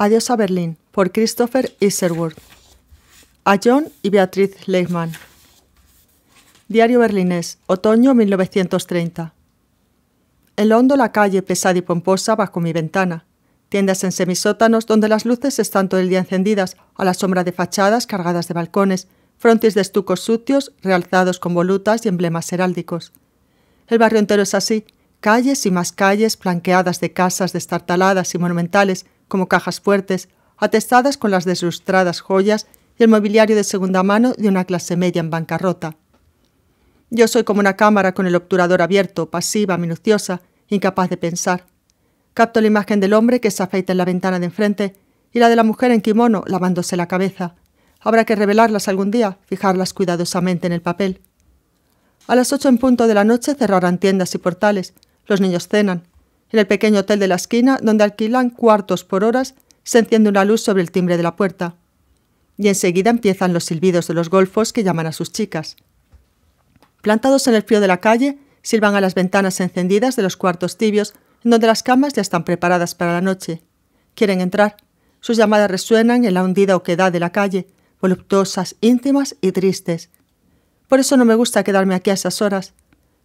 Adiós a Berlín, por Christopher Isherwood. A John y Beatriz Leichmann. Diario Berlinés, otoño 1930. El hondo la calle pesada y pomposa bajo mi ventana. Tiendas en semisótanos donde las luces están todo el día encendidas, a la sombra de fachadas cargadas de balcones, frontis de estucos sucios realzados con volutas y emblemas heráldicos. El barrio entero es así, calles y más calles flanqueadas de casas destartaladas y monumentales, como cajas fuertes, atestadas con las deslustradas joyas y el mobiliario de segunda mano de una clase media en bancarrota. Yo soy como una cámara con el obturador abierto, pasiva, minuciosa, incapaz de pensar. Capto la imagen del hombre que se afeita en la ventana de enfrente y la de la mujer en kimono lavándose la cabeza. Habrá que revelarlas algún día, fijarlas cuidadosamente en el papel. A las ocho en punto de la noche cerrarán tiendas y portales. Los niños cenan, en el pequeño hotel de la esquina, donde alquilan cuartos por horas, se enciende una luz sobre el timbre de la puerta. Y enseguida empiezan los silbidos de los golfos que llaman a sus chicas. Plantados en el frío de la calle, silban a las ventanas encendidas de los cuartos tibios, en donde las camas ya están preparadas para la noche. Quieren entrar. Sus llamadas resuenan en la hundida oquedad de la calle, voluptuosas, íntimas y tristes. Por eso no me gusta quedarme aquí a esas horas.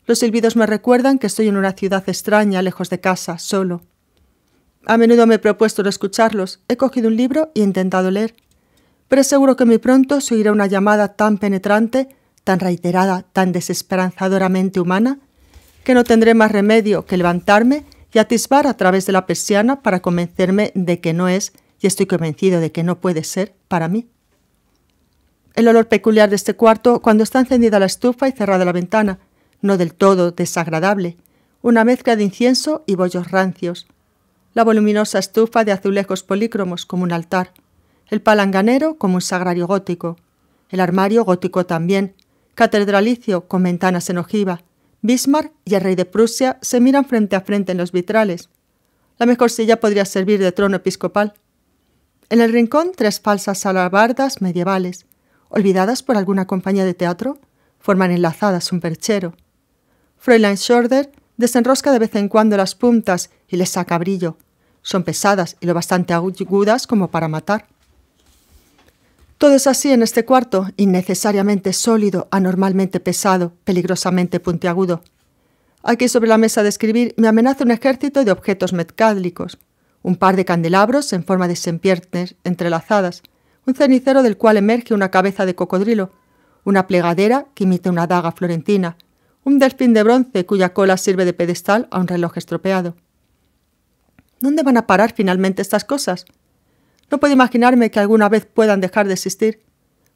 Los silbidos me recuerdan que estoy en una ciudad extraña, lejos de casa, solo. A menudo me he propuesto no escucharlos, he cogido un libro y he intentado leer. Pero seguro que muy pronto se oirá una llamada tan penetrante, tan reiterada, tan desesperanzadoramente humana, que no tendré más remedio que levantarme y atisbar a través de la persiana para convencerme de que no es, y estoy convencido de que no puede ser, para mí. El olor peculiar de este cuarto cuando está encendida la estufa y cerrada la ventana, no del todo desagradable, una mezcla de incienso y bollos rancios, la voluminosa estufa de azulejos polícromos como un altar, el palanganero como un sagrario gótico, el armario gótico también, catedralicio con ventanas en ojiva, Bismarck y el rey de Prusia se miran frente a frente en los vitrales. La mejor silla podría servir de trono episcopal. En el rincón, tres falsas alabardas medievales, olvidadas por alguna compañía de teatro, forman enlazadas un perchero. Fräulein Schroeder desenrosca de vez en cuando las puntas y les saca brillo. Son pesadas y lo bastante agudas como para matar. Todo es así en este cuarto, innecesariamente sólido, anormalmente pesado, peligrosamente puntiagudo. Aquí sobre la mesa de escribir me amenaza un ejército de objetos metálicos, un par de candelabros en forma de sempiernes entrelazadas, un cenicero del cual emerge una cabeza de cocodrilo, una plegadera que imita una daga florentina, un delfín de bronce cuya cola sirve de pedestal a un reloj estropeado. ¿Dónde van a parar finalmente estas cosas? No puedo imaginarme que alguna vez puedan dejar de existir.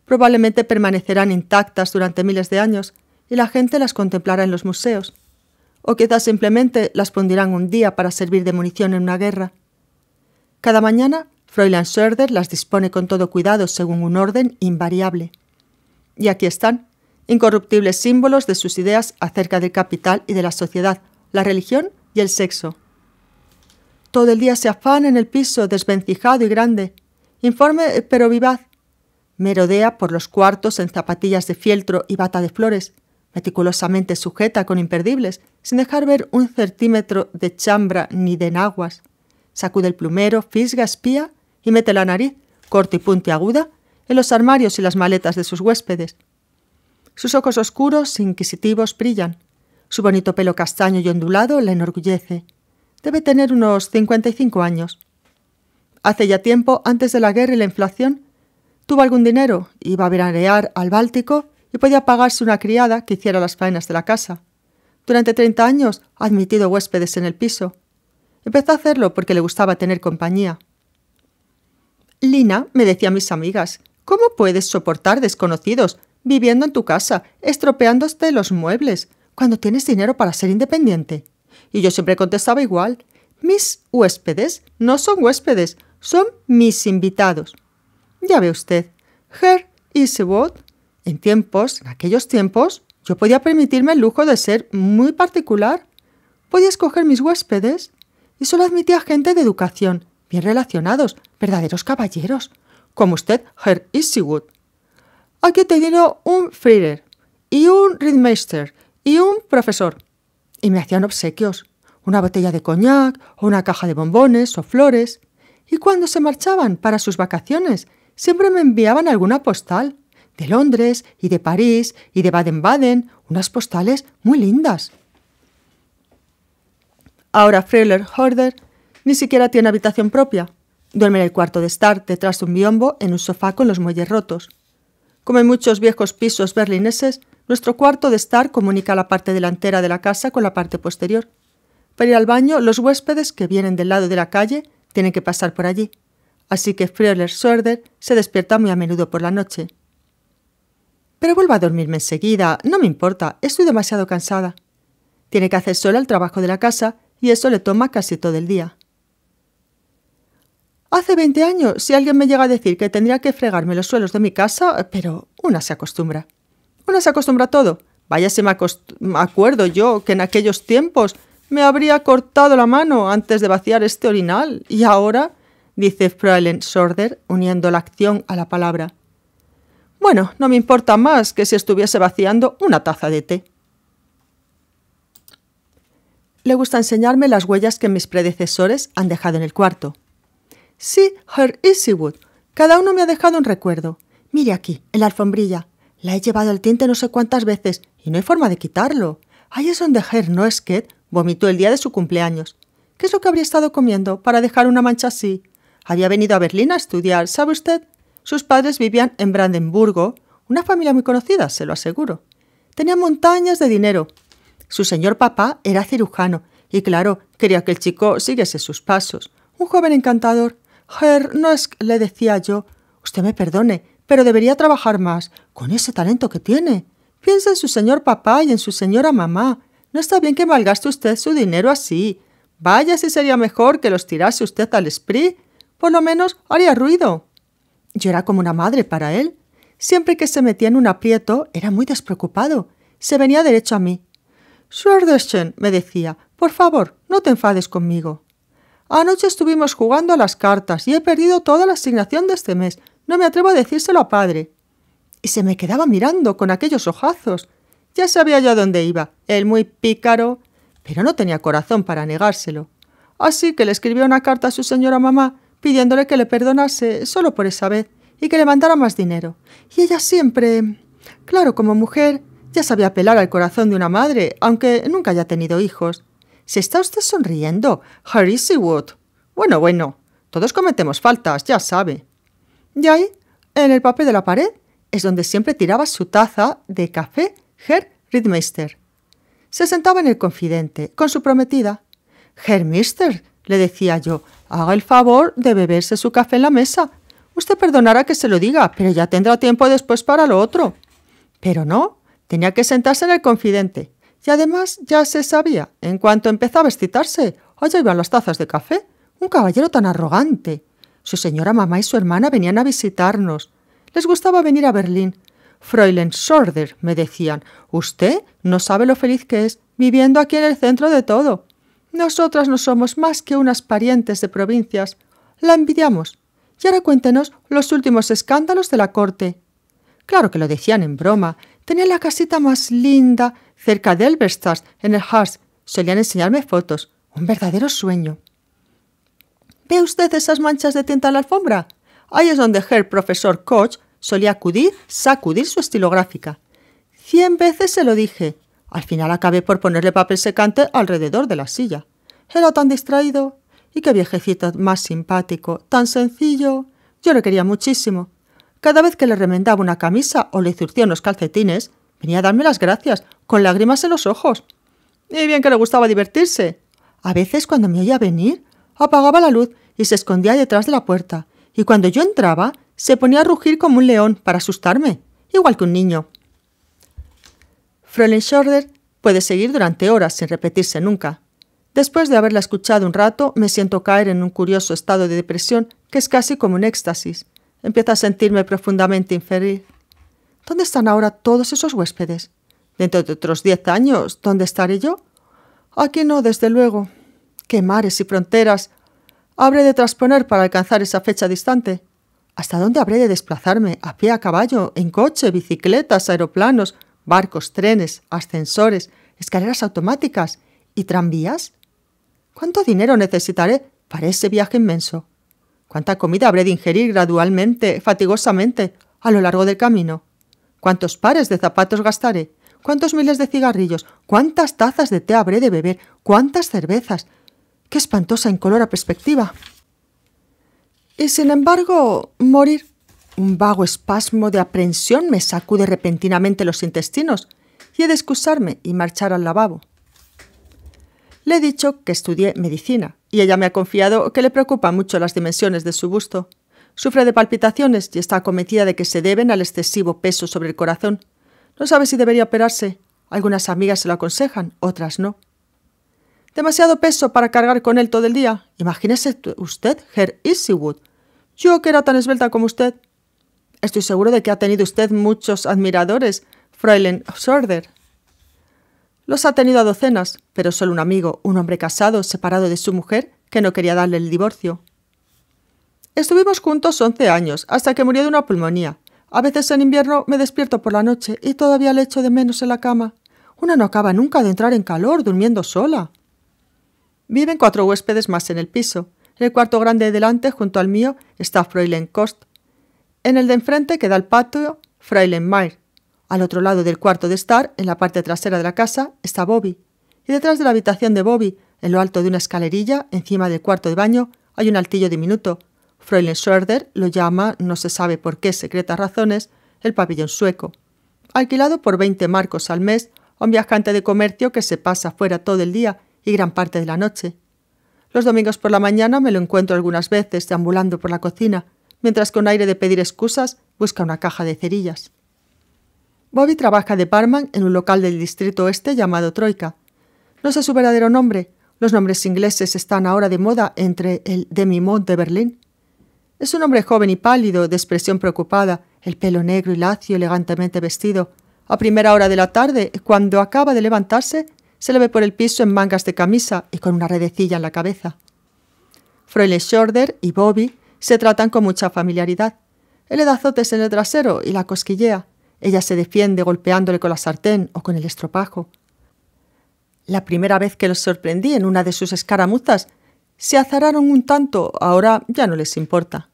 Probablemente permanecerán intactas durante miles de años y la gente las contemplará en los museos. O quizás simplemente las pondrán un día para servir de munición en una guerra. Cada mañana, Fräulein Schroeder las dispone con todo cuidado según un orden invariable. Y aquí están, incorruptibles símbolos de sus ideas acerca del capital y de la sociedad, la religión y el sexo. Todo el día se afana en el piso desvencijado y grande, informe pero vivaz. Merodea por los cuartos en zapatillas de fieltro y bata de flores, meticulosamente sujeta con imperdibles, sin dejar ver un centímetro de chambra ni de enaguas. Sacude el plumero, fisga, espía y mete la nariz, corta y puntiaguda, en los armarios y las maletas de sus huéspedes, sus ojos oscuros, inquisitivos, brillan. Su bonito pelo castaño y ondulado la enorgullece. Debe tener unos 55 años. Hace ya tiempo, antes de la guerra y la inflación, tuvo algún dinero, iba a veranear al Báltico y podía pagarse una criada que hiciera las faenas de la casa. Durante 30 años ha admitido huéspedes en el piso. Empezó a hacerlo porque le gustaba tener compañía. Lina, me decía a mis amigas, ¿cómo puedes soportar desconocidos viviendo en tu casa, estropeándote los muebles, cuando tienes dinero para ser independiente. Y yo siempre contestaba igual, mis huéspedes no son huéspedes, son mis invitados. Ya ve usted, Her y en tiempos, en aquellos tiempos, yo podía permitirme el lujo de ser muy particular. Podía escoger mis huéspedes y solo admitía gente de educación, bien relacionados, verdaderos caballeros, como usted, Herr Easywood aquí te dieron un Frieder y un rittmeister, y un profesor. Y me hacían obsequios, una botella de coñac o una caja de bombones o flores. Y cuando se marchaban para sus vacaciones, siempre me enviaban alguna postal, de Londres y de París y de Baden-Baden, unas postales muy lindas. Ahora Friller Horder ni siquiera tiene habitación propia. Duerme en el cuarto de estar detrás de un biombo en un sofá con los muelles rotos. Como en muchos viejos pisos berlineses, nuestro cuarto de estar comunica la parte delantera de la casa con la parte posterior. Para ir al baño, los huéspedes que vienen del lado de la calle tienen que pasar por allí. Así que Fröhler Sörder se despierta muy a menudo por la noche. Pero vuelvo a dormirme enseguida, no me importa, estoy demasiado cansada. Tiene que hacer sola el trabajo de la casa y eso le toma casi todo el día. Hace 20 años, si alguien me llega a decir que tendría que fregarme los suelos de mi casa, pero una se acostumbra. Una se acostumbra a todo. Vaya si me, acuerdo yo que en aquellos tiempos me habría cortado la mano antes de vaciar este orinal. Y ahora, dice Fräulein Sorder, uniendo la acción a la palabra. Bueno, no me importa más que si estuviese vaciando una taza de té. Le gusta enseñarme las huellas que mis predecesores han dejado en el cuarto. Sí, Herr Easywood. Cada uno me ha dejado un recuerdo. Mire aquí, en la alfombrilla. La he llevado al tinte no sé cuántas veces y no hay forma de quitarlo. Ahí es donde Herr Noesket vomitó el día de su cumpleaños. ¿Qué es lo que habría estado comiendo para dejar una mancha así? Había venido a Berlín a estudiar, ¿sabe usted? Sus padres vivían en Brandenburgo, una familia muy conocida, se lo aseguro. Tenían montañas de dinero. Su señor papá era cirujano y claro, quería que el chico siguiese sus pasos. Un joven encantador. «Herr, no es, le decía yo, usted me perdone, pero debería trabajar más, con ese talento que tiene. Piensa en su señor papá y en su señora mamá. No está bien que malgaste usted su dinero así. Vaya si sería mejor que los tirase usted al esprit. Por lo menos haría ruido. Yo era como una madre para él. Siempre que se metía en un aprieto, era muy despreocupado. Se venía derecho a mí. Schwerderschen, me decía, por favor, no te enfades conmigo. Anoche estuvimos jugando a las cartas y he perdido toda la asignación de este mes. No me atrevo a decírselo a padre. Y se me quedaba mirando con aquellos ojazos. Ya sabía yo a dónde iba, él muy pícaro, pero no tenía corazón para negárselo. Así que le escribió una carta a su señora mamá pidiéndole que le perdonase solo por esa vez y que le mandara más dinero. Y ella siempre... Claro, como mujer, ya sabía pelar al corazón de una madre, aunque nunca haya tenido hijos. ¿Se está usted sonriendo? Harry Seawood. Bueno, bueno, todos cometemos faltas, ya sabe. Y ahí, en el papel de la pared, es donde siempre tiraba su taza de café Herr Rittmeister. Se sentaba en el confidente, con su prometida. Herr Mister, le decía yo, haga el favor de beberse su café en la mesa. Usted perdonará que se lo diga, pero ya tendrá tiempo después para lo otro. Pero no, tenía que sentarse en el confidente. Y además ya se sabía, en cuanto empezaba a excitarse, allá iban las tazas de café. Un caballero tan arrogante. Su señora mamá y su hermana venían a visitarnos. Les gustaba venir a Berlín. Fräulein Sorder, me decían, usted no sabe lo feliz que es viviendo aquí en el centro de todo. Nosotras no somos más que unas parientes de provincias. La envidiamos. Y ahora cuéntenos los últimos escándalos de la corte. Claro que lo decían en broma. Tenía la casita más linda, cerca de Elberstadt, en el Harz, solían enseñarme fotos. Un verdadero sueño. ¿Ve usted esas manchas de tinta en la alfombra? Ahí es donde Herr Profesor Koch solía acudir, sacudir su estilográfica. Cien veces se lo dije. Al final acabé por ponerle papel secante alrededor de la silla. Era tan distraído. Y qué viejecito más simpático, tan sencillo. Yo lo quería muchísimo. Cada vez que le remendaba una camisa o le zurcía unos calcetines, Venía a darme las gracias, con lágrimas en los ojos. Y bien que le gustaba divertirse. A veces, cuando me oía venir, apagaba la luz y se escondía detrás de la puerta, y cuando yo entraba, se ponía a rugir como un león para asustarme, igual que un niño. Fräulein Schroeder puede seguir durante horas sin repetirse nunca. Después de haberla escuchado un rato, me siento caer en un curioso estado de depresión que es casi como un éxtasis. Empiezo a sentirme profundamente infeliz. ¿Dónde están ahora todos esos huéspedes? Dentro de otros diez años, ¿dónde estaré yo? Aquí no, desde luego. ¿Qué mares y fronteras habré de transponer para alcanzar esa fecha distante? ¿Hasta dónde habré de desplazarme? ¿A pie, a caballo, en coche, bicicletas, aeroplanos, barcos, trenes, ascensores, escaleras automáticas y tranvías? ¿Cuánto dinero necesitaré para ese viaje inmenso? ¿Cuánta comida habré de ingerir gradualmente, fatigosamente, a lo largo del camino? ¿Cuántos pares de zapatos gastaré? ¿Cuántos miles de cigarrillos? ¿Cuántas tazas de té habré de beber? ¿Cuántas cervezas? ¡Qué espantosa incolora perspectiva! Y sin embargo, morir. Un vago espasmo de aprensión me sacude repentinamente los intestinos y he de excusarme y marchar al lavabo. Le he dicho que estudié medicina y ella me ha confiado que le preocupan mucho las dimensiones de su busto. Sufre de palpitaciones y está acometida de que se deben al excesivo peso sobre el corazón. No sabe si debería operarse. Algunas amigas se lo aconsejan, otras no. Demasiado peso para cargar con él todo el día. Imagínese usted, Herr Easywood. Yo que era tan esbelta como usted. Estoy seguro de que ha tenido usted muchos admiradores, Fräulein Sorder. Los ha tenido a docenas, pero solo un amigo, un hombre casado, separado de su mujer, que no quería darle el divorcio. Estuvimos juntos once años, hasta que murió de una pulmonía. A veces en invierno me despierto por la noche y todavía le echo de menos en la cama. Una no acaba nunca de entrar en calor durmiendo sola. Viven cuatro huéspedes más en el piso. En el cuarto grande de delante, junto al mío, está Fräulein Kost. En el de enfrente queda el patio Fräulein Al otro lado del cuarto de estar, en la parte trasera de la casa, está Bobby. Y detrás de la habitación de Bobby, en lo alto de una escalerilla, encima del cuarto de baño, hay un altillo diminuto, Fräulein Schroeder lo llama, no se sabe por qué secretas razones, el pabellón sueco, alquilado por 20 marcos al mes un viajante de comercio que se pasa fuera todo el día y gran parte de la noche. Los domingos por la mañana me lo encuentro algunas veces deambulando por la cocina, mientras con aire de pedir excusas busca una caja de cerillas. Bobby trabaja de barman en un local del distrito oeste llamado Troika. No sé su verdadero nombre, los nombres ingleses están ahora de moda entre el demi de Berlín. Es un hombre joven y pálido, de expresión preocupada, el pelo negro y lacio, elegantemente vestido. A primera hora de la tarde, cuando acaba de levantarse, se le ve por el piso en mangas de camisa y con una redecilla en la cabeza. Freule Shorter y Bobby se tratan con mucha familiaridad. Él le da azotes en el trasero y la cosquillea. Ella se defiende golpeándole con la sartén o con el estropajo. La primera vez que los sorprendí en una de sus escaramuzas, se azararon un tanto, ahora ya no les importa.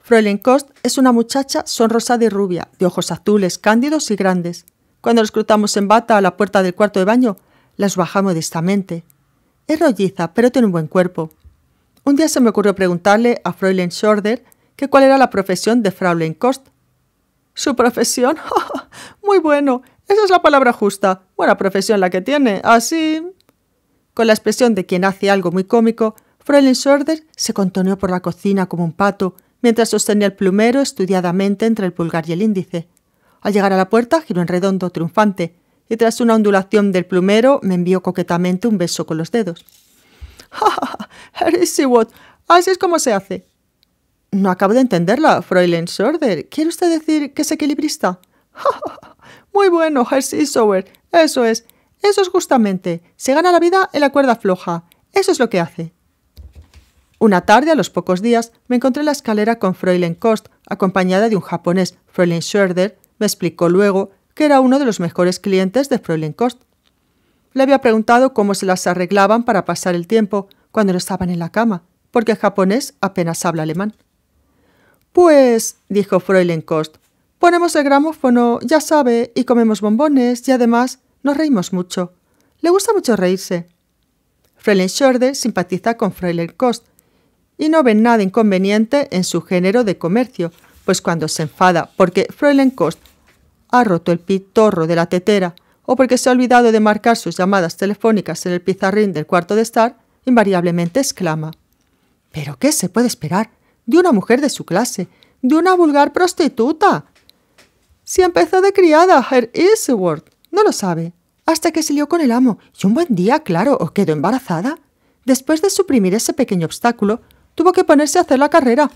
Fräulein Kost es una muchacha sonrosada y rubia, de ojos azules, cándidos y grandes. Cuando los cruzamos en bata a la puerta del cuarto de baño, las baja modestamente. Es rolliza, pero tiene un buen cuerpo. Un día se me ocurrió preguntarle a Fräulein Schorder que cuál era la profesión de Fräulein Kost. ¿Su profesión? ¡Oh, oh! Muy bueno. Esa es la palabra justa. Buena profesión la que tiene. Así con la expresión de quien hace algo muy cómico, Fräulein Sorder se contoneó por la cocina como un pato, mientras sostenía el plumero estudiadamente entre el pulgar y el índice. Al llegar a la puerta, giró en redondo, triunfante, y tras una ondulación del plumero me envió coquetamente un beso con los dedos. ¡Ja, ja, ja! Así es como se hace. No acabo de entenderla, Fräulein Sorder. ¿Quiere usted decir que es equilibrista? ¡Ja, ja, Muy bueno, Herr Sower. Eso es. Eso es justamente, se gana la vida en la cuerda floja, eso es lo que hace. Una tarde, a los pocos días, me encontré en la escalera con Fräulein Kost, acompañada de un japonés, Fräulein Schroeder, me explicó luego que era uno de los mejores clientes de Fräulein Kost. Le había preguntado cómo se las arreglaban para pasar el tiempo cuando no estaban en la cama, porque el japonés apenas habla alemán. Pues, dijo Fräulein Kost, ponemos el gramófono, ya sabe, y comemos bombones, y además nos reímos mucho. Le gusta mucho reírse. Fräulein Schorde simpatiza con Fräulein Kost y no ve nada inconveniente en su género de comercio, pues cuando se enfada porque Fräulein Kost ha roto el pitorro de la tetera o porque se ha olvidado de marcar sus llamadas telefónicas en el pizarrín del cuarto de estar, invariablemente exclama. ¿Pero qué se puede esperar de una mujer de su clase, de una vulgar prostituta? Si empezó de criada, Herr Isworth, no lo sabe hasta que se con el amo y un buen día, claro, quedó embarazada. Después de suprimir ese pequeño obstáculo, tuvo que ponerse a hacer la carrera.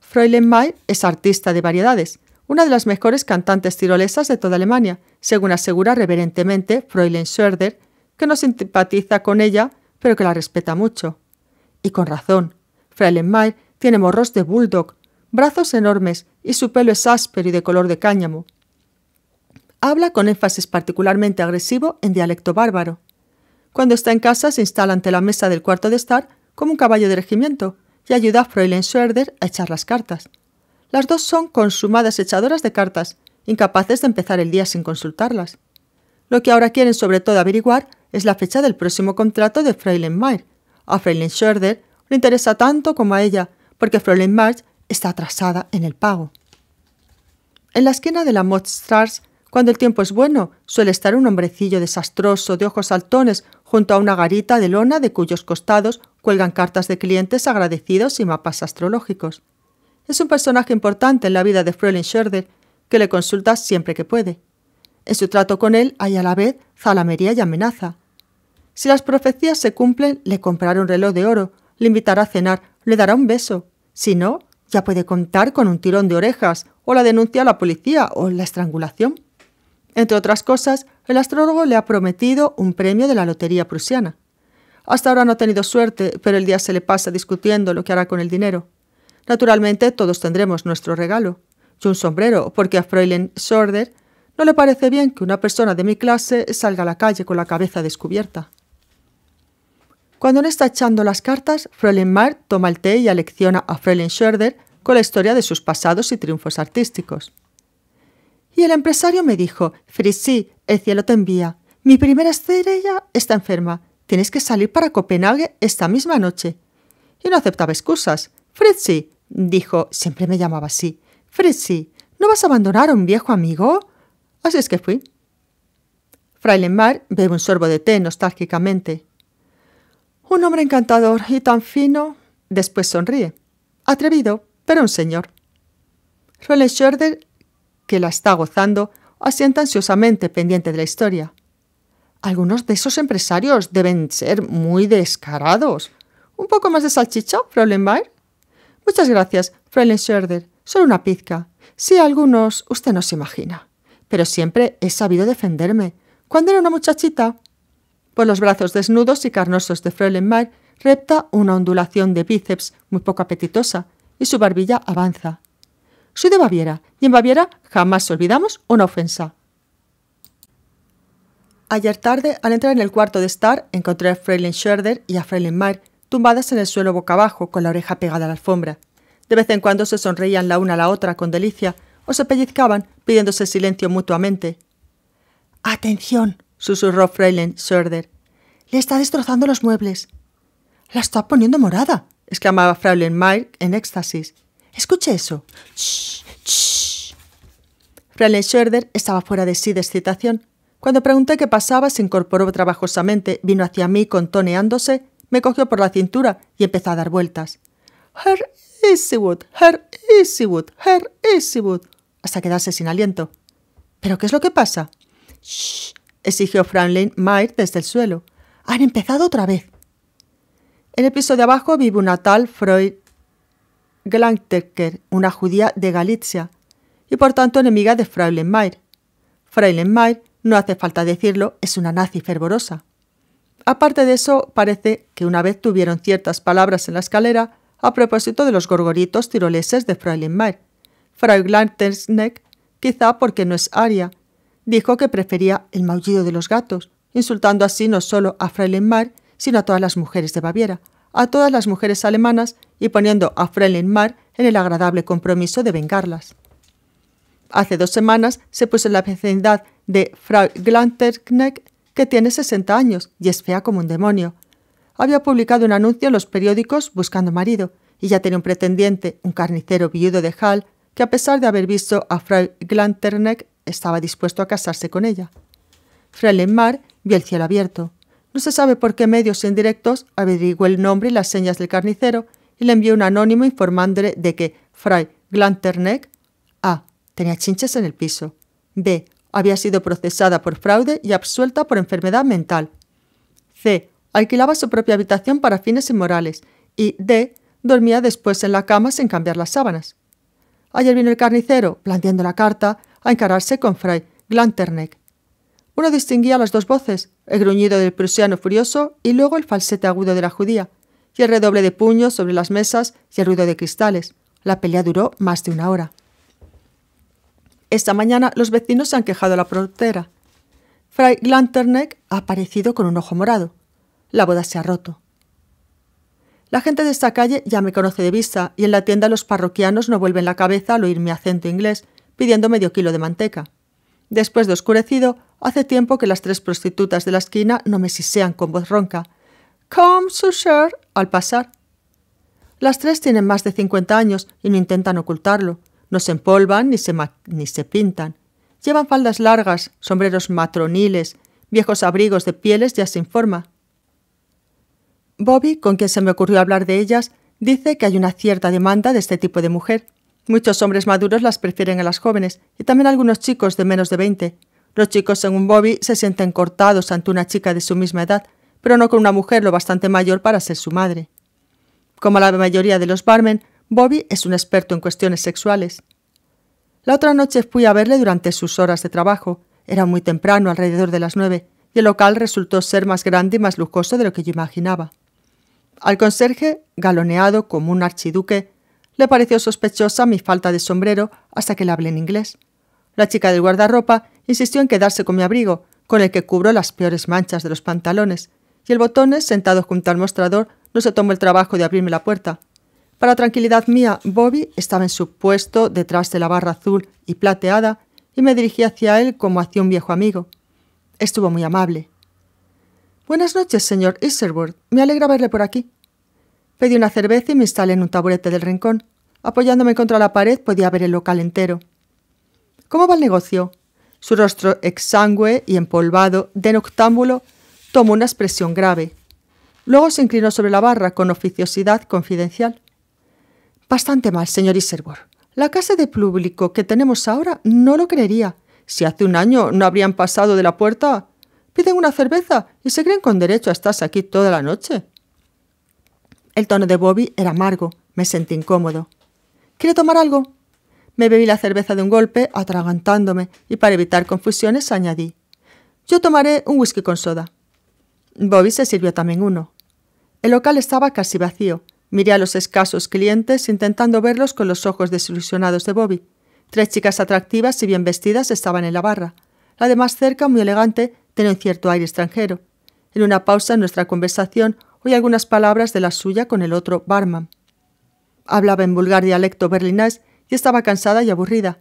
Fräulein May es artista de variedades, una de las mejores cantantes tirolesas de toda Alemania, según asegura reverentemente Fräulein Schörder, que no simpatiza con ella, pero que la respeta mucho. Y con razón, Fräulein May tiene morros de bulldog, brazos enormes y su pelo es áspero y de color de cáñamo. Habla con énfasis particularmente agresivo en dialecto bárbaro. Cuando está en casa se instala ante la mesa del cuarto de estar como un caballo de regimiento y ayuda a Fräulein Schwerder a echar las cartas. Las dos son consumadas echadoras de cartas, incapaces de empezar el día sin consultarlas. Lo que ahora quieren sobre todo averiguar es la fecha del próximo contrato de Fräulein Mayer. A Fräulein Schwerder le interesa tanto como a ella, porque Fräulein Mayer está atrasada en el pago. En la esquina de la Mottstrasse cuando el tiempo es bueno, suele estar un hombrecillo desastroso de ojos saltones junto a una garita de lona de cuyos costados cuelgan cartas de clientes agradecidos y mapas astrológicos. Es un personaje importante en la vida de Fräulein Scherder, que le consulta siempre que puede. En su trato con él hay a la vez zalamería y amenaza. Si las profecías se cumplen, le comprará un reloj de oro, le invitará a cenar, le dará un beso. Si no, ya puede contar con un tirón de orejas, o la denuncia a la policía, o la estrangulación. Entre otras cosas, el astrólogo le ha prometido un premio de la Lotería Prusiana. Hasta ahora no ha tenido suerte, pero el día se le pasa discutiendo lo que hará con el dinero. Naturalmente, todos tendremos nuestro regalo. Y un sombrero, porque a Fräulein Sorder no le parece bien que una persona de mi clase salga a la calle con la cabeza descubierta. Cuando no está echando las cartas, Fräulein Mart toma el té y alecciona a Fräulein Schroeder con la historia de sus pasados y triunfos artísticos. Y el empresario me dijo, Fritzi, el cielo te envía. Mi primera estrella está enferma. Tienes que salir para Copenhague esta misma noche. Y no aceptaba excusas. Fritzi, dijo, siempre me llamaba así. Fritzi, ¿no vas a abandonar a un viejo amigo? Así es que fui. Mar bebe un sorbo de té nostálgicamente. Un hombre encantador y tan fino. Después sonríe. Atrevido, pero un señor. Schroeder que la está gozando, asienta ansiosamente pendiente de la historia. Algunos de esos empresarios deben ser muy descarados. ¿Un poco más de salchicha, Fräulein Muchas gracias, Fräulein Schroeder, Solo una pizca. Sí, algunos usted no se imagina. Pero siempre he sabido defenderme. Cuando era una muchachita. Por los brazos desnudos y carnosos de Fräulein repta una ondulación de bíceps muy poco apetitosa y su barbilla avanza. Soy de Baviera y en Baviera jamás olvidamos una ofensa. Ayer tarde, al entrar en el cuarto de estar, encontré a Fräulein Schroeder y a Fräulein Mayer tumbadas en el suelo boca abajo, con la oreja pegada a la alfombra. De vez en cuando se sonreían la una a la otra con delicia o se pellizcaban pidiéndose silencio mutuamente. ¡Atención! susurró Fräulein Schroeder. Le está destrozando los muebles. La está poniendo morada, exclamaba Fräulein Mayer en éxtasis. Escuche eso. Shh, shh. estaba fuera de sí de excitación. Cuando pregunté qué pasaba, se incorporó trabajosamente, vino hacia mí contoneándose, me cogió por la cintura y empezó a dar vueltas. Her Easywood, Her Easywood, Her Easywood, hasta quedarse sin aliento. ¿Pero qué es lo que pasa? Shh, exigió Franklin Mayer desde el suelo. Han empezado otra vez. En el piso de abajo vive una tal Freud Glantecker, una judía de Galicia, y por tanto enemiga de Fraulein Fraulein no hace falta decirlo, es una nazi fervorosa. Aparte de eso, parece que una vez tuvieron ciertas palabras en la escalera a propósito de los gorgoritos tiroleses de Fraulein Frau Glantersneck, quizá porque no es aria, dijo que prefería el maullido de los gatos, insultando así no solo a Fraulein sino a todas las mujeres de Baviera, a todas las mujeres alemanas y poniendo a Frelin Mar en el agradable compromiso de vengarlas. Hace dos semanas se puso en la vecindad de Frau Glanterknecht, que tiene 60 años y es fea como un demonio. Había publicado un anuncio en los periódicos buscando marido y ya tenía un pretendiente, un carnicero viudo de Hall, que a pesar de haber visto a Frau Glanterneck estaba dispuesto a casarse con ella. Frelin Mar vio el cielo abierto. No se sabe por qué medios indirectos averiguó el nombre y las señas del carnicero y le envió un anónimo informándole de que Fray Glanterneck A. tenía chinches en el piso. B. había sido procesada por fraude y absuelta por enfermedad mental. C. alquilaba su propia habitación para fines inmorales. Y D. dormía después en la cama sin cambiar las sábanas. Ayer vino el carnicero, planteando la carta, a encararse con Fray Glanterneck. Uno distinguía las dos voces, el gruñido del prusiano furioso y luego el falsete agudo de la judía y el redoble de puños sobre las mesas y el ruido de cristales. La pelea duró más de una hora. Esta mañana los vecinos se han quejado a la portera. Fray Lanterneck ha aparecido con un ojo morado. La boda se ha roto. La gente de esta calle ya me conoce de vista y en la tienda los parroquianos no vuelven la cabeza al oír mi acento inglés, pidiendo medio kilo de manteca. Después de oscurecido, hace tiempo que las tres prostitutas de la esquina no me sisean con voz ronca. Come, al pasar. Las tres tienen más de 50 años y no intentan ocultarlo. No se empolvan ni se, pintan. Llevan faldas largas, sombreros matroniles, viejos abrigos de pieles ya sin forma. Bobby, con quien se me ocurrió hablar de ellas, dice que hay una cierta demanda de este tipo de mujer. Muchos hombres maduros las prefieren a las jóvenes y también algunos chicos de menos de 20. Los chicos, según Bobby, se sienten cortados ante una chica de su misma edad, pero no con una mujer lo bastante mayor para ser su madre. Como la mayoría de los barmen, Bobby es un experto en cuestiones sexuales. La otra noche fui a verle durante sus horas de trabajo. Era muy temprano, alrededor de las nueve, y el local resultó ser más grande y más lujoso de lo que yo imaginaba. Al conserje, galoneado como un archiduque, le pareció sospechosa mi falta de sombrero hasta que le hablé en inglés. La chica del guardarropa insistió en quedarse con mi abrigo, con el que cubro las peores manchas de los pantalones, y el botones, sentado junto al mostrador, no se tomó el trabajo de abrirme la puerta. Para tranquilidad mía, Bobby estaba en su puesto detrás de la barra azul y plateada y me dirigí hacia él como hacia un viejo amigo. Estuvo muy amable. Buenas noches, señor Isherwood. Me alegra verle por aquí. Pedí una cerveza y me instalé en un taburete del rincón. Apoyándome contra la pared podía ver el local entero. ¿Cómo va el negocio? Su rostro exangüe y empolvado de noctámbulo tomó una expresión grave. Luego se inclinó sobre la barra con oficiosidad confidencial. Bastante mal, señor Iserbor. La casa de público que tenemos ahora no lo creería. Si hace un año no habrían pasado de la puerta, piden una cerveza y se creen con derecho a estarse aquí toda la noche. El tono de Bobby era amargo. Me sentí incómodo. ¿Quiere tomar algo? Me bebí la cerveza de un golpe, atragantándome, y para evitar confusiones añadí. Yo tomaré un whisky con soda. Bobby se sirvió también uno. El local estaba casi vacío. Miré a los escasos clientes intentando verlos con los ojos desilusionados de Bobby. Tres chicas atractivas y bien vestidas estaban en la barra. La de más cerca, muy elegante, tenía un cierto aire extranjero. En una pausa en nuestra conversación oí algunas palabras de la suya con el otro barman. Hablaba en vulgar dialecto berlinés y estaba cansada y aburrida.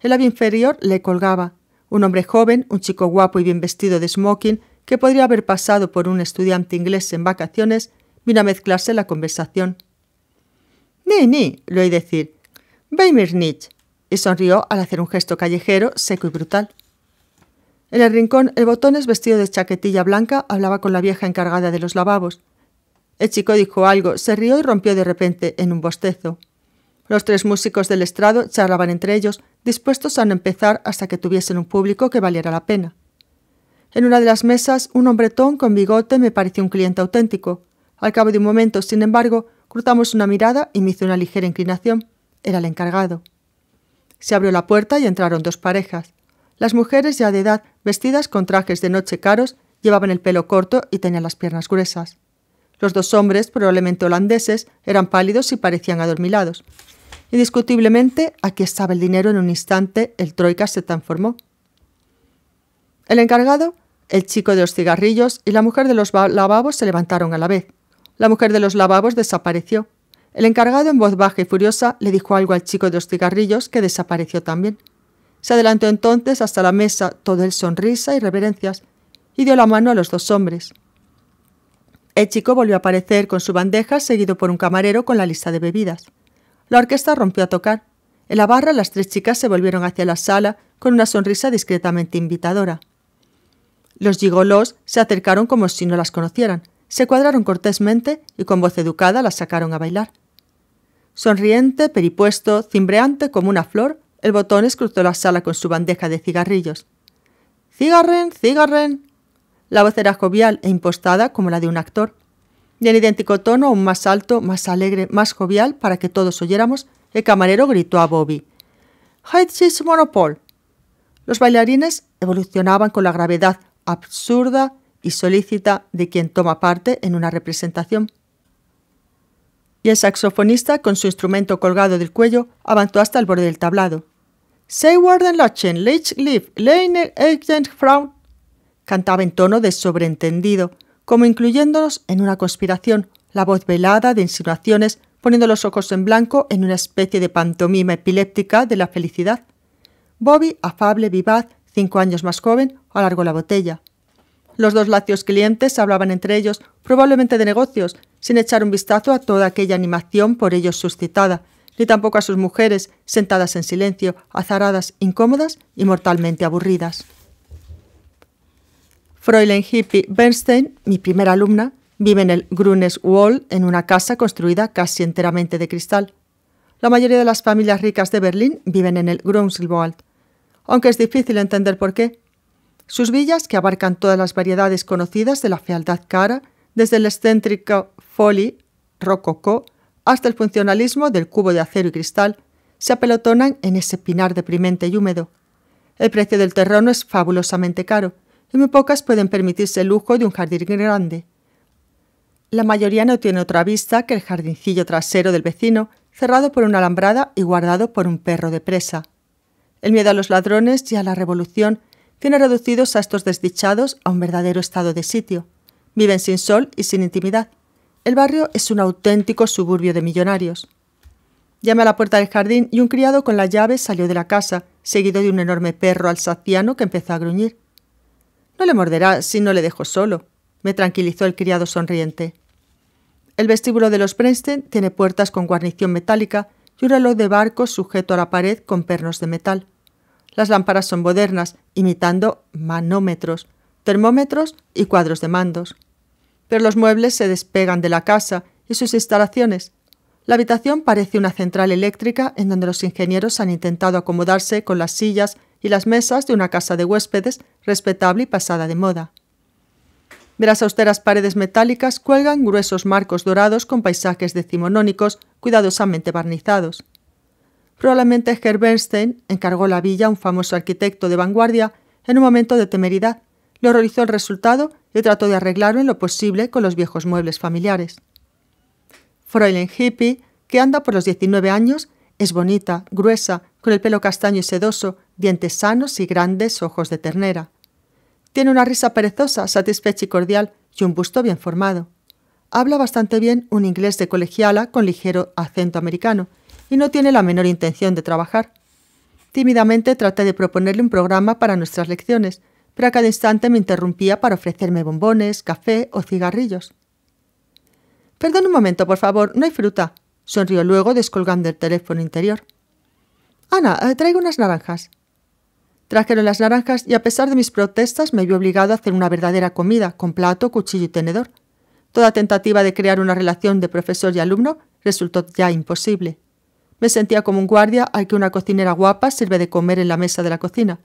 El labio inferior le colgaba. Un hombre joven, un chico guapo y bien vestido de smoking, que podría haber pasado por un estudiante inglés en vacaciones, vino a mezclarse la conversación. Ni, ni, lo oí decir. Nietzsche, y sonrió al hacer un gesto callejero seco y brutal. En el rincón, el botones vestido de chaquetilla blanca hablaba con la vieja encargada de los lavabos. El chico dijo algo, se rió y rompió de repente en un bostezo. Los tres músicos del estrado charlaban entre ellos, dispuestos a no empezar hasta que tuviesen un público que valiera la pena. En una de las mesas, un hombretón con bigote me pareció un cliente auténtico. Al cabo de un momento, sin embargo, cruzamos una mirada y me hizo una ligera inclinación. Era el encargado. Se abrió la puerta y entraron dos parejas. Las mujeres ya de edad, vestidas con trajes de noche caros, llevaban el pelo corto y tenían las piernas gruesas. Los dos hombres, probablemente holandeses, eran pálidos y parecían adormilados. Indiscutiblemente, aquí estaba el dinero en un instante, el troika se transformó. El encargado, el chico de los cigarrillos y la mujer de los lavabos se levantaron a la vez. La mujer de los lavabos desapareció. El encargado, en voz baja y furiosa, le dijo algo al chico de los cigarrillos, que desapareció también. Se adelantó entonces hasta la mesa, todo el sonrisa y reverencias, y dio la mano a los dos hombres. El chico volvió a aparecer con su bandeja, seguido por un camarero con la lista de bebidas. La orquesta rompió a tocar. En la barra las tres chicas se volvieron hacia la sala con una sonrisa discretamente invitadora. Los gigolos se acercaron como si no las conocieran, se cuadraron cortésmente y con voz educada las sacaron a bailar. Sonriente, peripuesto, cimbreante como una flor, el botón escrutó la sala con su bandeja de cigarrillos. ¡Cigarren! ¡Cigarren! La voz era jovial e impostada como la de un actor. Y en idéntico tono, aún más alto, más alegre, más jovial, para que todos oyéramos, el camarero gritó a Bobby. chis, Monopol! Los bailarines evolucionaban con la gravedad absurda y solícita de quien toma parte en una representación. Y el saxofonista, con su instrumento colgado del cuello, avanzó hasta el borde del tablado. cantaba en tono de sobreentendido, como incluyéndonos en una conspiración, la voz velada de insinuaciones, poniendo los ojos en blanco en una especie de pantomima epiléptica de la felicidad. Bobby, afable, vivaz, cinco años más joven, alargó la botella. Los dos lacios clientes hablaban entre ellos, probablemente de negocios, sin echar un vistazo a toda aquella animación por ellos suscitada, ni tampoco a sus mujeres, sentadas en silencio, azaradas, incómodas y mortalmente aburridas. Fräulein Hippie Bernstein, mi primera alumna, vive en el Grunes Wall, en una casa construida casi enteramente de cristal. La mayoría de las familias ricas de Berlín viven en el Wall aunque es difícil entender por qué. Sus villas, que abarcan todas las variedades conocidas de la fealdad cara, desde el excéntrico foli, rococó, hasta el funcionalismo del cubo de acero y cristal, se apelotonan en ese pinar deprimente y húmedo. El precio del terreno es fabulosamente caro, y muy pocas pueden permitirse el lujo de un jardín grande. La mayoría no tiene otra vista que el jardincillo trasero del vecino, cerrado por una alambrada y guardado por un perro de presa. El miedo a los ladrones y a la revolución tiene reducidos a estos desdichados a un verdadero estado de sitio. Viven sin sol y sin intimidad. El barrio es un auténtico suburbio de millonarios. Llamé a la puerta del jardín y un criado con la llave salió de la casa, seguido de un enorme perro alsaciano que empezó a gruñir. No le morderá si no le dejo solo, me tranquilizó el criado sonriente. El vestíbulo de los Preston tiene puertas con guarnición metálica y un reloj de barco sujeto a la pared con pernos de metal. Las lámparas son modernas, imitando manómetros, termómetros y cuadros de mandos. Pero los muebles se despegan de la casa y sus instalaciones. La habitación parece una central eléctrica en donde los ingenieros han intentado acomodarse con las sillas y las mesas de una casa de huéspedes respetable y pasada de moda. De las austeras paredes metálicas cuelgan gruesos marcos dorados con paisajes decimonónicos cuidadosamente barnizados. Probablemente Herbernstein encargó la villa a un famoso arquitecto de vanguardia en un momento de temeridad, le horrorizó el resultado y trató de arreglarlo en lo posible con los viejos muebles familiares. Fräulein Hippie, que anda por los 19 años, es bonita, gruesa, con el pelo castaño y sedoso, dientes sanos y grandes ojos de ternera. Tiene una risa perezosa, satisfecha y cordial, y un busto bien formado. Habla bastante bien un inglés de colegiala con ligero acento americano, y no tiene la menor intención de trabajar. Tímidamente traté de proponerle un programa para nuestras lecciones, pero a cada instante me interrumpía para ofrecerme bombones, café o cigarrillos. Perdón un momento, por favor, no hay fruta, sonrió luego descolgando el teléfono interior. Ana, eh, traigo unas naranjas. Trajeron las naranjas y a pesar de mis protestas me vi obligado a hacer una verdadera comida, con plato, cuchillo y tenedor. Toda tentativa de crear una relación de profesor y alumno resultó ya imposible. Me sentía como un guardia al que una cocinera guapa sirve de comer en la mesa de la cocina.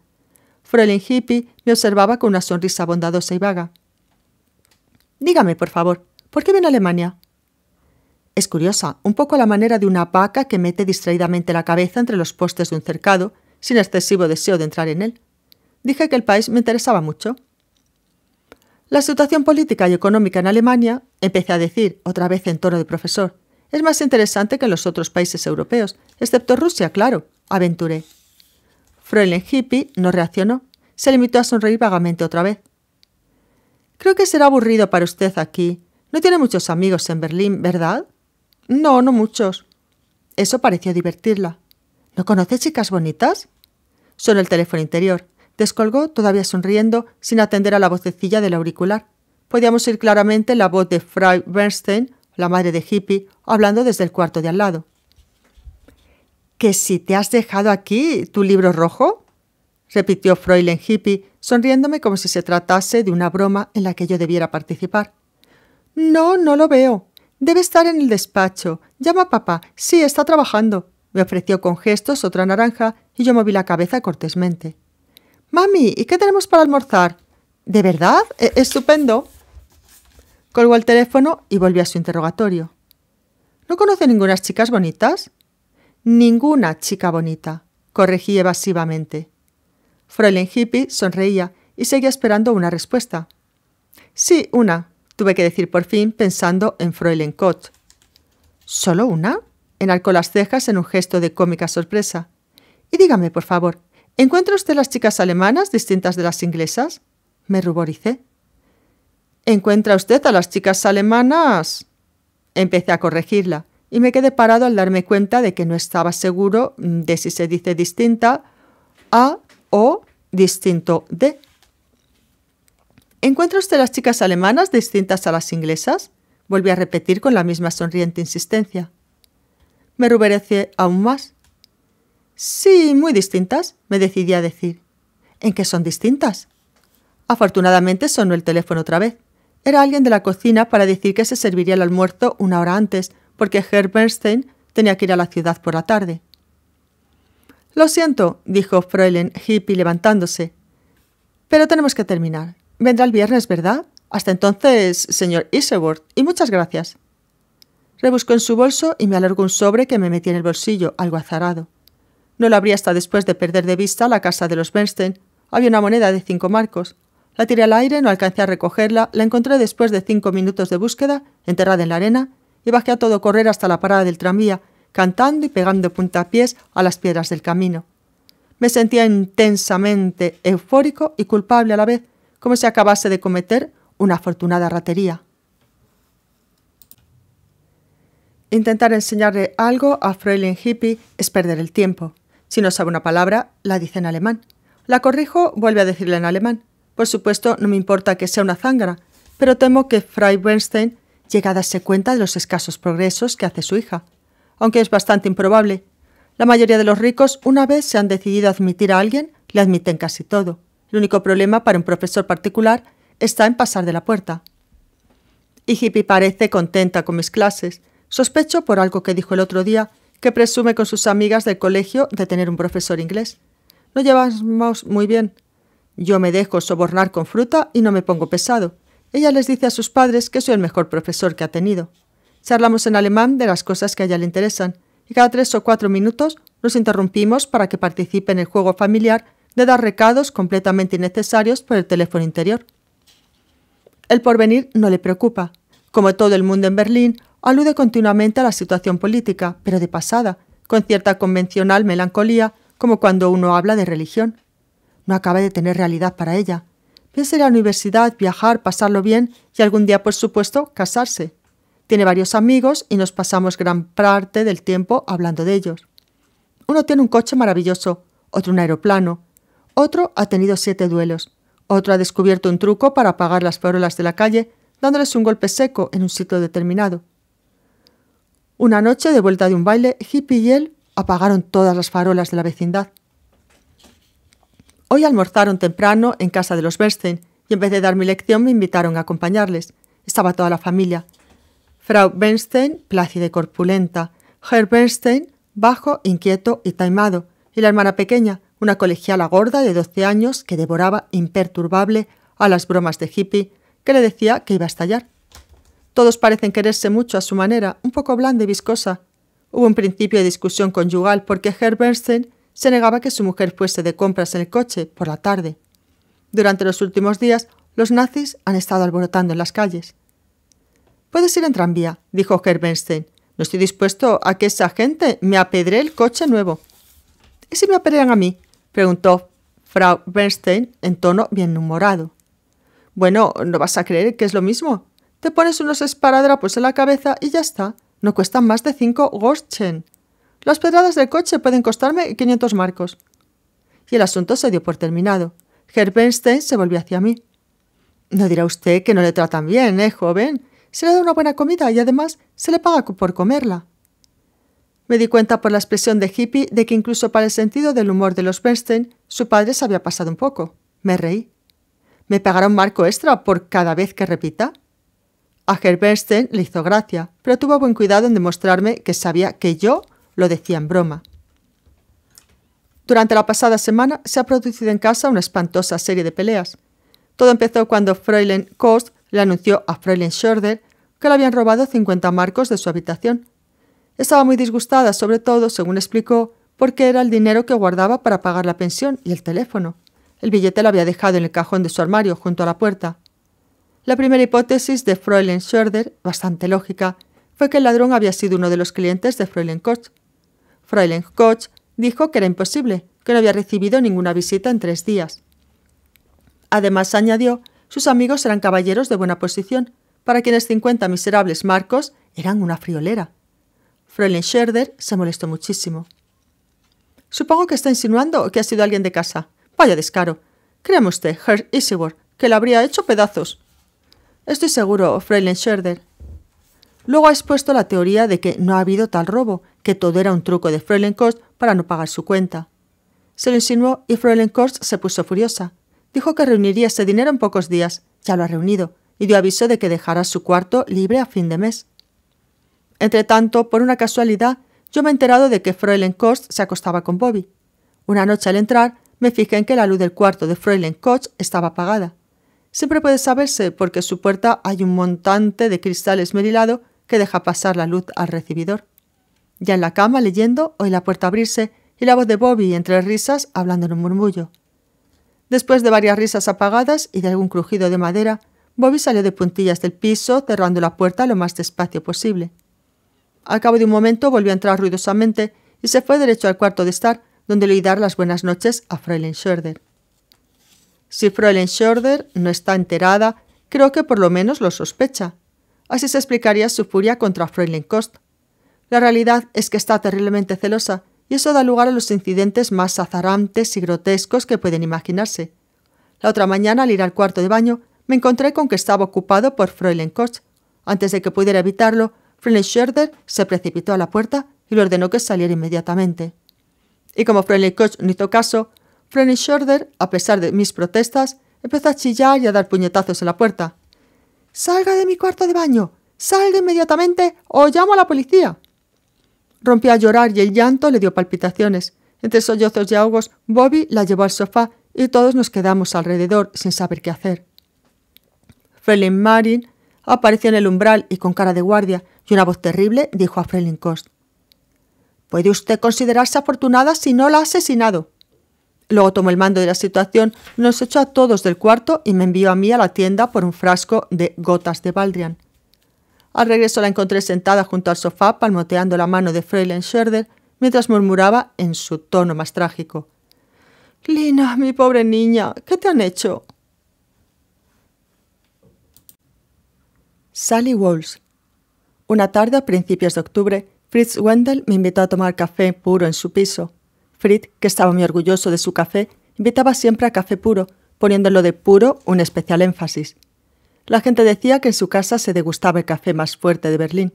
Fräulein Hippie me observaba con una sonrisa bondadosa y vaga. Dígame, por favor, ¿por qué ven a Alemania? Es curiosa, un poco a la manera de una vaca que mete distraídamente la cabeza entre los postes de un cercado sin excesivo deseo de entrar en él. Dije que el país me interesaba mucho. La situación política y económica en Alemania, empecé a decir, otra vez en tono de profesor, es más interesante que en los otros países europeos, excepto Rusia, claro, aventuré. Fräulein Hippie no reaccionó, se limitó a sonreír vagamente otra vez. Creo que será aburrido para usted aquí. No tiene muchos amigos en Berlín, ¿verdad? No, no muchos. Eso pareció divertirla. ¿No conoce chicas bonitas? Solo el teléfono interior. Descolgó, todavía sonriendo, sin atender a la vocecilla del auricular. Podíamos oír claramente la voz de Frau Bernstein, la madre de Hippie, hablando desde el cuarto de al lado. ¿Que si te has dejado aquí tu libro rojo? repitió en Hippie, sonriéndome como si se tratase de una broma en la que yo debiera participar. No, no lo veo. Debe estar en el despacho. Llama a papá. Sí, está trabajando me ofreció con gestos otra naranja y yo moví la cabeza cortésmente. Mami, ¿y qué tenemos para almorzar? ¿De verdad? E-, estupendo. Colgó el teléfono y volvió a su interrogatorio. ¿No conoce ninguna chica bonita? Ninguna chica bonita, corregí evasivamente. Fräulein Hippie sonreía y seguía esperando una respuesta. Sí, una, tuve que decir por fin pensando en Fräulein Kott. ¿Solo una? enarcó las cejas en un gesto de cómica sorpresa. Y dígame, por favor, ¿encuentra usted las chicas alemanas distintas de las inglesas? Me ruboricé. ¿Encuentra usted a las chicas alemanas? Empecé a corregirla y me quedé parado al darme cuenta de que no estaba seguro de si se dice distinta a o distinto de. ¿Encuentra usted las chicas alemanas distintas a las inglesas? Volví a repetir con la misma sonriente insistencia me ruberece aún más. Sí, muy distintas, me decidí a decir. ¿En qué son distintas? Afortunadamente sonó el teléfono otra vez. Era alguien de la cocina para decir que se serviría el almuerzo una hora antes, porque Herr tenía que ir a la ciudad por la tarde. Lo siento, dijo Fräulein Hippie levantándose. Pero tenemos que terminar. Vendrá el viernes, ¿verdad? Hasta entonces, señor Isleworth, y muchas gracias. Rebuscó en su bolso y me alargó un sobre que me metí en el bolsillo, algo azarado. No lo abrí hasta después de perder de vista la casa de los Bernstein. Había una moneda de cinco marcos. La tiré al aire, no alcancé a recogerla, la encontré después de cinco minutos de búsqueda, enterrada en la arena, y bajé a todo correr hasta la parada del tranvía, cantando y pegando puntapiés a las piedras del camino. Me sentía intensamente eufórico y culpable a la vez, como si acabase de cometer una afortunada ratería. Intentar enseñarle algo a Fräulein Hippie es perder el tiempo. Si no sabe una palabra, la dice en alemán. La corrijo, vuelve a decirla en alemán. Por supuesto, no me importa que sea una zangra, pero temo que Frau Bernstein llega a darse cuenta de los escasos progresos que hace su hija, aunque es bastante improbable. La mayoría de los ricos, una vez se han decidido a admitir a alguien, le admiten casi todo. El único problema para un profesor particular está en pasar de la puerta. Y Hippie parece contenta con mis clases. Sospecho por algo que dijo el otro día que presume con sus amigas del colegio de tener un profesor inglés. No llevamos muy bien. Yo me dejo sobornar con fruta y no me pongo pesado. Ella les dice a sus padres que soy el mejor profesor que ha tenido. Charlamos en alemán de las cosas que a ella le interesan y cada tres o cuatro minutos nos interrumpimos para que participe en el juego familiar de dar recados completamente innecesarios por el teléfono interior. El porvenir no le preocupa. Como todo el mundo en Berlín, alude continuamente a la situación política, pero de pasada, con cierta convencional melancolía, como cuando uno habla de religión. No acaba de tener realidad para ella. Piensa en la universidad, viajar, pasarlo bien y algún día, por supuesto, casarse. Tiene varios amigos y nos pasamos gran parte del tiempo hablando de ellos. Uno tiene un coche maravilloso, otro un aeroplano, otro ha tenido siete duelos, otro ha descubierto un truco para apagar las farolas de la calle dándoles un golpe seco en un sitio determinado. Una noche, de vuelta de un baile, Hippie y él apagaron todas las farolas de la vecindad. Hoy almorzaron temprano en casa de los Bernstein y en vez de dar mi lección me invitaron a acompañarles. Estaba toda la familia. Frau Bernstein, plácida y corpulenta. Herr Bernstein, bajo, inquieto y taimado. Y la hermana pequeña, una colegiala gorda de 12 años que devoraba imperturbable a las bromas de hippie, que le decía que iba a estallar. Todos parecen quererse mucho a su manera, un poco blanda y viscosa. Hubo un principio de discusión conyugal porque Herr Bernstein se negaba que su mujer fuese de compras en el coche por la tarde. Durante los últimos días, los nazis han estado alborotando en las calles. Puedes ir en tranvía, dijo Herr Bernstein. No estoy dispuesto a que esa gente me apedre el coche nuevo. ¿Y si me apedrean a mí? preguntó Frau Bernstein en tono bien humorado. Bueno, ¿no vas a creer que es lo mismo? Te pones unos esparadrapos en la cabeza y ya está. No cuestan más de cinco gorschen. Las pedradas del coche pueden costarme 500 marcos. Y el asunto se dio por terminado. Bernstein se volvió hacia mí. No dirá usted que no le tratan bien, ¿eh, joven? Se le da una buena comida y además se le paga por comerla. Me di cuenta por la expresión de hippie de que incluso para el sentido del humor de los Bernstein, su padre se había pasado un poco. Me reí. ¿Me pagará un marco extra por cada vez que repita? A Gerberstein le hizo gracia, pero tuvo buen cuidado en demostrarme que sabía que yo lo decía en broma. Durante la pasada semana se ha producido en casa una espantosa serie de peleas. Todo empezó cuando Fräulein Kost le anunció a Fräulein Schörder que le habían robado 50 marcos de su habitación. Estaba muy disgustada, sobre todo, según explicó, porque era el dinero que guardaba para pagar la pensión y el teléfono. El billete lo había dejado en el cajón de su armario, junto a la puerta. La primera hipótesis de Fräulein Schroeder, bastante lógica, fue que el ladrón había sido uno de los clientes de Fräulein Koch. Fräulein Koch dijo que era imposible, que no había recibido ninguna visita en tres días. Además, añadió, sus amigos eran caballeros de buena posición, para quienes 50 miserables marcos eran una friolera. Fräulein Scherder se molestó muchísimo. Supongo que está insinuando que ha sido alguien de casa. Vaya descaro. Créame usted, Herr Isibor, que la habría hecho pedazos. Estoy seguro, Fräulein Scherder. Luego ha expuesto la teoría de que no ha habido tal robo, que todo era un truco de Fräulein Koch para no pagar su cuenta. Se lo insinuó y Fräulein Koch se puso furiosa. Dijo que reuniría ese dinero en pocos días. Ya lo ha reunido y dio aviso de que dejará su cuarto libre a fin de mes. Entretanto, por una casualidad, yo me he enterado de que Fräulein Koch se acostaba con Bobby. Una noche al entrar, me fijé en que la luz del cuarto de Fräulein Koch estaba apagada. Siempre puede saberse porque en su puerta hay un montante de cristal esmerilado que deja pasar la luz al recibidor. Ya en la cama leyendo, oí la puerta abrirse y la voz de Bobby entre risas hablando en un murmullo. Después de varias risas apagadas y de algún crujido de madera, Bobby salió de puntillas del piso, cerrando la puerta lo más despacio posible. Al cabo de un momento volvió a entrar ruidosamente y se fue derecho al cuarto de estar, donde le dar las buenas noches a Fräulein Schroeder. Si Fräulein Schörder no está enterada, creo que por lo menos lo sospecha. Así se explicaría su furia contra Fräulein Kost. La realidad es que está terriblemente celosa y eso da lugar a los incidentes más azarantes y grotescos que pueden imaginarse. La otra mañana, al ir al cuarto de baño, me encontré con que estaba ocupado por Fräulein Koch. Antes de que pudiera evitarlo, Fräulein Schörder se precipitó a la puerta y le ordenó que saliera inmediatamente. Y como Fräulein Koch no hizo caso, Frenny Shorter, a pesar de mis protestas, empezó a chillar y a dar puñetazos en la puerta. ¡Salga de mi cuarto de baño! ¡Salga inmediatamente o llamo a la policía! Rompió a llorar y el llanto le dio palpitaciones. Entre sollozos y ahogos, Bobby la llevó al sofá y todos nos quedamos alrededor sin saber qué hacer. Frelin Marin apareció en el umbral y con cara de guardia y una voz terrible dijo a Frelin Cost: ¿Puede usted considerarse afortunada si no la ha asesinado? Luego tomó el mando de la situación, nos echó a todos del cuarto y me envió a mí a la tienda por un frasco de gotas de Baldrian. Al regreso la encontré sentada junto al sofá, palmoteando la mano de Freyland Scherder, mientras murmuraba en su tono más trágico. Lina, mi pobre niña, ¿qué te han hecho? Sally Walls. Una tarde a principios de octubre, Fritz Wendell me invitó a tomar café puro en su piso. Fritz, que estaba muy orgulloso de su café, invitaba siempre a café puro, poniéndolo de puro un especial énfasis. La gente decía que en su casa se degustaba el café más fuerte de Berlín.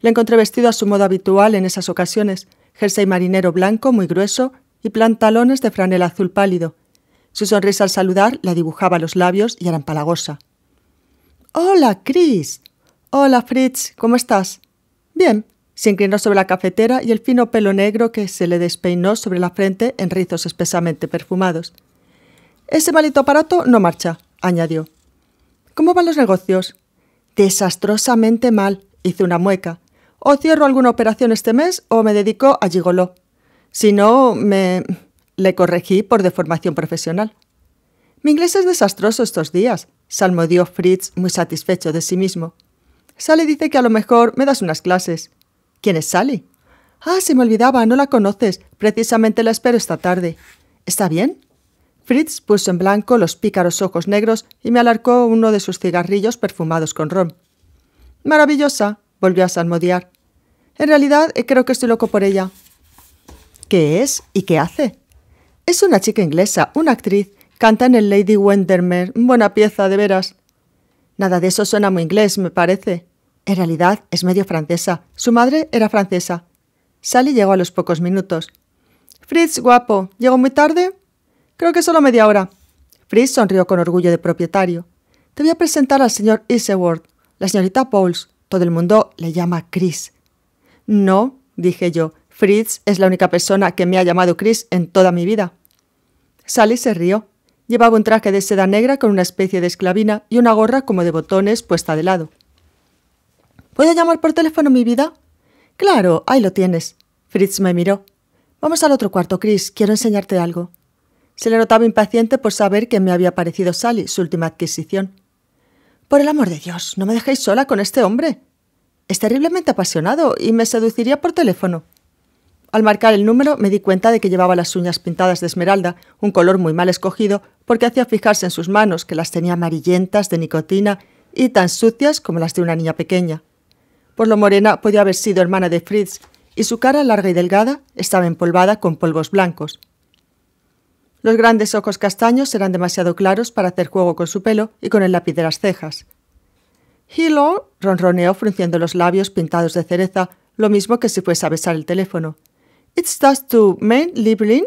Le encontré vestido a su modo habitual en esas ocasiones, jersey marinero blanco muy grueso y pantalones de franel azul pálido. Su sonrisa al saludar la dibujaba los labios y era empalagosa. Hola, Chris. Hola, Fritz. ¿Cómo estás? Bien. Se inclinó sobre la cafetera y el fino pelo negro que se le despeinó sobre la frente en rizos espesamente perfumados. Ese malito aparato no marcha, añadió. ¿Cómo van los negocios? Desastrosamente mal, hizo una mueca. O cierro alguna operación este mes o me dedico a gigoló. Si no, me... le corregí por deformación profesional. Mi inglés es desastroso estos días, salmodió Fritz muy satisfecho de sí mismo. Sale dice que a lo mejor me das unas clases. ¿Quién es Sally? Ah, se me olvidaba, no la conoces. Precisamente la espero esta tarde. ¿Está bien? Fritz puso en blanco los pícaros ojos negros y me alarcó uno de sus cigarrillos perfumados con rom. Maravillosa, volvió a salmodiar. En realidad eh, creo que estoy loco por ella. ¿Qué es y qué hace? Es una chica inglesa, una actriz. Canta en el Lady Wendermere. Buena pieza, de veras. Nada de eso suena muy inglés, me parece. En realidad es medio francesa. Su madre era francesa. Sally llegó a los pocos minutos. Fritz, guapo, llegó muy tarde? Creo que solo media hora. Fritz sonrió con orgullo de propietario. Te voy a presentar al señor Easeworth, la señorita Pauls. Todo el mundo le llama Chris. No, dije yo. Fritz es la única persona que me ha llamado Chris en toda mi vida. Sally se rió. Llevaba un traje de seda negra con una especie de esclavina y una gorra como de botones puesta de lado. ¿Puedo llamar por teléfono, mi vida? Claro, ahí lo tienes. Fritz me miró. Vamos al otro cuarto, Chris. Quiero enseñarte algo. Se le notaba impaciente por saber que me había parecido Sally, su última adquisición. Por el amor de Dios, no me dejéis sola con este hombre. Es terriblemente apasionado y me seduciría por teléfono. Al marcar el número me di cuenta de que llevaba las uñas pintadas de esmeralda, un color muy mal escogido porque hacía fijarse en sus manos, que las tenía amarillentas de nicotina y tan sucias como las de una niña pequeña. Por lo morena podía haber sido hermana de Fritz, y su cara larga y delgada estaba empolvada con polvos blancos. Los grandes ojos castaños eran demasiado claros para hacer juego con su pelo y con el lápiz de las cejas. Hilo ronroneó frunciendo los labios pintados de cereza, lo mismo que si fuese a besar el teléfono. It's just to men, Liblin.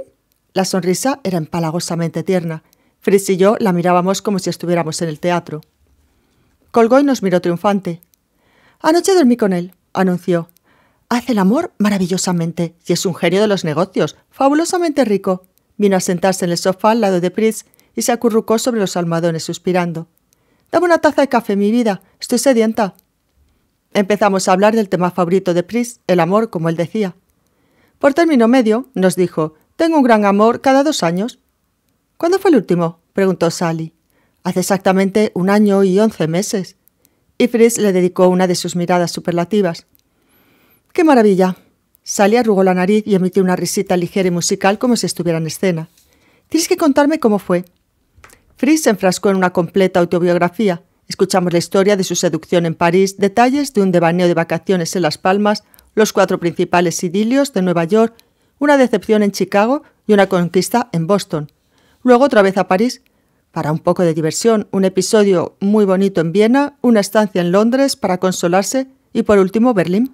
La sonrisa era empalagosamente tierna. Fritz y yo la mirábamos como si estuviéramos en el teatro. Colgoy nos miró triunfante. Anoche dormí con él, anunció. Hace el amor maravillosamente y es un genio de los negocios, fabulosamente rico. Vino a sentarse en el sofá al lado de Pris y se acurrucó sobre los almohadones suspirando. Dame una taza de café, mi vida. Estoy sedienta. Empezamos a hablar del tema favorito de Pris, el amor, como él decía. Por término medio, nos dijo, tengo un gran amor cada dos años. ¿Cuándo fue el último? preguntó Sally. Hace exactamente un año y once meses. Ifris le dedicó una de sus miradas superlativas. ¡Qué maravilla! Sally arrugó la nariz y emitió una risita ligera y musical como si estuviera en escena. Tienes que contarme cómo fue. Fritz se enfrascó en una completa autobiografía. Escuchamos la historia de su seducción en París, detalles de un devaneo de vacaciones en Las Palmas, los cuatro principales idilios de Nueva York, una decepción en Chicago y una conquista en Boston. Luego otra vez a París, para un poco de diversión, un episodio muy bonito en Viena, una estancia en Londres para consolarse y por último Berlín.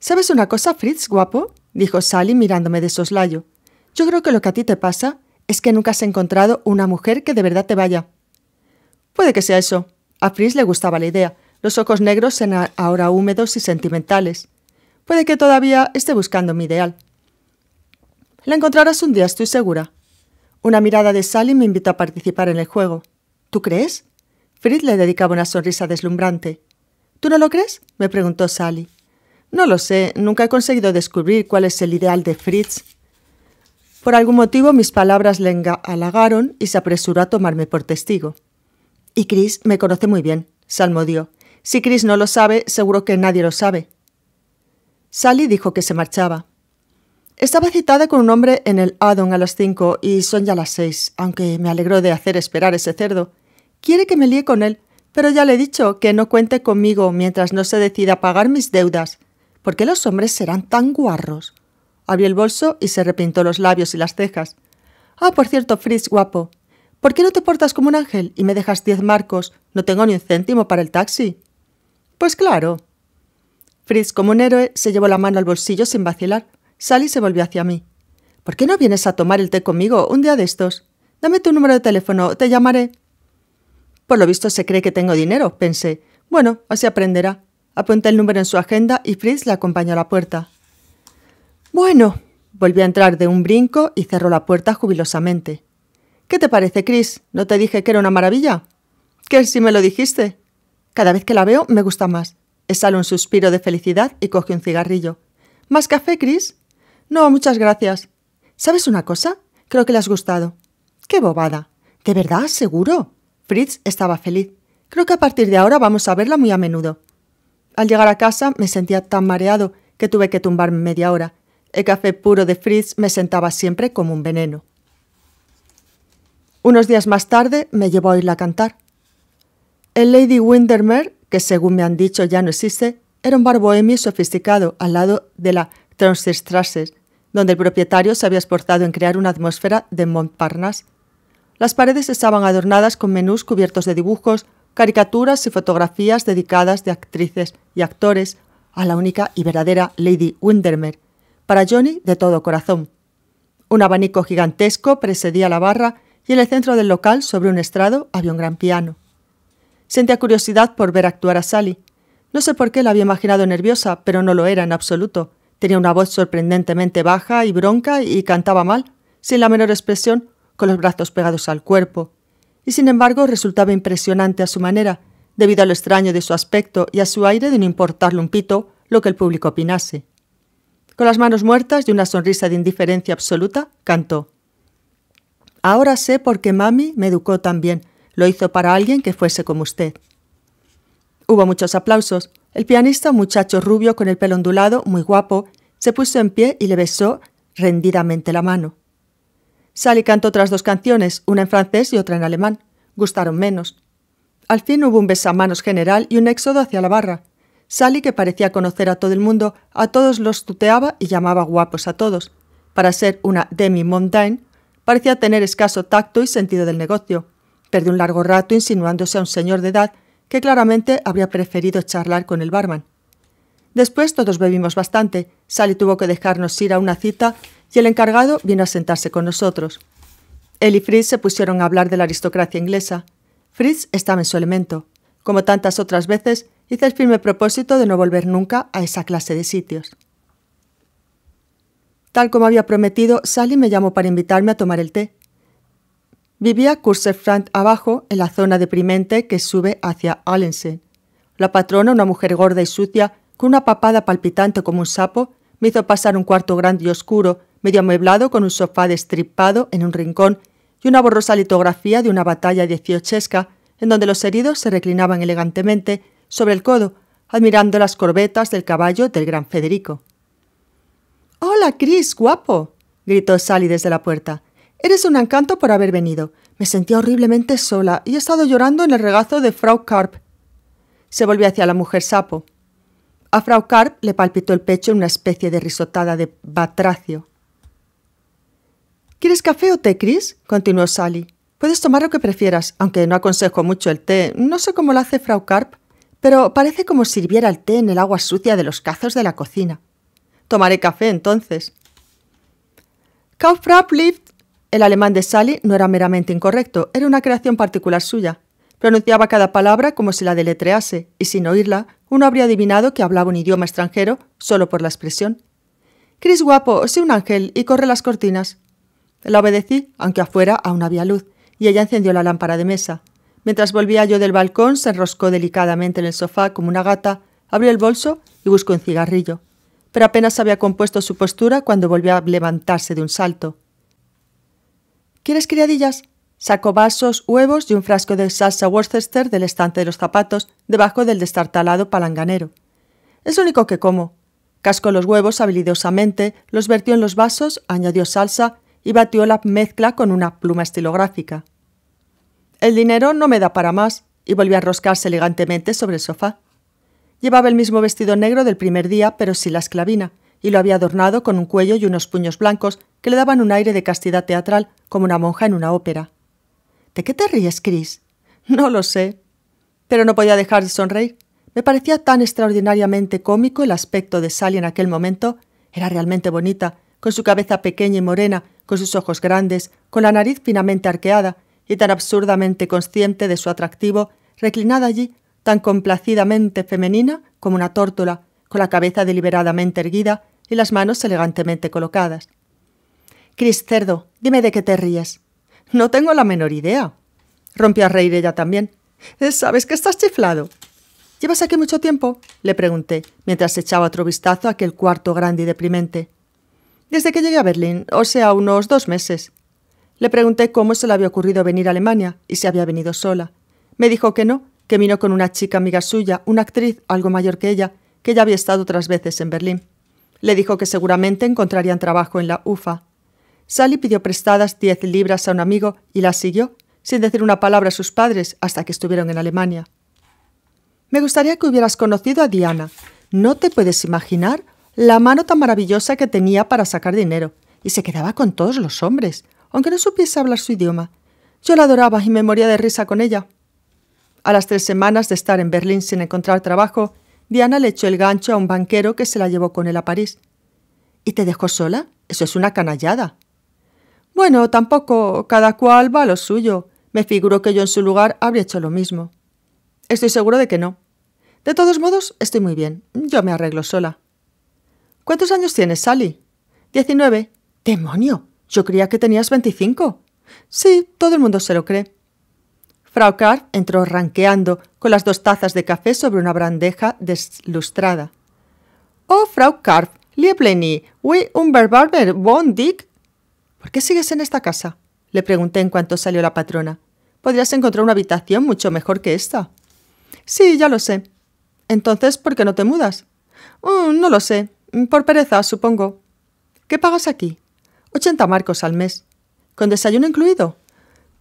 ¿Sabes una cosa, Fritz, guapo? dijo Sally mirándome de soslayo. Yo creo que lo que a ti te pasa es que nunca has encontrado una mujer que de verdad te vaya. Puede que sea eso. A Fritz le gustaba la idea. Los ojos negros eran ahora húmedos y sentimentales. Puede que todavía esté buscando mi ideal. La encontrarás un día, estoy segura. Una mirada de Sally me invitó a participar en el juego. ¿Tú crees? Fritz le dedicaba una sonrisa deslumbrante. ¿Tú no lo crees? me preguntó Sally. No lo sé, nunca he conseguido descubrir cuál es el ideal de Fritz. Por algún motivo mis palabras le halagaron y se apresuró a tomarme por testigo. Y Chris me conoce muy bien, salmodió. Si Chris no lo sabe, seguro que nadie lo sabe. Sally dijo que se marchaba. Estaba citada con un hombre en el Adon a las cinco y son ya las seis, aunque me alegró de hacer esperar ese cerdo. Quiere que me líe con él, pero ya le he dicho que no cuente conmigo mientras no se decida pagar mis deudas. ¿Por qué los hombres serán tan guarros? Abrió el bolso y se repintó los labios y las cejas. Ah, por cierto, Fritz, guapo. ¿Por qué no te portas como un ángel y me dejas diez marcos? No tengo ni un céntimo para el taxi. Pues claro. Fritz, como un héroe, se llevó la mano al bolsillo sin vacilar. Sally se volvió hacia mí. ¿Por qué no vienes a tomar el té conmigo un día de estos? Dame tu número de teléfono, te llamaré. Por lo visto se cree que tengo dinero, pensé. Bueno, así aprenderá. Apunté el número en su agenda y Fritz le acompañó a la puerta. Bueno, volví a entrar de un brinco y cerró la puerta jubilosamente. ¿Qué te parece, Chris? ¿No te dije que era una maravilla? ¿Qué si me lo dijiste? Cada vez que la veo me gusta más. Exhaló un suspiro de felicidad y coge un cigarrillo. ¿Más café, Chris? No, muchas gracias. ¿Sabes una cosa? Creo que le has gustado. ¡Qué bobada! ¿De verdad? ¿Seguro? Fritz estaba feliz. Creo que a partir de ahora vamos a verla muy a menudo. Al llegar a casa me sentía tan mareado que tuve que tumbarme media hora. El café puro de Fritz me sentaba siempre como un veneno. Unos días más tarde me llevó a oírla cantar. El Lady Windermere, que según me han dicho ya no existe, era un bar sofisticado al lado de la Tronsterstrasse, donde el propietario se había esforzado en crear una atmósfera de Montparnasse. Las paredes estaban adornadas con menús cubiertos de dibujos, caricaturas y fotografías dedicadas de actrices y actores a la única y verdadera Lady Windermere, para Johnny de todo corazón. Un abanico gigantesco precedía la barra y en el centro del local, sobre un estrado, había un gran piano. Sentía curiosidad por ver actuar a Sally. No sé por qué la había imaginado nerviosa, pero no lo era en absoluto. Tenía una voz sorprendentemente baja y bronca y cantaba mal, sin la menor expresión, con los brazos pegados al cuerpo. Y sin embargo resultaba impresionante a su manera, debido a lo extraño de su aspecto y a su aire de no importarle un pito lo que el público opinase. Con las manos muertas y una sonrisa de indiferencia absoluta, cantó. Ahora sé por qué mami me educó tan bien. Lo hizo para alguien que fuese como usted. Hubo muchos aplausos, el pianista, muchacho rubio con el pelo ondulado, muy guapo, se puso en pie y le besó rendidamente la mano. Sally cantó otras dos canciones, una en francés y otra en alemán. Gustaron menos. Al fin hubo un manos general y un éxodo hacia la barra. Sally, que parecía conocer a todo el mundo, a todos los tuteaba y llamaba guapos a todos. Para ser una demi mondaine, parecía tener escaso tacto y sentido del negocio. Perdió un largo rato insinuándose a un señor de edad que claramente habría preferido charlar con el barman. Después todos bebimos bastante, Sally tuvo que dejarnos ir a una cita y el encargado vino a sentarse con nosotros. Él y Fritz se pusieron a hablar de la aristocracia inglesa. Fritz estaba en su elemento. Como tantas otras veces, hice el firme propósito de no volver nunca a esa clase de sitios. Tal como había prometido, Sally me llamó para invitarme a tomar el té. Vivía Cursefrant abajo, en la zona deprimente que sube hacia Allensen. La patrona, una mujer gorda y sucia, con una papada palpitante como un sapo, me hizo pasar un cuarto grande y oscuro, medio amueblado con un sofá destripado en un rincón y una borrosa litografía de una batalla dieciochesca, en donde los heridos se reclinaban elegantemente sobre el codo, admirando las corbetas del caballo del gran Federico. Hola, Chris, guapo, gritó Sally desde la puerta. Eres un encanto por haber venido. Me sentía horriblemente sola y he estado llorando en el regazo de Frau Karp. Se volvió hacia la mujer sapo. A Frau Karp le palpitó el pecho en una especie de risotada de batracio. ¿Quieres café o té, Chris? continuó Sally. Puedes tomar lo que prefieras, aunque no aconsejo mucho el té. No sé cómo lo hace Frau Karp, pero parece como sirviera el té en el agua sucia de los cazos de la cocina. Tomaré café entonces. Kaufrau el alemán de Sally no era meramente incorrecto, era una creación particular suya. Pronunciaba cada palabra como si la deletrease, y sin oírla, uno habría adivinado que hablaba un idioma extranjero solo por la expresión. Cris guapo, soy un ángel y corre las cortinas. La obedecí, aunque afuera aún había luz, y ella encendió la lámpara de mesa. Mientras volvía yo del balcón, se enroscó delicadamente en el sofá como una gata, abrió el bolso y buscó un cigarrillo. Pero apenas había compuesto su postura cuando volvió a levantarse de un salto. ¿Quieres criadillas? Sacó vasos, huevos y un frasco de salsa Worcester del estante de los zapatos, debajo del destartalado palanganero. Es lo único que como. Cascó los huevos habilidosamente, los vertió en los vasos, añadió salsa y batió la mezcla con una pluma estilográfica. El dinero no me da para más, y volvió a arroscarse elegantemente sobre el sofá. Llevaba el mismo vestido negro del primer día, pero sin la esclavina, y lo había adornado con un cuello y unos puños blancos que le daban un aire de castidad teatral, como una monja en una ópera. ¿De qué te ríes, Chris? No lo sé. Pero no podía dejar de sonreír. Me parecía tan extraordinariamente cómico el aspecto de Sally en aquel momento. Era realmente bonita, con su cabeza pequeña y morena, con sus ojos grandes, con la nariz finamente arqueada, y tan absurdamente consciente de su atractivo, reclinada allí, tan complacidamente femenina como una tórtola, con la cabeza deliberadamente erguida y las manos elegantemente colocadas. Cris Cerdo, dime de qué te ríes. No tengo la menor idea. Rompió a reír ella también. Eh, Sabes que estás chiflado. ¿Llevas aquí mucho tiempo? le pregunté, mientras echaba otro vistazo a aquel cuarto grande y deprimente. Desde que llegué a Berlín, o sea, unos dos meses. Le pregunté cómo se le había ocurrido venir a Alemania y si había venido sola. Me dijo que no, que vino con una chica amiga suya, una actriz algo mayor que ella, que ya había estado otras veces en Berlín. Le dijo que seguramente encontrarían trabajo en la UFA. Sally pidió prestadas diez libras a un amigo y las siguió, sin decir una palabra a sus padres hasta que estuvieron en Alemania. Me gustaría que hubieras conocido a Diana. No te puedes imaginar la mano tan maravillosa que tenía para sacar dinero, y se quedaba con todos los hombres, aunque no supiese hablar su idioma. Yo la adoraba y me moría de risa con ella. A las tres semanas de estar en Berlín sin encontrar trabajo, Diana le echó el gancho a un banquero que se la llevó con él a París. ¿Y te dejó sola? Eso es una canallada. Bueno, tampoco. Cada cual va a lo suyo. Me figuro que yo en su lugar habría hecho lo mismo. Estoy seguro de que no. De todos modos, estoy muy bien. Yo me arreglo sola. ¿Cuántos años tienes, Sally? Diecinueve. ¡Demonio! Yo creía que tenías veinticinco. Sí, todo el mundo se lo cree. Frau Carr entró ranqueando, con las dos tazas de café sobre una bandeja deslustrada. Oh, Frau Karp, Liebleni, un Barber bon, Dick. ¿Por qué sigues en esta casa? Le pregunté en cuanto salió la patrona. Podrías encontrar una habitación mucho mejor que esta. Sí, ya lo sé. Entonces, ¿por qué no te mudas? «Mm, no lo sé. Por pereza, supongo. ¿Qué pagas aquí? 80 marcos al mes. ¿Con desayuno incluido?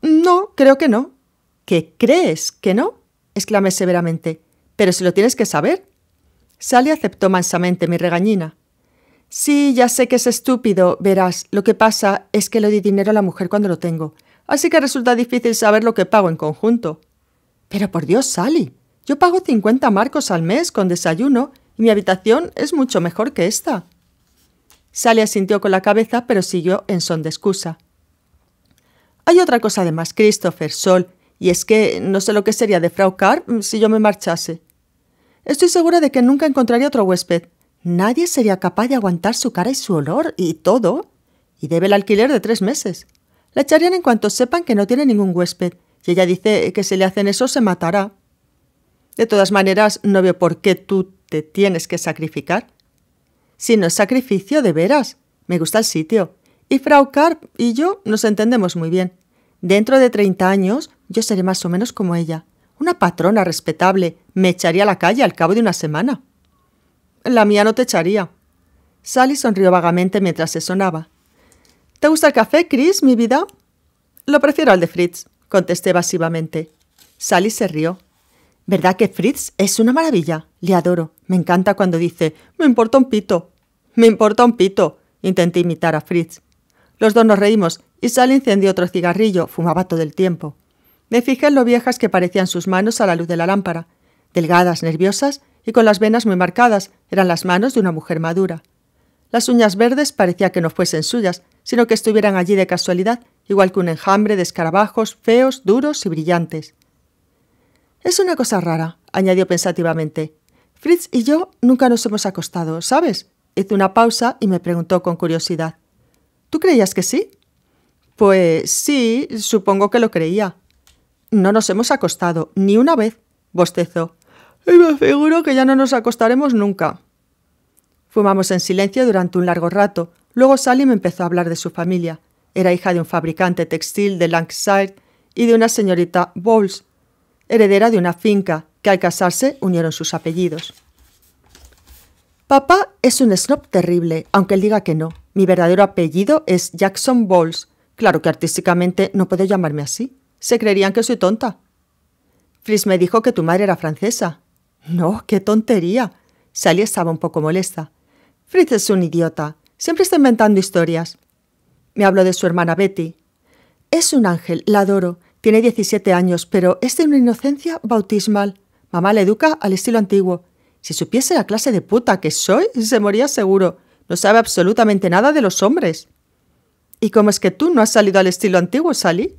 No, creo que no. ¿Qué crees que no? exclamé severamente. Pero si lo tienes que saber. Sally aceptó mansamente mi regañina. Sí, ya sé que es estúpido, verás. Lo que pasa es que le di dinero a la mujer cuando lo tengo, así que resulta difícil saber lo que pago en conjunto. Pero por Dios, Sally, yo pago 50 marcos al mes con desayuno y mi habitación es mucho mejor que esta. Sally asintió con la cabeza, pero siguió en son de excusa. Hay otra cosa además, Christopher, Sol, y es que no sé lo que sería de Frau Karp si yo me marchase. Estoy segura de que nunca encontraría otro huésped. Nadie sería capaz de aguantar su cara y su olor y todo. Y debe el alquiler de tres meses. La echarían en cuanto sepan que no tiene ningún huésped. Y ella dice que si le hacen eso se matará. De todas maneras, no veo por qué tú te tienes que sacrificar. Si no es sacrificio, de veras. Me gusta el sitio. Y Frau Karp y yo nos entendemos muy bien. Dentro de 30 años yo seré más o menos como ella. Una patrona respetable me echaría a la calle al cabo de una semana. La mía no te echaría. Sally sonrió vagamente mientras se sonaba. ¿Te gusta el café, Chris, mi vida? Lo prefiero al de Fritz, contesté evasivamente. Sally se rió. ¿Verdad que Fritz es una maravilla? Le adoro. Me encanta cuando dice, me importa un pito. Me importa un pito. Intenté imitar a Fritz. Los dos nos reímos y Sally encendió otro cigarrillo, fumaba todo el tiempo. Me fijé en lo viejas que parecían sus manos a la luz de la lámpara. Delgadas, nerviosas y con las venas muy marcadas, eran las manos de una mujer madura. Las uñas verdes parecía que no fuesen suyas, sino que estuvieran allí de casualidad, igual que un enjambre de escarabajos feos, duros y brillantes. Es una cosa rara, añadió pensativamente. Fritz y yo nunca nos hemos acostado, ¿sabes? Hizo una pausa y me preguntó con curiosidad. ¿Tú creías que sí? Pues sí, supongo que lo creía. No nos hemos acostado, ni una vez, bostezó. Y me figuro que ya no nos acostaremos nunca. Fumamos en silencio durante un largo rato. Luego Sally me empezó a hablar de su familia. Era hija de un fabricante textil de Langside y de una señorita Bowles, heredera de una finca, que al casarse unieron sus apellidos. Papá es un snob terrible, aunque él diga que no. Mi verdadero apellido es Jackson Bowles Claro que artísticamente no puedo llamarme así. Se creerían que soy tonta. Fritz me dijo que tu madre era francesa. No, qué tontería. Sally estaba un poco molesta. Fritz es un idiota. Siempre está inventando historias. Me habló de su hermana Betty. Es un ángel, la adoro. Tiene 17 años, pero es de una inocencia bautismal. Mamá la educa al estilo antiguo. Si supiese la clase de puta que soy, se moría seguro. No sabe absolutamente nada de los hombres. ¿Y cómo es que tú no has salido al estilo antiguo, Sally?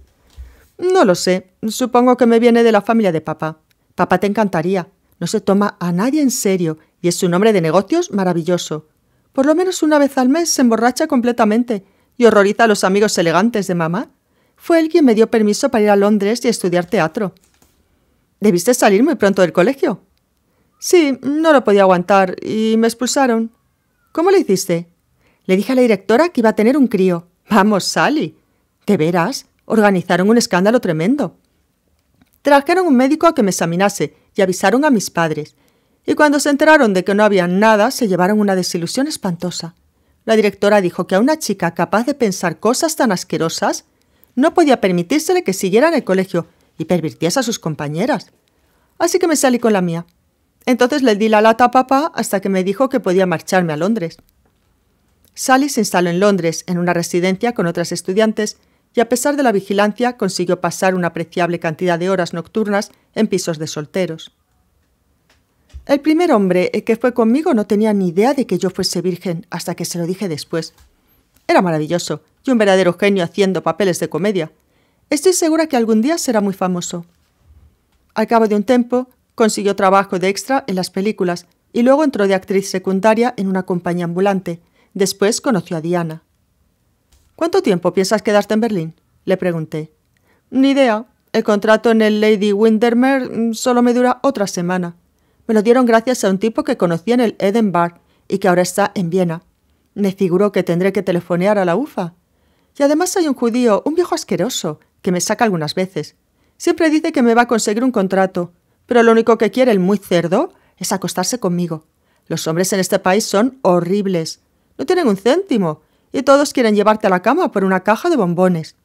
No lo sé. Supongo que me viene de la familia de papá. Papá te encantaría. No se toma a nadie en serio y es un hombre de negocios maravilloso. Por lo menos una vez al mes se emborracha completamente y horroriza a los amigos elegantes de mamá. Fue él quien me dio permiso para ir a Londres y estudiar teatro. ¿Debiste salir muy pronto del colegio? Sí, no lo podía aguantar y me expulsaron. ¿Cómo lo hiciste? Le dije a la directora que iba a tener un crío. Vamos, Sally. De veras, organizaron un escándalo tremendo. Trajeron un médico a que me examinase y avisaron a mis padres. Y cuando se enteraron de que no había nada, se llevaron una desilusión espantosa. La directora dijo que a una chica capaz de pensar cosas tan asquerosas no podía permitírsele que siguiera en el colegio y pervirtiese a sus compañeras. Así que me salí con la mía. Entonces le di la lata a papá hasta que me dijo que podía marcharme a Londres. Sally se instaló en Londres, en una residencia con otras estudiantes, y a pesar de la vigilancia consiguió pasar una apreciable cantidad de horas nocturnas en pisos de solteros. El primer hombre eh, que fue conmigo no tenía ni idea de que yo fuese virgen hasta que se lo dije después. Era maravilloso y un verdadero genio haciendo papeles de comedia. Estoy segura que algún día será muy famoso. Al cabo de un tiempo, consiguió trabajo de extra en las películas y luego entró de actriz secundaria en una compañía ambulante, Después conoció a Diana. ¿Cuánto tiempo piensas quedarte en Berlín? le pregunté. Ni idea. El contrato en el Lady Windermere mm, solo me dura otra semana. Me lo dieron gracias a un tipo que conocí en el Eden y que ahora está en Viena. Me figuro que tendré que telefonear a la UFA. Y además hay un judío, un viejo asqueroso, que me saca algunas veces. Siempre dice que me va a conseguir un contrato, pero lo único que quiere el muy cerdo es acostarse conmigo. Los hombres en este país son horribles. No tienen un céntimo, y todos quieren llevarte a la cama por una caja de bombones.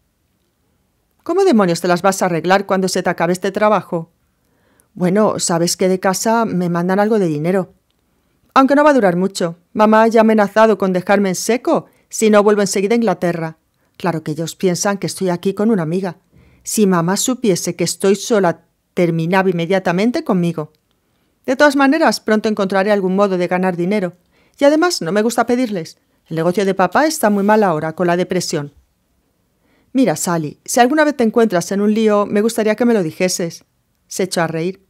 ¿Cómo demonios te las vas a arreglar cuando se te acabe este trabajo? Bueno, sabes que de casa me mandan algo de dinero. Aunque no va a durar mucho. Mamá ya ha amenazado con dejarme en seco si no vuelvo enseguida a Inglaterra. Claro que ellos piensan que estoy aquí con una amiga. Si mamá supiese que estoy sola, terminaba inmediatamente conmigo. De todas maneras, pronto encontraré algún modo de ganar dinero. Y además no me gusta pedirles. El negocio de papá está muy mal ahora, con la depresión. Mira, Sally, si alguna vez te encuentras en un lío, me gustaría que me lo dijeses. Se echó a reír.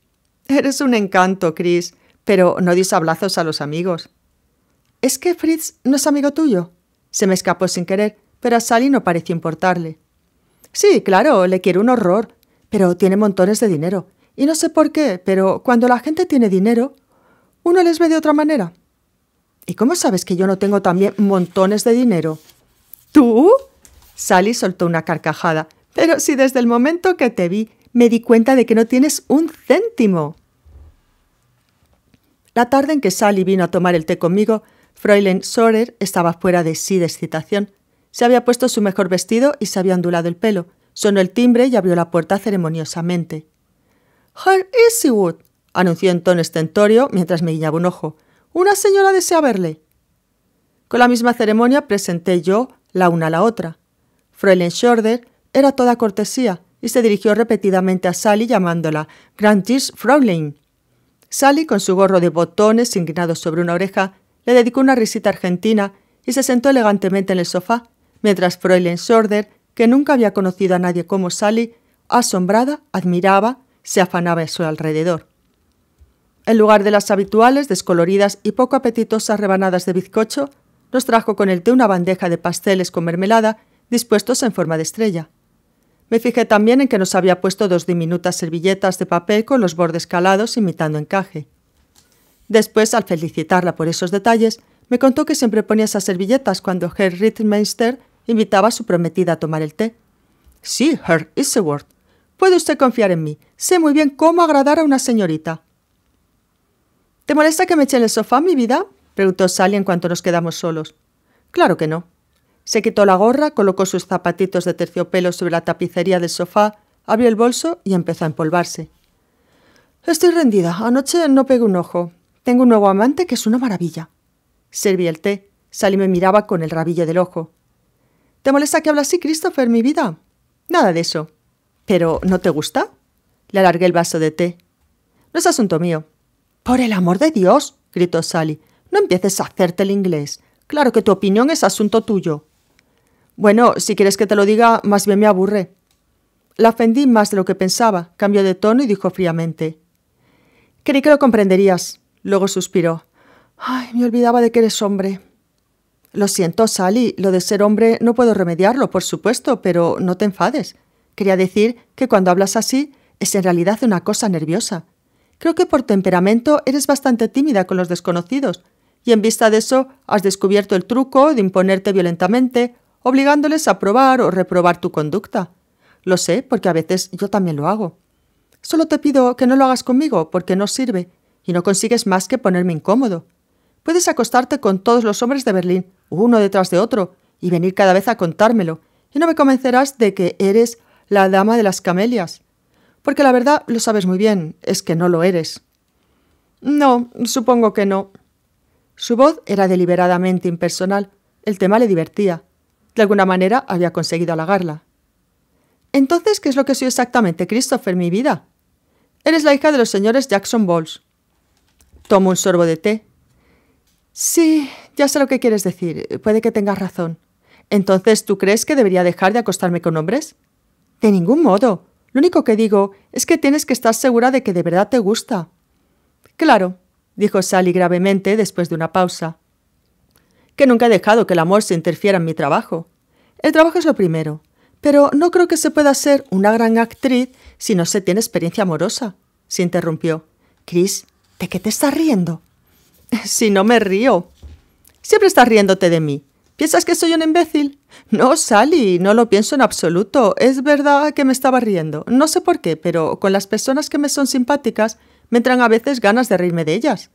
Eres un encanto, Chris, pero no dis a los amigos. ¿Es que Fritz no es amigo tuyo? Se me escapó sin querer, pero a Sally no pareció importarle. Sí, claro, le quiero un horror, pero tiene montones de dinero. Y no sé por qué, pero cuando la gente tiene dinero, uno les ve de otra manera. ¿Y cómo sabes que yo no tengo también montones de dinero? ¿Tú? Sally soltó una carcajada. Pero si desde el momento que te vi me di cuenta de que no tienes un céntimo. La tarde en que Sally vino a tomar el té conmigo, Fräulein Sorer estaba fuera de sí de excitación. Se había puesto su mejor vestido y se había ondulado el pelo. Sonó el timbre y abrió la puerta ceremoniosamente. Herr Easywood, anunció en tono estentorio mientras me guiñaba un ojo. Una señora desea verle. Con la misma ceremonia presenté yo la una a la otra. Fräulein Schorder era toda cortesía y se dirigió repetidamente a Sally llamándola Grantis Fräulein. Sally, con su gorro de botones inclinado sobre una oreja, le dedicó una risita argentina y se sentó elegantemente en el sofá, mientras Fräulein Schroeder, que nunca había conocido a nadie como Sally, asombrada, admiraba, se afanaba a su alrededor. En lugar de las habituales, descoloridas y poco apetitosas rebanadas de bizcocho, nos trajo con el té una bandeja de pasteles con mermelada dispuestos en forma de estrella. Me fijé también en que nos había puesto dos diminutas servilletas de papel con los bordes calados imitando encaje. Después, al felicitarla por esos detalles, me contó que siempre ponía esas servilletas cuando Herr Rittmeister invitaba a su prometida a tomar el té. Sí, Herr Isseworth. Puede usted confiar en mí. Sé muy bien cómo agradar a una señorita. ¿Te molesta que me eche en el sofá, mi vida? preguntó Sally en cuanto nos quedamos solos. Claro que no. Se quitó la gorra, colocó sus zapatitos de terciopelo sobre la tapicería del sofá, abrió el bolso y empezó a empolvarse. Estoy rendida. Anoche no pegué un ojo. Tengo un nuevo amante que es una maravilla. Serví el té. Sally me miraba con el rabillo del ojo. ¿Te molesta que hablas así, Christopher, mi vida? Nada de eso. ¿Pero no te gusta? Le alargué el vaso de té. No es asunto mío. Por el amor de Dios, gritó Sally, no empieces a hacerte el inglés. Claro que tu opinión es asunto tuyo. Bueno, si quieres que te lo diga, más bien me aburre. La ofendí más de lo que pensaba, cambió de tono y dijo fríamente. Creí que lo comprenderías. Luego suspiró. Ay, me olvidaba de que eres hombre. Lo siento, Sally, lo de ser hombre no puedo remediarlo, por supuesto, pero no te enfades. Quería decir que cuando hablas así es en realidad una cosa nerviosa. Creo que por temperamento eres bastante tímida con los desconocidos, y en vista de eso has descubierto el truco de imponerte violentamente, obligándoles a probar o reprobar tu conducta. Lo sé, porque a veces yo también lo hago. Solo te pido que no lo hagas conmigo, porque no sirve, y no consigues más que ponerme incómodo. Puedes acostarte con todos los hombres de Berlín, uno detrás de otro, y venir cada vez a contármelo, y no me convencerás de que eres la dama de las camelias porque la verdad lo sabes muy bien, es que no lo eres. No, supongo que no. Su voz era deliberadamente impersonal, el tema le divertía. De alguna manera había conseguido halagarla. Entonces, ¿qué es lo que soy exactamente, Christopher, mi vida? Eres la hija de los señores Jackson Bowles. Tomo un sorbo de té. Sí, ya sé lo que quieres decir. Puede que tengas razón. Entonces, ¿tú crees que debería dejar de acostarme con hombres? De ningún modo. Lo único que digo es que tienes que estar segura de que de verdad te gusta. Claro, dijo Sally gravemente después de una pausa. Que nunca he dejado que el amor se interfiera en mi trabajo. El trabajo es lo primero, pero no creo que se pueda ser una gran actriz si no se tiene experiencia amorosa, se interrumpió. Chris, ¿de qué te estás riendo? Si no me río. Siempre estás riéndote de mí. ¿Piensas que soy un imbécil? No, Sally, no lo pienso en absoluto. Es verdad que me estaba riendo. No sé por qué, pero con las personas que me son simpáticas me entran a veces ganas de reírme de ellas.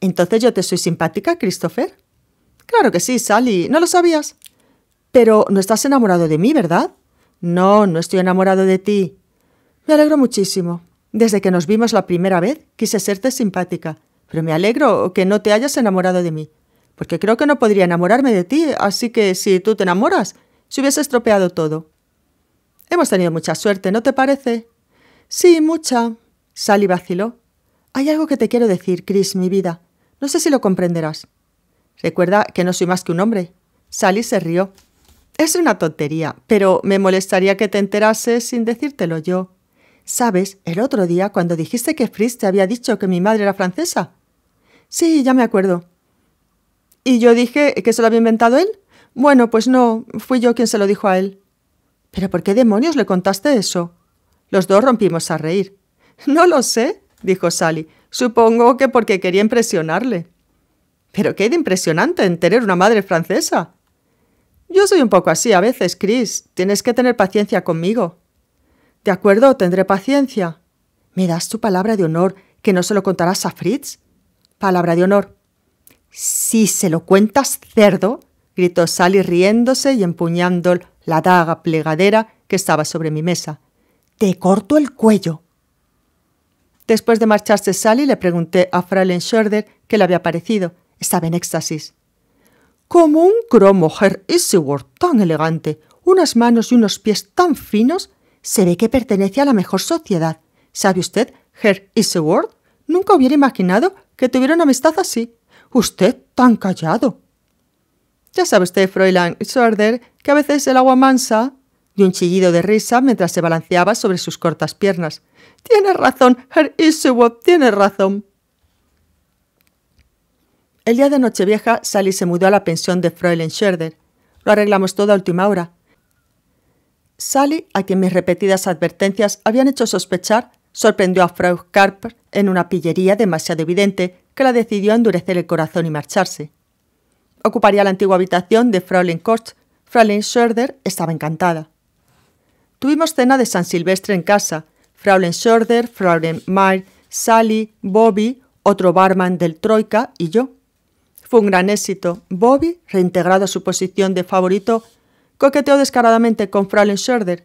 ¿Entonces yo te soy simpática, Christopher? Claro que sí, Sally, no lo sabías. Pero no estás enamorado de mí, ¿verdad? No, no estoy enamorado de ti. Me alegro muchísimo. Desde que nos vimos la primera vez, quise serte simpática. Pero me alegro que no te hayas enamorado de mí porque creo que no podría enamorarme de ti, así que si tú te enamoras, se hubiese estropeado todo. Hemos tenido mucha suerte, ¿no te parece? Sí, mucha. Sally vaciló. Hay algo que te quiero decir, Chris, mi vida. No sé si lo comprenderás. Recuerda que no soy más que un hombre. Sally se rió. Es una tontería, pero me molestaría que te enterases sin decírtelo yo. ¿Sabes, el otro día cuando dijiste que Fritz te había dicho que mi madre era francesa? Sí, ya me acuerdo. Y yo dije que se lo había inventado él. Bueno, pues no, fui yo quien se lo dijo a él. ¿Pero por qué demonios le contaste eso? Los dos rompimos a reír. No lo sé, dijo Sally. Supongo que porque quería impresionarle. Pero qué de impresionante en tener una madre francesa. Yo soy un poco así a veces, Chris. Tienes que tener paciencia conmigo. De acuerdo, tendré paciencia. ¿Me das tu palabra de honor que no se lo contarás a Fritz? Palabra de honor. Si se lo cuentas cerdo, gritó Sally riéndose y empuñando la daga plegadera que estaba sobre mi mesa. Te corto el cuello. Después de marcharse Sally le pregunté a Fräulein Schroeder qué le había parecido. Estaba en éxtasis. Como un cromo, Herr Isseworth, tan elegante, unas manos y unos pies tan finos, se ve que pertenece a la mejor sociedad. ¿Sabe usted, Herr Isseworth? Nunca hubiera imaginado que tuviera una amistad así. Usted tan callado. Ya sabe usted, Fräulein Schroeder, que a veces el agua mansa y un chillido de risa mientras se balanceaba sobre sus cortas piernas. Tiene razón, Herr Isewop, tiene razón. El día de Nochevieja, Sally se mudó a la pensión de Fräulein Schroeder. Lo arreglamos todo a última hora. Sally, a quien mis repetidas advertencias habían hecho sospechar, sorprendió a Frau Karp en una pillería demasiado evidente que la decidió endurecer el corazón y marcharse. Ocuparía la antigua habitación de Fräulein Koch. Fräulein Schroeder estaba encantada. Tuvimos cena de San Silvestre en casa. Fräulein Schroeder, Fräulein Mayer, Sally, Bobby, otro barman del Troika y yo. Fue un gran éxito. Bobby, reintegrado a su posición de favorito, coqueteó descaradamente con Fräulein Schroeder,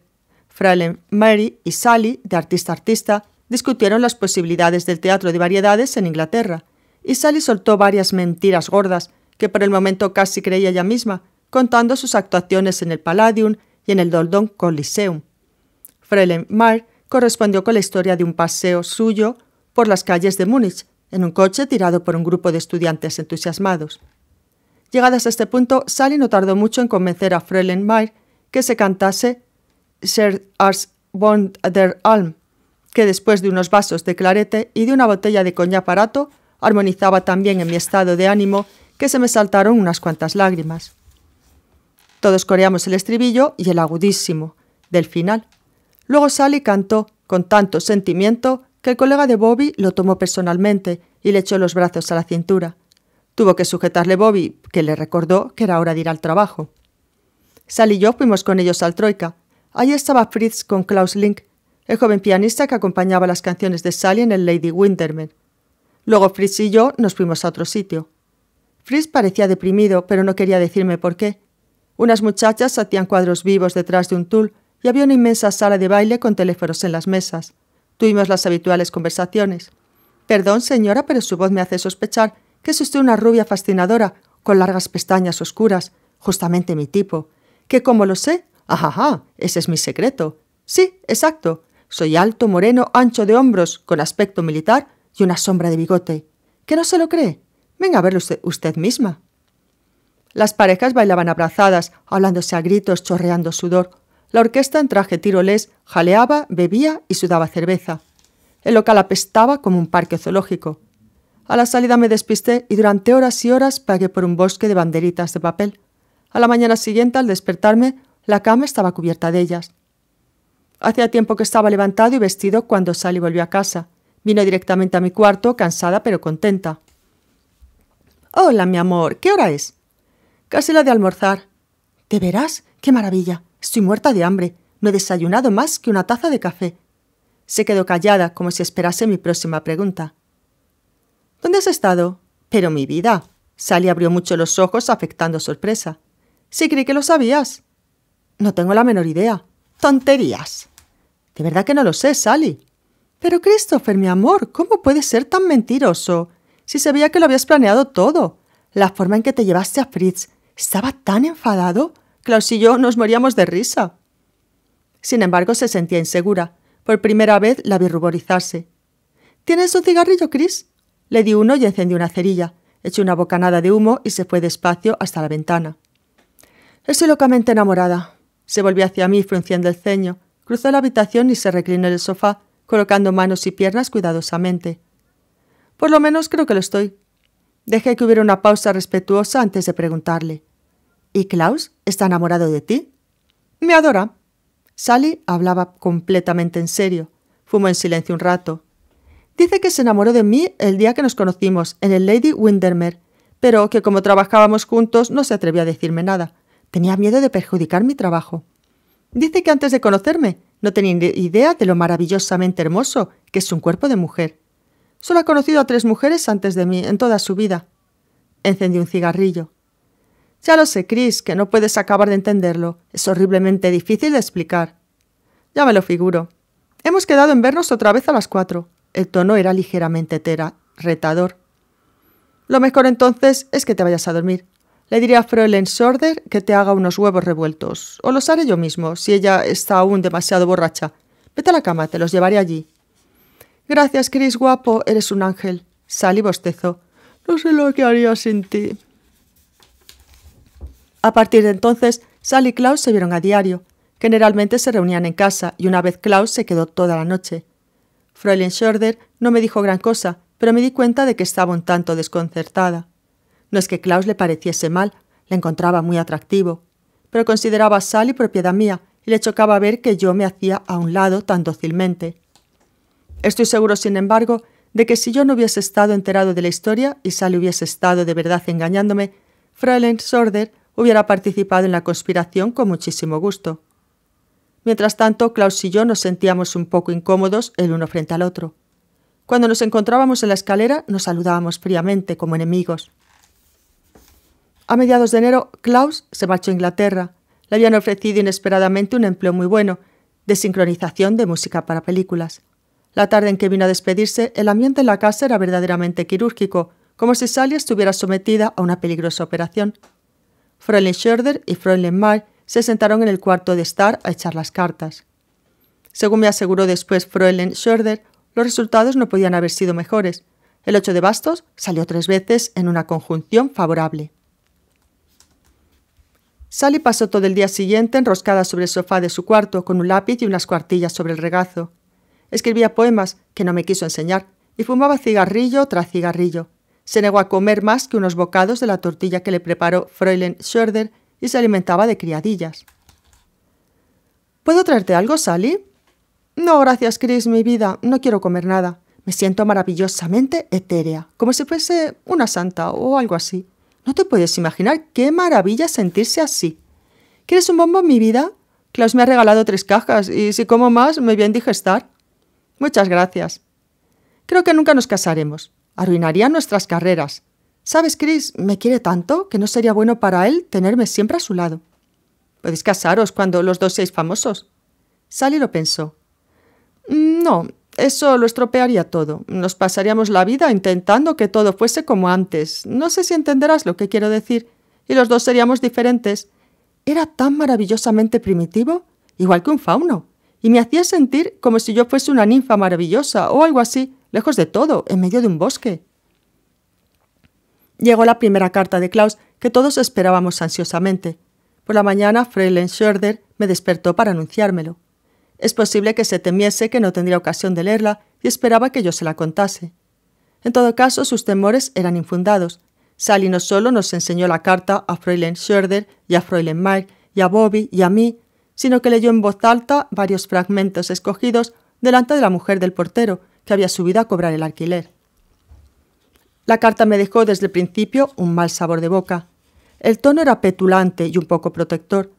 Fräulein Mary y Sally, de artista a artista, discutieron las posibilidades del teatro de variedades en Inglaterra, y Sally soltó varias mentiras gordas que por el momento casi creía ella misma, contando sus actuaciones en el Palladium y en el Doldon Coliseum. Fräulein Mary correspondió con la historia de un paseo suyo por las calles de Múnich, en un coche tirado por un grupo de estudiantes entusiasmados. Llegadas a este punto, Sally no tardó mucho en convencer a Fräulein Mary que se cantase ser Ars von Alm, que después de unos vasos de clarete y de una botella de coña barato, armonizaba también en mi estado de ánimo que se me saltaron unas cuantas lágrimas. Todos coreamos el estribillo y el agudísimo, del final. Luego Sally cantó, con tanto sentimiento, que el colega de Bobby lo tomó personalmente y le echó los brazos a la cintura. Tuvo que sujetarle Bobby, que le recordó que era hora de ir al trabajo. Sally y yo fuimos con ellos al Troika, Allí estaba Fritz con Klaus Link, el joven pianista que acompañaba las canciones de Sally en el Lady Winterman. Luego Fritz y yo nos fuimos a otro sitio. Fritz parecía deprimido, pero no quería decirme por qué. Unas muchachas hacían cuadros vivos detrás de un tul y había una inmensa sala de baile con teléfonos en las mesas. Tuvimos las habituales conversaciones. Perdón, señora, pero su voz me hace sospechar que es usted una rubia fascinadora, con largas pestañas oscuras, justamente mi tipo, que como lo sé, Ajá, ese es mi secreto. Sí, exacto. Soy alto, moreno, ancho de hombros, con aspecto militar y una sombra de bigote. ¿Que no se lo cree? Venga a verlo usted, misma. Las parejas bailaban abrazadas, hablándose a gritos, chorreando sudor. La orquesta en traje tiroles, jaleaba, bebía y sudaba cerveza. El local apestaba como un parque zoológico. A la salida me despisté y durante horas y horas pagué por un bosque de banderitas de papel. A la mañana siguiente, al despertarme, la cama estaba cubierta de ellas. Hacía tiempo que estaba levantado y vestido cuando Sally volvió a casa. Vino directamente a mi cuarto, cansada pero contenta. Hola, mi amor, ¿qué hora es? Casi la de almorzar. ¿Te verás? ¡Qué maravilla! Estoy muerta de hambre. No he desayunado más que una taza de café. Se quedó callada, como si esperase mi próxima pregunta. ¿Dónde has estado? Pero mi vida. Sally abrió mucho los ojos, afectando sorpresa. Sí creí que lo sabías. No tengo la menor idea. Tonterías. De verdad que no lo sé, Sally. Pero Christopher, mi amor, ¿cómo puedes ser tan mentiroso? Si se veía que lo habías planeado todo. La forma en que te llevaste a Fritz. Estaba tan enfadado. Klaus y yo nos moríamos de risa. Sin embargo, se sentía insegura. Por primera vez la vi ruborizarse. ¿Tienes un cigarrillo, Chris? Le di uno y encendí una cerilla. Eché una bocanada de humo y se fue despacio hasta la ventana. Estoy locamente enamorada, se volvió hacia mí frunciendo el ceño, cruzó la habitación y se reclinó en el sofá, colocando manos y piernas cuidadosamente. Por lo menos creo que lo estoy. Dejé que hubiera una pausa respetuosa antes de preguntarle. ¿Y Klaus está enamorado de ti? Me adora. Sally hablaba completamente en serio. Fumó en silencio un rato. Dice que se enamoró de mí el día que nos conocimos en el Lady Windermere, pero que como trabajábamos juntos no se atrevió a decirme nada. Tenía miedo de perjudicar mi trabajo. Dice que antes de conocerme no tenía idea de lo maravillosamente hermoso que es un cuerpo de mujer. Solo ha conocido a tres mujeres antes de mí en toda su vida. Encendió un cigarrillo. Ya lo sé, Chris, que no puedes acabar de entenderlo. Es horriblemente difícil de explicar. Ya me lo figuro. Hemos quedado en vernos otra vez a las cuatro. El tono era ligeramente tera, retador. Lo mejor entonces es que te vayas a dormir. Le diré a Fräulein Sorder que te haga unos huevos revueltos, o los haré yo mismo, si ella está aún demasiado borracha. Vete a la cama, te los llevaré allí. Gracias, Chris, guapo, eres un ángel. Sally bostezó. No sé lo que haría sin ti. A partir de entonces, Sally y Klaus se vieron a diario. Generalmente se reunían en casa y una vez Klaus se quedó toda la noche. Fräulein Sörder no me dijo gran cosa, pero me di cuenta de que estaba un tanto desconcertada. No es que Klaus le pareciese mal, le encontraba muy atractivo, pero consideraba a Sally propiedad mía y le chocaba ver que yo me hacía a un lado tan dócilmente. Estoy seguro, sin embargo, de que si yo no hubiese estado enterado de la historia y Sally hubiese estado de verdad engañándome, Fräulein Sorder hubiera participado en la conspiración con muchísimo gusto. Mientras tanto, Klaus y yo nos sentíamos un poco incómodos el uno frente al otro. Cuando nos encontrábamos en la escalera, nos saludábamos fríamente como enemigos. A mediados de enero, Klaus se marchó a Inglaterra. Le habían ofrecido inesperadamente un empleo muy bueno, de sincronización de música para películas. La tarde en que vino a despedirse, el ambiente en la casa era verdaderamente quirúrgico, como si Sally estuviera sometida a una peligrosa operación. Fräulein Schroeder y Fräulein May se sentaron en el cuarto de estar a echar las cartas. Según me aseguró después Fräulein Schroeder, los resultados no podían haber sido mejores. El ocho de bastos salió tres veces en una conjunción favorable. Sally pasó todo el día siguiente enroscada sobre el sofá de su cuarto con un lápiz y unas cuartillas sobre el regazo. Escribía poemas que no me quiso enseñar y fumaba cigarrillo tras cigarrillo. Se negó a comer más que unos bocados de la tortilla que le preparó Fräulein Schörder y se alimentaba de criadillas. ¿Puedo traerte algo, Sally? No, gracias, Chris, mi vida. No quiero comer nada. Me siento maravillosamente etérea, como si fuese una santa o algo así. No te puedes imaginar qué maravilla sentirse así. ¿Quieres un bombón, mi vida? Klaus me ha regalado tres cajas y si como más me voy a indigestar. Muchas gracias. Creo que nunca nos casaremos. Arruinaría nuestras carreras. ¿Sabes, Chris? Me quiere tanto que no sería bueno para él tenerme siempre a su lado. Podéis casaros cuando los dos seáis famosos. Sally lo pensó. Mm, no, eso lo estropearía todo. Nos pasaríamos la vida intentando que todo fuese como antes. No sé si entenderás lo que quiero decir. Y los dos seríamos diferentes. Era tan maravillosamente primitivo, igual que un fauno. Y me hacía sentir como si yo fuese una ninfa maravillosa o algo así, lejos de todo, en medio de un bosque. Llegó la primera carta de Klaus que todos esperábamos ansiosamente. Por la mañana, Fräulein Schroeder me despertó para anunciármelo. Es posible que se temiese que no tendría ocasión de leerla y esperaba que yo se la contase. En todo caso, sus temores eran infundados. Sally no solo nos enseñó la carta a Fräulein Schroeder y a Fräulein Mike y a Bobby y a mí, sino que leyó en voz alta varios fragmentos escogidos delante de la mujer del portero, que había subido a cobrar el alquiler. La carta me dejó desde el principio un mal sabor de boca. El tono era petulante y un poco protector.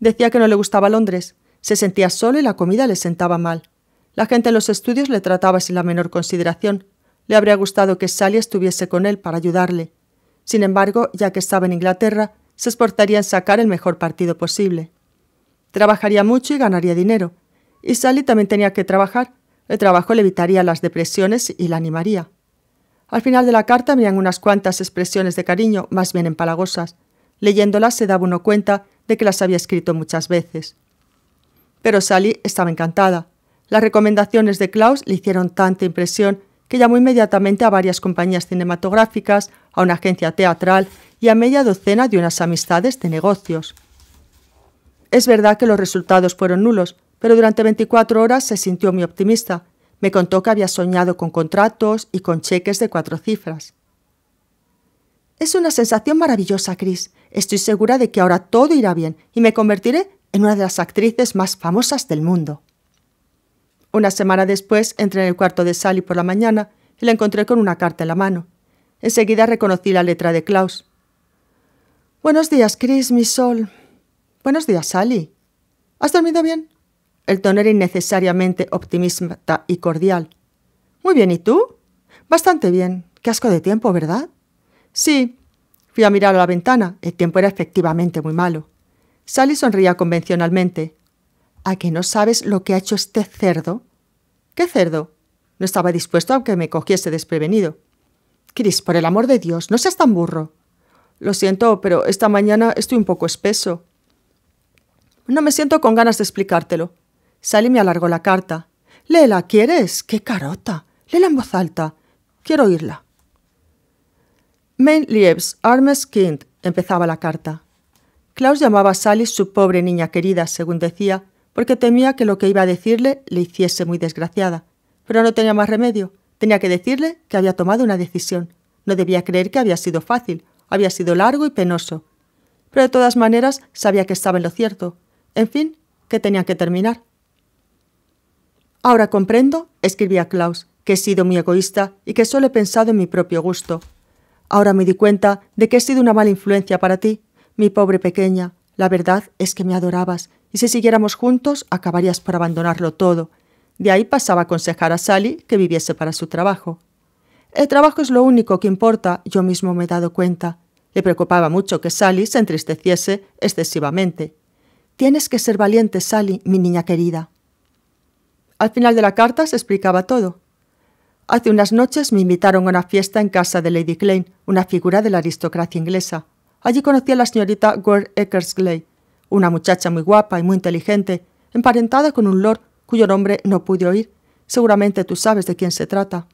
Decía que no le gustaba Londres, se sentía solo y la comida le sentaba mal. La gente en los estudios le trataba sin la menor consideración. Le habría gustado que Sally estuviese con él para ayudarle. Sin embargo, ya que estaba en Inglaterra, se esforzaría en sacar el mejor partido posible. Trabajaría mucho y ganaría dinero. Y Sally también tenía que trabajar. El trabajo le evitaría las depresiones y la animaría. Al final de la carta habían unas cuantas expresiones de cariño, más bien empalagosas. Leyéndolas se daba uno cuenta de que las había escrito muchas veces. Pero Sally estaba encantada. Las recomendaciones de Klaus le hicieron tanta impresión que llamó inmediatamente a varias compañías cinematográficas, a una agencia teatral y a media docena de unas amistades de negocios. Es verdad que los resultados fueron nulos, pero durante 24 horas se sintió muy optimista. Me contó que había soñado con contratos y con cheques de cuatro cifras. Es una sensación maravillosa, Chris. Estoy segura de que ahora todo irá bien y me convertiré en una de las actrices más famosas del mundo. Una semana después entré en el cuarto de Sally por la mañana y la encontré con una carta en la mano. Enseguida reconocí la letra de Klaus. Buenos días, Chris, mi sol. Buenos días, Sally. ¿Has dormido bien? El tono era innecesariamente optimista y cordial. Muy bien, ¿y tú? Bastante bien. Qué asco de tiempo, ¿verdad? Sí. Fui a mirar a la ventana. El tiempo era efectivamente muy malo. Sally sonría convencionalmente. ¿A que no sabes lo que ha hecho este cerdo? ¿Qué cerdo? No estaba dispuesto a que me cogiese desprevenido. Chris, por el amor de Dios, no seas tan burro. Lo siento, pero esta mañana estoy un poco espeso. No me siento con ganas de explicártelo. Sally me alargó la carta. Léela, ¿quieres? ¡Qué carota! Léela en voz alta. Quiero oírla. Main Liebes, Armes Kind, empezaba la carta. Klaus llamaba a Sally su pobre niña querida, según decía, porque temía que lo que iba a decirle le hiciese muy desgraciada. Pero no tenía más remedio. Tenía que decirle que había tomado una decisión. No debía creer que había sido fácil, había sido largo y penoso. Pero de todas maneras sabía que estaba en lo cierto. En fin, que tenía que terminar. Ahora comprendo, escribía Klaus, que he sido muy egoísta y que solo he pensado en mi propio gusto. Ahora me di cuenta de que he sido una mala influencia para ti, mi pobre pequeña, la verdad es que me adorabas, y si siguiéramos juntos acabarías por abandonarlo todo. De ahí pasaba a aconsejar a Sally que viviese para su trabajo. El trabajo es lo único que importa, yo mismo me he dado cuenta. Le preocupaba mucho que Sally se entristeciese excesivamente. Tienes que ser valiente, Sally, mi niña querida. Al final de la carta se explicaba todo. Hace unas noches me invitaron a una fiesta en casa de Lady Klein, una figura de la aristocracia inglesa. Allí conocí a la señorita Gore Eckersley, una muchacha muy guapa y muy inteligente, emparentada con un lord cuyo nombre no pude oír. Seguramente tú sabes de quién se trata.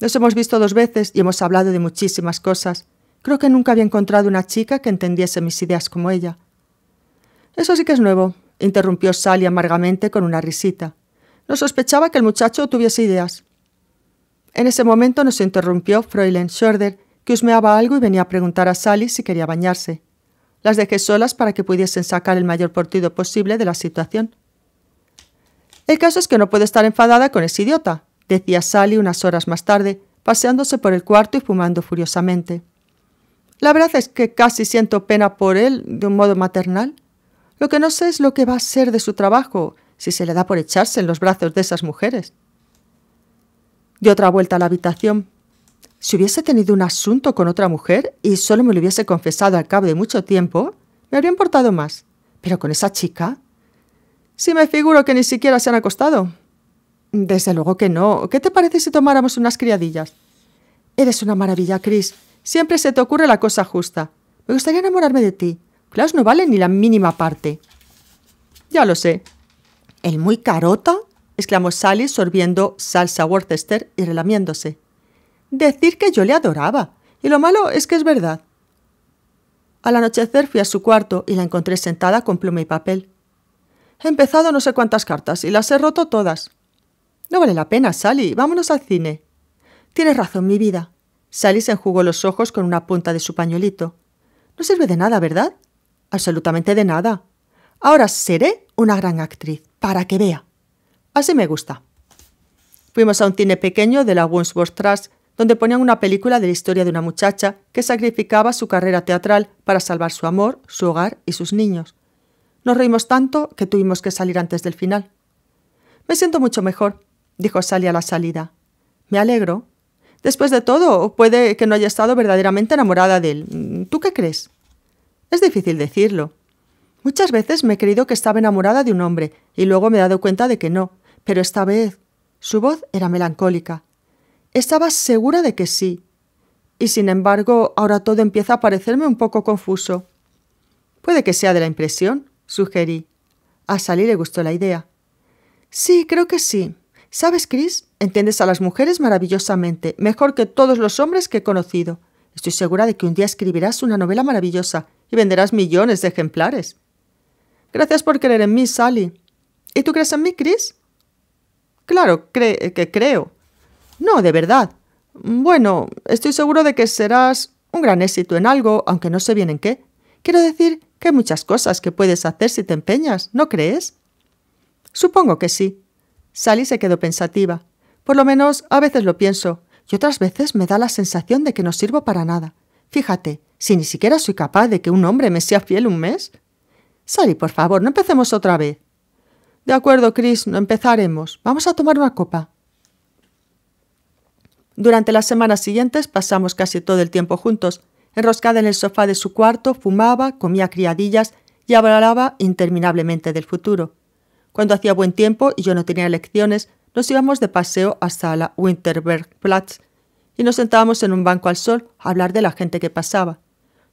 Nos hemos visto dos veces y hemos hablado de muchísimas cosas. Creo que nunca había encontrado una chica que entendiese mis ideas como ella. Eso sí que es nuevo, interrumpió Sally amargamente con una risita. No sospechaba que el muchacho tuviese ideas. En ese momento nos interrumpió Fräulein Schroeder, que husmeaba algo y venía a preguntar a Sally si quería bañarse. Las dejé solas para que pudiesen sacar el mayor partido posible de la situación. El caso es que no puedo estar enfadada con ese idiota, decía Sally unas horas más tarde, paseándose por el cuarto y fumando furiosamente. La verdad es que casi siento pena por él de un modo maternal. Lo que no sé es lo que va a ser de su trabajo si se le da por echarse en los brazos de esas mujeres. De otra vuelta a la habitación, si hubiese tenido un asunto con otra mujer y solo me lo hubiese confesado al cabo de mucho tiempo, me habría importado más. Pero con esa chica. Si me figuro que ni siquiera se han acostado. Desde luego que no. ¿Qué te parece si tomáramos unas criadillas? Eres una maravilla, Chris. Siempre se te ocurre la cosa justa. Me gustaría enamorarme de ti. Klaus no vale ni la mínima parte. Ya lo sé. ¿El muy carota? exclamó Sally sorbiendo salsa Worcester y relamiéndose. Decir que yo le adoraba. Y lo malo es que es verdad. Al anochecer fui a su cuarto y la encontré sentada con pluma y papel. He empezado no sé cuántas cartas y las he roto todas. No vale la pena, Sally. Vámonos al cine. Tienes razón, mi vida. Sally se enjugó los ojos con una punta de su pañuelito. No sirve de nada, ¿verdad? Absolutamente de nada. Ahora seré una gran actriz, para que vea. Así me gusta. Fuimos a un cine pequeño de la Wandsworth Trust donde ponían una película de la historia de una muchacha que sacrificaba su carrera teatral para salvar su amor, su hogar y sus niños. Nos reímos tanto que tuvimos que salir antes del final. Me siento mucho mejor, dijo Sally a la salida. Me alegro. Después de todo, puede que no haya estado verdaderamente enamorada de él. ¿Tú qué crees? Es difícil decirlo. Muchas veces me he creído que estaba enamorada de un hombre y luego me he dado cuenta de que no, pero esta vez su voz era melancólica. Estaba segura de que sí. Y sin embargo, ahora todo empieza a parecerme un poco confuso. Puede que sea de la impresión, sugerí. A Sally le gustó la idea. Sí, creo que sí. ¿Sabes, Chris? Entiendes a las mujeres maravillosamente, mejor que todos los hombres que he conocido. Estoy segura de que un día escribirás una novela maravillosa y venderás millones de ejemplares. Gracias por creer en mí, Sally. ¿Y tú crees en mí, Chris? Claro, que creo. No, de verdad. Bueno, estoy seguro de que serás un gran éxito en algo, aunque no sé bien en qué. Quiero decir que hay muchas cosas que puedes hacer si te empeñas, ¿no crees? Supongo que sí. Sally se quedó pensativa. Por lo menos a veces lo pienso, y otras veces me da la sensación de que no sirvo para nada. Fíjate, si ni siquiera soy capaz de que un hombre me sea fiel un mes. Sally, por favor, no empecemos otra vez. De acuerdo, Chris, no empezaremos. Vamos a tomar una copa. Durante las semanas siguientes pasamos casi todo el tiempo juntos. Enroscada en el sofá de su cuarto, fumaba, comía criadillas y hablaba interminablemente del futuro. Cuando hacía buen tiempo y yo no tenía lecciones, nos íbamos de paseo hasta la Winterbergplatz y nos sentábamos en un banco al sol a hablar de la gente que pasaba.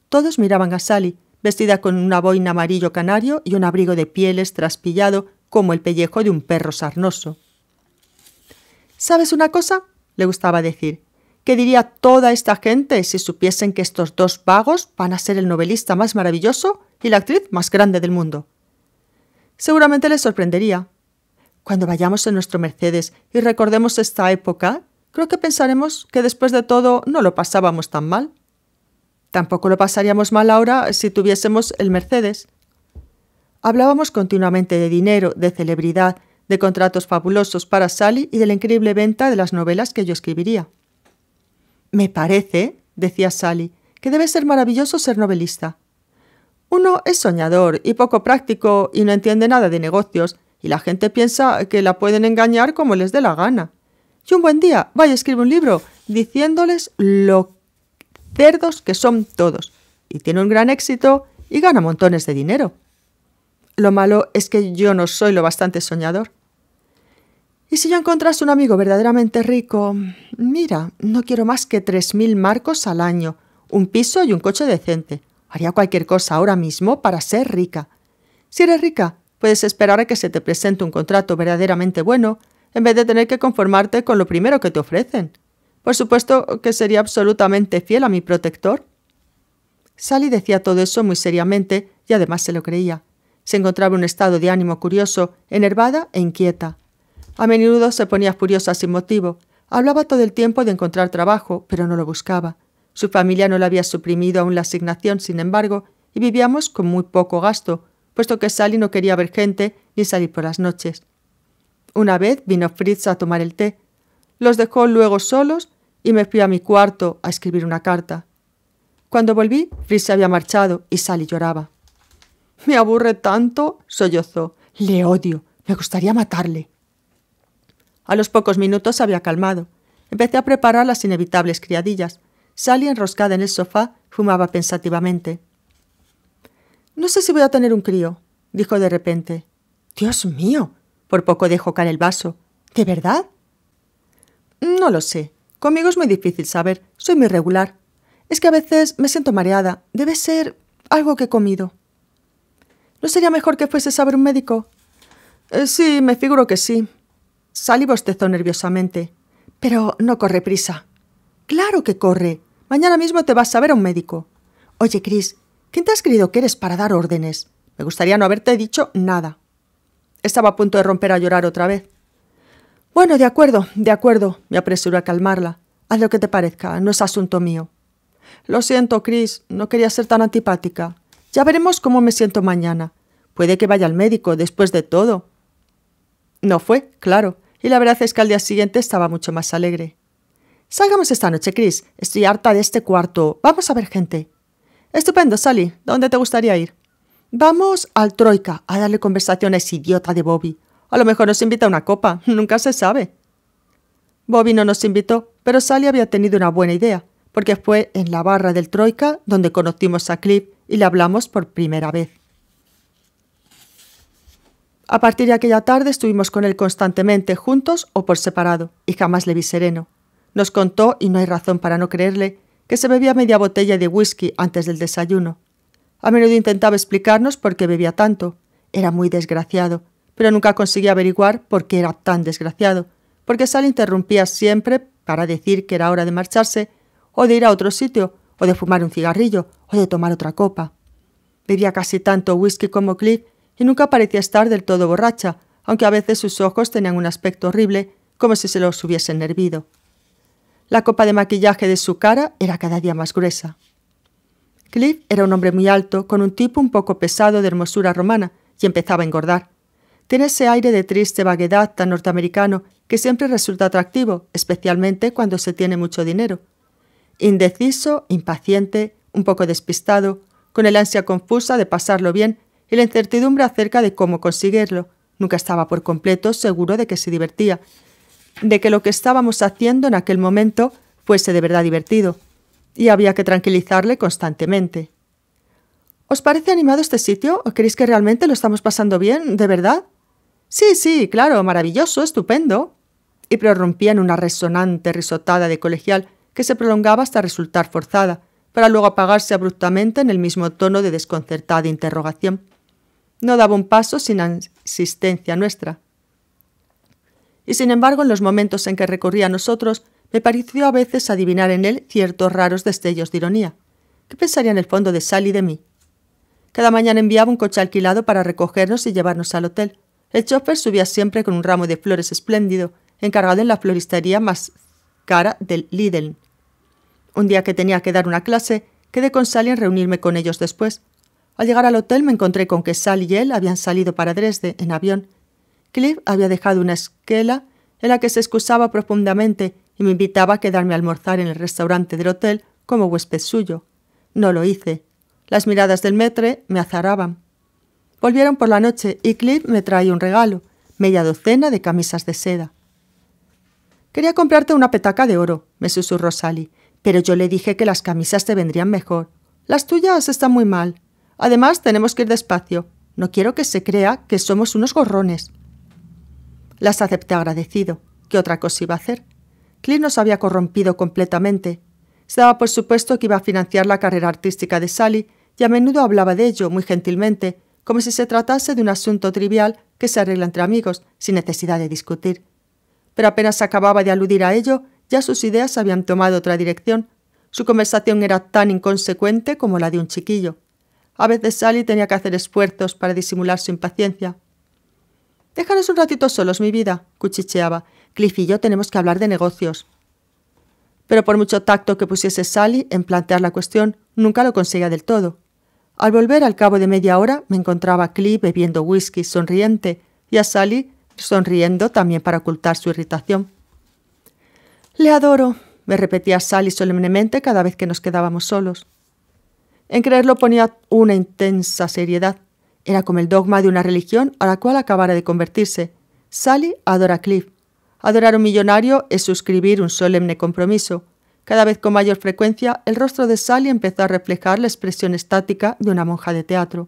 Todos miraban a Sally, vestida con una boina amarillo canario y un abrigo de pieles traspillado como el pellejo de un perro sarnoso. ¿Sabes una cosa? le gustaba decir. ¿Qué diría toda esta gente si supiesen que estos dos vagos van a ser el novelista más maravilloso y la actriz más grande del mundo? Seguramente les sorprendería. Cuando vayamos en nuestro Mercedes y recordemos esta época, creo que pensaremos que después de todo no lo pasábamos tan mal. Tampoco lo pasaríamos mal ahora si tuviésemos el Mercedes. Hablábamos continuamente de dinero, de celebridad, de contratos fabulosos para Sally y de la increíble venta de las novelas que yo escribiría. Me parece, decía Sally, que debe ser maravilloso ser novelista. Uno es soñador y poco práctico y no entiende nada de negocios, y la gente piensa que la pueden engañar como les dé la gana. Y un buen día vaya a escribir un libro diciéndoles lo cerdos que son todos, y tiene un gran éxito y gana montones de dinero. Lo malo es que yo no soy lo bastante soñador. Y si yo encontrase un amigo verdaderamente rico, mira, no quiero más que tres mil marcos al año, un piso y un coche decente. Haría cualquier cosa ahora mismo para ser rica. Si eres rica, puedes esperar a que se te presente un contrato verdaderamente bueno, en vez de tener que conformarte con lo primero que te ofrecen. Por supuesto que sería absolutamente fiel a mi protector. Sally decía todo eso muy seriamente y además se lo creía. Se encontraba en un estado de ánimo curioso, enervada e inquieta. A menudo se ponía furiosa sin motivo. Hablaba todo el tiempo de encontrar trabajo, pero no lo buscaba. Su familia no le había suprimido aún la asignación, sin embargo, y vivíamos con muy poco gasto, puesto que Sally no quería ver gente ni salir por las noches. Una vez vino Fritz a tomar el té. Los dejó luego solos y me fui a mi cuarto a escribir una carta. Cuando volví, Fritz se había marchado y Sally lloraba. Me aburre tanto, sollozó. Le odio. Me gustaría matarle. A los pocos minutos se había calmado. Empecé a preparar las inevitables criadillas. Sally, enroscada en el sofá, fumaba pensativamente. No sé si voy a tener un crío, dijo de repente. Dios mío. Por poco dejó caer el vaso. ¿De verdad? No lo sé. Conmigo es muy difícil saber. Soy muy regular. Es que a veces me siento mareada. Debe ser algo que he comido. ¿No sería mejor que fueses a ver un médico? Eh, sí, me figuro que sí. Sally bostezó nerviosamente. Pero no corre prisa. Claro que corre. Mañana mismo te vas a ver a un médico. Oye, Chris, ¿quién te has creído que eres para dar órdenes? Me gustaría no haberte dicho nada. Estaba a punto de romper a llorar otra vez. Bueno, de acuerdo, de acuerdo, me apresuró a calmarla. Haz lo que te parezca, no es asunto mío. Lo siento, Chris, no quería ser tan antipática. Ya veremos cómo me siento mañana. Puede que vaya al médico, después de todo. No fue, claro, y la verdad es que al día siguiente estaba mucho más alegre. Salgamos esta noche, Chris. Estoy harta de este cuarto. Vamos a ver gente. Estupendo, Sally. ¿Dónde te gustaría ir? Vamos al Troika a darle conversación a ese idiota de Bobby. A lo mejor nos invita a una copa. Nunca se sabe. Bobby no nos invitó, pero Sally había tenido una buena idea, porque fue en la barra del Troika donde conocimos a Cliff y le hablamos por primera vez. A partir de aquella tarde estuvimos con él constantemente, juntos o por separado, y jamás le vi sereno. Nos contó, y no hay razón para no creerle, que se bebía media botella de whisky antes del desayuno. A menudo intentaba explicarnos por qué bebía tanto. Era muy desgraciado, pero nunca conseguí averiguar por qué era tan desgraciado, porque Sal interrumpía siempre para decir que era hora de marcharse o de ir a otro sitio, o de fumar un cigarrillo, o de tomar otra copa. Bebía casi tanto whisky como Cliff y nunca parecía estar del todo borracha, aunque a veces sus ojos tenían un aspecto horrible, como si se los hubiesen hervido. La copa de maquillaje de su cara era cada día más gruesa. Cliff era un hombre muy alto, con un tipo un poco pesado de hermosura romana, y empezaba a engordar. Tiene ese aire de triste vaguedad tan norteamericano que siempre resulta atractivo, especialmente cuando se tiene mucho dinero indeciso, impaciente, un poco despistado, con el ansia confusa de pasarlo bien y la incertidumbre acerca de cómo conseguirlo. Nunca estaba por completo seguro de que se divertía, de que lo que estábamos haciendo en aquel momento fuese de verdad divertido, y había que tranquilizarle constantemente. ¿Os parece animado este sitio? ¿O creéis que realmente lo estamos pasando bien, de verdad? Sí, sí, claro, maravilloso, estupendo. Y prorrumpía en una resonante risotada de colegial que se prolongaba hasta resultar forzada, para luego apagarse abruptamente en el mismo tono de desconcertada interrogación. No daba un paso sin asistencia nuestra. Y sin embargo, en los momentos en que recorría a nosotros, me pareció a veces adivinar en él ciertos raros destellos de ironía. ¿Qué pensaría en el fondo de Sally y de mí? Cada mañana enviaba un coche alquilado para recogernos y llevarnos al hotel. El chofer subía siempre con un ramo de flores espléndido, encargado en la floristería más cara del Lidl, un día que tenía que dar una clase, quedé con Sally en reunirme con ellos después. Al llegar al hotel me encontré con que Sally y él habían salido para Dresde en avión. Cliff había dejado una esquela en la que se excusaba profundamente y me invitaba a quedarme a almorzar en el restaurante del hotel como huésped suyo. No lo hice. Las miradas del metre me azaraban. Volvieron por la noche y Cliff me traía un regalo, media docena de camisas de seda. Quería comprarte una petaca de oro, me susurró Sally. Pero yo le dije que las camisas te vendrían mejor. Las tuyas están muy mal. Además, tenemos que ir despacio. No quiero que se crea que somos unos gorrones. Las acepté agradecido. ¿Qué otra cosa iba a hacer? Clint nos había corrompido completamente. Se daba por supuesto que iba a financiar la carrera artística de Sally y a menudo hablaba de ello muy gentilmente, como si se tratase de un asunto trivial que se arregla entre amigos, sin necesidad de discutir. Pero apenas acababa de aludir a ello, ya sus ideas habían tomado otra dirección. Su conversación era tan inconsecuente como la de un chiquillo. A veces Sally tenía que hacer esfuerzos para disimular su impaciencia. Déjanos un ratito solos, mi vida, cuchicheaba. Cliff y yo tenemos que hablar de negocios. Pero por mucho tacto que pusiese Sally en plantear la cuestión, nunca lo conseguía del todo. Al volver al cabo de media hora me encontraba a Cliff bebiendo whisky sonriente y a Sally sonriendo también para ocultar su irritación. Le adoro, me repetía Sally solemnemente cada vez que nos quedábamos solos. En creerlo ponía una intensa seriedad. Era como el dogma de una religión a la cual acabara de convertirse. Sally adora a Cliff. Adorar a un millonario es suscribir un solemne compromiso. Cada vez con mayor frecuencia, el rostro de Sally empezó a reflejar la expresión estática de una monja de teatro.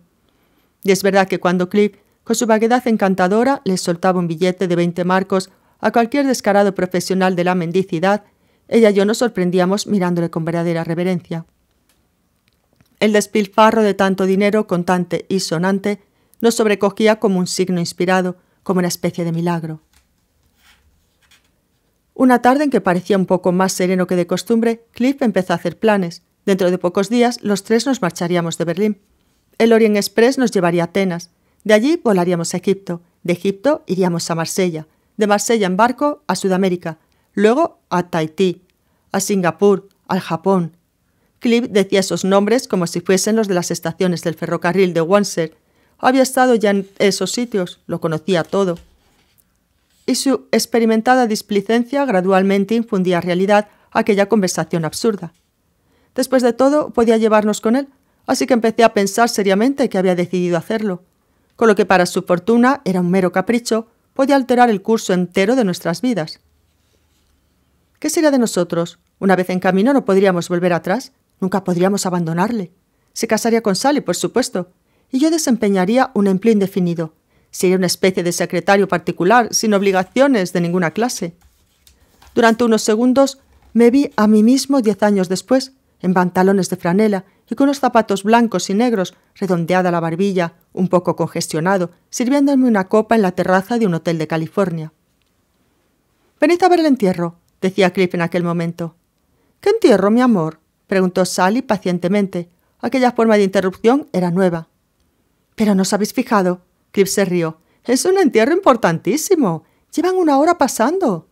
Y es verdad que cuando Cliff, con su vaguedad encantadora, le soltaba un billete de veinte marcos a cualquier descarado profesional de la mendicidad, ella y yo nos sorprendíamos mirándole con verdadera reverencia. El despilfarro de tanto dinero contante y sonante nos sobrecogía como un signo inspirado, como una especie de milagro. Una tarde en que parecía un poco más sereno que de costumbre, Cliff empezó a hacer planes. Dentro de pocos días, los tres nos marcharíamos de Berlín. El Orient Express nos llevaría a Atenas. De allí volaríamos a Egipto. De Egipto iríamos a Marsella de Marsella en barco a Sudamérica, luego a Tahití, a Singapur, al Japón. Cliff decía esos nombres como si fuesen los de las estaciones del ferrocarril de Wanser. Había estado ya en esos sitios, lo conocía todo. Y su experimentada displicencia gradualmente infundía realidad aquella conversación absurda. Después de todo, podía llevarnos con él, así que empecé a pensar seriamente que había decidido hacerlo. Con lo que para su fortuna era un mero capricho, puede alterar el curso entero de nuestras vidas. ¿Qué sería de nosotros? Una vez en camino no podríamos volver atrás, nunca podríamos abandonarle. Se casaría con Sally, por supuesto, y yo desempeñaría un empleo indefinido. Sería una especie de secretario particular, sin obligaciones de ninguna clase. Durante unos segundos me vi a mí mismo diez años después, en pantalones de franela y con unos zapatos blancos y negros, redondeada la barbilla, un poco congestionado, sirviéndome una copa en la terraza de un hotel de California. Venid a ver el entierro, decía Cliff en aquel momento. ¿Qué entierro, mi amor? preguntó Sally pacientemente. Aquella forma de interrupción era nueva. Pero no os habéis fijado. Cliff se rió. Es un entierro importantísimo. Llevan una hora pasando.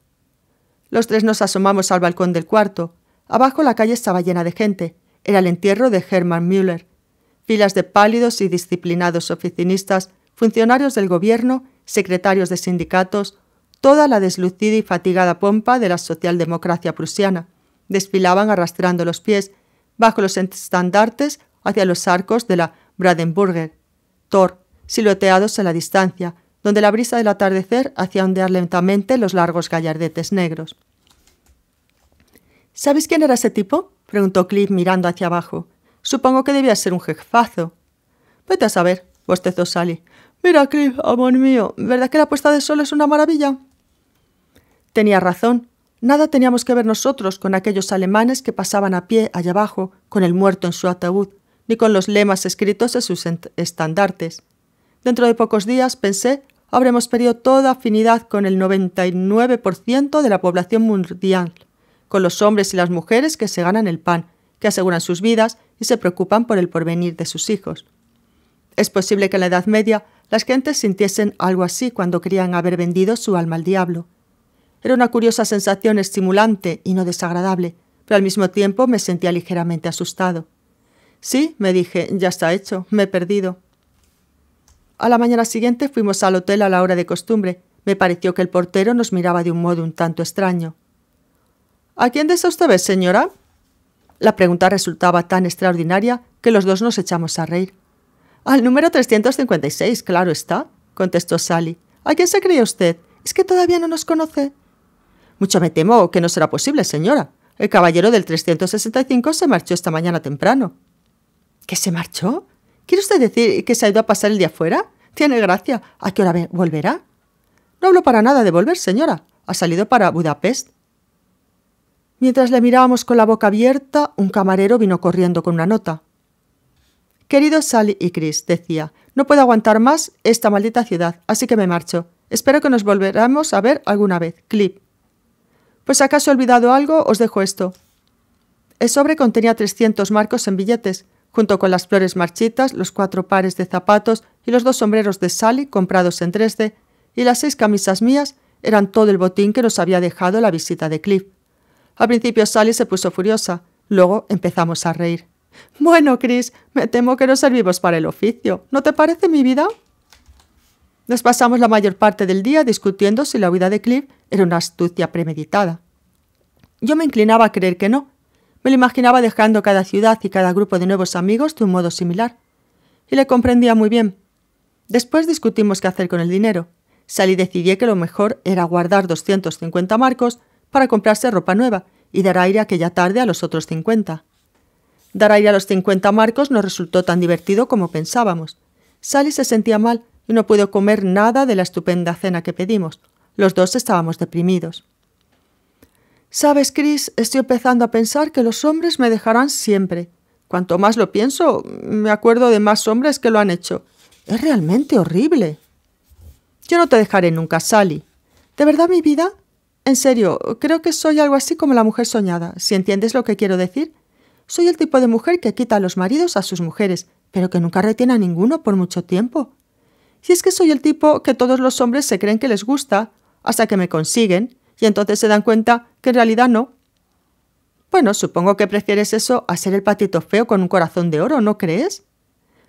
Los tres nos asomamos al balcón del cuarto. Abajo la calle estaba llena de gente era el entierro de Hermann Müller. Filas de pálidos y disciplinados oficinistas, funcionarios del gobierno, secretarios de sindicatos, toda la deslucida y fatigada pompa de la socialdemocracia prusiana, desfilaban arrastrando los pies bajo los estandartes hacia los arcos de la Brandenburger. Thor, silueteados en la distancia, donde la brisa del atardecer hacía ondear lentamente los largos gallardetes negros. ¿Sabéis quién era ese tipo? preguntó Cliff mirando hacia abajo. Supongo que debía ser un jefazo. Vete a saber, bostezó Sally. Mira, Cliff, amor mío, ¿verdad que la puesta de sol es una maravilla? Tenía razón. Nada teníamos que ver nosotros con aquellos alemanes que pasaban a pie allá abajo, con el muerto en su ataúd, ni con los lemas escritos en sus estandartes. Dentro de pocos días, pensé, habremos perdido toda afinidad con el 99% de la población mundial con los hombres y las mujeres que se ganan el pan, que aseguran sus vidas y se preocupan por el porvenir de sus hijos. Es posible que en la Edad Media las gentes sintiesen algo así cuando querían haber vendido su alma al diablo. Era una curiosa sensación estimulante y no desagradable, pero al mismo tiempo me sentía ligeramente asustado. Sí, me dije, ya está hecho, me he perdido. A la mañana siguiente fuimos al hotel a la hora de costumbre. Me pareció que el portero nos miraba de un modo un tanto extraño. «¿A quién desea usted, ver, señora? La pregunta resultaba tan extraordinaria que los dos nos echamos a reír. Al número 356, claro está, contestó Sally. ¿A quién se cree usted? ¿Es que todavía no nos conoce? Mucho me temo que no será posible, señora. El caballero del 365 se marchó esta mañana temprano. ¿Que se marchó? ¿Quiere usted decir que se ha ido a pasar el día fuera? Tiene gracia. ¿A qué hora volverá? No hablo para nada de volver, señora. Ha salido para Budapest. Mientras le mirábamos con la boca abierta, un camarero vino corriendo con una nota. "Queridos Sally y Chris, decía, no puedo aguantar más esta maldita ciudad, así que me marcho. Espero que nos volveremos a ver alguna vez. Clip. Pues acaso he olvidado algo, os dejo esto. El sobre contenía 300 marcos en billetes, junto con las flores marchitas, los cuatro pares de zapatos y los dos sombreros de Sally comprados en Dresde, y las seis camisas mías eran todo el botín que nos había dejado la visita de Cliff. Al principio Sally se puso furiosa, luego empezamos a reír. Bueno, Chris, me temo que no servimos para el oficio. ¿No te parece mi vida? Nos pasamos la mayor parte del día discutiendo si la huida de Cliff era una astucia premeditada. Yo me inclinaba a creer que no. Me lo imaginaba dejando cada ciudad y cada grupo de nuevos amigos de un modo similar. Y le comprendía muy bien. Después discutimos qué hacer con el dinero. Sally decidió que lo mejor era guardar 250 marcos para comprarse ropa nueva y dar aire aquella tarde a los otros 50. Dar aire a los 50 marcos no resultó tan divertido como pensábamos. Sally se sentía mal y no pudo comer nada de la estupenda cena que pedimos. Los dos estábamos deprimidos. Sabes, Chris, estoy empezando a pensar que los hombres me dejarán siempre. Cuanto más lo pienso, me acuerdo de más hombres que lo han hecho. Es realmente horrible. Yo no te dejaré nunca, Sally. ¿De verdad, mi vida? En serio, creo que soy algo así como la mujer soñada, si entiendes lo que quiero decir. Soy el tipo de mujer que quita a los maridos a sus mujeres, pero que nunca retiene a ninguno por mucho tiempo. Si es que soy el tipo que todos los hombres se creen que les gusta, hasta que me consiguen, y entonces se dan cuenta que en realidad no. Bueno, supongo que prefieres eso a ser el patito feo con un corazón de oro, ¿no crees?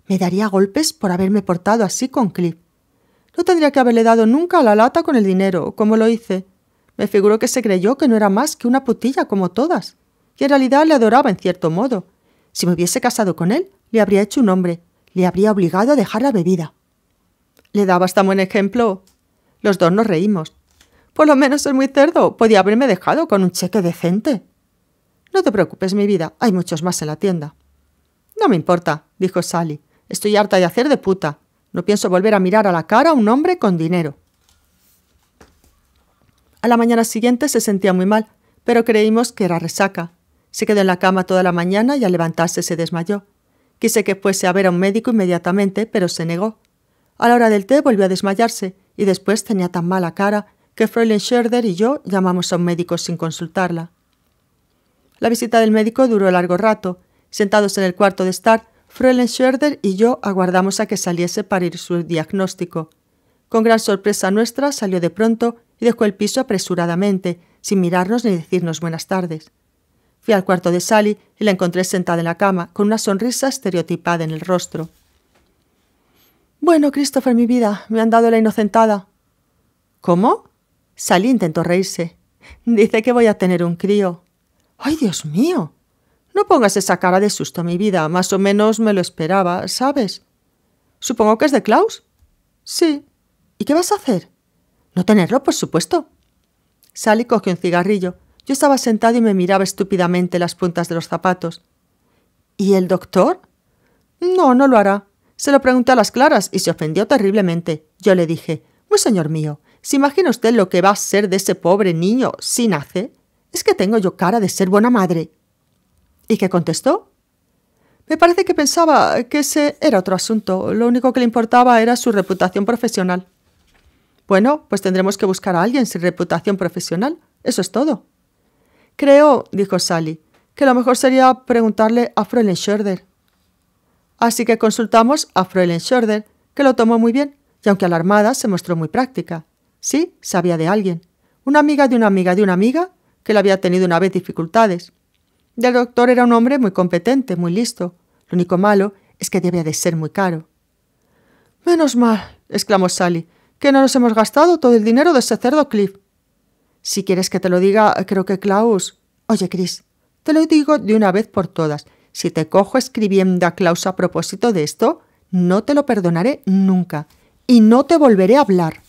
Me daría golpes por haberme portado así con Clip. No tendría que haberle dado nunca a la lata con el dinero, como lo hice. Me figuró que se creyó que no era más que una putilla como todas, Y en realidad le adoraba en cierto modo. Si me hubiese casado con él, le habría hecho un hombre, le habría obligado a dejar la bebida. ¿Le dabas tan buen ejemplo? Los dos nos reímos. Por lo menos es muy cerdo, podía haberme dejado con un cheque decente. No te preocupes, mi vida, hay muchos más en la tienda. No me importa, dijo Sally. Estoy harta de hacer de puta. No pienso volver a mirar a la cara a un hombre con dinero. A la mañana siguiente se sentía muy mal, pero creímos que era resaca. Se quedó en la cama toda la mañana y al levantarse se desmayó. Quise que fuese a ver a un médico inmediatamente, pero se negó. A la hora del té volvió a desmayarse y después tenía tan mala cara que Fräulein Scherder y yo llamamos a un médico sin consultarla. La visita del médico duró largo rato. Sentados en el cuarto de estar, Fräulein Scherder y yo aguardamos a que saliese para ir su diagnóstico. Con gran sorpresa nuestra salió de pronto y dejó el piso apresuradamente, sin mirarnos ni decirnos buenas tardes. Fui al cuarto de Sally y la encontré sentada en la cama, con una sonrisa estereotipada en el rostro. Bueno, Christopher, mi vida, me han dado la inocentada. ¿Cómo? Sally intentó reírse. Dice que voy a tener un crío. ¡Ay, Dios mío! No pongas esa cara de susto, mi vida. Más o menos me lo esperaba, ¿sabes? Supongo que es de Klaus. Sí. ¿Y qué vas a hacer? No tenerlo, por supuesto. Sally cogió un cigarrillo. Yo estaba sentado y me miraba estúpidamente las puntas de los zapatos. ¿Y el doctor? No, no lo hará. Se lo pregunté a las claras y se ofendió terriblemente. Yo le dije, Muy señor mío, ¿se imagina usted lo que va a ser de ese pobre niño si nace? Es que tengo yo cara de ser buena madre. ¿Y qué contestó? Me parece que pensaba que ese era otro asunto. Lo único que le importaba era su reputación profesional. Bueno, pues tendremos que buscar a alguien sin reputación profesional. Eso es todo. Creo, dijo Sally, que lo mejor sería preguntarle a Fräulein Schroeder. Así que consultamos a Fräulein Schroeder, que lo tomó muy bien, y aunque alarmada, se mostró muy práctica. Sí, sabía de alguien. Una amiga de una amiga de una amiga que le había tenido una vez dificultades. Y el doctor era un hombre muy competente, muy listo. Lo único malo es que debía de ser muy caro. Menos mal, exclamó Sally, que no nos hemos gastado todo el dinero de ese cerdo Cliff. Si quieres que te lo diga, creo que Klaus. Oye, Chris, te lo digo de una vez por todas. Si te cojo escribiendo a Klaus a propósito de esto, no te lo perdonaré nunca. Y no te volveré a hablar.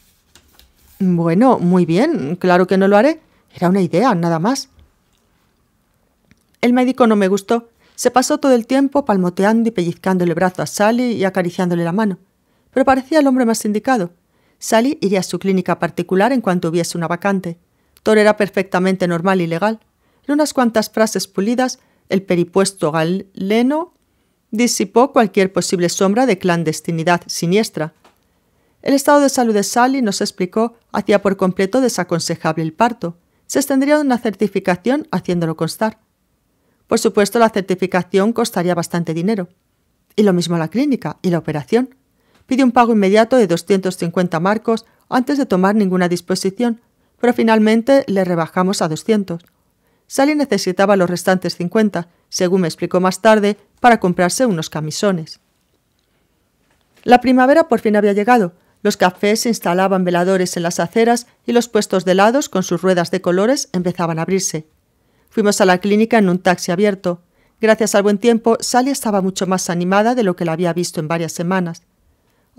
Bueno, muy bien, claro que no lo haré. Era una idea, nada más. El médico no me gustó. Se pasó todo el tiempo palmoteando y pellizcándole el brazo a Sally y acariciándole la mano. Pero parecía el hombre más indicado. Sally iría a su clínica particular en cuanto hubiese una vacante. Todo era perfectamente normal y legal. En unas cuantas frases pulidas, el peripuesto galeno disipó cualquier posible sombra de clandestinidad siniestra. El estado de salud de Sally nos explicó hacía por completo desaconsejable el parto. Se extendería una certificación haciéndolo constar. Por supuesto, la certificación costaría bastante dinero. Y lo mismo la clínica y la operación. Pidió un pago inmediato de 250 marcos antes de tomar ninguna disposición, pero finalmente le rebajamos a 200. Sally necesitaba los restantes 50, según me explicó más tarde, para comprarse unos camisones. La primavera por fin había llegado. Los cafés se instalaban veladores en las aceras y los puestos de helados con sus ruedas de colores empezaban a abrirse. Fuimos a la clínica en un taxi abierto. Gracias al buen tiempo, Sally estaba mucho más animada de lo que la había visto en varias semanas.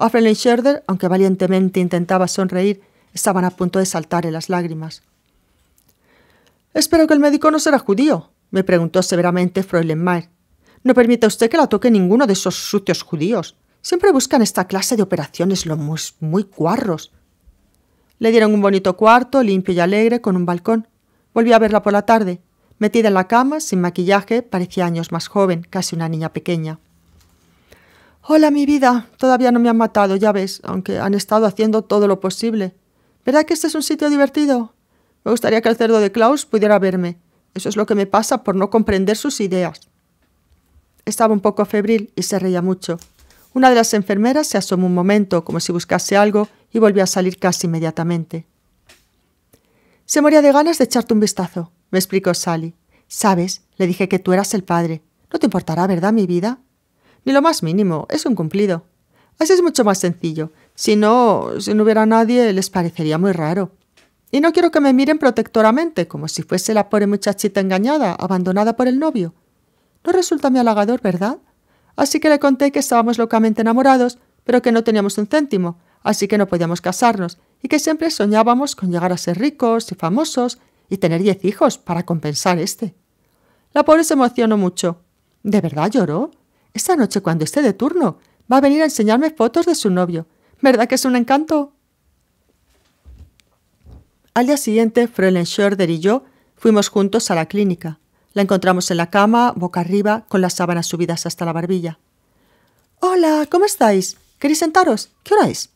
Affrel Scherder, aunque valientemente intentaba sonreír, estaban a punto de saltar en las lágrimas. Espero que el médico no será judío, me preguntó severamente Fräulein Mayer. No permita usted que la toque ninguno de esos sucios judíos. Siempre buscan esta clase de operaciones los muy cuarros. Le dieron un bonito cuarto, limpio y alegre, con un balcón. Volví a verla por la tarde. Metida en la cama, sin maquillaje, parecía años más joven, casi una niña pequeña. Hola, mi vida. Todavía no me han matado, ya ves, aunque han estado haciendo todo lo posible. ¿Verdad que este es un sitio divertido? Me gustaría que el cerdo de Klaus pudiera verme. Eso es lo que me pasa por no comprender sus ideas. Estaba un poco febril y se reía mucho. Una de las enfermeras se asomó un momento, como si buscase algo, y volvió a salir casi inmediatamente. Se moría de ganas de echarte un vistazo, me explicó Sally. Sabes, le dije que tú eras el padre. No te importará, ¿verdad, mi vida? y lo más mínimo, es un cumplido. Así es mucho más sencillo. Si no, si no hubiera nadie, les parecería muy raro. Y no quiero que me miren protectoramente, como si fuese la pobre muchachita engañada, abandonada por el novio. No resulta muy halagador, ¿verdad? Así que le conté que estábamos locamente enamorados, pero que no teníamos un céntimo, así que no podíamos casarnos, y que siempre soñábamos con llegar a ser ricos y famosos y tener diez hijos para compensar este. La pobre se emocionó mucho. ¿De verdad lloró? Esta noche, cuando esté de turno, va a venir a enseñarme fotos de su novio. ¿Verdad que es un encanto? Al día siguiente, Fräulein Schörder y yo fuimos juntos a la clínica. La encontramos en la cama, boca arriba, con las sábanas subidas hasta la barbilla. Hola, ¿cómo estáis? ¿Queréis sentaros? ¿Qué hora es?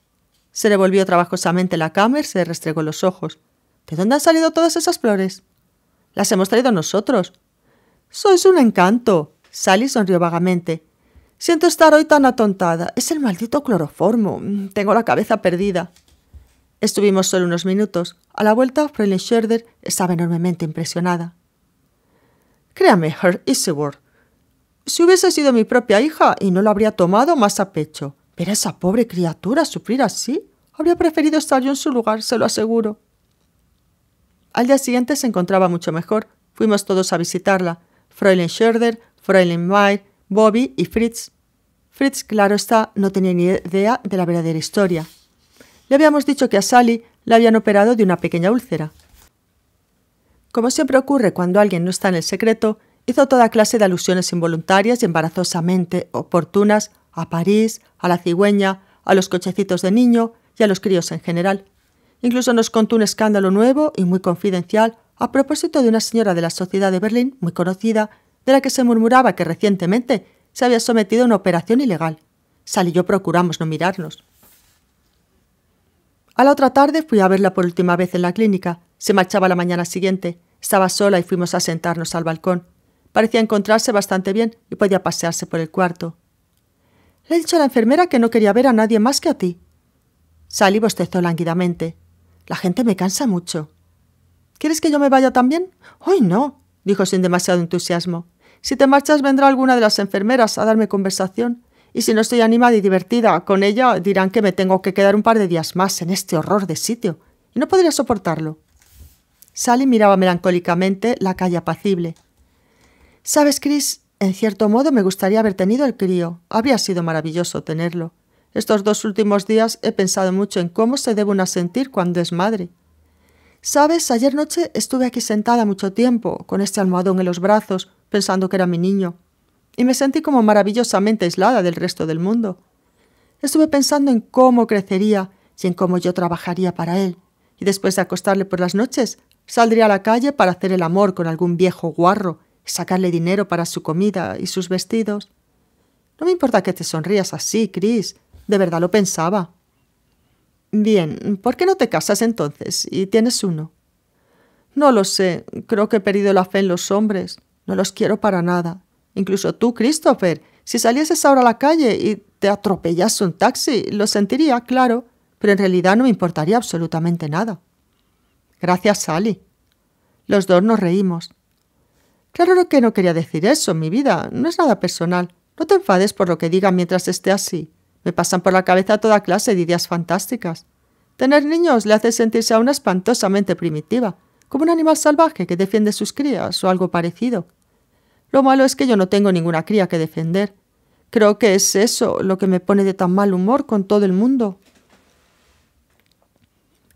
Se revolvió trabajosamente la cama y se restregó los ojos. ¿De dónde han salido todas esas flores? Las hemos traído nosotros. Sois un encanto. Sally sonrió vagamente. Siento estar hoy tan atontada. Es el maldito cloroformo. Tengo la cabeza perdida. Estuvimos solo unos minutos. A la vuelta, Fräulein Scherder estaba enormemente impresionada. Créame, Herr Isseworth, Si hubiese sido mi propia hija y no lo habría tomado más a pecho. Pero esa pobre criatura sufrir así. Habría preferido estar yo en su lugar, se lo aseguro. Al día siguiente se encontraba mucho mejor. Fuimos todos a visitarla. Fräulein Scherder, Fräulein Bobby y Fritz. Fritz, claro está, no tenía ni idea de la verdadera historia. Le habíamos dicho que a Sally la habían operado de una pequeña úlcera. Como siempre ocurre cuando alguien no está en el secreto, hizo toda clase de alusiones involuntarias y embarazosamente oportunas a París, a la cigüeña, a los cochecitos de niño y a los críos en general. Incluso nos contó un escándalo nuevo y muy confidencial a propósito de una señora de la Sociedad de Berlín muy conocida de la que se murmuraba que recientemente se había sometido a una operación ilegal. Sal y yo procuramos no mirarnos. A la otra tarde fui a verla por última vez en la clínica. Se marchaba la mañana siguiente. Estaba sola y fuimos a sentarnos al balcón. Parecía encontrarse bastante bien y podía pasearse por el cuarto. Le he dicho a la enfermera que no quería ver a nadie más que a ti. Sally bostezó lánguidamente. La gente me cansa mucho. ¿Quieres que yo me vaya también? Hoy no, dijo sin demasiado entusiasmo. Si te marchas vendrá alguna de las enfermeras a darme conversación, y si no estoy animada y divertida con ella, dirán que me tengo que quedar un par de días más en este horror de sitio, y no podría soportarlo. Sally miraba melancólicamente la calle apacible. Sabes, Chris, en cierto modo me gustaría haber tenido el crío. Habría sido maravilloso tenerlo. Estos dos últimos días he pensado mucho en cómo se debe una sentir cuando es madre. Sabes, ayer noche estuve aquí sentada mucho tiempo, con este almohadón en los brazos, pensando que era mi niño, y me sentí como maravillosamente aislada del resto del mundo. Estuve pensando en cómo crecería y en cómo yo trabajaría para él, y después de acostarle por las noches, saldría a la calle para hacer el amor con algún viejo guarro y sacarle dinero para su comida y sus vestidos. No me importa que te sonrías así, Chris. De verdad lo pensaba. Bien, ¿por qué no te casas entonces y tienes uno? No lo sé. Creo que he perdido la fe en los hombres. No los quiero para nada. Incluso tú, Christopher, si salieses ahora a la calle y te atropellase un taxi, lo sentiría, claro, pero en realidad no me importaría absolutamente nada. Gracias, Sally. Los dos nos reímos. Claro que no quería decir eso, mi vida, no es nada personal. No te enfades por lo que diga mientras esté así. Me pasan por la cabeza toda clase de ideas fantásticas. Tener niños le hace sentirse a una espantosamente primitiva, como un animal salvaje que defiende sus crías o algo parecido. Lo malo es que yo no tengo ninguna cría que defender. Creo que es eso lo que me pone de tan mal humor con todo el mundo.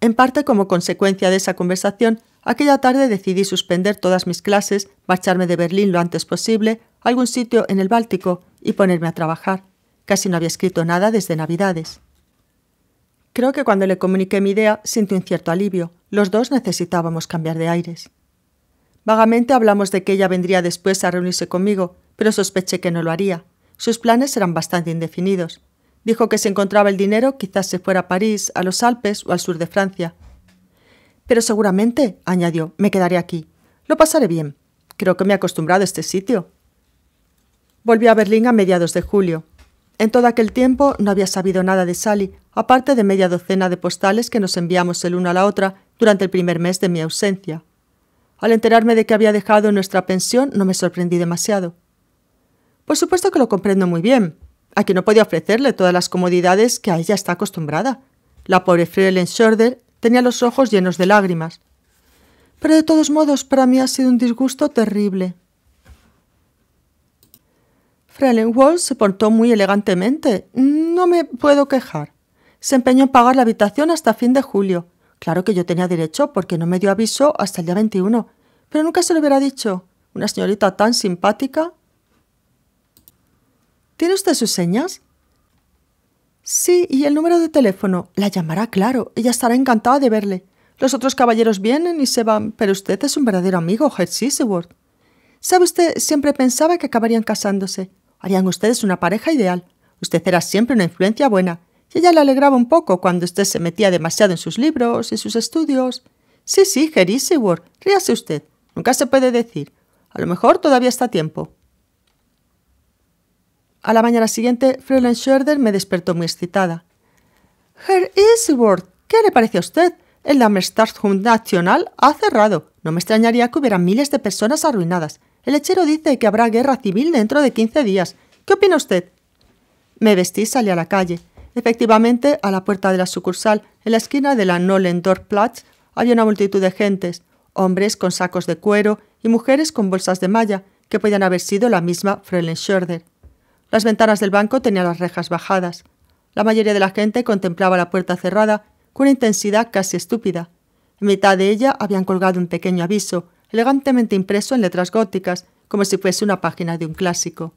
En parte como consecuencia de esa conversación, aquella tarde decidí suspender todas mis clases, marcharme de Berlín lo antes posible, a algún sitio en el Báltico y ponerme a trabajar. Casi no había escrito nada desde Navidades. Creo que cuando le comuniqué mi idea sintió un cierto alivio. Los dos necesitábamos cambiar de aires. Vagamente hablamos de que ella vendría después a reunirse conmigo, pero sospeché que no lo haría. Sus planes eran bastante indefinidos. Dijo que si encontraba el dinero, quizás se fuera a París, a los Alpes o al sur de Francia. Pero seguramente, añadió, me quedaré aquí. Lo pasaré bien. Creo que me he acostumbrado a este sitio. Volví a Berlín a mediados de julio. En todo aquel tiempo no había sabido nada de Sally, aparte de media docena de postales que nos enviamos el uno a la otra durante el primer mes de mi ausencia. Al enterarme de que había dejado nuestra pensión no me sorprendí demasiado. Por supuesto que lo comprendo muy bien, a no podía ofrecerle todas las comodidades que a ella está acostumbrada. La pobre en Schörder tenía los ojos llenos de lágrimas. Pero de todos modos, para mí ha sido un disgusto terrible. en Walsh se portó muy elegantemente. No me puedo quejar. Se empeñó en pagar la habitación hasta fin de julio. Claro que yo tenía derecho porque no me dio aviso hasta el día 21, pero nunca se lo hubiera dicho. Una señorita tan simpática. ¿Tiene usted sus señas? Sí, y el número de teléfono. La llamará, claro. Ella estará encantada de verle. Los otros caballeros vienen y se van, pero usted es un verdadero amigo, Herr ¿Sabe usted? Siempre pensaba que acabarían casándose. Harían ustedes una pareja ideal. Usted era siempre una influencia buena y ella le alegraba un poco cuando usted se metía demasiado en sus libros y sus estudios. Sí, sí, Herr ríase usted. Nunca se puede decir. A lo mejor todavía está a tiempo. A la mañana siguiente, Fräulein Schroeder me despertó muy excitada. Herr ¿qué le parece a usted? El Amherstachum National ha cerrado. No me extrañaría que hubiera miles de personas arruinadas. El lechero dice que habrá guerra civil dentro de quince días. ¿Qué opina usted? Me vestí y salí a la calle. Efectivamente, a la puerta de la sucursal, en la esquina de la Nolendorfplatz, había una multitud de gentes, hombres con sacos de cuero y mujeres con bolsas de malla, que podían haber sido la misma Fräulein Schörder. Las ventanas del banco tenían las rejas bajadas. La mayoría de la gente contemplaba la puerta cerrada con una intensidad casi estúpida. En mitad de ella habían colgado un pequeño aviso, elegantemente impreso en letras góticas, como si fuese una página de un clásico.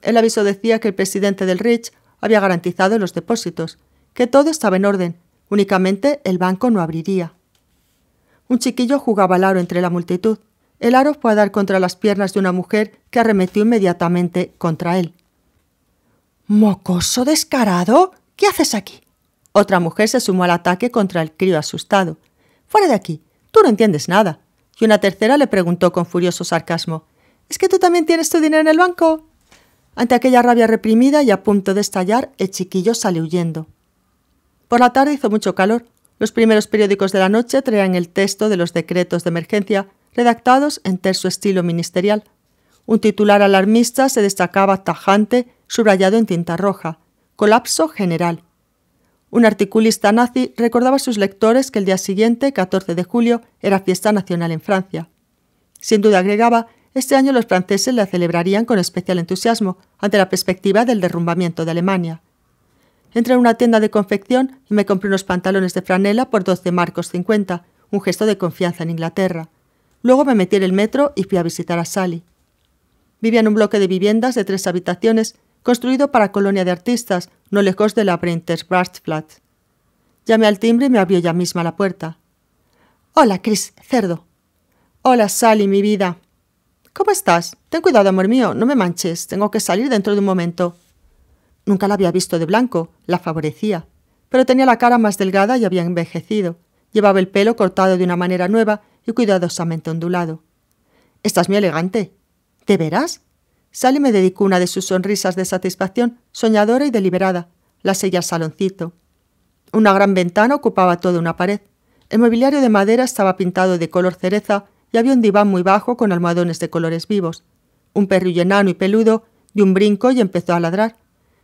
El aviso decía que el presidente del Rich había garantizado los depósitos, que todo estaba en orden, únicamente el banco no abriría. Un chiquillo jugaba al aro entre la multitud. El aro fue a dar contra las piernas de una mujer que arremetió inmediatamente contra él. ¿Mocoso descarado? ¿Qué haces aquí? Otra mujer se sumó al ataque contra el crío asustado. Fuera de aquí, tú no entiendes nada. Y una tercera le preguntó con furioso sarcasmo, ¿Es que tú también tienes tu dinero en el banco? Ante aquella rabia reprimida y a punto de estallar, el chiquillo sale huyendo. Por la tarde hizo mucho calor. Los primeros periódicos de la noche traían el texto de los decretos de emergencia, redactados en terso estilo ministerial. Un titular alarmista se destacaba tajante, subrayado en tinta roja. Colapso general. Un articulista nazi recordaba a sus lectores que el día siguiente, 14 de julio, era fiesta nacional en Francia. Sin duda agregaba este año los franceses la celebrarían con especial entusiasmo ante la perspectiva del derrumbamiento de Alemania. Entré en una tienda de confección y me compré unos pantalones de franela por 12 marcos 50, un gesto de confianza en Inglaterra. Luego me metí en el metro y fui a visitar a Sally. Vivía en un bloque de viviendas de tres habitaciones construido para colonia de artistas, no lejos de la Brintersbachplatz. Llamé al timbre y me abrió ella misma la puerta. Hola, Chris, cerdo. Hola, Sally, mi vida. ¿Cómo estás? Ten cuidado, amor mío, no me manches. Tengo que salir dentro de un momento. Nunca la había visto de blanco, la favorecía, pero tenía la cara más delgada y había envejecido. Llevaba el pelo cortado de una manera nueva y cuidadosamente ondulado. Estás muy elegante. ¿De veras? Sally me dedicó una de sus sonrisas de satisfacción, soñadora y deliberada. La silla al saloncito. Una gran ventana ocupaba toda una pared. El mobiliario de madera estaba pintado de color cereza y había un diván muy bajo con almohadones de colores vivos. Un perrillo enano y peludo dio un brinco y empezó a ladrar.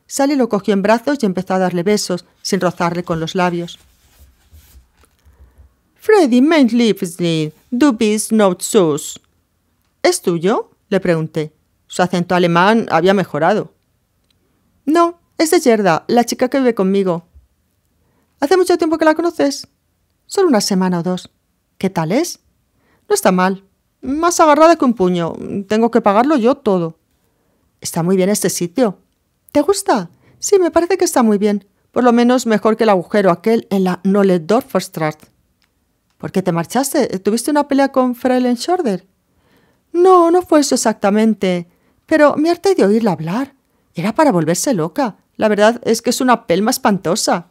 Sally lo cogió en brazos y empezó a darle besos, sin rozarle con los labios. Freddy Mainly du bist not sus. ¿Es tuyo? le pregunté. Su acento alemán había mejorado. No, es de Yerda, la chica que vive conmigo. ¿Hace mucho tiempo que la conoces? Solo una semana o dos. ¿Qué tal es? No está mal. Más agarrada que un puño. Tengo que pagarlo yo todo. Está muy bien este sitio. ¿Te gusta? Sí, me parece que está muy bien. Por lo menos mejor que el agujero aquel en la Nolledorfer ¿Por qué te marchaste? ¿Tuviste una pelea con Fräulein No, no fue eso exactamente. Pero me harté de oírla hablar. Era para volverse loca. La verdad es que es una pelma espantosa.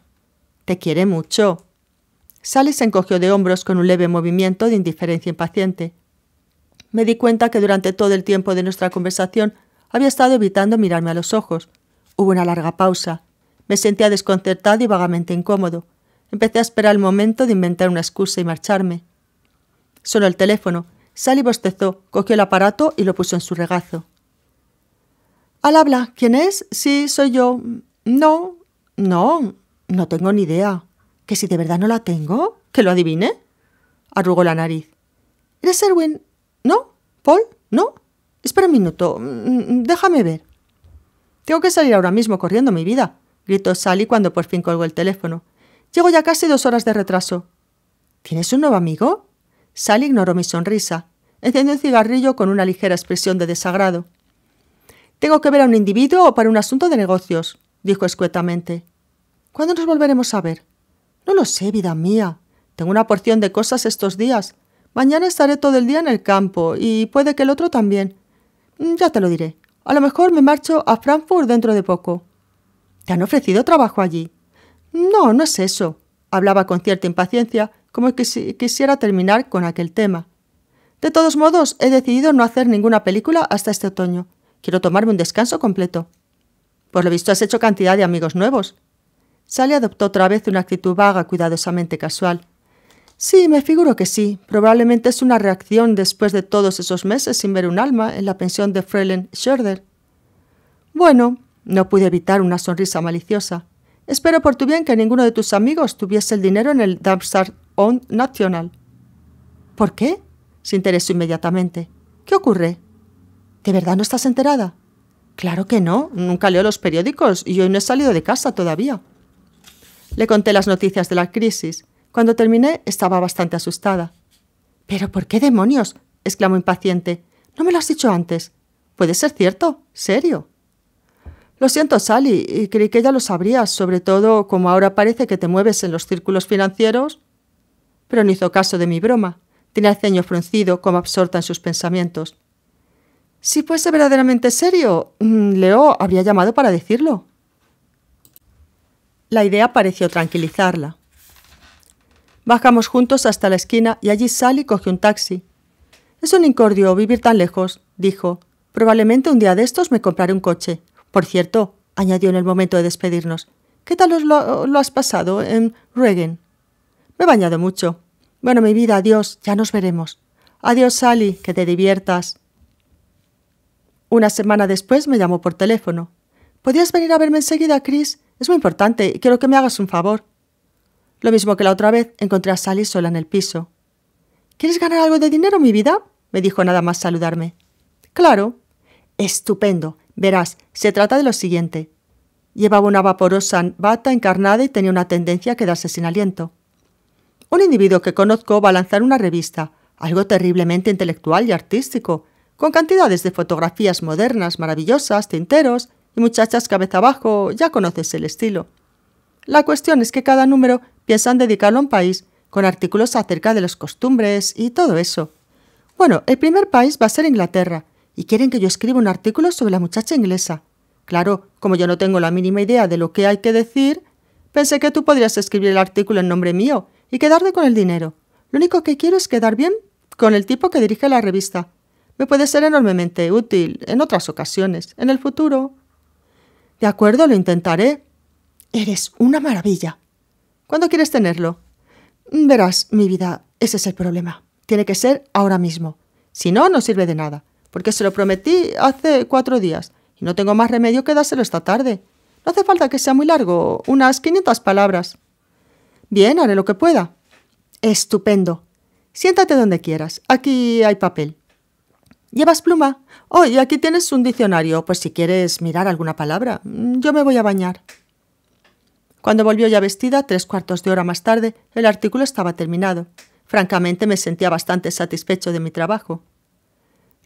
Te quiere mucho. Sally se encogió de hombros con un leve movimiento de indiferencia impaciente. Me di cuenta que durante todo el tiempo de nuestra conversación había estado evitando mirarme a los ojos. Hubo una larga pausa. Me sentía desconcertado y vagamente incómodo. Empecé a esperar el momento de inventar una excusa y marcharme. Sonó el teléfono. Sally bostezó, cogió el aparato y lo puso en su regazo. Al habla, ¿quién es? Sí, soy yo. No, no, no tengo ni idea. ¿Que si de verdad no la tengo? ¿Que lo adivine? arrugó la nariz. ¿Eres Erwin? ¿No? ¿Paul? ¿No? Espera un minuto. Mm, déjame ver. Tengo que salir ahora mismo corriendo, mi vida, gritó Sally cuando por fin colgó el teléfono. Llego ya casi dos horas de retraso. ¿Tienes un nuevo amigo? Sally ignoró mi sonrisa. Encendió un cigarrillo con una ligera expresión de desagrado. Tengo que ver a un individuo o para un asunto de negocios, dijo escuetamente. ¿Cuándo nos volveremos a ver? No lo sé, vida mía. Tengo una porción de cosas estos días. Mañana estaré todo el día en el campo y puede que el otro también. Mm, ya te lo diré. A lo mejor me marcho a Frankfurt dentro de poco. ¿Te han ofrecido trabajo allí? No, no es eso. Hablaba con cierta impaciencia, como que si quisiera terminar con aquel tema. De todos modos, he decidido no hacer ninguna película hasta este otoño. Quiero tomarme un descanso completo. Por lo visto has hecho cantidad de amigos nuevos. Sally adoptó otra vez una actitud vaga, cuidadosamente casual. Sí, me figuro que sí. Probablemente es una reacción después de todos esos meses sin ver un alma en la pensión de Fräulein Scherder. Bueno, no pude evitar una sonrisa maliciosa. Espero por tu bien que ninguno de tus amigos tuviese el dinero en el Darmstadt On National. ¿Por qué? se interesó inmediatamente. ¿Qué ocurre? ¿De verdad no estás enterada? Claro que no. Nunca leo los periódicos y hoy no he salido de casa todavía. Le conté las noticias de la crisis. Cuando terminé estaba bastante asustada. ¿Pero por qué demonios? exclamó impaciente. ¿No me lo has dicho antes? Puede ser cierto, serio. Lo siento, Sally, y creí que ya lo sabrías, sobre todo como ahora parece que te mueves en los círculos financieros. Pero no hizo caso de mi broma. tiene el ceño fruncido, como absorta en sus pensamientos. Si fuese verdaderamente serio, mm, Leo habría llamado para decirlo. La idea pareció tranquilizarla. Bajamos juntos hasta la esquina y allí Sally cogió un taxi. Es un incordio vivir tan lejos, dijo. Probablemente un día de estos me compraré un coche. Por cierto, añadió en el momento de despedirnos, ¿qué tal lo, has pasado en Regen? Me he bañado mucho. Bueno, mi vida, adiós, ya nos veremos. Adiós, Sally, que te diviertas. Una semana después me llamó por teléfono. ¿Podrías venir a verme enseguida, Chris? Es muy importante y quiero que me hagas un favor. Lo mismo que la otra vez, encontré a Sally sola en el piso. ¿Quieres ganar algo de dinero, mi vida? me dijo nada más saludarme. Claro. Estupendo. Verás, se trata de lo siguiente. Llevaba una vaporosa bata encarnada y tenía una tendencia a quedarse sin aliento. Un individuo que conozco va a lanzar una revista, algo terriblemente intelectual y artístico, con cantidades de fotografías modernas, maravillosas, tinteros, muchachas cabeza abajo, ya conoces el estilo. La cuestión es que cada número piensan dedicarlo a un país, con artículos acerca de las costumbres y todo eso. Bueno, el primer país va a ser Inglaterra, y quieren que yo escriba un artículo sobre la muchacha inglesa. Claro, como yo no tengo la mínima idea de lo que hay que decir, pensé que tú podrías escribir el artículo en nombre mío y quedarte con el dinero. Lo único que quiero es quedar bien con el tipo que dirige la revista. Me puede ser enormemente útil en otras ocasiones, en el futuro, de acuerdo, lo intentaré. Eres una maravilla. ¿Cuándo quieres tenerlo? Verás, mi vida, ese es el problema. Tiene que ser ahora mismo. Si no, no sirve de nada, porque se lo prometí hace cuatro días y no tengo más remedio que dárselo esta tarde. No hace falta que sea muy largo, unas 500 palabras. Bien, haré lo que pueda. Estupendo. Siéntate donde quieras. Aquí hay papel. ¿Llevas pluma? Oh, aquí tienes un diccionario, pues si quieres mirar alguna palabra. Mm, yo me voy a bañar. Cuando volvió ya vestida, tres cuartos de hora más tarde, el artículo estaba terminado. Francamente me sentía bastante satisfecho de mi trabajo.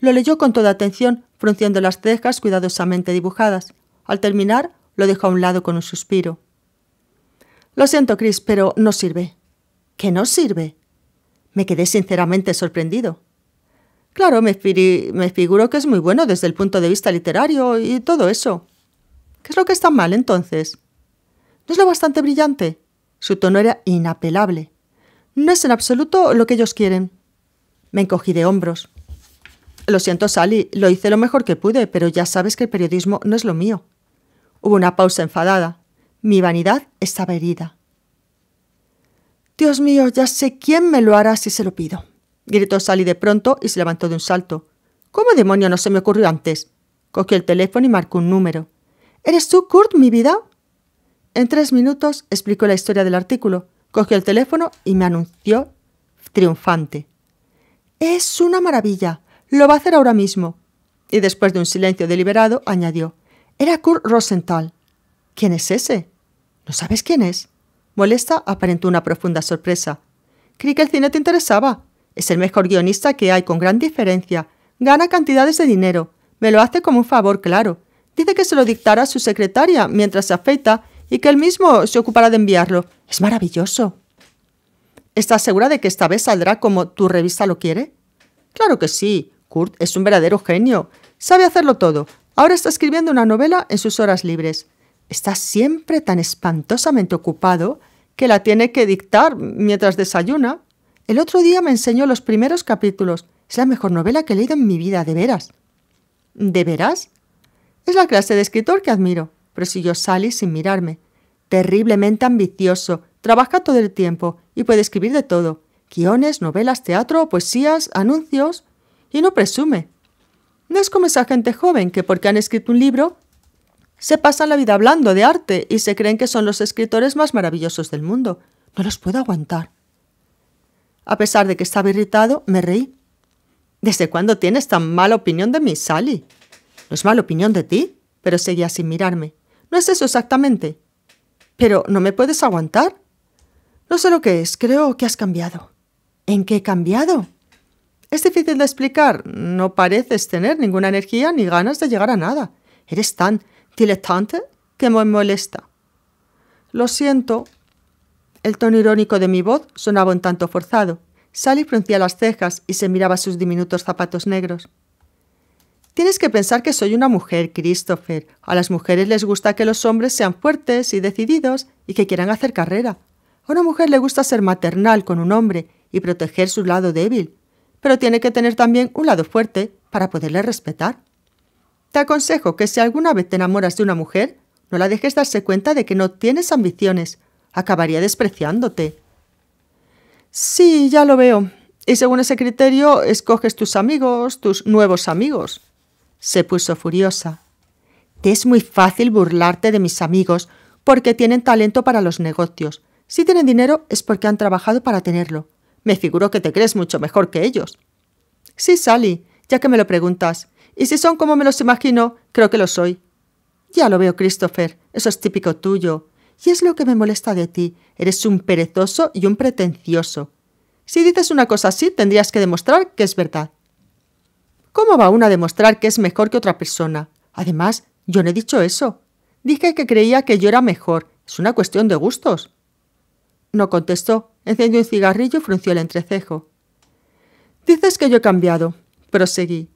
Lo leyó con toda atención, frunciendo las cejas cuidadosamente dibujadas. Al terminar, lo dejó a un lado con un suspiro. Lo siento, Chris, pero no sirve. ¿Qué no sirve? Me quedé sinceramente sorprendido. Claro, me, figuro que es muy bueno desde el punto de vista literario y todo eso. ¿Qué es lo que está mal entonces? ¿No es lo bastante brillante? Su tono era inapelable. No es en absoluto lo que ellos quieren. Me encogí de hombros. Lo siento, Sally, lo hice lo mejor que pude, pero ya sabes que el periodismo no es lo mío. Hubo una pausa enfadada. Mi vanidad estaba herida. Dios mío, ya sé quién me lo hará si se lo pido. Gritó Sally de pronto y se levantó de un salto. ¿Cómo demonio no se me ocurrió antes? Cogió el teléfono y marcó un número. ¿Eres tú, Kurt, mi vida? En tres minutos explicó la historia del artículo, cogió el teléfono y me anunció triunfante. Es una maravilla. Lo va a hacer ahora mismo. Y después de un silencio deliberado, añadió. Era Kurt Rosenthal. ¿Quién es ese? ¿No sabes quién es? Molesta aparentó una profunda sorpresa. ¿Cree que el cine te interesaba. Es el mejor guionista que hay, con gran diferencia. Gana cantidades de dinero. Me lo hace como un favor, claro. Dice que se lo dictará a su secretaria mientras se afeita y que él mismo se ocupará de enviarlo. Es maravilloso. ¿Estás segura de que esta vez saldrá como tu revista lo quiere? Claro que sí. Kurt es un verdadero genio. Sabe hacerlo todo. Ahora está escribiendo una novela en sus horas libres. Está siempre tan espantosamente ocupado que la tiene que dictar mientras desayuna. El otro día me enseñó los primeros capítulos. Es la mejor novela que he leído en mi vida, de veras. ¿De veras? Es la clase de escritor que admiro, prosiguió Sally sin mirarme. Terriblemente ambicioso, trabaja todo el tiempo y puede escribir de todo. Guiones, novelas, teatro, poesías, anuncios. Y no presume. No es como esa gente joven que porque han escrito un libro se pasan la vida hablando de arte y se creen que son los escritores más maravillosos del mundo. No los puedo aguantar. A pesar de que estaba irritado, me reí. ¿Desde cuándo tienes tan mala opinión de mí, Sally? No es mala opinión de ti, pero seguía sin mirarme. No es eso exactamente. Pero no me puedes aguantar. No sé lo que es, creo que has cambiado. ¿En qué he cambiado? Es difícil de explicar. No pareces tener ninguna energía ni ganas de llegar a nada. Eres tan diletante que me molesta. Lo siento, el tono irónico de mi voz sonaba un tanto forzado. Sally fruncía las cejas y se miraba sus diminutos zapatos negros. Tienes que pensar que soy una mujer, Christopher. A las mujeres les gusta que los hombres sean fuertes y decididos y que quieran hacer carrera. A una mujer le gusta ser maternal con un hombre y proteger su lado débil, pero tiene que tener también un lado fuerte para poderle respetar. Te aconsejo que si alguna vez te enamoras de una mujer, no la dejes darse cuenta de que no tienes ambiciones acabaría despreciándote. Sí, ya lo veo. Y según ese criterio, escoges tus amigos, tus nuevos amigos. Se puso furiosa. Te es muy fácil burlarte de mis amigos porque tienen talento para los negocios. Si tienen dinero es porque han trabajado para tenerlo. Me figuro que te crees mucho mejor que ellos. Sí, Sally, ya que me lo preguntas. Y si son como me los imagino, creo que lo soy. Ya lo veo, Christopher. Eso es típico tuyo. Y es lo que me molesta de ti. Eres un perezoso y un pretencioso. Si dices una cosa así, tendrías que demostrar que es verdad. ¿Cómo va uno a demostrar que es mejor que otra persona? Además, yo no he dicho eso. Dije que creía que yo era mejor. Es una cuestión de gustos. No contestó. Encendió un cigarrillo y frunció el entrecejo. Dices que yo he cambiado. Proseguí.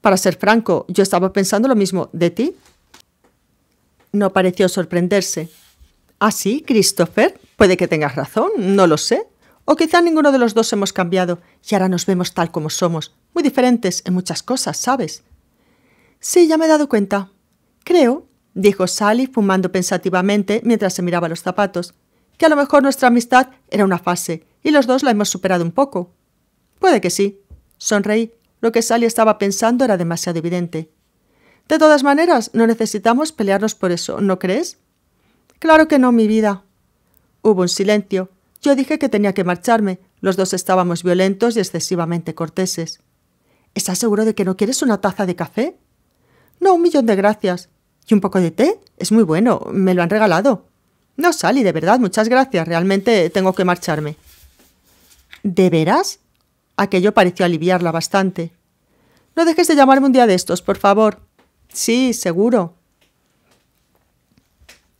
Para ser franco, yo estaba pensando lo mismo de ti. No pareció sorprenderse. Ah, sí, Christopher. Puede que tengas razón, no lo sé. O quizá ninguno de los dos hemos cambiado y ahora nos vemos tal como somos, muy diferentes en muchas cosas, ¿sabes? Sí, ya me he dado cuenta. Creo, dijo Sally, fumando pensativamente mientras se miraba los zapatos, que a lo mejor nuestra amistad era una fase y los dos la hemos superado un poco. Puede que sí. Sonreí. Lo que Sally estaba pensando era demasiado evidente. De todas maneras, no necesitamos pelearnos por eso, ¿no crees? Claro que no, mi vida. Hubo un silencio. Yo dije que tenía que marcharme. Los dos estábamos violentos y excesivamente corteses. ¿Estás seguro de que no quieres una taza de café? No, un millón de gracias. ¿Y un poco de té? Es muy bueno. Me lo han regalado. No, Sally, de verdad, muchas gracias. Realmente tengo que marcharme. ¿De veras? Aquello pareció aliviarla bastante. No dejes de llamarme un día de estos, por favor. Sí, seguro.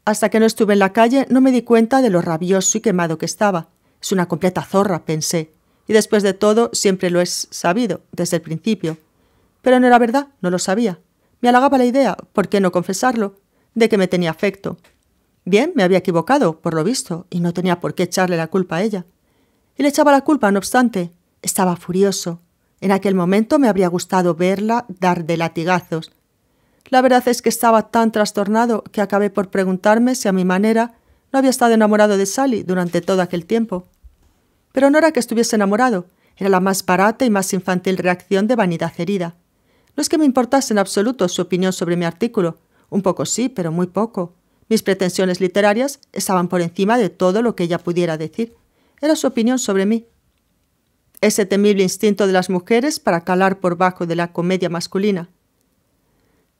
Hasta que no estuve en la calle no me di cuenta de lo rabioso y quemado que estaba. Es una completa zorra, pensé. Y después de todo, siempre lo he sabido, desde el principio. Pero no era verdad, no lo sabía. Me halagaba la idea, ¿por qué no confesarlo? De que me tenía afecto. Bien, me había equivocado, por lo visto, y no tenía por qué echarle la culpa a ella. Y le echaba la culpa, no obstante. Estaba furioso. En aquel momento me habría gustado verla dar de latigazos, la verdad es que estaba tan trastornado que acabé por preguntarme si a mi manera no había estado enamorado de Sally durante todo aquel tiempo. Pero no era que estuviese enamorado, era la más barata y más infantil reacción de vanidad herida. No es que me importase en absoluto su opinión sobre mi artículo, un poco sí, pero muy poco. Mis pretensiones literarias estaban por encima de todo lo que ella pudiera decir. Era su opinión sobre mí. Ese temible instinto de las mujeres para calar por bajo de la comedia masculina.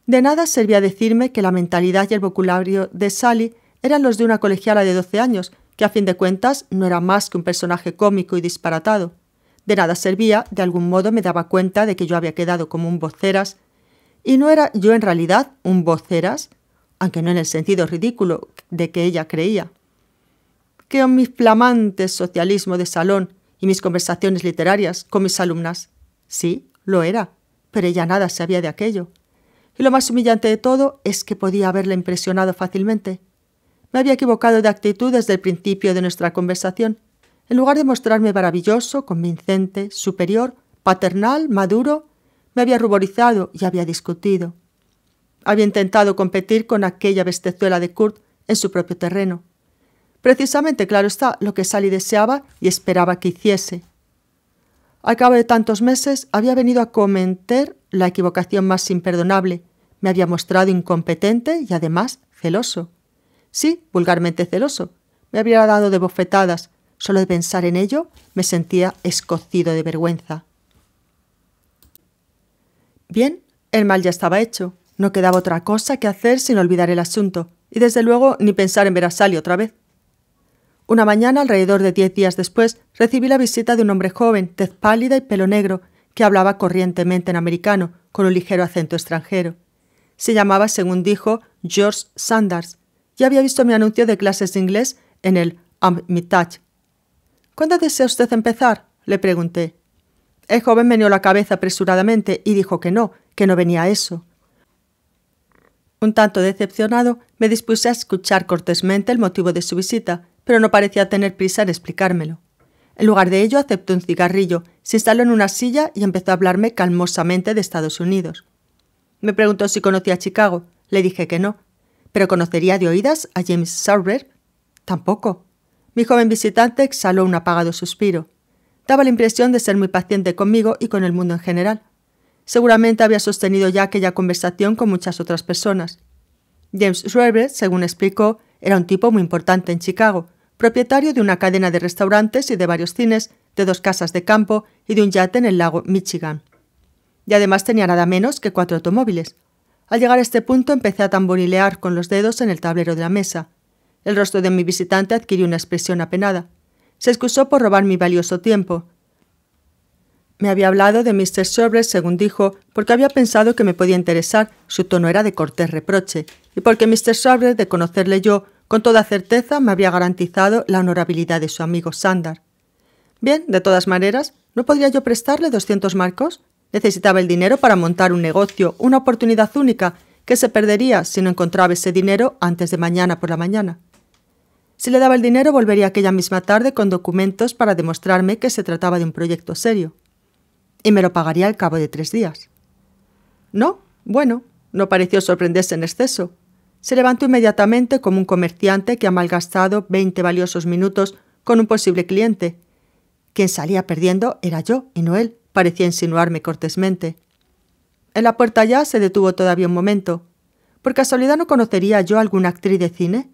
De nada servía decirme que la mentalidad y el vocabulario de Sally eran los de una colegiala de 12 años, que a fin de cuentas no era más que un personaje cómico y disparatado. De nada servía, de algún modo me daba cuenta de que yo había quedado como un voceras, y no era yo en realidad un voceras, aunque no en el sentido ridículo de que ella creía. Que mi flamante socialismo de salón y mis conversaciones literarias con mis alumnas. Sí, lo era, pero ella nada sabía de aquello. Y lo más humillante de todo es que podía haberle impresionado fácilmente. Me había equivocado de actitud desde el principio de nuestra conversación. En lugar de mostrarme maravilloso, convincente, superior, paternal, maduro, me había ruborizado y había discutido. Había intentado competir con aquella bestezuela de Kurt en su propio terreno. Precisamente, claro está, lo que Sally deseaba y esperaba que hiciese. Al cabo de tantos meses había venido a cometer la equivocación más imperdonable, me había mostrado incompetente y además celoso. Sí, vulgarmente celoso. Me había dado de bofetadas. Solo de pensar en ello me sentía escocido de vergüenza. Bien, el mal ya estaba hecho. No quedaba otra cosa que hacer sin olvidar el asunto, y desde luego ni pensar en ver a Sally otra vez. Una mañana, alrededor de diez días después, recibí la visita de un hombre joven, tez pálida y pelo negro, que hablaba corrientemente en americano, con un ligero acento extranjero. Se llamaba, según dijo, George Sanders y había visto mi anuncio de clases de inglés en el Ammitage. ¿Cuándo desea usted empezar? le pregunté. El joven meneó la cabeza apresuradamente y dijo que no, que no venía a eso. Un tanto decepcionado, me dispuse a escuchar cortésmente el motivo de su visita, pero no parecía tener prisa en explicármelo. En lugar de ello, aceptó un cigarrillo, se instaló en una silla y empezó a hablarme calmosamente de Estados Unidos. Me preguntó si conocía Chicago. Le dije que no. ¿Pero conocería de oídas a James Sarver? Tampoco. Mi joven visitante exhaló un apagado suspiro. Daba la impresión de ser muy paciente conmigo y con el mundo en general. Seguramente había sostenido ya aquella conversación con muchas otras personas. James Schreiber, según explicó, era un tipo muy importante en Chicago, propietario de una cadena de restaurantes y de varios cines, de dos casas de campo y de un yate en el lago Michigan y además tenía nada menos que cuatro automóviles. Al llegar a este punto empecé a tamborilear con los dedos en el tablero de la mesa. El rostro de mi visitante adquirió una expresión apenada. Se excusó por robar mi valioso tiempo. Me había hablado de Mr. Sobres, según dijo, porque había pensado que me podía interesar, su tono era de cortés reproche, y porque Mr. Sobres, de conocerle yo, con toda certeza me había garantizado la honorabilidad de su amigo Sandar. Bien, de todas maneras, ¿no podría yo prestarle doscientos marcos? Necesitaba el dinero para montar un negocio, una oportunidad única que se perdería si no encontraba ese dinero antes de mañana por la mañana. Si le daba el dinero volvería aquella misma tarde con documentos para demostrarme que se trataba de un proyecto serio. Y me lo pagaría al cabo de tres días. No, bueno, no pareció sorprenderse en exceso. Se levantó inmediatamente como un comerciante que ha malgastado veinte valiosos minutos con un posible cliente. Quien salía perdiendo era yo y no él parecía insinuarme cortésmente. En la puerta ya se detuvo todavía un momento. ¿Por casualidad no conocería yo alguna actriz de cine?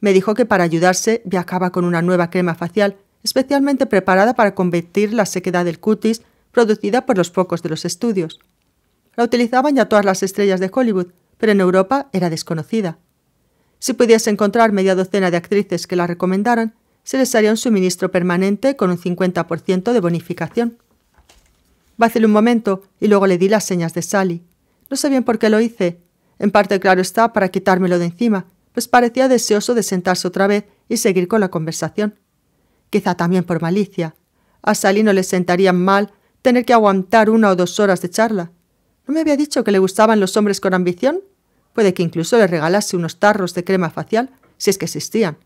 Me dijo que para ayudarse viajaba con una nueva crema facial especialmente preparada para combatir la sequedad del cutis producida por los focos de los estudios. La utilizaban ya todas las estrellas de Hollywood, pero en Europa era desconocida. Si pudiese encontrar media docena de actrices que la recomendaran, se les haría un suministro permanente con un 50% de bonificación. Vacilé un momento y luego le di las señas de Sally. No sé bien por qué lo hice. En parte, claro está, para quitármelo de encima, pues parecía deseoso de sentarse otra vez y seguir con la conversación. Quizá también por malicia. A Sally no le sentaría mal tener que aguantar una o dos horas de charla. ¿No me había dicho que le gustaban los hombres con ambición? Puede que incluso le regalase unos tarros de crema facial, si es que existían.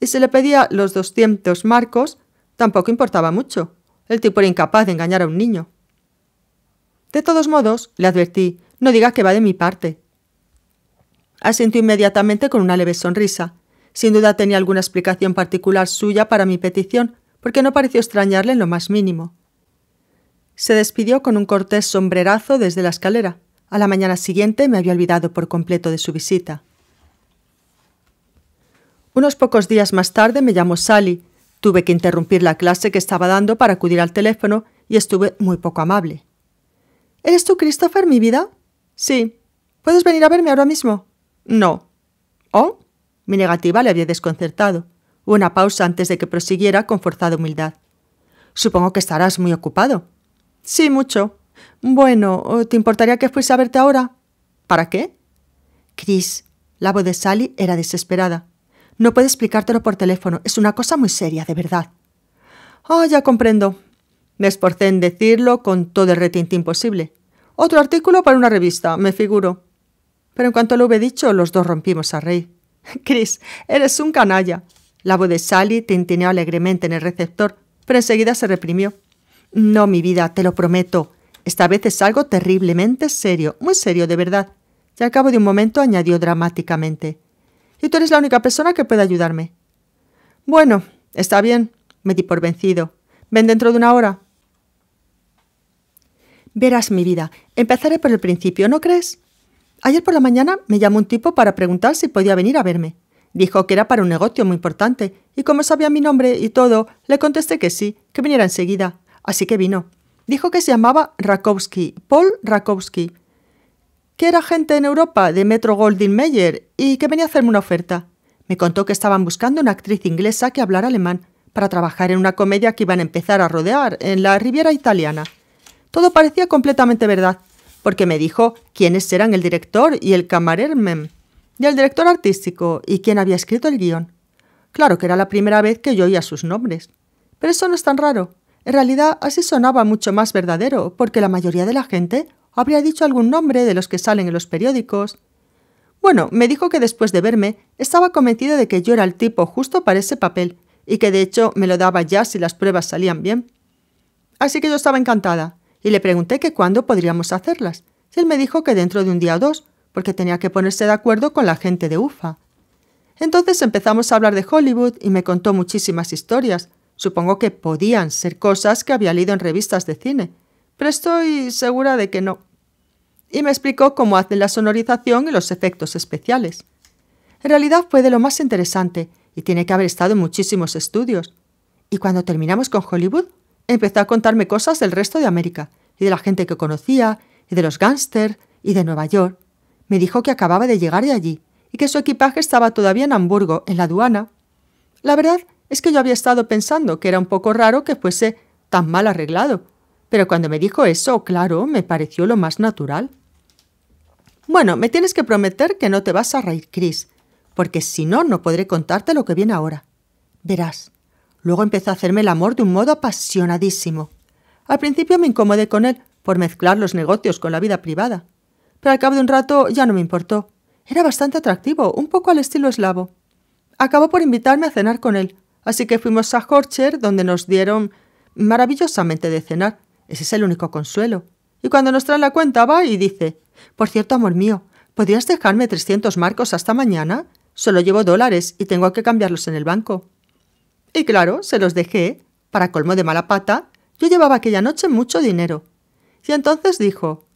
Y si le pedía los 200 marcos, tampoco importaba mucho. El tipo era incapaz de engañar a un niño. De todos modos, le advertí, no digas que va de mi parte. Asintió inmediatamente con una leve sonrisa. Sin duda tenía alguna explicación particular suya para mi petición, porque no pareció extrañarle en lo más mínimo. Se despidió con un cortés sombrerazo desde la escalera. A la mañana siguiente me había olvidado por completo de su visita. Unos pocos días más tarde me llamó Sally. Tuve que interrumpir la clase que estaba dando para acudir al teléfono y estuve muy poco amable. ¿Eres tú, Christopher, mi vida? Sí. ¿Puedes venir a verme ahora mismo? No. ¿Oh? Mi negativa le había desconcertado. Hubo una pausa antes de que prosiguiera con forzada humildad. Supongo que estarás muy ocupado. Sí, mucho. Bueno, ¿te importaría que fuese a verte ahora? ¿Para qué? Chris, la voz de Sally era desesperada. No puedo explicártelo por teléfono. Es una cosa muy seria, de verdad. Ah, oh, ya comprendo. Me esforcé en decirlo con todo el retintín posible. Otro artículo para una revista, me figuro. Pero en cuanto lo hube dicho, los dos rompimos a reír. Chris, eres un canalla. La voz de Sally tintineó alegremente en el receptor, pero enseguida se reprimió. No, mi vida, te lo prometo. Esta vez es algo terriblemente serio, muy serio de verdad. Y al cabo de un momento añadió dramáticamente. Y tú eres la única persona que puede ayudarme. Bueno, está bien, me di por vencido. Ven dentro de una hora. Verás mi vida. Empezaré por el principio, ¿no crees? Ayer por la mañana me llamó un tipo para preguntar si podía venir a verme. Dijo que era para un negocio muy importante, y como sabía mi nombre y todo, le contesté que sí, que viniera enseguida. Así que vino. Dijo que se llamaba Rakowski, Paul Rakowski, que era gente en Europa de Metro Goldwyn Mayer y que venía a hacerme una oferta. Me contó que estaban buscando una actriz inglesa que hablara alemán, para trabajar en una comedia que iban a empezar a rodear en la Riviera italiana. Todo parecía completamente verdad, porque me dijo quiénes eran el director y el camarermen, y el director artístico, y quién había escrito el guión. Claro que era la primera vez que yo oía sus nombres. Pero eso no es tan raro. En realidad, así sonaba mucho más verdadero, porque la mayoría de la gente habría dicho algún nombre de los que salen en los periódicos. Bueno, me dijo que después de verme, estaba convencido de que yo era el tipo justo para ese papel, y que de hecho me lo daba ya si las pruebas salían bien. Así que yo estaba encantada y le pregunté que cuándo podríamos hacerlas. Y él me dijo que dentro de un día o dos, porque tenía que ponerse de acuerdo con la gente de UFA. Entonces empezamos a hablar de Hollywood y me contó muchísimas historias. Supongo que podían ser cosas que había leído en revistas de cine, pero estoy segura de que no. Y me explicó cómo hacen la sonorización y los efectos especiales. En realidad fue de lo más interesante y tiene que haber estado en muchísimos estudios. Y cuando terminamos con Hollywood, empezó a contarme cosas del resto de América, y de la gente que conocía, y de los gángsters, y de Nueva York. Me dijo que acababa de llegar de allí, y que su equipaje estaba todavía en Hamburgo, en la aduana. La verdad es que yo había estado pensando que era un poco raro que fuese tan mal arreglado, pero cuando me dijo eso, claro, me pareció lo más natural. Bueno, me tienes que prometer que no te vas a reír, Chris, porque si no, no podré contarte lo que viene ahora. Verás, luego empezó a hacerme el amor de un modo apasionadísimo. Al principio me incomodé con él por mezclar los negocios con la vida privada, pero al cabo de un rato ya no me importó. Era bastante atractivo, un poco al estilo eslavo. Acabó por invitarme a cenar con él, así que fuimos a Horcher, donde nos dieron maravillosamente de cenar. Ese es el único consuelo. Y cuando nos trae la cuenta va y dice, Por cierto, amor mío, ¿podrías dejarme 300 marcos hasta mañana? Solo llevo dólares y tengo que cambiarlos en el banco. Y claro, se los dejé. Para colmo de mala pata, yo llevaba aquella noche mucho dinero. Y entonces dijo,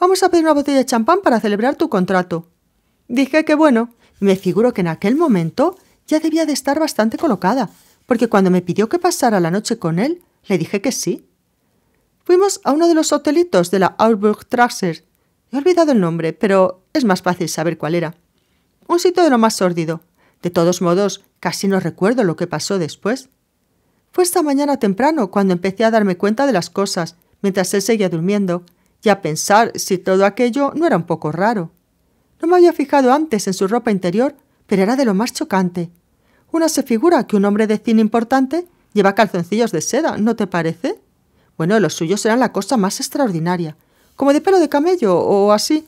vamos a pedir una botella de champán para celebrar tu contrato. Dije que bueno, me figuro que en aquel momento ya debía de estar bastante colocada, porque cuando me pidió que pasara la noche con él, le dije que sí. Fuimos a uno de los hotelitos de la Auerburg Trasser, He olvidado el nombre, pero es más fácil saber cuál era. Un sitio de lo más sórdido. De todos modos, casi no recuerdo lo que pasó después. Fue esta mañana temprano cuando empecé a darme cuenta de las cosas, mientras él seguía durmiendo, y a pensar si todo aquello no era un poco raro. No me había fijado antes en su ropa interior, pero era de lo más chocante. Una se figura que un hombre de cine importante lleva calzoncillos de seda, ¿no te parece? Bueno, los suyos eran la cosa más extraordinaria, como de pelo de camello o así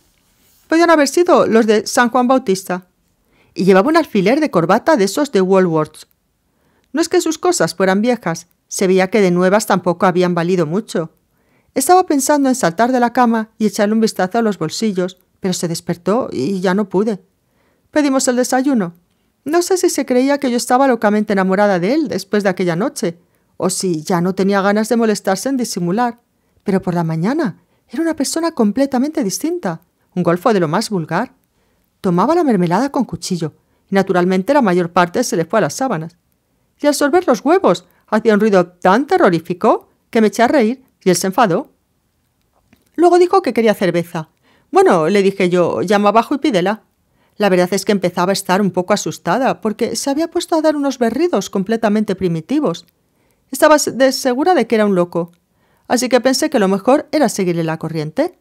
podían haber sido los de San Juan Bautista. Y llevaba un alfiler de corbata de esos de Woolworths. No es que sus cosas fueran viejas, se veía que de nuevas tampoco habían valido mucho. Estaba pensando en saltar de la cama y echarle un vistazo a los bolsillos, pero se despertó y ya no pude. Pedimos el desayuno. No sé si se creía que yo estaba locamente enamorada de él después de aquella noche, o si ya no tenía ganas de molestarse en disimular. Pero por la mañana era una persona completamente distinta un golfo de lo más vulgar. Tomaba la mermelada con cuchillo, y naturalmente la mayor parte se le fue a las sábanas. Y al sorber los huevos, hacía un ruido tan terrorífico que me eché a reír y él se enfadó. Luego dijo que quería cerveza. Bueno, le dije yo, llama abajo y pídela. La verdad es que empezaba a estar un poco asustada, porque se había puesto a dar unos berridos completamente primitivos. Estaba segura de que era un loco, así que pensé que lo mejor era seguirle la corriente.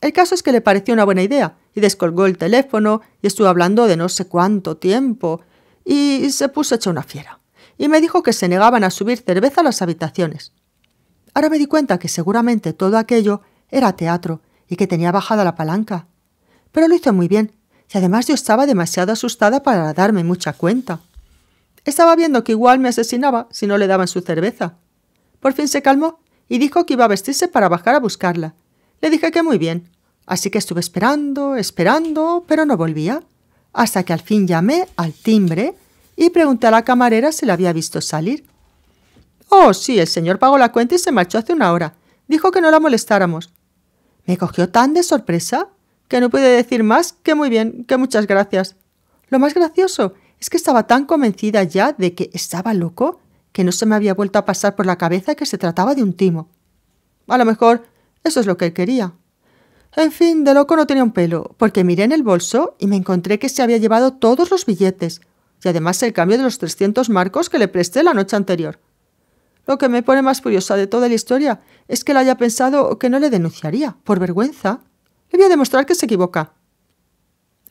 El caso es que le pareció una buena idea y descolgó el teléfono y estuvo hablando de no sé cuánto tiempo y se puso hecha una fiera y me dijo que se negaban a subir cerveza a las habitaciones. Ahora me di cuenta que seguramente todo aquello era teatro y que tenía bajada la palanca. Pero lo hizo muy bien, y además yo estaba demasiado asustada para darme mucha cuenta. Estaba viendo que igual me asesinaba si no le daban su cerveza. Por fin se calmó y dijo que iba a vestirse para bajar a buscarla, le dije que muy bien. Así que estuve esperando, esperando, pero no volvía. Hasta que al fin llamé al timbre y pregunté a la camarera si la había visto salir. Oh, sí, el señor pagó la cuenta y se marchó hace una hora. Dijo que no la molestáramos. Me cogió tan de sorpresa que no pude decir más que muy bien, que muchas gracias. Lo más gracioso es que estaba tan convencida ya de que estaba loco que no se me había vuelto a pasar por la cabeza que se trataba de un timo. A lo mejor eso es lo que él quería. En fin, de loco no tenía un pelo, porque miré en el bolso y me encontré que se había llevado todos los billetes y además el cambio de los 300 marcos que le presté la noche anterior. Lo que me pone más furiosa de toda la historia es que él haya pensado que no le denunciaría, por vergüenza. Le voy a demostrar que se equivoca.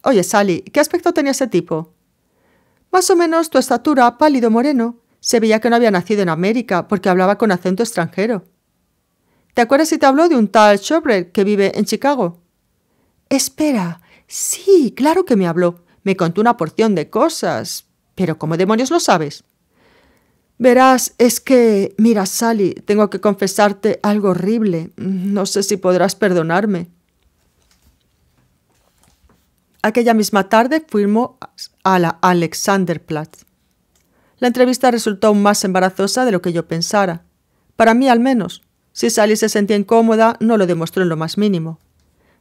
Oye, Sally, ¿qué aspecto tenía ese tipo? Más o menos tu estatura, pálido moreno. Se veía que no había nacido en América porque hablaba con acento extranjero. ¿Te acuerdas si te habló de un tal Shortbread que vive en Chicago? Espera, sí, claro que me habló. Me contó una porción de cosas. Pero ¿cómo demonios lo sabes? Verás, es que, mira, Sally, tengo que confesarte algo horrible. No sé si podrás perdonarme. Aquella misma tarde fuimos a la Alexanderplatz. La entrevista resultó más embarazosa de lo que yo pensara. Para mí al menos. Si Sally se sentía incómoda, no lo demostró en lo más mínimo.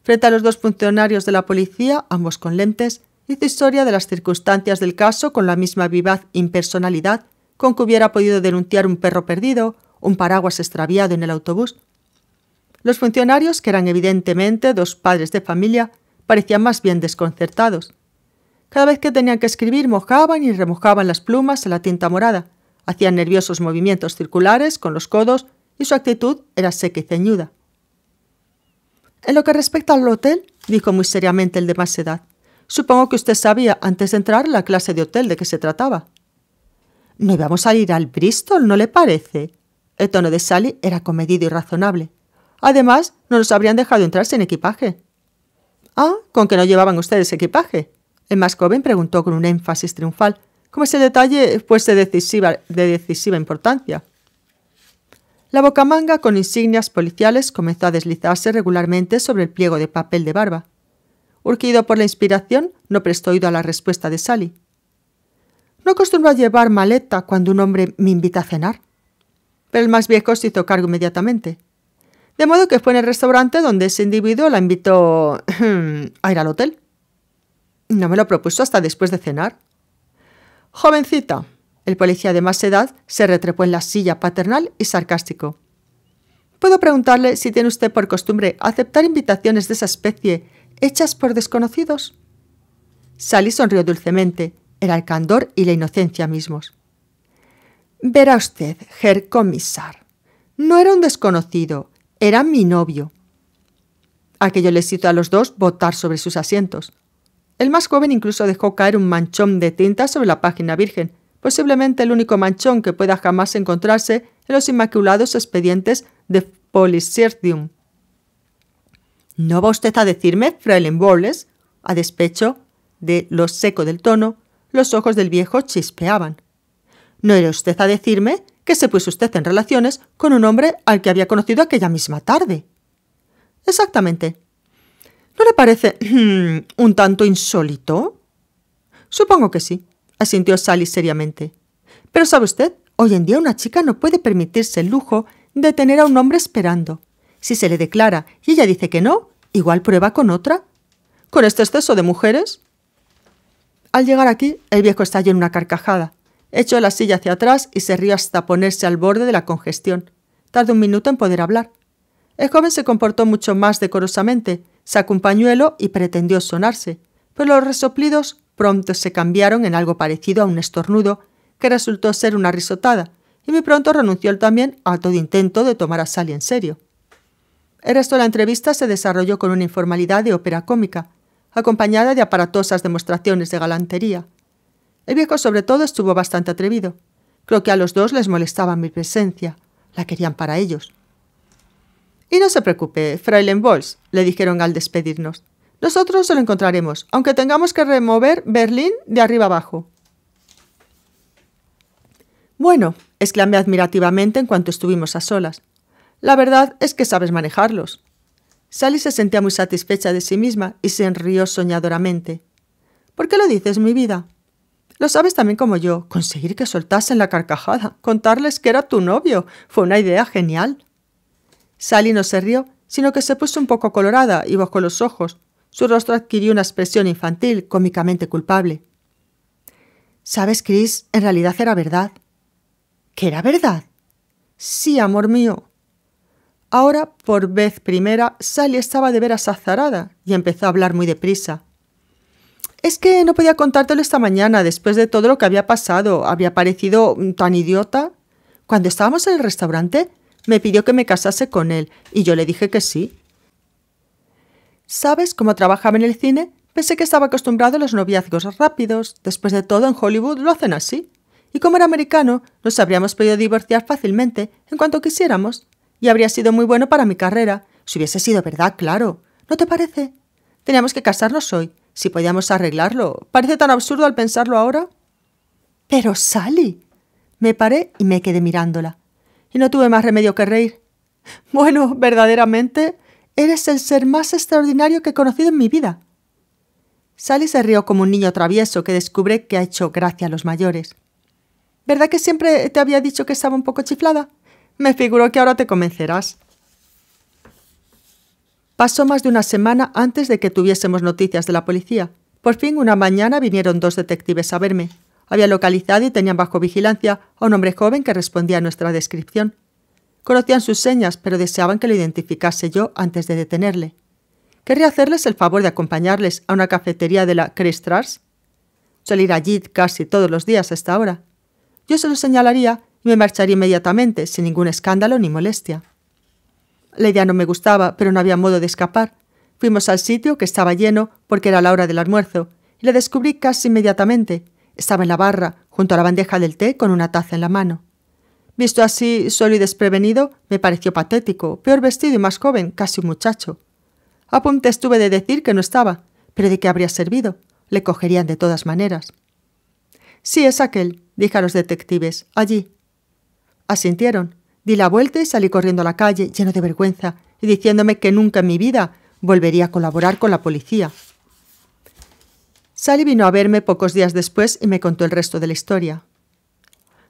Frente a los dos funcionarios de la policía, ambos con lentes, hizo historia de las circunstancias del caso con la misma vivaz impersonalidad con que hubiera podido denunciar un perro perdido, un paraguas extraviado en el autobús. Los funcionarios, que eran evidentemente dos padres de familia, parecían más bien desconcertados. Cada vez que tenían que escribir mojaban y remojaban las plumas en la tinta morada, hacían nerviosos movimientos circulares con los codos y su actitud era seca y ceñuda. En lo que respecta al hotel, dijo muy seriamente el de más edad, supongo que usted sabía antes de entrar la clase de hotel de que se trataba. No íbamos a ir al Bristol, ¿no le parece? El tono de Sally era comedido y razonable. Además, no nos habrían dejado entrar sin equipaje. Ah, ¿con qué no llevaban ustedes equipaje? El más joven preguntó con un énfasis triunfal, como si el detalle fuese de decisiva importancia. La bocamanga con insignias policiales comenzó a deslizarse regularmente sobre el pliego de papel de barba. Urquido por la inspiración, no prestó oído a la respuesta de Sally. No acostumbro a llevar maleta cuando un hombre me invita a cenar. Pero el más viejo se hizo cargo inmediatamente. De modo que fue en el restaurante donde ese individuo la invitó a ir al hotel. No me lo propuso hasta después de cenar. Jovencita, el policía de más edad se retrepó en la silla paternal y sarcástico. Puedo preguntarle si tiene usted por costumbre aceptar invitaciones de esa especie hechas por desconocidos. Sally sonrió dulcemente. Era el candor y la inocencia mismos. Verá usted, Herr Comisar. No era un desconocido, era mi novio. Aquello les hizo a los dos votar sobre sus asientos. El más joven incluso dejó caer un manchón de tinta sobre la página virgen, posiblemente el único manchón que pueda jamás encontrarse en los inmaculados expedientes de Polisertium. ¿No va usted a decirme, Fräulein Borles? A despecho de lo seco del tono, los ojos del viejo chispeaban. ¿No era usted a decirme que se puso usted en relaciones con un hombre al que había conocido aquella misma tarde? Exactamente. ¿No le parece un tanto insólito? Supongo que sí asintió Sally seriamente. Pero sabe usted, hoy en día una chica no puede permitirse el lujo de tener a un hombre esperando. Si se le declara y ella dice que no, igual prueba con otra. ¿Con este exceso de mujeres? Al llegar aquí, el viejo estalló en una carcajada. Echó la silla hacia atrás y se rió hasta ponerse al borde de la congestión. Tardó un minuto en poder hablar. El joven se comportó mucho más decorosamente, sacó un pañuelo y pretendió sonarse, pero los resoplidos Pronto se cambiaron en algo parecido a un estornudo, que resultó ser una risotada, y muy pronto renunció también a todo intento de tomar a Sally en serio. El resto de la entrevista se desarrolló con una informalidad de ópera cómica, acompañada de aparatosas demostraciones de galantería. El viejo sobre todo estuvo bastante atrevido. Creo que a los dos les molestaba mi presencia. La querían para ellos. Y no se preocupe, Fräulein Bols, le dijeron al despedirnos. Nosotros lo encontraremos, aunque tengamos que remover Berlín de arriba abajo. Bueno, exclamé admirativamente en cuanto estuvimos a solas. La verdad es que sabes manejarlos. Sally se sentía muy satisfecha de sí misma y se enrió soñadoramente. ¿Por qué lo dices, mi vida? Lo sabes también como yo. Conseguir que soltasen la carcajada, contarles que era tu novio, fue una idea genial. Sally no se rió, sino que se puso un poco colorada y bajó los ojos, su rostro adquirió una expresión infantil, cómicamente culpable. Sabes, Chris, en realidad era verdad. ¿Que era verdad? Sí, amor mío. Ahora, por vez primera, Sally estaba de veras azarada y empezó a hablar muy deprisa. Es que no podía contártelo esta mañana, después de todo lo que había pasado. Había parecido tan idiota. Cuando estábamos en el restaurante, me pidió que me casase con él, y yo le dije que sí. ¿Sabes cómo trabajaba en el cine? Pensé que estaba acostumbrado a los noviazgos rápidos. Después de todo, en Hollywood lo hacen así. Y como era americano, nos habríamos podido divorciar fácilmente, en cuanto quisiéramos. Y habría sido muy bueno para mi carrera, si hubiese sido verdad, claro. ¿No te parece? Teníamos que casarnos hoy. Si podíamos arreglarlo. Parece tan absurdo al pensarlo ahora. Pero Sally. Me paré y me quedé mirándola. Y no tuve más remedio que reír. Bueno, verdaderamente, Eres el ser más extraordinario que he conocido en mi vida. Sally se rió como un niño travieso que descubre que ha hecho gracia a los mayores. ¿Verdad que siempre te había dicho que estaba un poco chiflada? Me figuro que ahora te convencerás. Pasó más de una semana antes de que tuviésemos noticias de la policía. Por fin, una mañana vinieron dos detectives a verme. Había localizado y tenían bajo vigilancia a un hombre joven que respondía a nuestra descripción. Conocían sus señas, pero deseaban que lo identificase yo antes de detenerle. ¿Querría hacerles el favor de acompañarles a una cafetería de la Crestras? Salir allí casi todos los días a esta hora. Yo se lo señalaría y me marcharía inmediatamente, sin ningún escándalo ni molestia. La idea no me gustaba, pero no había modo de escapar. Fuimos al sitio que estaba lleno porque era la hora del almuerzo, y le descubrí casi inmediatamente. Estaba en la barra, junto a la bandeja del té, con una taza en la mano. Visto así, solo y desprevenido, me pareció patético, peor vestido y más joven, casi un muchacho. A estuve de decir que no estaba, pero de qué habría servido. Le cogerían de todas maneras. Sí, es aquel, dije a los detectives, allí. Asintieron. Di la vuelta y salí corriendo a la calle, lleno de vergüenza, y diciéndome que nunca en mi vida volvería a colaborar con la policía. Sally vino a verme pocos días después y me contó el resto de la historia.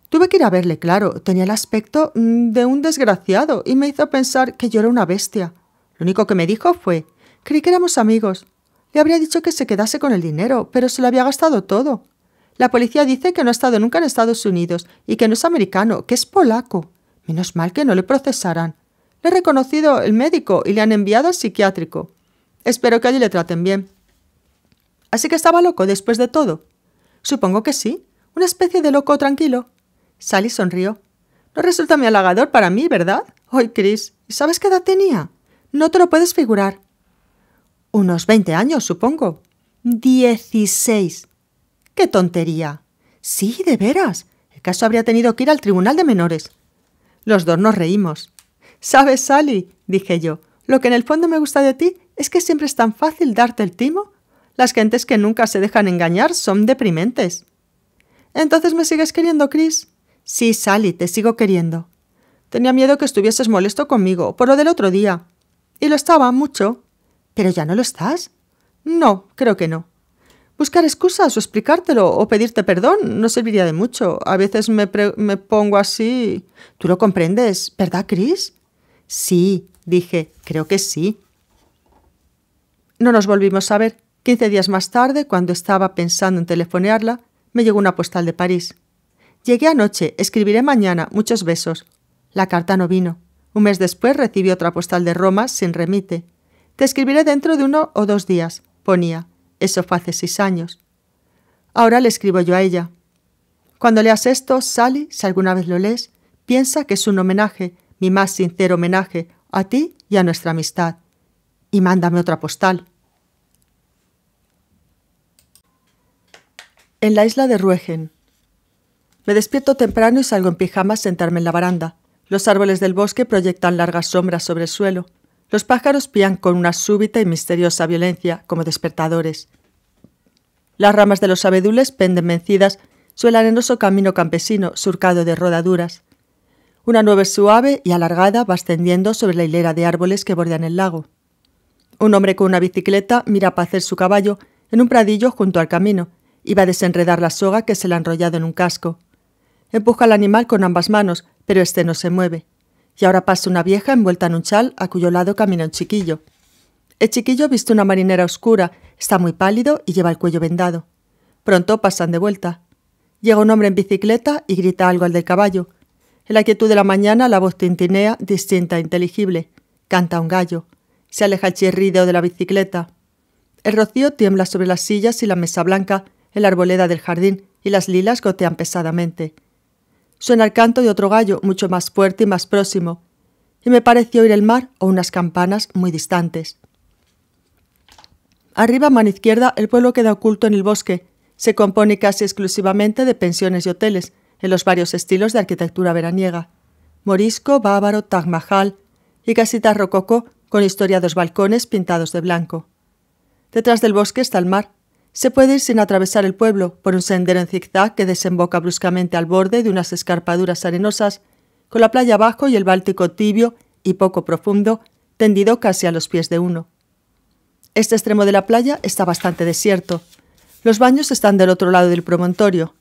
Tuve que ir a verle, claro, tenía el aspecto mm, de un desgraciado y me hizo pensar que yo era una bestia. Lo único que me dijo fue, creí que éramos amigos. Le habría dicho que se quedase con el dinero, pero se lo había gastado todo. La policía dice que no ha estado nunca en Estados Unidos y que no es americano, que es polaco. Menos mal que no le procesaran. Le ha reconocido el médico y le han enviado al psiquiátrico. Espero que allí le traten bien. Así que estaba loco después de todo. Supongo que sí, una especie de loco tranquilo. Sally sonrió. No resulta muy halagador para mí, ¿verdad? Hoy, Chris, ¿y sabes qué edad tenía? No te lo puedes figurar. Unos veinte años, supongo. Dieciséis. ¡Qué tontería! Sí, de veras. El caso habría tenido que ir al tribunal de menores. Los dos nos reímos. ¿Sabes, Sally? dije yo. Lo que en el fondo me gusta de ti es que siempre es tan fácil darte el timo. Las gentes que nunca se dejan engañar son deprimentes. Entonces me sigues queriendo, Chris. Sí, Sally, te sigo queriendo. Tenía miedo que estuvieses molesto conmigo por lo del otro día. Y lo estaba mucho. ¿Pero ya no lo estás? No, creo que no. Buscar excusas o explicártelo o pedirte perdón no serviría de mucho. A veces me, pongo así. Tú lo comprendes, ¿verdad, Chris? Sí, dije, creo que sí. No nos volvimos a ver. Quince días más tarde, cuando estaba pensando en telefonearla, me llegó una postal de París. Llegué anoche, escribiré mañana, muchos besos. La carta no vino. Un mes después recibí otra postal de Roma sin remite. Te escribiré dentro de uno o dos días, ponía. Eso fue hace seis años. Ahora le escribo yo a ella. Cuando leas esto, Sally, si alguna vez lo lees, piensa que es un homenaje, mi más sincero homenaje, a ti y a nuestra amistad. Y mándame otra postal. En la isla de Ruegen, me despierto temprano y salgo en pijama a sentarme en la baranda. Los árboles del bosque proyectan largas sombras sobre el suelo. Los pájaros pían con una súbita y misteriosa violencia, como despertadores. Las ramas de los abedules penden vencidas sobre el arenoso camino campesino surcado de rodaduras. Una nube suave y alargada va ascendiendo sobre la hilera de árboles que bordean el lago. Un hombre con una bicicleta mira para hacer su caballo en un pradillo junto al camino y va a desenredar la soga que se le ha enrollado en un casco. Empuja al animal con ambas manos, pero este no se mueve. Y ahora pasa una vieja envuelta en un chal, a cuyo lado camina un chiquillo. El chiquillo visto una marinera oscura, está muy pálido y lleva el cuello vendado. Pronto pasan de vuelta. Llega un hombre en bicicleta y grita algo al del caballo. En la quietud de la mañana la voz tintinea, distinta e inteligible. Canta un gallo. Se aleja el chirrido de la bicicleta. El rocío tiembla sobre las sillas y la mesa blanca, en la arboleda del jardín, y las lilas gotean pesadamente. Suena el canto de otro gallo, mucho más fuerte y más próximo, y me pareció oír el mar o unas campanas muy distantes. Arriba, a mano izquierda, el pueblo queda oculto en el bosque. Se compone casi exclusivamente de pensiones y hoteles, en los varios estilos de arquitectura veraniega. Morisco, bávaro, tagmajal y casita rococó con historiados balcones pintados de blanco. Detrás del bosque está el mar, se puede ir sin atravesar el pueblo por un sendero en zigzag que desemboca bruscamente al borde de unas escarpaduras arenosas, con la playa abajo y el Báltico tibio y poco profundo, tendido casi a los pies de uno. Este extremo de la playa está bastante desierto. Los baños están del otro lado del promontorio.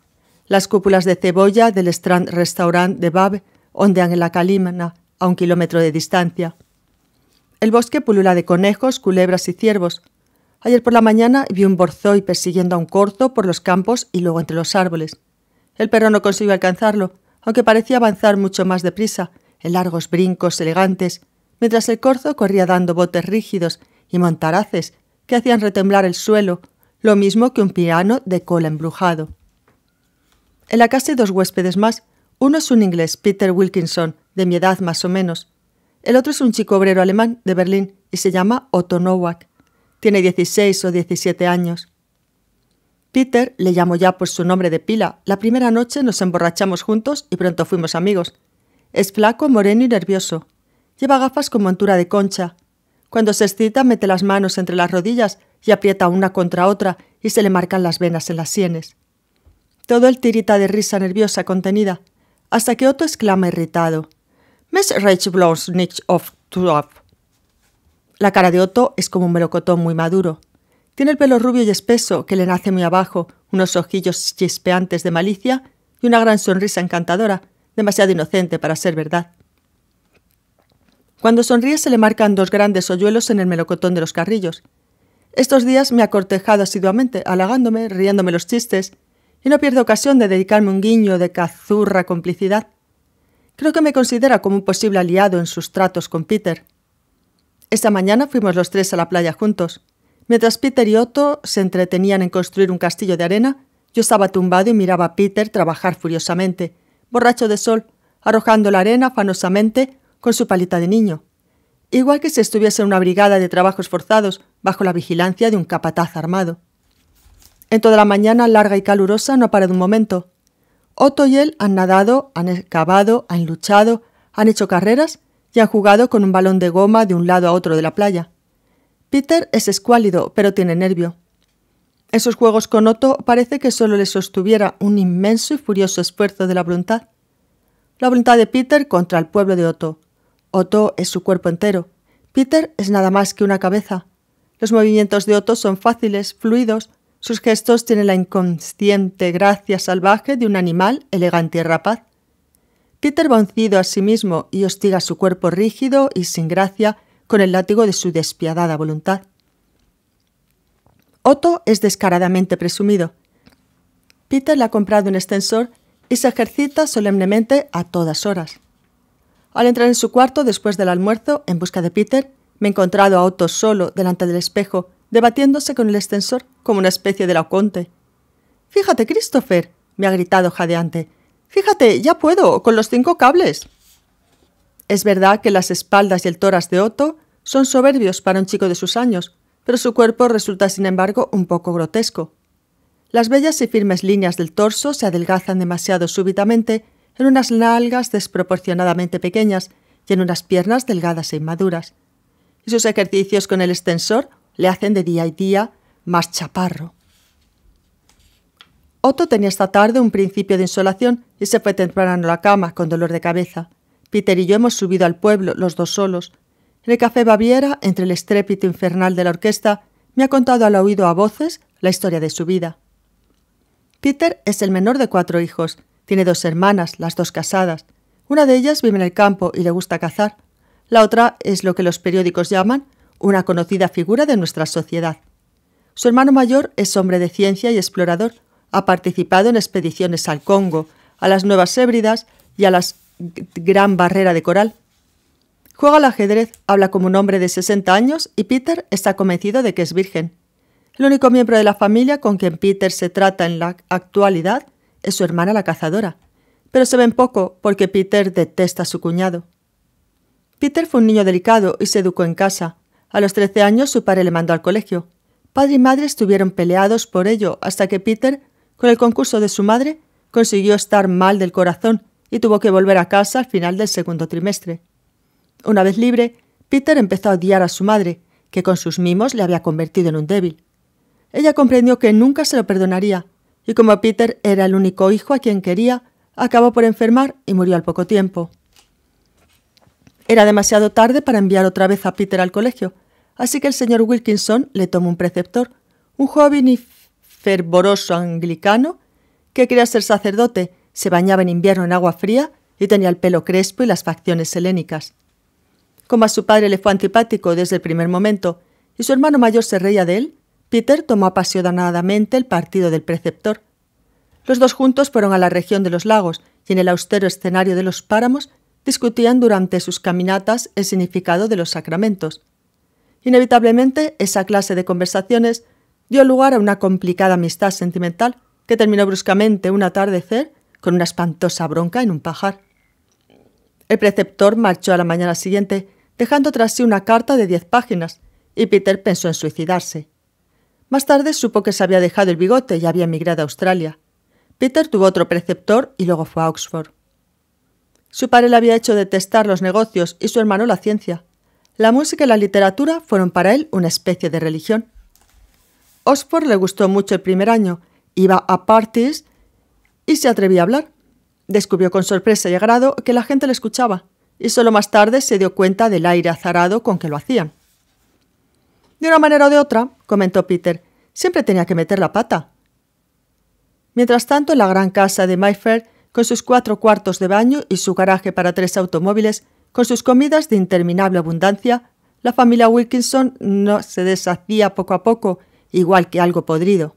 Las cúpulas de cebolla del Strand Restaurant de Bab ondean en la calimana a un kilómetro de distancia. El bosque pulula de conejos, culebras y ciervos, Ayer por la mañana vi un borzoi persiguiendo a un corzo por los campos y luego entre los árboles. El perro no consiguió alcanzarlo, aunque parecía avanzar mucho más deprisa, en largos brincos elegantes, mientras el corzo corría dando botes rígidos y montaraces que hacían retemblar el suelo, lo mismo que un piano de cola embrujado. En la casa hay dos huéspedes más. Uno es un inglés, Peter Wilkinson, de mi edad más o menos. El otro es un chico obrero alemán de Berlín y se llama Otto Nowak. Tiene 16 o 17 años. Peter le llamó ya por su nombre de pila. La primera noche nos emborrachamos juntos y pronto fuimos amigos. Es flaco, moreno y nervioso. Lleva gafas con montura de concha. Cuando se excita mete las manos entre las rodillas y aprieta una contra otra y se le marcan las venas en las sienes. Todo el tirita de risa nerviosa contenida, hasta que Otto exclama irritado. Miss la cara de Otto es como un melocotón muy maduro. Tiene el pelo rubio y espeso que le nace muy abajo, unos ojillos chispeantes de malicia y una gran sonrisa encantadora, demasiado inocente para ser verdad. Cuando sonríe se le marcan dos grandes hoyuelos en el melocotón de los carrillos. Estos días me ha cortejado asiduamente, halagándome, riéndome los chistes, y no pierdo ocasión de dedicarme un guiño de cazurra complicidad. Creo que me considera como un posible aliado en sus tratos con Peter. Esta mañana fuimos los tres a la playa juntos. Mientras Peter y Otto se entretenían en construir un castillo de arena, yo estaba tumbado y miraba a Peter trabajar furiosamente, borracho de sol, arrojando la arena afanosamente con su palita de niño. Igual que si estuviese en una brigada de trabajos forzados bajo la vigilancia de un capataz armado. En toda la mañana larga y calurosa no ha parado un momento. Otto y él han nadado, han excavado, han luchado, han hecho carreras y han jugado con un balón de goma de un lado a otro de la playa. Peter es escuálido, pero tiene nervio. Esos juegos con Otto parece que solo le sostuviera un inmenso y furioso esfuerzo de la voluntad. La voluntad de Peter contra el pueblo de Otto. Otto es su cuerpo entero. Peter es nada más que una cabeza. Los movimientos de Otto son fáciles, fluidos, sus gestos tienen la inconsciente gracia salvaje de un animal elegante y rapaz. Peter va uncido a sí mismo y hostiga su cuerpo rígido y sin gracia con el látigo de su despiadada voluntad. Otto es descaradamente presumido. Peter le ha comprado un extensor y se ejercita solemnemente a todas horas. Al entrar en su cuarto después del almuerzo, en busca de Peter, me he encontrado a Otto solo delante del espejo, debatiéndose con el extensor como una especie de laoconte. Fíjate, Christopher, me ha gritado jadeante, Fíjate, ya puedo, con los cinco cables. Es verdad que las espaldas y el toras de Otto son soberbios para un chico de sus años, pero su cuerpo resulta sin embargo un poco grotesco. Las bellas y firmes líneas del torso se adelgazan demasiado súbitamente en unas nalgas desproporcionadamente pequeñas y en unas piernas delgadas e inmaduras. Y sus ejercicios con el extensor le hacen de día y día más chaparro. Otto tenía esta tarde un principio de insolación y se fue temprano a la cama con dolor de cabeza. Peter y yo hemos subido al pueblo, los dos solos. En el café Baviera, entre el estrépito infernal de la orquesta, me ha contado al oído a voces la historia de su vida. Peter es el menor de cuatro hijos. Tiene dos hermanas, las dos casadas. Una de ellas vive en el campo y le gusta cazar. La otra es lo que los periódicos llaman una conocida figura de nuestra sociedad. Su hermano mayor es hombre de ciencia y explorador, ha participado en expediciones al Congo, a las Nuevas Hébridas y a la Gran Barrera de Coral. Juega al ajedrez, habla como un hombre de 60 años y Peter está convencido de que es virgen. El único miembro de la familia con quien Peter se trata en la actualidad es su hermana la cazadora, pero se ven poco porque Peter detesta a su cuñado. Peter fue un niño delicado y se educó en casa. A los 13 años su padre le mandó al colegio. Padre y madre estuvieron peleados por ello hasta que Peter con el concurso de su madre, consiguió estar mal del corazón y tuvo que volver a casa al final del segundo trimestre. Una vez libre, Peter empezó a odiar a su madre, que con sus mimos le había convertido en un débil. Ella comprendió que nunca se lo perdonaría, y como Peter era el único hijo a quien quería, acabó por enfermar y murió al poco tiempo. Era demasiado tarde para enviar otra vez a Peter al colegio, así que el señor Wilkinson le tomó un preceptor, un joven y fervoroso anglicano que quería ser sacerdote, se bañaba en invierno en agua fría y tenía el pelo crespo y las facciones helénicas. Como a su padre le fue antipático desde el primer momento y su hermano mayor se reía de él, Peter tomó apasionadamente el partido del preceptor. Los dos juntos fueron a la región de los lagos y en el austero escenario de los páramos discutían durante sus caminatas el significado de los sacramentos. Inevitablemente, esa clase de conversaciones dio lugar a una complicada amistad sentimental que terminó bruscamente un atardecer con una espantosa bronca en un pajar. El preceptor marchó a la mañana siguiente, dejando tras sí una carta de diez páginas, y Peter pensó en suicidarse. Más tarde supo que se había dejado el bigote y había emigrado a Australia. Peter tuvo otro preceptor y luego fue a Oxford. Su padre le había hecho detestar los negocios y su hermano la ciencia. La música y la literatura fueron para él una especie de religión. Oxford le gustó mucho el primer año, iba a parties y se atrevía a hablar. Descubrió con sorpresa y agrado que la gente le escuchaba, y solo más tarde se dio cuenta del aire azarado con que lo hacían. De una manera o de otra, comentó Peter, siempre tenía que meter la pata. Mientras tanto, en la gran casa de Mayfair, con sus cuatro cuartos de baño y su garaje para tres automóviles, con sus comidas de interminable abundancia, la familia Wilkinson no se deshacía poco a poco igual que algo podrido.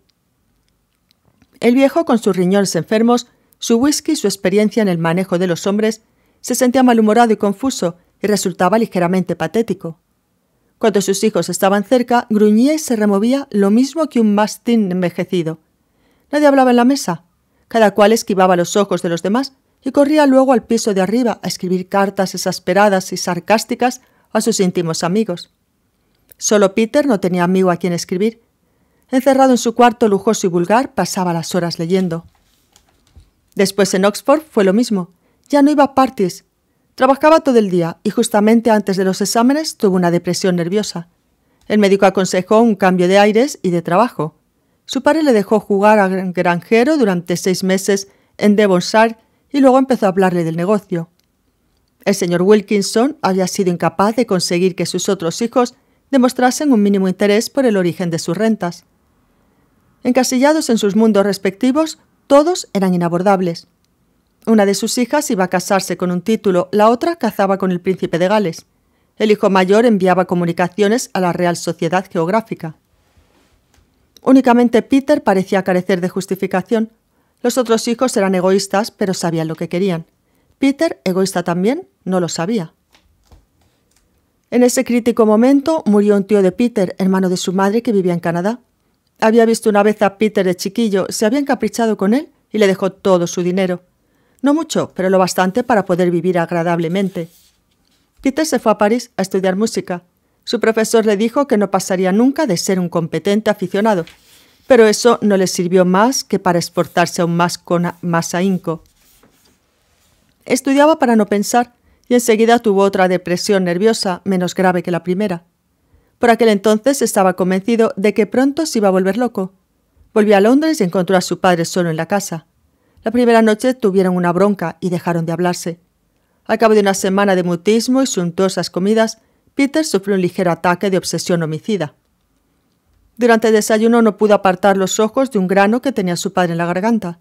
El viejo, con sus riñones enfermos, su whisky y su experiencia en el manejo de los hombres, se sentía malhumorado y confuso y resultaba ligeramente patético. Cuando sus hijos estaban cerca, gruñía y se removía lo mismo que un mastín envejecido. Nadie hablaba en la mesa. Cada cual esquivaba los ojos de los demás y corría luego al piso de arriba a escribir cartas exasperadas y sarcásticas a sus íntimos amigos. Solo Peter no tenía amigo a quien escribir encerrado en su cuarto lujoso y vulgar, pasaba las horas leyendo. Después en Oxford fue lo mismo. Ya no iba a parties. Trabajaba todo el día y justamente antes de los exámenes tuvo una depresión nerviosa. El médico aconsejó un cambio de aires y de trabajo. Su padre le dejó jugar al granjero durante seis meses en Devonshire y luego empezó a hablarle del negocio. El señor Wilkinson había sido incapaz de conseguir que sus otros hijos demostrasen un mínimo interés por el origen de sus rentas. Encasillados en sus mundos respectivos, todos eran inabordables. Una de sus hijas iba a casarse con un título, la otra cazaba con el príncipe de Gales. El hijo mayor enviaba comunicaciones a la Real Sociedad Geográfica. Únicamente Peter parecía carecer de justificación. Los otros hijos eran egoístas, pero sabían lo que querían. Peter, egoísta también, no lo sabía. En ese crítico momento murió un tío de Peter, hermano de su madre que vivía en Canadá. Había visto una vez a Peter de chiquillo, se había encaprichado con él y le dejó todo su dinero. No mucho, pero lo bastante para poder vivir agradablemente. Peter se fue a París a estudiar música. Su profesor le dijo que no pasaría nunca de ser un competente aficionado, pero eso no le sirvió más que para esforzarse aún más con más ahínco. Estudiaba para no pensar y enseguida tuvo otra depresión nerviosa menos grave que la primera. Por aquel entonces estaba convencido de que pronto se iba a volver loco. Volvió a Londres y encontró a su padre solo en la casa. La primera noche tuvieron una bronca y dejaron de hablarse. Al cabo de una semana de mutismo y suntuosas comidas, Peter sufrió un ligero ataque de obsesión homicida. Durante el desayuno no pudo apartar los ojos de un grano que tenía su padre en la garganta.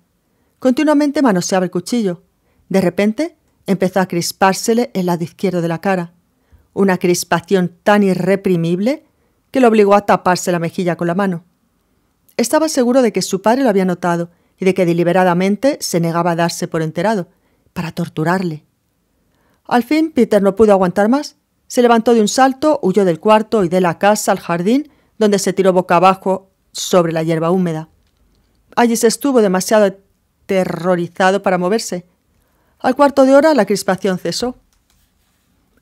Continuamente manoseaba el cuchillo. De repente, empezó a crispársele el lado izquierdo de la cara una crispación tan irreprimible que lo obligó a taparse la mejilla con la mano. Estaba seguro de que su padre lo había notado y de que deliberadamente se negaba a darse por enterado, para torturarle. Al fin, Peter no pudo aguantar más. Se levantó de un salto, huyó del cuarto y de la casa al jardín, donde se tiró boca abajo sobre la hierba húmeda. Allí se estuvo demasiado aterrorizado para moverse. Al cuarto de hora la crispación cesó.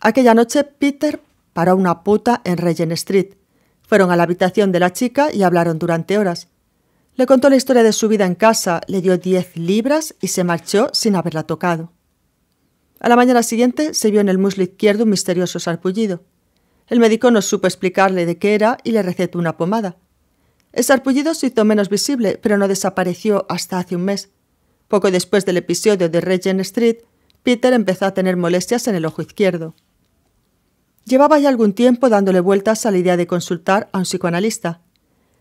Aquella noche Peter paró una puta en Regent Street. Fueron a la habitación de la chica y hablaron durante horas. Le contó la historia de su vida en casa, le dio diez libras y se marchó sin haberla tocado. A la mañana siguiente se vio en el muslo izquierdo un misterioso sarpullido. El médico no supo explicarle de qué era y le recetó una pomada. El sarpullido se hizo menos visible, pero no desapareció hasta hace un mes. Poco después del episodio de Regent Street, Peter empezó a tener molestias en el ojo izquierdo. Llevaba ya algún tiempo dándole vueltas a la idea de consultar a un psicoanalista.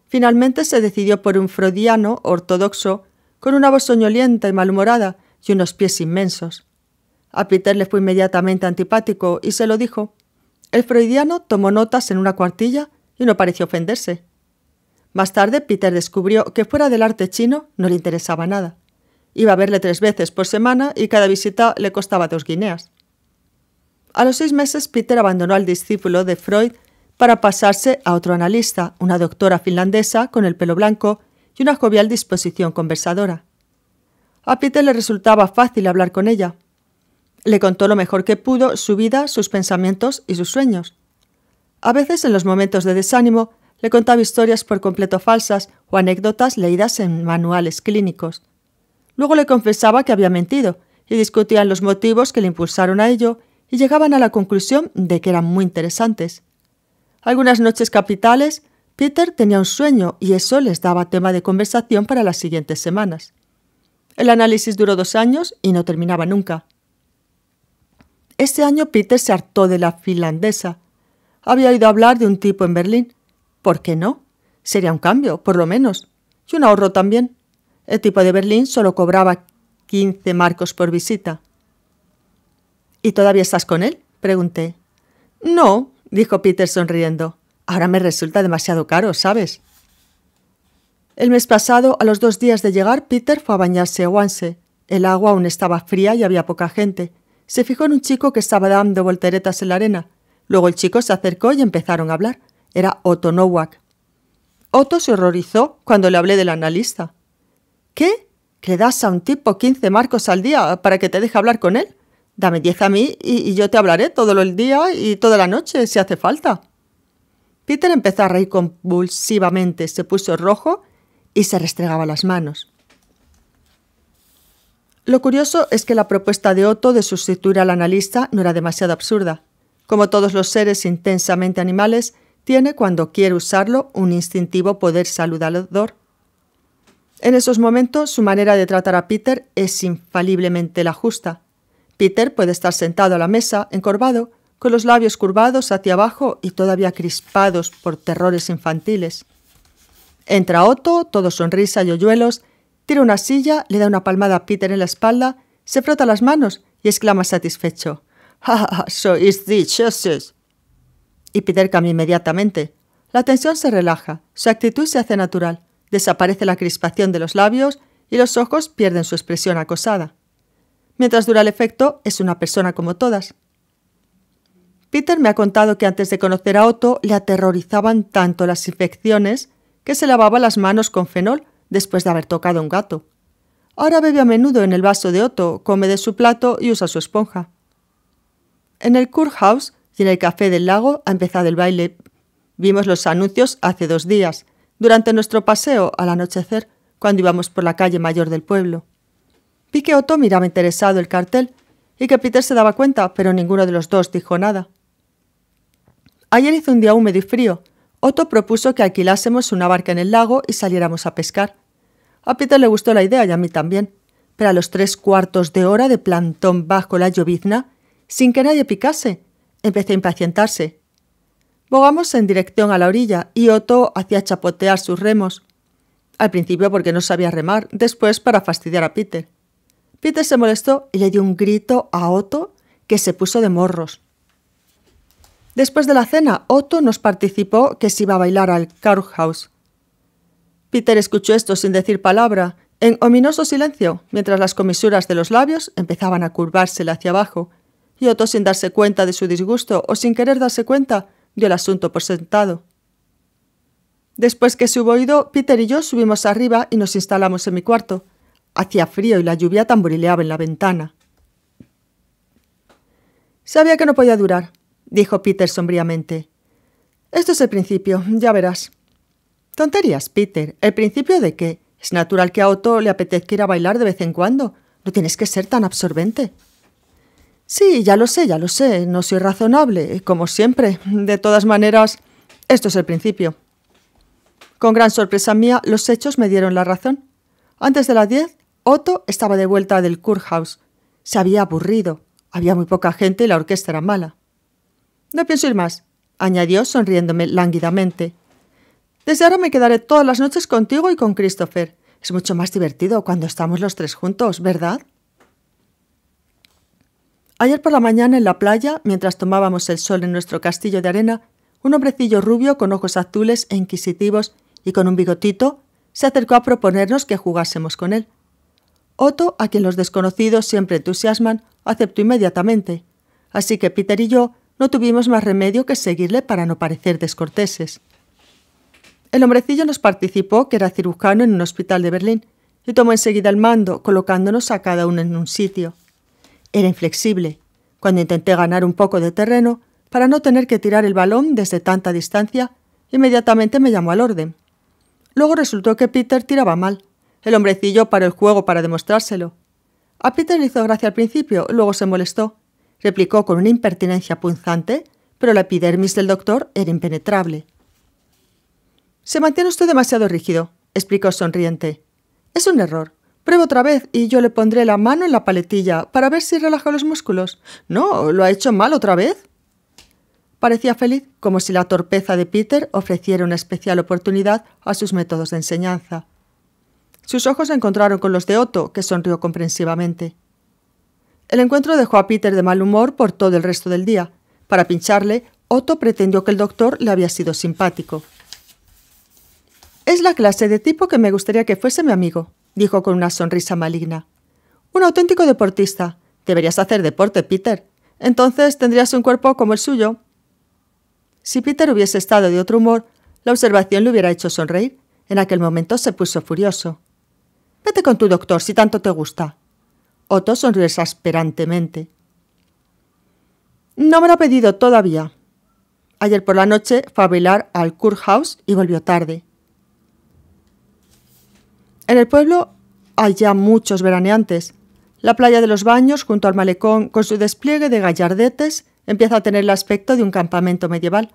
Finalmente se decidió por un freudiano ortodoxo, con una voz soñolienta y malhumorada y unos pies inmensos. A Peter le fue inmediatamente antipático y se lo dijo. El freudiano tomó notas en una cuartilla y no pareció ofenderse. Más tarde Peter descubrió que fuera del arte chino no le interesaba nada. Iba a verle tres veces por semana y cada visita le costaba dos guineas. A los seis meses, Peter abandonó al discípulo de Freud para pasarse a otro analista, una doctora finlandesa con el pelo blanco y una jovial disposición conversadora. A Peter le resultaba fácil hablar con ella. Le contó lo mejor que pudo su vida, sus pensamientos y sus sueños. A veces, en los momentos de desánimo, le contaba historias por completo falsas o anécdotas leídas en manuales clínicos. Luego le confesaba que había mentido y discutían los motivos que le impulsaron a ello y llegaban a la conclusión de que eran muy interesantes. Algunas noches capitales, Peter tenía un sueño y eso les daba tema de conversación para las siguientes semanas. El análisis duró dos años y no terminaba nunca. Ese año Peter se hartó de la finlandesa. Había oído hablar de un tipo en Berlín. ¿Por qué no? Sería un cambio, por lo menos. Y un ahorro también. El tipo de Berlín solo cobraba 15 marcos por visita. ¿Y todavía estás con él? pregunté. No, dijo Peter sonriendo. Ahora me resulta demasiado caro, ¿sabes? El mes pasado, a los dos días de llegar, Peter fue a bañarse a Wanse. El agua aún estaba fría y había poca gente. Se fijó en un chico que estaba dando volteretas en la arena. Luego el chico se acercó y empezaron a hablar. Era Otto Nowak. Otto se horrorizó cuando le hablé del analista. ¿Qué? ¿Que das a un tipo 15 marcos al día para que te deje hablar con él? Dame diez a mí y, y, yo te hablaré todo el día y toda la noche si hace falta. Peter empezó a reír convulsivamente, se puso rojo y se restregaba las manos. Lo curioso es que la propuesta de Otto de sustituir al analista no era demasiado absurda. Como todos los seres intensamente animales, tiene cuando quiere usarlo un instintivo poder saludador. En esos momentos su manera de tratar a Peter es infaliblemente la justa. Peter puede estar sentado a la mesa, encorvado, con los labios curvados hacia abajo y todavía crispados por terrores infantiles. Entra Otto, todo sonrisa y hoyuelos, tira una silla, le da una palmada a Peter en la espalda, se frota las manos y exclama satisfecho. ¡Ja, ah, ja, sois dichosos! Y Peter cambia inmediatamente. La tensión se relaja, su actitud se hace natural, desaparece la crispación de los labios y los ojos pierden su expresión acosada. Mientras dura el efecto, es una persona como todas. Peter me ha contado que antes de conocer a Otto le aterrorizaban tanto las infecciones que se lavaba las manos con fenol después de haber tocado un gato. Ahora bebe a menudo en el vaso de Otto, come de su plato y usa su esponja. En el courthouse y en el Café del Lago ha empezado el baile. Vimos los anuncios hace dos días, durante nuestro paseo al anochecer, cuando íbamos por la calle mayor del pueblo. Vi que Otto miraba interesado el cartel y que Peter se daba cuenta, pero ninguno de los dos dijo nada. Ayer hizo un día húmedo y frío. Otto propuso que alquilásemos una barca en el lago y saliéramos a pescar. A Peter le gustó la idea y a mí también, pero a los tres cuartos de hora de plantón bajo la llovizna, sin que nadie picase, empecé a impacientarse. Bogamos en dirección a la orilla y Otto hacía chapotear sus remos. Al principio porque no sabía remar, después para fastidiar a Peter. Peter se molestó y le dio un grito a Otto que se puso de morros. Después de la cena, Otto nos participó que se iba a bailar al House. Peter escuchó esto sin decir palabra, en ominoso silencio, mientras las comisuras de los labios empezaban a curvársele hacia abajo, y Otto, sin darse cuenta de su disgusto o sin querer darse cuenta, dio el asunto por sentado. Después que se hubo oído, Peter y yo subimos arriba y nos instalamos en mi cuarto. Hacía frío y la lluvia tamborileaba en la ventana. Sabía que no podía durar, dijo Peter sombríamente. Esto es el principio, ya verás. Tonterías, Peter. ¿El principio de qué? Es natural que a Otto le apetezca ir a bailar de vez en cuando. No tienes que ser tan absorbente. Sí, ya lo sé, ya lo sé. No soy razonable, como siempre. De todas maneras, esto es el principio. Con gran sorpresa mía, los hechos me dieron la razón. Antes de las diez Otto estaba de vuelta del Kurhaus. Se había aburrido. Había muy poca gente y la orquesta era mala. No pienso ir más, añadió sonriéndome lánguidamente. Desde ahora me quedaré todas las noches contigo y con Christopher. Es mucho más divertido cuando estamos los tres juntos, ¿verdad? Ayer por la mañana en la playa, mientras tomábamos el sol en nuestro castillo de arena, un hombrecillo rubio con ojos azules e inquisitivos y con un bigotito se acercó a proponernos que jugásemos con él. Otto, a quien los desconocidos siempre entusiasman, aceptó inmediatamente, así que Peter y yo no tuvimos más remedio que seguirle para no parecer descorteses. El hombrecillo nos participó que era cirujano en un hospital de Berlín y tomó enseguida el mando, colocándonos a cada uno en un sitio. Era inflexible. Cuando intenté ganar un poco de terreno, para no tener que tirar el balón desde tanta distancia, inmediatamente me llamó al orden. Luego resultó que Peter tiraba mal. El hombrecillo paró el juego para demostrárselo. A Peter le hizo gracia al principio, luego se molestó. Replicó con una impertinencia punzante, pero la epidermis del doctor era impenetrable. Se mantiene usted demasiado rígido, explicó sonriente. Es un error. Prueba otra vez y yo le pondré la mano en la paletilla para ver si relaja los músculos. No, lo ha hecho mal otra vez. Parecía feliz, como si la torpeza de Peter ofreciera una especial oportunidad a sus métodos de enseñanza. Sus ojos se encontraron con los de Otto, que sonrió comprensivamente. El encuentro dejó a Peter de mal humor por todo el resto del día. Para pincharle, Otto pretendió que el doctor le había sido simpático. Es la clase de tipo que me gustaría que fuese mi amigo, dijo con una sonrisa maligna. Un auténtico deportista. Deberías hacer deporte, Peter. Entonces tendrías un cuerpo como el suyo. Si Peter hubiese estado de otro humor, la observación le hubiera hecho sonreír. En aquel momento se puso furioso. Vete con tu doctor si tanto te gusta. Otto sonrió exasperantemente. No me lo ha pedido todavía. Ayer por la noche fue a bailar al Kurhaus y volvió tarde. En el pueblo hay ya muchos veraneantes. La playa de los baños, junto al malecón, con su despliegue de gallardetes, empieza a tener el aspecto de un campamento medieval.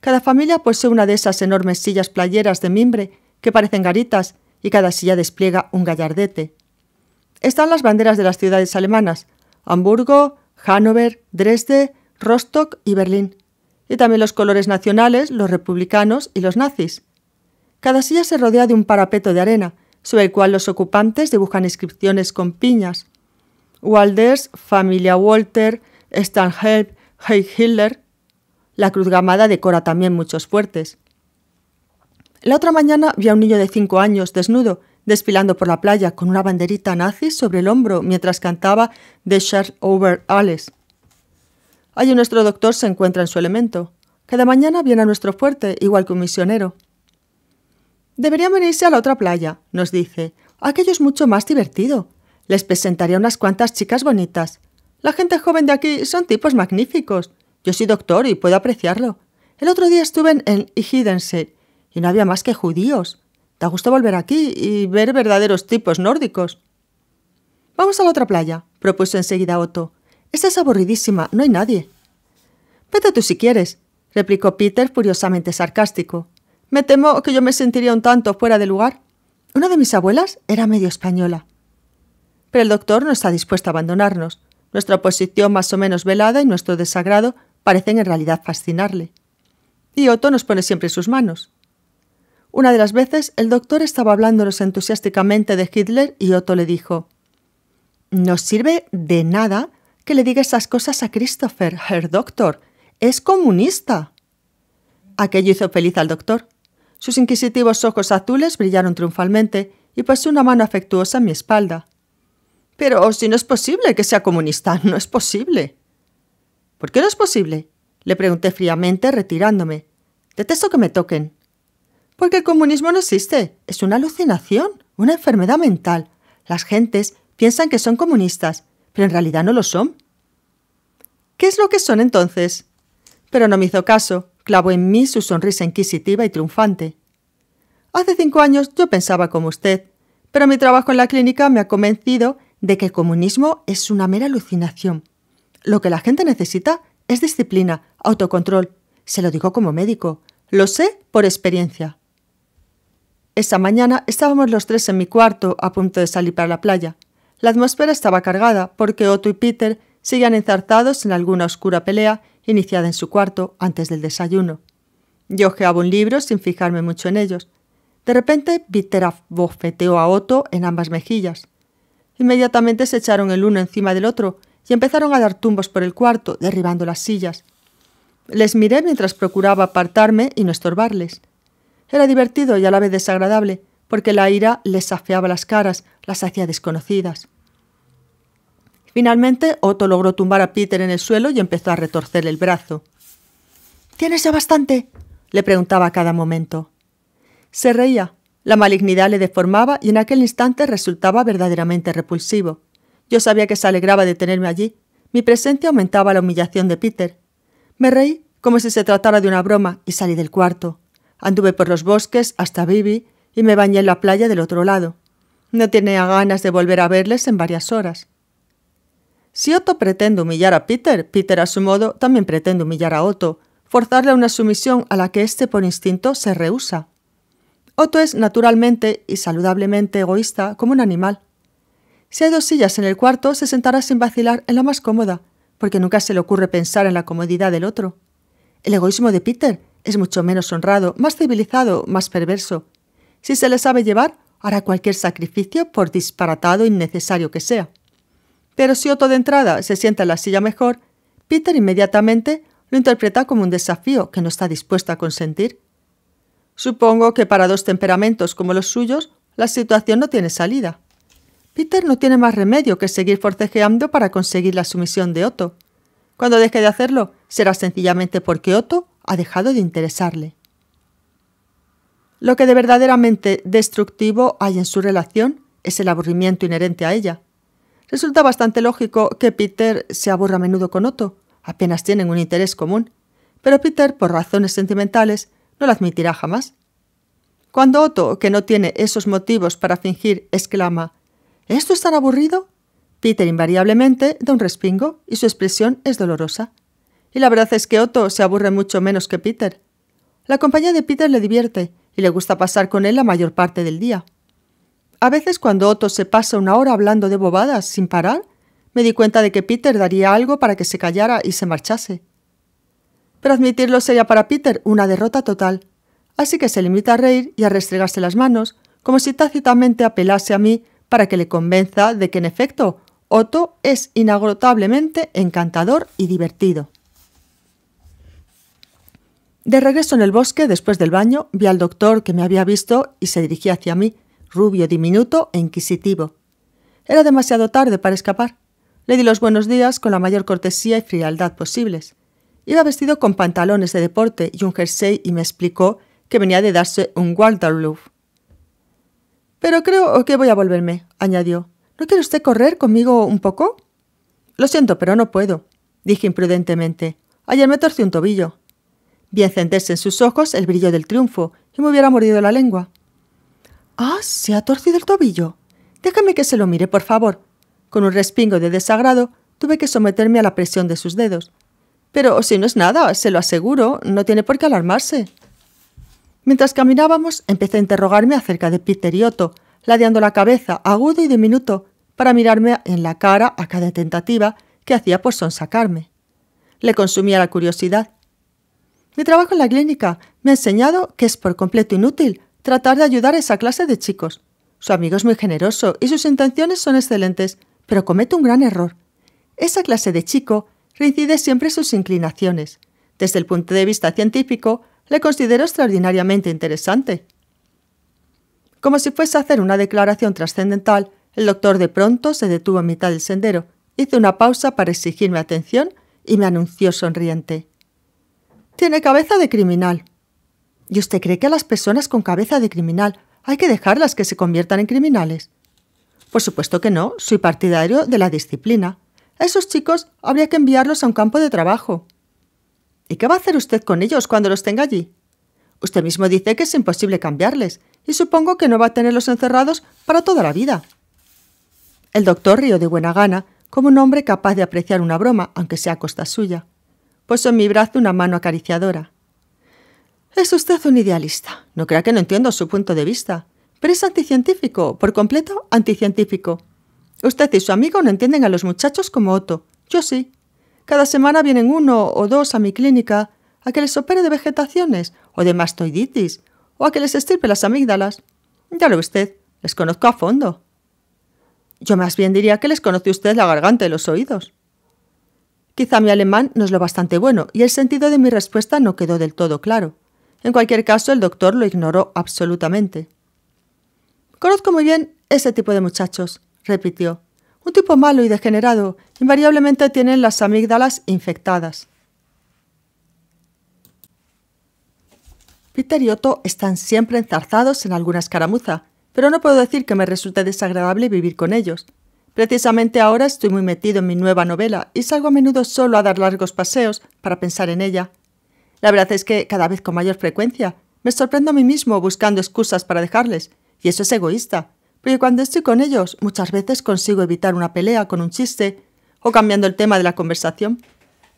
Cada familia posee una de esas enormes sillas playeras de mimbre que parecen garitas y cada silla despliega un gallardete. Están las banderas de las ciudades alemanas, Hamburgo, Hannover, Dresde, Rostock y Berlín, y también los colores nacionales, los republicanos y los nazis. Cada silla se rodea de un parapeto de arena, sobre el cual los ocupantes dibujan inscripciones con piñas. Walders, familia Walter, Stanhelp, Heil Hitler. La cruz gamada decora también muchos fuertes. La otra mañana vi a un niño de cinco años desnudo, desfilando por la playa con una banderita nazi sobre el hombro mientras cantaba The Shirt Over Alice. Allí nuestro doctor se encuentra en su elemento. Cada mañana viene a nuestro fuerte, igual que un misionero. Deberían venirse a la otra playa, nos dice. Aquello es mucho más divertido. Les presentaría unas cuantas chicas bonitas. La gente joven de aquí son tipos magníficos. Yo soy doctor y puedo apreciarlo. El otro día estuve en Hiddensee no había más que judíos. te gusta volver aquí y ver verdaderos tipos nórdicos. Vamos a la otra playa, propuso enseguida Otto. Esta es aburridísima, no hay nadie. Vete tú si quieres, replicó Peter furiosamente sarcástico. Me temo que yo me sentiría un tanto fuera de lugar. Una de mis abuelas era medio española. Pero el doctor no está dispuesto a abandonarnos. Nuestra posición más o menos velada y nuestro desagrado parecen en realidad fascinarle. Y Otto nos pone siempre sus manos. Una de las veces el doctor estaba hablándonos entusiásticamente de Hitler y Otto le dijo, No sirve de nada que le diga esas cosas a Christopher, Herr Doctor. Es comunista. Aquello hizo feliz al doctor. Sus inquisitivos ojos azules brillaron triunfalmente y pasó una mano afectuosa en mi espalda. Pero si no es posible que sea comunista, no es posible. ¿Por qué no es posible? Le pregunté fríamente, retirándome. Detesto que me toquen. Porque el comunismo no existe, es una alucinación, una enfermedad mental. Las gentes piensan que son comunistas, pero en realidad no lo son. ¿Qué es lo que son entonces? Pero no me hizo caso, clavó en mí su sonrisa inquisitiva y triunfante. Hace cinco años yo pensaba como usted, pero mi trabajo en la clínica me ha convencido de que el comunismo es una mera alucinación. Lo que la gente necesita es disciplina, autocontrol. Se lo digo como médico. Lo sé por experiencia. Esa mañana estábamos los tres en mi cuarto, a punto de salir para la playa. La atmósfera estaba cargada, porque Otto y Peter seguían enzarzados en alguna oscura pelea iniciada en su cuarto antes del desayuno. Yo ojeaba un libro sin fijarme mucho en ellos. De repente, Peter bofeteó a Otto en ambas mejillas. Inmediatamente se echaron el uno encima del otro y empezaron a dar tumbos por el cuarto, derribando las sillas. Les miré mientras procuraba apartarme y no estorbarles. Era divertido y a la vez desagradable, porque la ira les afeaba las caras, las hacía desconocidas. Finalmente, Otto logró tumbar a Peter en el suelo y empezó a retorcer el brazo. ¿Tienes ya bastante? le preguntaba a cada momento. Se reía. La malignidad le deformaba y en aquel instante resultaba verdaderamente repulsivo. Yo sabía que se alegraba de tenerme allí. Mi presencia aumentaba la humillación de Peter. Me reí como si se tratara de una broma y salí del cuarto. Anduve por los bosques hasta Bibi y me bañé en la playa del otro lado. No tenía ganas de volver a verles en varias horas. Si Otto pretende humillar a Peter, Peter a su modo también pretende humillar a Otto, forzarle a una sumisión a la que éste por instinto se rehúsa. Otto es naturalmente y saludablemente egoísta como un animal. Si hay dos sillas en el cuarto, se sentará sin vacilar en la más cómoda, porque nunca se le ocurre pensar en la comodidad del otro. El egoísmo de Peter es mucho menos honrado, más civilizado, más perverso. Si se le sabe llevar, hará cualquier sacrificio, por disparatado innecesario que sea. Pero si Otto de entrada se sienta en la silla mejor, Peter inmediatamente lo interpreta como un desafío que no está dispuesto a consentir. Supongo que para dos temperamentos como los suyos, la situación no tiene salida. Peter no tiene más remedio que seguir forcejeando para conseguir la sumisión de Otto. Cuando deje de hacerlo, será sencillamente porque Otto ha dejado de interesarle. Lo que de verdaderamente destructivo hay en su relación es el aburrimiento inherente a ella. Resulta bastante lógico que Peter se aburra a menudo con Otto, apenas tienen un interés común, pero Peter, por razones sentimentales, no lo admitirá jamás. Cuando Otto, que no tiene esos motivos para fingir, exclama ¿Esto es tan aburrido? Peter invariablemente da un respingo y su expresión es dolorosa. Y la verdad es que Otto se aburre mucho menos que Peter. La compañía de Peter le divierte y le gusta pasar con él la mayor parte del día. A veces cuando Otto se pasa una hora hablando de bobadas sin parar, me di cuenta de que Peter daría algo para que se callara y se marchase. Pero admitirlo sería para Peter una derrota total, así que se limita a reír y a restregarse las manos, como si tácitamente apelase a mí para que le convenza de que en efecto Otto es inagotablemente encantador y divertido. De regreso en el bosque, después del baño, vi al doctor que me había visto y se dirigía hacia mí, rubio, diminuto e inquisitivo. Era demasiado tarde para escapar. Le di los buenos días con la mayor cortesía y frialdad posibles. Iba vestido con pantalones de deporte y un jersey y me explicó que venía de darse un Waterloo. Pero creo que voy a volverme, añadió. ¿No quiere usted correr conmigo un poco? Lo siento, pero no puedo, dije imprudentemente. Ayer me torcí un tobillo. Vi encenderse en sus ojos el brillo del triunfo y me hubiera mordido la lengua. Ah, se ha torcido el tobillo. Déjame que se lo mire, por favor. Con un respingo de desagrado tuve que someterme a la presión de sus dedos. Pero si no es nada, se lo aseguro, no tiene por qué alarmarse. Mientras caminábamos, empecé a interrogarme acerca de Peter y Otto, ladeando la cabeza, agudo y diminuto, para mirarme en la cara a cada tentativa que hacía por sonsacarme. Le consumía la curiosidad. Mi trabajo en la clínica me ha enseñado que es por completo inútil tratar de ayudar a esa clase de chicos. Su amigo es muy generoso y sus intenciones son excelentes, pero comete un gran error. Esa clase de chico reincide siempre sus inclinaciones. Desde el punto de vista científico, le considero extraordinariamente interesante. Como si fuese a hacer una declaración trascendental, el doctor de pronto se detuvo en mitad del sendero, hizo una pausa para exigirme atención y me anunció sonriente tiene cabeza de criminal. ¿Y usted cree que a las personas con cabeza de criminal hay que dejarlas que se conviertan en criminales? Por supuesto que no, soy partidario de la disciplina. A esos chicos habría que enviarlos a un campo de trabajo. ¿Y qué va a hacer usted con ellos cuando los tenga allí? Usted mismo dice que es imposible cambiarles, y supongo que no va a tenerlos encerrados para toda la vida. El doctor rió de buena gana, como un hombre capaz de apreciar una broma, aunque sea a costa suya puso en mi brazo una mano acariciadora. Es usted un idealista. No crea que no entiendo su punto de vista. Pero es anticientífico, por completo anticientífico. Usted y su amigo no entienden a los muchachos como Otto. Yo sí. Cada semana vienen uno o dos a mi clínica a que les opere de vegetaciones o de mastoiditis o a que les estirpe las amígdalas. Ya lo ve usted, les conozco a fondo. Yo más bien diría que les conoce usted la garganta y los oídos. Quizá mi alemán no es lo bastante bueno y el sentido de mi respuesta no quedó del todo claro. En cualquier caso, el doctor lo ignoró absolutamente. Conozco muy bien ese tipo de muchachos, repitió. Un tipo malo y degenerado. Invariablemente tienen las amígdalas infectadas. Peter y Otto están siempre enzarzados en alguna escaramuza, pero no puedo decir que me resulte desagradable vivir con ellos. Precisamente ahora estoy muy metido en mi nueva novela y salgo a menudo solo a dar largos paseos para pensar en ella. La verdad es que cada vez con mayor frecuencia me sorprendo a mí mismo buscando excusas para dejarles, y eso es egoísta, porque cuando estoy con ellos muchas veces consigo evitar una pelea con un chiste o cambiando el tema de la conversación.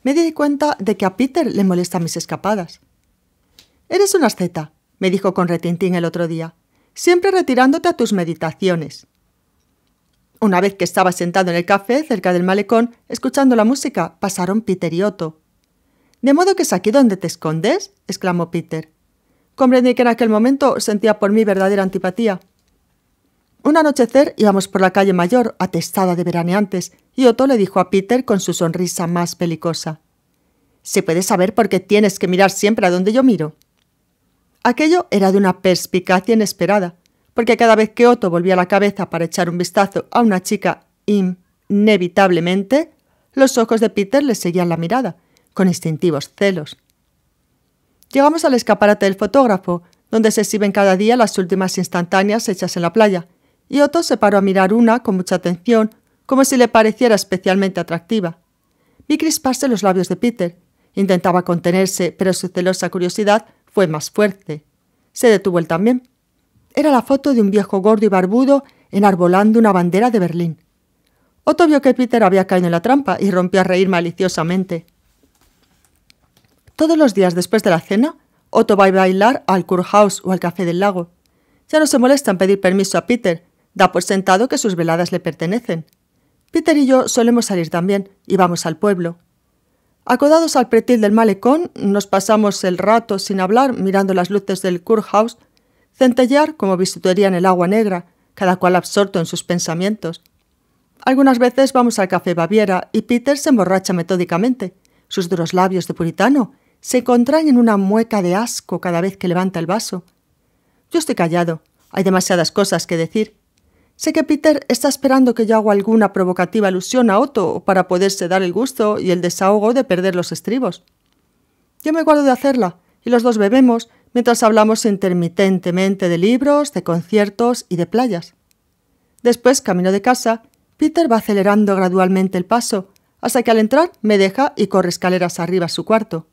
Me di cuenta de que a Peter le molestan mis escapadas. Eres una asceta, me dijo con retintín el otro día, siempre retirándote a tus meditaciones. Una vez que estaba sentado en el café cerca del malecón, escuchando la música, pasaron Peter y Otto. ¿De modo que es aquí donde te escondes? exclamó Peter. Comprendí que en aquel momento sentía por mí verdadera antipatía. Un anochecer íbamos por la calle mayor, atestada de veraneantes, y Otto le dijo a Peter con su sonrisa más pelicosa. ¿Se puede saber por qué tienes que mirar siempre a donde yo miro? Aquello era de una perspicacia inesperada, porque cada vez que Otto volvía la cabeza para echar un vistazo a una chica inevitablemente, los ojos de Peter le seguían la mirada, con instintivos celos. Llegamos al escaparate del fotógrafo, donde se exhiben cada día las últimas instantáneas hechas en la playa, y Otto se paró a mirar una con mucha atención, como si le pareciera especialmente atractiva. Vi crisparse los labios de Peter. Intentaba contenerse, pero su celosa curiosidad fue más fuerte. Se detuvo él también. Era la foto de un viejo gordo y barbudo enarbolando una bandera de Berlín. Otto vio que Peter había caído en la trampa y rompió a reír maliciosamente. Todos los días después de la cena, Otto va a bailar al Kurhaus o al Café del Lago. Ya no se molesta en pedir permiso a Peter, da por sentado que sus veladas le pertenecen. Peter y yo solemos salir también y vamos al pueblo. Acodados al pretil del malecón, nos pasamos el rato sin hablar mirando las luces del Kurhaus centellar como bisutería en el agua negra, cada cual absorto en sus pensamientos. Algunas veces vamos al café Baviera y Peter se emborracha metódicamente. Sus duros labios de puritano se contraen en una mueca de asco cada vez que levanta el vaso. Yo estoy callado. Hay demasiadas cosas que decir. Sé que Peter está esperando que yo haga alguna provocativa alusión a Otto para poderse dar el gusto y el desahogo de perder los estribos. Yo me guardo de hacerla, y los dos bebemos, mientras hablamos intermitentemente de libros, de conciertos y de playas. Después, camino de casa, Peter va acelerando gradualmente el paso, hasta que al entrar me deja y corre escaleras arriba a su cuarto.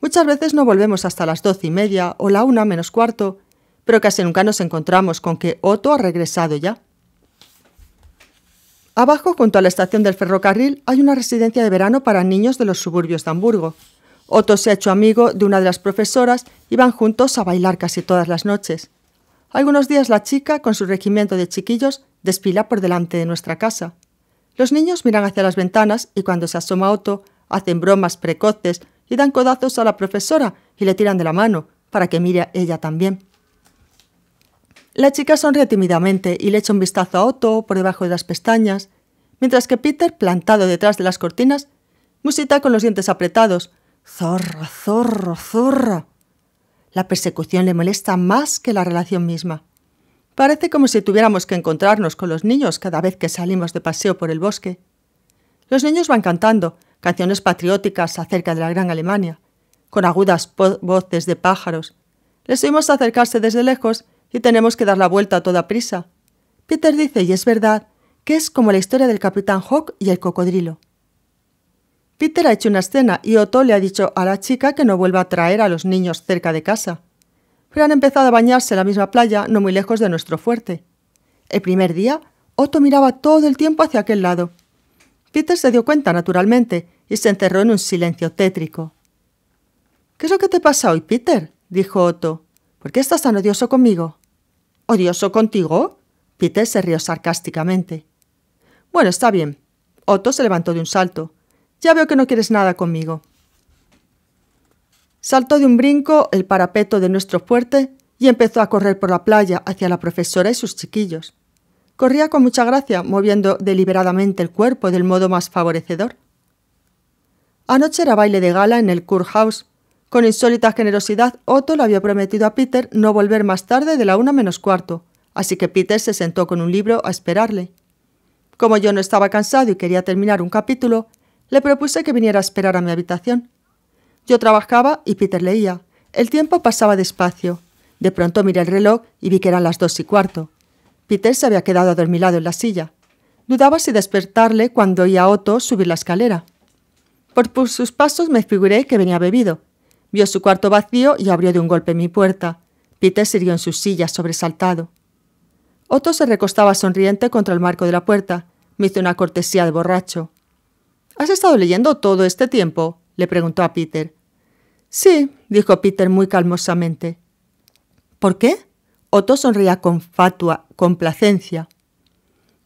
Muchas veces no volvemos hasta las doce y media o la una menos cuarto, pero casi nunca nos encontramos con que Otto ha regresado ya. Abajo, junto a la estación del ferrocarril, hay una residencia de verano para niños de los suburbios de Hamburgo. Otto se ha hecho amigo de una de las profesoras y van juntos a bailar casi todas las noches. Algunos días la chica, con su regimiento de chiquillos, despila por delante de nuestra casa. Los niños miran hacia las ventanas y cuando se asoma Otto, hacen bromas precoces y dan codazos a la profesora y le tiran de la mano, para que mire ella también. La chica sonríe tímidamente y le echa un vistazo a Otto por debajo de las pestañas, mientras que Peter, plantado detrás de las cortinas, musita con los dientes apretados, Zorro, zorro, zorro. La persecución le molesta más que la relación misma. Parece como si tuviéramos que encontrarnos con los niños cada vez que salimos de paseo por el bosque. Los niños van cantando canciones patrióticas acerca de la Gran Alemania, con agudas voces de pájaros. Les oímos acercarse desde lejos y tenemos que dar la vuelta a toda prisa. Peter dice, y es verdad, que es como la historia del capitán Hawk y el cocodrilo. Peter ha hecho una escena y Otto le ha dicho a la chica que no vuelva a traer a los niños cerca de casa. Pero han empezado a bañarse en la misma playa, no muy lejos de nuestro fuerte. El primer día, Otto miraba todo el tiempo hacia aquel lado. Peter se dio cuenta, naturalmente, y se encerró en un silencio tétrico. ¿Qué es lo que te pasa hoy, Peter? dijo Otto. ¿Por qué estás tan odioso conmigo? ¿Odioso contigo? Peter se rió sarcásticamente. Bueno, está bien. Otto se levantó de un salto. Ya veo que no quieres nada conmigo. Saltó de un brinco el parapeto de nuestro fuerte y empezó a correr por la playa hacia la profesora y sus chiquillos. Corría con mucha gracia, moviendo deliberadamente el cuerpo del modo más favorecedor. Anoche era baile de gala en el House. Con insólita generosidad, Otto le había prometido a Peter no volver más tarde de la una menos cuarto, así que Peter se sentó con un libro a esperarle. Como yo no estaba cansado y quería terminar un capítulo, le propuse que viniera a esperar a mi habitación. Yo trabajaba y Peter leía. El tiempo pasaba despacio. De pronto miré el reloj y vi que eran las dos y cuarto. Peter se había quedado adormilado en la silla. Dudaba si despertarle cuando oía a Otto subir la escalera. Por sus pasos me figuré que venía bebido. Vio su cuarto vacío y abrió de un golpe mi puerta. Peter sirvió en su silla, sobresaltado. Otto se recostaba sonriente contra el marco de la puerta. Me hizo una cortesía de borracho. ¿Has estado leyendo todo este tiempo? le preguntó a Peter. Sí, dijo Peter muy calmosamente. ¿Por qué? Otto sonría con fatua complacencia.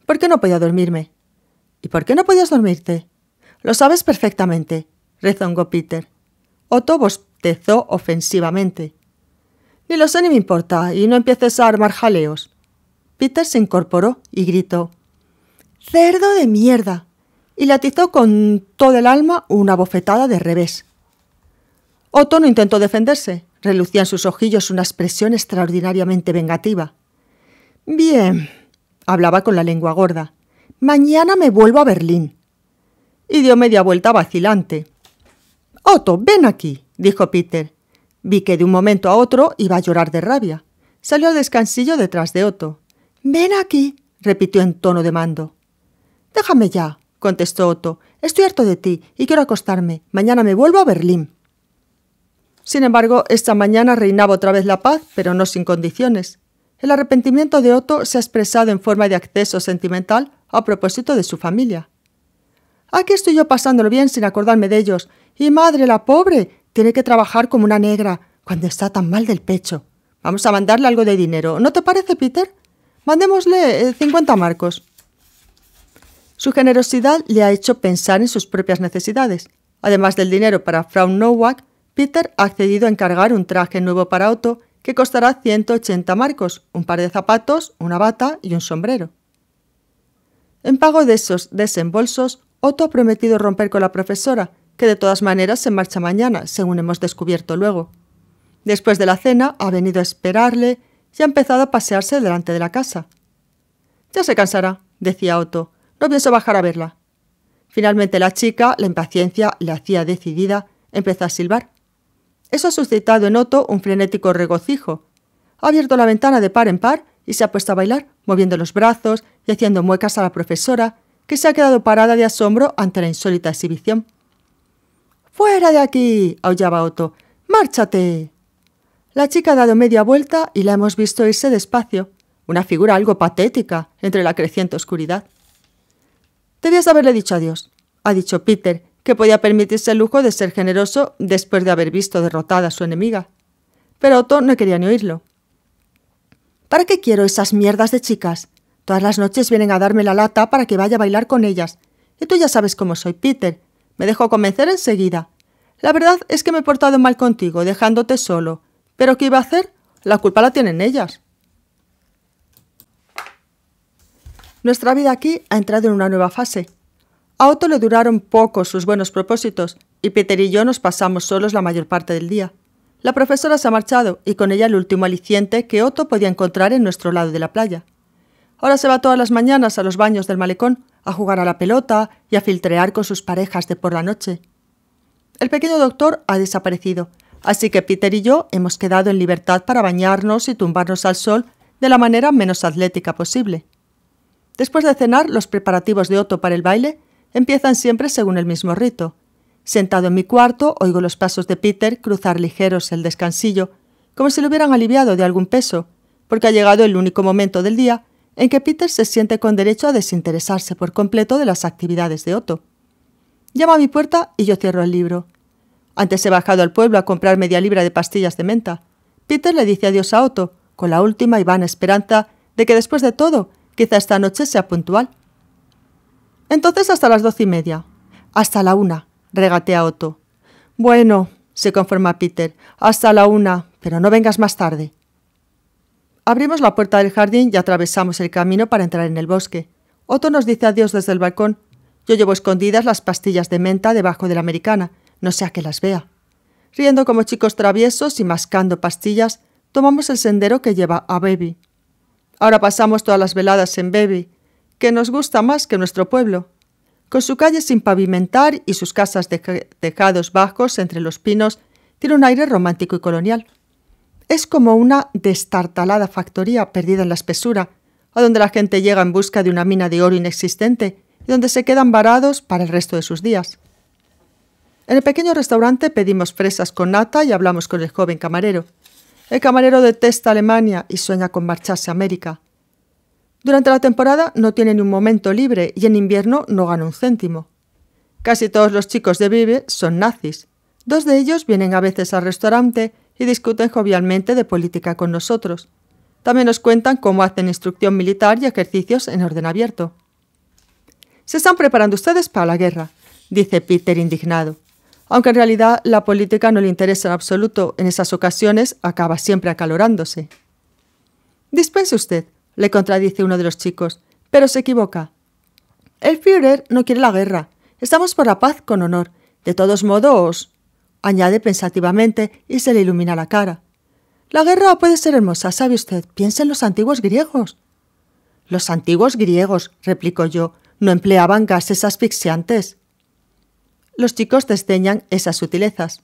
¿Por qué no podía dormirme? ¿Y por qué no podías dormirte? Lo sabes perfectamente, rezongó Peter. Otto bostezó ofensivamente. Ni lo sé ni me importa, y no empieces a armar jaleos. Peter se incorporó y gritó. ¡Cerdo de mierda! y le con todo el alma una bofetada de revés. Otto no intentó defenderse. relucía en sus ojillos una expresión extraordinariamente vengativa. Bien, hablaba con la lengua gorda. Mañana me vuelvo a Berlín. Y dio media vuelta vacilante. Otto, ven aquí, dijo Peter. Vi que de un momento a otro iba a llorar de rabia. Salió al descansillo detrás de Otto. Ven aquí, repitió en tono de mando. Déjame ya, contestó Otto. Estoy harto de ti y quiero acostarme. Mañana me vuelvo a Berlín. Sin embargo, esta mañana reinaba otra vez la paz, pero no sin condiciones. El arrepentimiento de Otto se ha expresado en forma de acceso sentimental a propósito de su familia. Aquí estoy yo pasándolo bien sin acordarme de ellos, y madre la pobre tiene que trabajar como una negra cuando está tan mal del pecho. Vamos a mandarle algo de dinero, ¿no te parece, Peter? Mandémosle eh, cincuenta marcos. Su generosidad le ha hecho pensar en sus propias necesidades. Además del dinero para Frau Nowak, Peter ha accedido a encargar un traje nuevo para Otto que costará 180 marcos, un par de zapatos, una bata y un sombrero. En pago de esos desembolsos, Otto ha prometido romper con la profesora, que de todas maneras se marcha mañana, según hemos descubierto luego. Después de la cena, ha venido a esperarle y ha empezado a pasearse delante de la casa. Ya se cansará, decía Otto. No pienso bajar a verla. Finalmente la chica, la impaciencia le hacía decidida, empezó a silbar. Eso ha suscitado en Otto un frenético regocijo. Ha abierto la ventana de par en par y se ha puesto a bailar, moviendo los brazos y haciendo muecas a la profesora, que se ha quedado parada de asombro ante la insólita exhibición. ¡Fuera de aquí! aullaba Otto. ¡Márchate! La chica ha dado media vuelta y la hemos visto irse despacio, una figura algo patética entre la creciente oscuridad. Debías haberle dicho adiós, ha dicho Peter, que podía permitirse el lujo de ser generoso después de haber visto derrotada a su enemiga. Pero Otto no quería ni oírlo. ¿Para qué quiero esas mierdas de chicas? Todas las noches vienen a darme la lata para que vaya a bailar con ellas. Y tú ya sabes cómo soy, Peter. Me dejo convencer enseguida. La verdad es que me he portado mal contigo, dejándote solo. ¿Pero qué iba a hacer? La culpa la tienen ellas. nuestra vida aquí ha entrado en una nueva fase. A Otto le duraron poco sus buenos propósitos, y Peter y yo nos pasamos solos la mayor parte del día. La profesora se ha marchado, y con ella el último aliciente que Otto podía encontrar en nuestro lado de la playa. Ahora se va todas las mañanas a los baños del malecón, a jugar a la pelota y a filtrear con sus parejas de por la noche. El pequeño doctor ha desaparecido, así que Peter y yo hemos quedado en libertad para bañarnos y tumbarnos al sol de la manera menos atlética posible. Después de cenar, los preparativos de Otto para el baile empiezan siempre según el mismo rito. Sentado en mi cuarto, oigo los pasos de Peter cruzar ligeros el descansillo, como si lo hubieran aliviado de algún peso, porque ha llegado el único momento del día en que Peter se siente con derecho a desinteresarse por completo de las actividades de Otto. Llama a mi puerta y yo cierro el libro. Antes he bajado al pueblo a comprar media libra de pastillas de menta. Peter le dice adiós a Otto, con la última y vana esperanza de que después de todo Quizá esta noche sea puntual. Entonces hasta las doce y media. Hasta la una, regatea Otto. Bueno, se conforma Peter, hasta la una, pero no vengas más tarde. Abrimos la puerta del jardín y atravesamos el camino para entrar en el bosque. Otto nos dice adiós desde el balcón. Yo llevo escondidas las pastillas de menta debajo de la americana, no sea que las vea. Riendo como chicos traviesos y mascando pastillas, tomamos el sendero que lleva a Baby. Ahora pasamos todas las veladas en Bebi, que nos gusta más que nuestro pueblo, con su calle sin pavimentar y sus casas de tejados bajos entre los pinos, tiene un aire romántico y colonial. Es como una destartalada factoría perdida en la espesura, a donde la gente llega en busca de una mina de oro inexistente y donde se quedan varados para el resto de sus días. En el pequeño restaurante pedimos fresas con nata y hablamos con el joven camarero. El camarero detesta Alemania y sueña con marcharse a América. Durante la temporada no tienen un momento libre y en invierno no gana un céntimo. Casi todos los chicos de Vive son nazis. Dos de ellos vienen a veces al restaurante y discuten jovialmente de política con nosotros. También nos cuentan cómo hacen instrucción militar y ejercicios en orden abierto. Se están preparando ustedes para la guerra, dice Peter indignado aunque en realidad la política no le interesa en absoluto, en esas ocasiones acaba siempre acalorándose. Dispense usted, le contradice uno de los chicos, pero se equivoca. El Führer no quiere la guerra. Estamos por la paz con honor. De todos modos, añade pensativamente y se le ilumina la cara. La guerra puede ser hermosa, sabe usted. Piensa en los antiguos griegos. Los antiguos griegos, replico yo, no empleaban gases asfixiantes. Los chicos desdeñan esas sutilezas.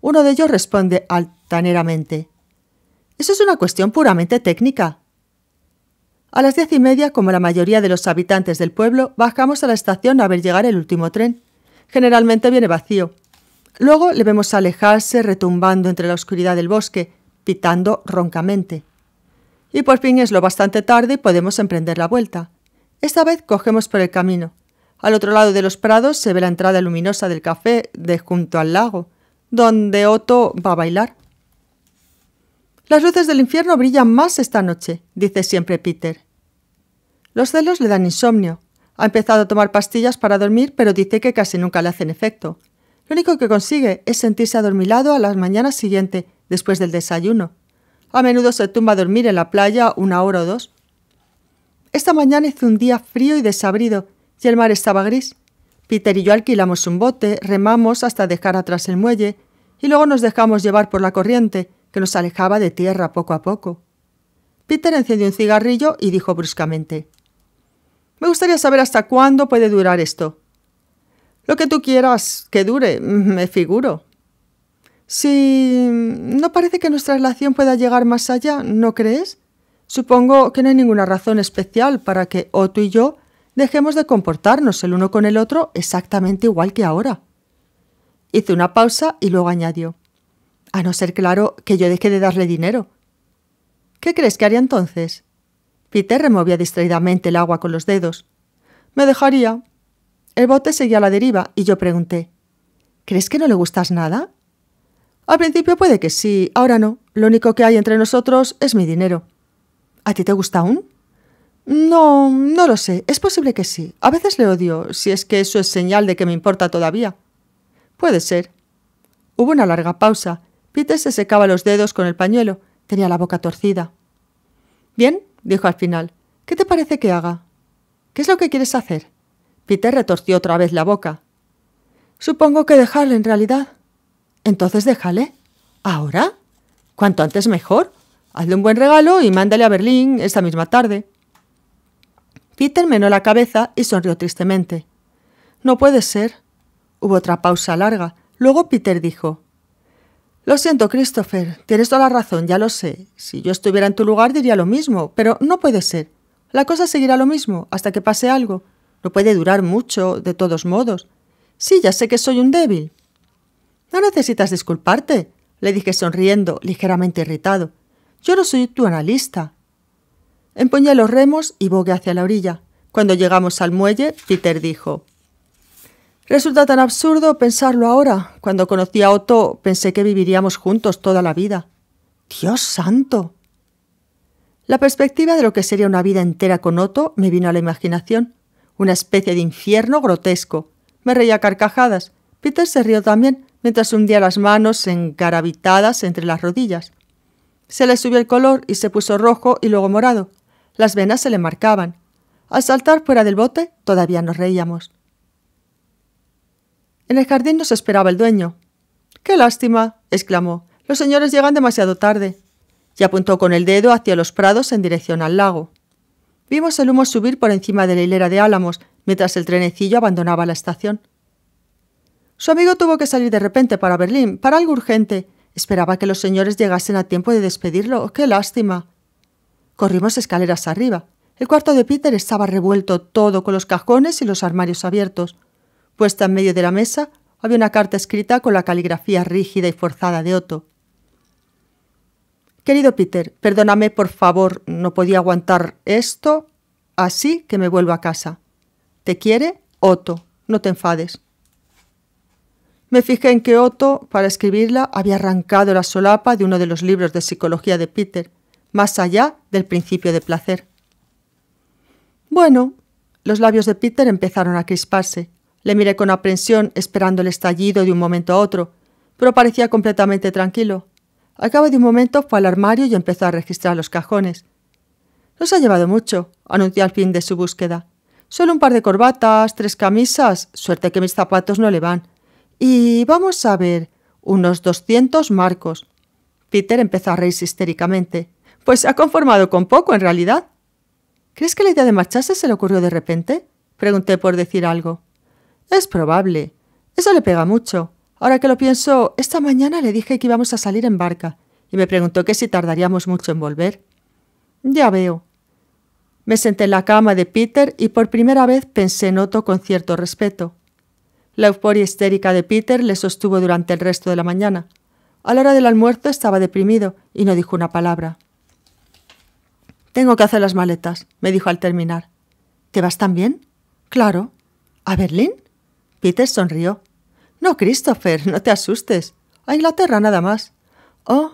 Uno de ellos responde altaneramente. Eso es una cuestión puramente técnica. A las diez y media, como la mayoría de los habitantes del pueblo, bajamos a la estación a ver llegar el último tren. Generalmente viene vacío. Luego le vemos alejarse retumbando entre la oscuridad del bosque, pitando roncamente. Y por fin es lo bastante tarde y podemos emprender la vuelta. Esta vez cogemos por el camino. Al otro lado de los prados se ve la entrada luminosa del café de junto al lago, donde Otto va a bailar. Las luces del infierno brillan más esta noche, dice siempre Peter. Los celos le dan insomnio. Ha empezado a tomar pastillas para dormir, pero dice que casi nunca le hacen efecto. Lo único que consigue es sentirse adormilado a las mañanas siguiente, después del desayuno. A menudo se tumba a dormir en la playa una hora o dos. Esta mañana hizo un día frío y desabrido, y el mar estaba gris. Peter y yo alquilamos un bote, remamos hasta dejar atrás el muelle y luego nos dejamos llevar por la corriente, que nos alejaba de tierra poco a poco. Peter encendió un cigarrillo y dijo bruscamente Me gustaría saber hasta cuándo puede durar esto. Lo que tú quieras que dure, me figuro. Si no parece que nuestra relación pueda llegar más allá, ¿no crees? Supongo que no hay ninguna razón especial para que o tú y yo Dejemos de comportarnos el uno con el otro exactamente igual que ahora. Hice una pausa y luego añadió. A no ser claro que yo deje de darle dinero. ¿Qué crees que haría entonces? Peter removía distraídamente el agua con los dedos. Me dejaría. El bote seguía a la deriva y yo pregunté. ¿Crees que no le gustas nada? Al principio puede que sí, ahora no. Lo único que hay entre nosotros es mi dinero. ¿A ti te gusta aún? No, no lo sé. Es posible que sí. A veces le odio, si es que eso es señal de que me importa todavía. Puede ser. Hubo una larga pausa. Peter se secaba los dedos con el pañuelo. Tenía la boca torcida. Bien, dijo al final. ¿Qué te parece que haga? ¿Qué es lo que quieres hacer? Peter retorció otra vez la boca. Supongo que dejarle en realidad. Entonces déjale. ¿Ahora? Cuanto antes mejor. Hazle un buen regalo y mándale a Berlín esta misma tarde. Peter menó la cabeza y sonrió tristemente. No puede ser. Hubo otra pausa larga. Luego Peter dijo lo siento, Christopher. Tienes toda la razón, ya lo sé. Si yo estuviera en tu lugar diría lo mismo, pero no puede ser. La cosa seguirá lo mismo hasta que pase algo. No puede durar mucho, de todos modos. Sí, ya sé que soy un débil. No necesitas disculparte, le dije sonriendo, ligeramente irritado. Yo no soy tu analista. Empuñé los remos y bogué hacia la orilla. Cuando llegamos al muelle, Peter dijo Resulta tan absurdo pensarlo ahora. Cuando conocí a Otto pensé que viviríamos juntos toda la vida. Dios santo. La perspectiva de lo que sería una vida entera con Otto me vino a la imaginación. Una especie de infierno grotesco. Me reía a carcajadas. Peter se rió también, mientras hundía las manos engarabitadas entre las rodillas. Se le subió el color y se puso rojo y luego morado. Las venas se le marcaban. Al saltar fuera del bote todavía nos reíamos. En el jardín nos esperaba el dueño. ¡Qué lástima! exclamó. Los señores llegan demasiado tarde. Y apuntó con el dedo hacia los prados en dirección al lago. Vimos el humo subir por encima de la hilera de álamos mientras el trenecillo abandonaba la estación. Su amigo tuvo que salir de repente para Berlín, para algo urgente. Esperaba que los señores llegasen a tiempo de despedirlo. ¡Qué lástima! Corrimos escaleras arriba. El cuarto de Peter estaba revuelto todo con los cajones y los armarios abiertos. Puesta en medio de la mesa había una carta escrita con la caligrafía rígida y forzada de Otto. Querido Peter, perdóname por favor, no podía aguantar esto, así que me vuelvo a casa. Te quiere Otto, no te enfades. Me fijé en que Otto, para escribirla, había arrancado la solapa de uno de los libros de psicología de Peter más allá del principio de placer. Bueno, los labios de Peter empezaron a crisparse. Le miré con aprensión, esperando el estallido de un momento a otro, pero parecía completamente tranquilo. Al cabo de un momento fue al armario y empezó a registrar los cajones. Nos ha llevado mucho, anunció al fin de su búsqueda. Solo un par de corbatas, tres camisas, suerte que mis zapatos no le van. Y vamos a ver, unos doscientos marcos. Peter empezó a reír histéricamente. Pues se ha conformado con poco, en realidad. ¿Crees que la idea de marcharse se le ocurrió de repente? Pregunté por decir algo. Es probable. Eso le pega mucho. Ahora que lo pienso, esta mañana le dije que íbamos a salir en barca y me preguntó que si tardaríamos mucho en volver. Ya veo. Me senté en la cama de Peter y por primera vez pensé en Otto con cierto respeto. La euforia histérica de Peter le sostuvo durante el resto de la mañana. A la hora del almuerzo estaba deprimido y no dijo una palabra. Tengo que hacer las maletas, me dijo al terminar. ¿Te vas también? Claro. ¿A Berlín? Peter sonrió. No, Christopher, no te asustes. A Inglaterra nada más. Oh.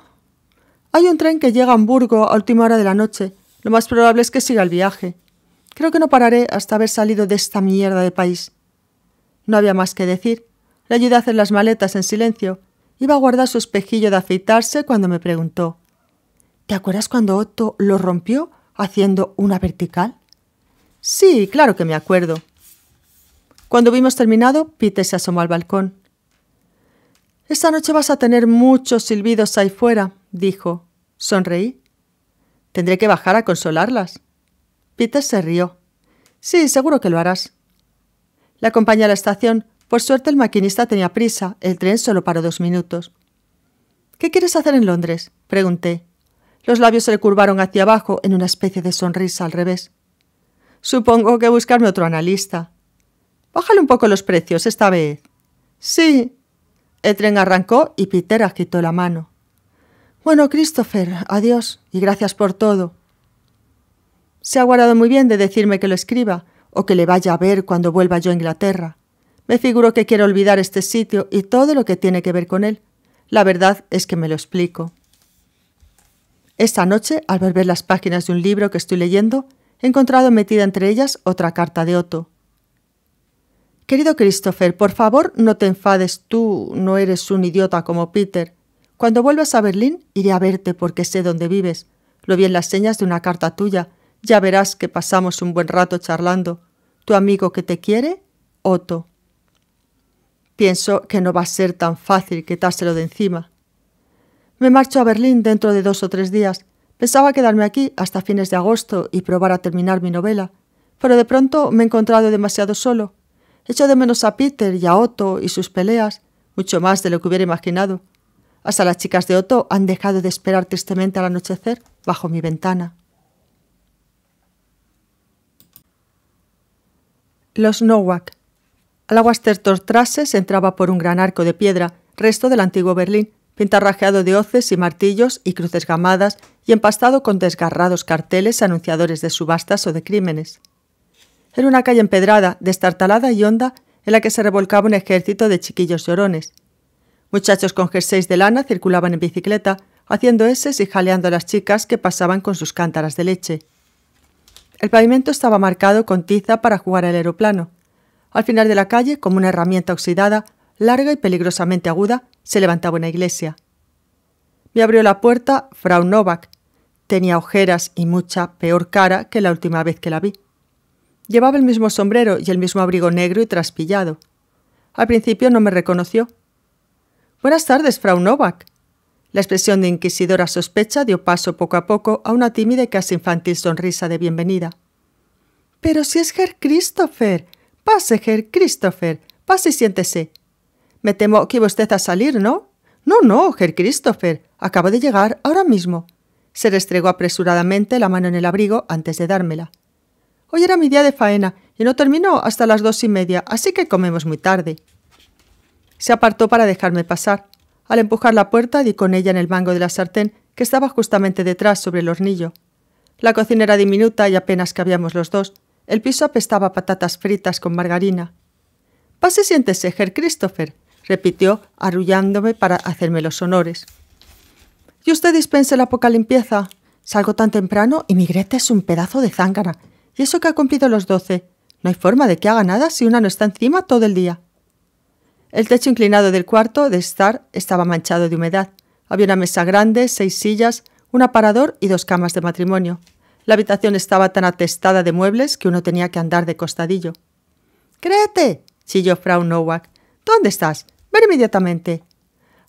Hay un tren que llega a Hamburgo a última hora de la noche. Lo más probable es que siga el viaje. Creo que no pararé hasta haber salido de esta mierda de país. No había más que decir. Le ayudé a hacer las maletas en silencio. Iba a guardar su espejillo de afeitarse cuando me preguntó ¿Te acuerdas cuando Otto lo rompió haciendo una vertical? Sí, claro que me acuerdo. Cuando vimos terminado, Peter se asomó al balcón. Esta noche vas a tener muchos silbidos ahí fuera, dijo. Sonreí. Tendré que bajar a consolarlas. Peter se rió. Sí, seguro que lo harás. Le acompañé a la estación. Por suerte el maquinista tenía prisa. El tren solo paró dos minutos. ¿Qué quieres hacer en Londres? pregunté. Los labios se le curvaron hacia abajo en una especie de sonrisa al revés. Supongo que buscarme otro analista. Bájale un poco los precios esta vez. Sí. El tren arrancó y Peter agitó la mano. Bueno, Christopher, adiós y gracias por todo. Se ha guardado muy bien de decirme que lo escriba o que le vaya a ver cuando vuelva yo a Inglaterra. Me figuro que quiere olvidar este sitio y todo lo que tiene que ver con él. La verdad es que me lo explico. Esta noche, al volver las páginas de un libro que estoy leyendo, he encontrado metida entre ellas otra carta de Otto. Querido Christopher, por favor no te enfades tú, no eres un idiota como Peter. Cuando vuelvas a Berlín iré a verte porque sé dónde vives. Lo vi en las señas de una carta tuya. Ya verás que pasamos un buen rato charlando. Tu amigo que te quiere, Otto. Pienso que no va a ser tan fácil quitárselo de encima. Me marcho a Berlín dentro de dos o tres días. Pensaba quedarme aquí hasta fines de agosto y probar a terminar mi novela, pero de pronto me he encontrado demasiado solo. Echo de menos a Peter y a Otto y sus peleas, mucho más de lo que hubiera imaginado. Hasta las chicas de Otto han dejado de esperar tristemente al anochecer bajo mi ventana. Los Nowak. Al Aguastertor se entraba por un gran arco de piedra, resto del antiguo Berlín, pintarrajeado de hoces y martillos y cruces gamadas y empastado con desgarrados carteles anunciadores de subastas o de crímenes. Era una calle empedrada, destartalada y honda, en la que se revolcaba un ejército de chiquillos llorones. Muchachos con jerseys de lana circulaban en bicicleta, haciendo eses y jaleando a las chicas que pasaban con sus cántaras de leche. El pavimento estaba marcado con tiza para jugar al aeroplano. Al final de la calle, como una herramienta oxidada, larga y peligrosamente aguda, se levantaba la iglesia. Me abrió la puerta Frau Novak. Tenía ojeras y mucha peor cara que la última vez que la vi. Llevaba el mismo sombrero y el mismo abrigo negro y traspillado. Al principio no me reconoció. Buenas tardes, Frau Novak. La expresión de inquisidora sospecha dio paso poco a poco a una tímida y casi infantil sonrisa de bienvenida. Pero si es Herr Christopher. Pase, Herr Christopher. Pase y siéntese. Me temo que iba usted a salir, ¿no? No, no, Herr Christopher. Acabo de llegar ahora mismo. Se restregó apresuradamente la mano en el abrigo antes de dármela. Hoy era mi día de faena y no terminó hasta las dos y media, así que comemos muy tarde. Se apartó para dejarme pasar. Al empujar la puerta di con ella en el mango de la sartén, que estaba justamente detrás sobre el hornillo. La cocina era diminuta y apenas cabíamos los dos. El piso apestaba a patatas fritas con margarina. Pase siéntese, Herr Christopher, repitió, arrullándome para hacerme los honores. Y usted dispense la poca limpieza. Salgo tan temprano y mi Greta es un pedazo de zángana. Y eso que ha cumplido los doce. No hay forma de que haga nada si una no está encima todo el día. El techo inclinado del cuarto de estar estaba manchado de humedad. Había una mesa grande, seis sillas, un aparador y dos camas de matrimonio. La habitación estaba tan atestada de muebles que uno tenía que andar de costadillo. ¡Créete! chilló Frau Nowak. ¿Dónde estás? Ven inmediatamente.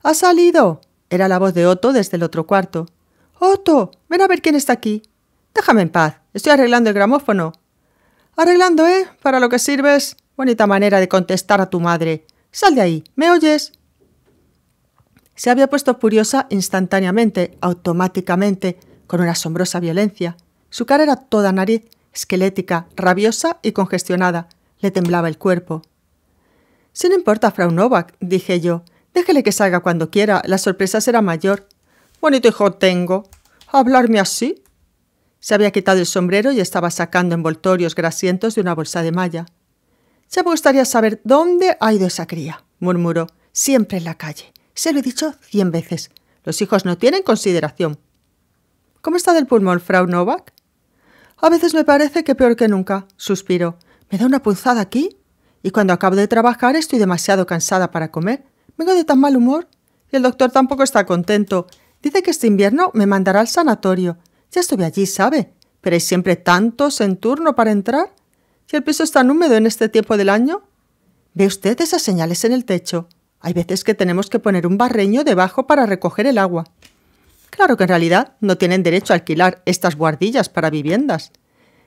Ha salido. Era la voz de Otto desde el otro cuarto. Otto, ven a ver quién está aquí. Déjame en paz. Estoy arreglando el gramófono. Arreglando, ¿eh? Para lo que sirves. Bonita manera de contestar a tu madre. Sal de ahí. ¿Me oyes? Se había puesto furiosa instantáneamente, automáticamente, con una asombrosa violencia. Su cara era toda nariz, esquelética, rabiosa y congestionada. Le temblaba el cuerpo. Si importa, Frau Novak, dije yo. Déjele que salga cuando quiera, la sorpresa será mayor. Bonito hijo tengo. ¿Hablarme así? Se había quitado el sombrero y estaba sacando envoltorios grasientos de una bolsa de malla. Ya me gustaría saber dónde ha ido esa cría, murmuró. Siempre en la calle. Se lo he dicho cien veces. Los hijos no tienen consideración. ¿Cómo está del pulmón, Frau Novak? A veces me parece que peor que nunca, suspiró. ¿Me da una punzada aquí? Y cuando acabo de trabajar estoy demasiado cansada para comer. Vengo de tan mal humor. Y el doctor tampoco está contento. Dice que este invierno me mandará al sanatorio. Ya estuve allí, ¿sabe? Pero hay siempre tantos en turno para entrar. Si el piso es tan húmedo en este tiempo del año. ¿Ve usted esas señales en el techo? Hay veces que tenemos que poner un barreño debajo para recoger el agua. Claro que en realidad no tienen derecho a alquilar estas guardillas para viviendas.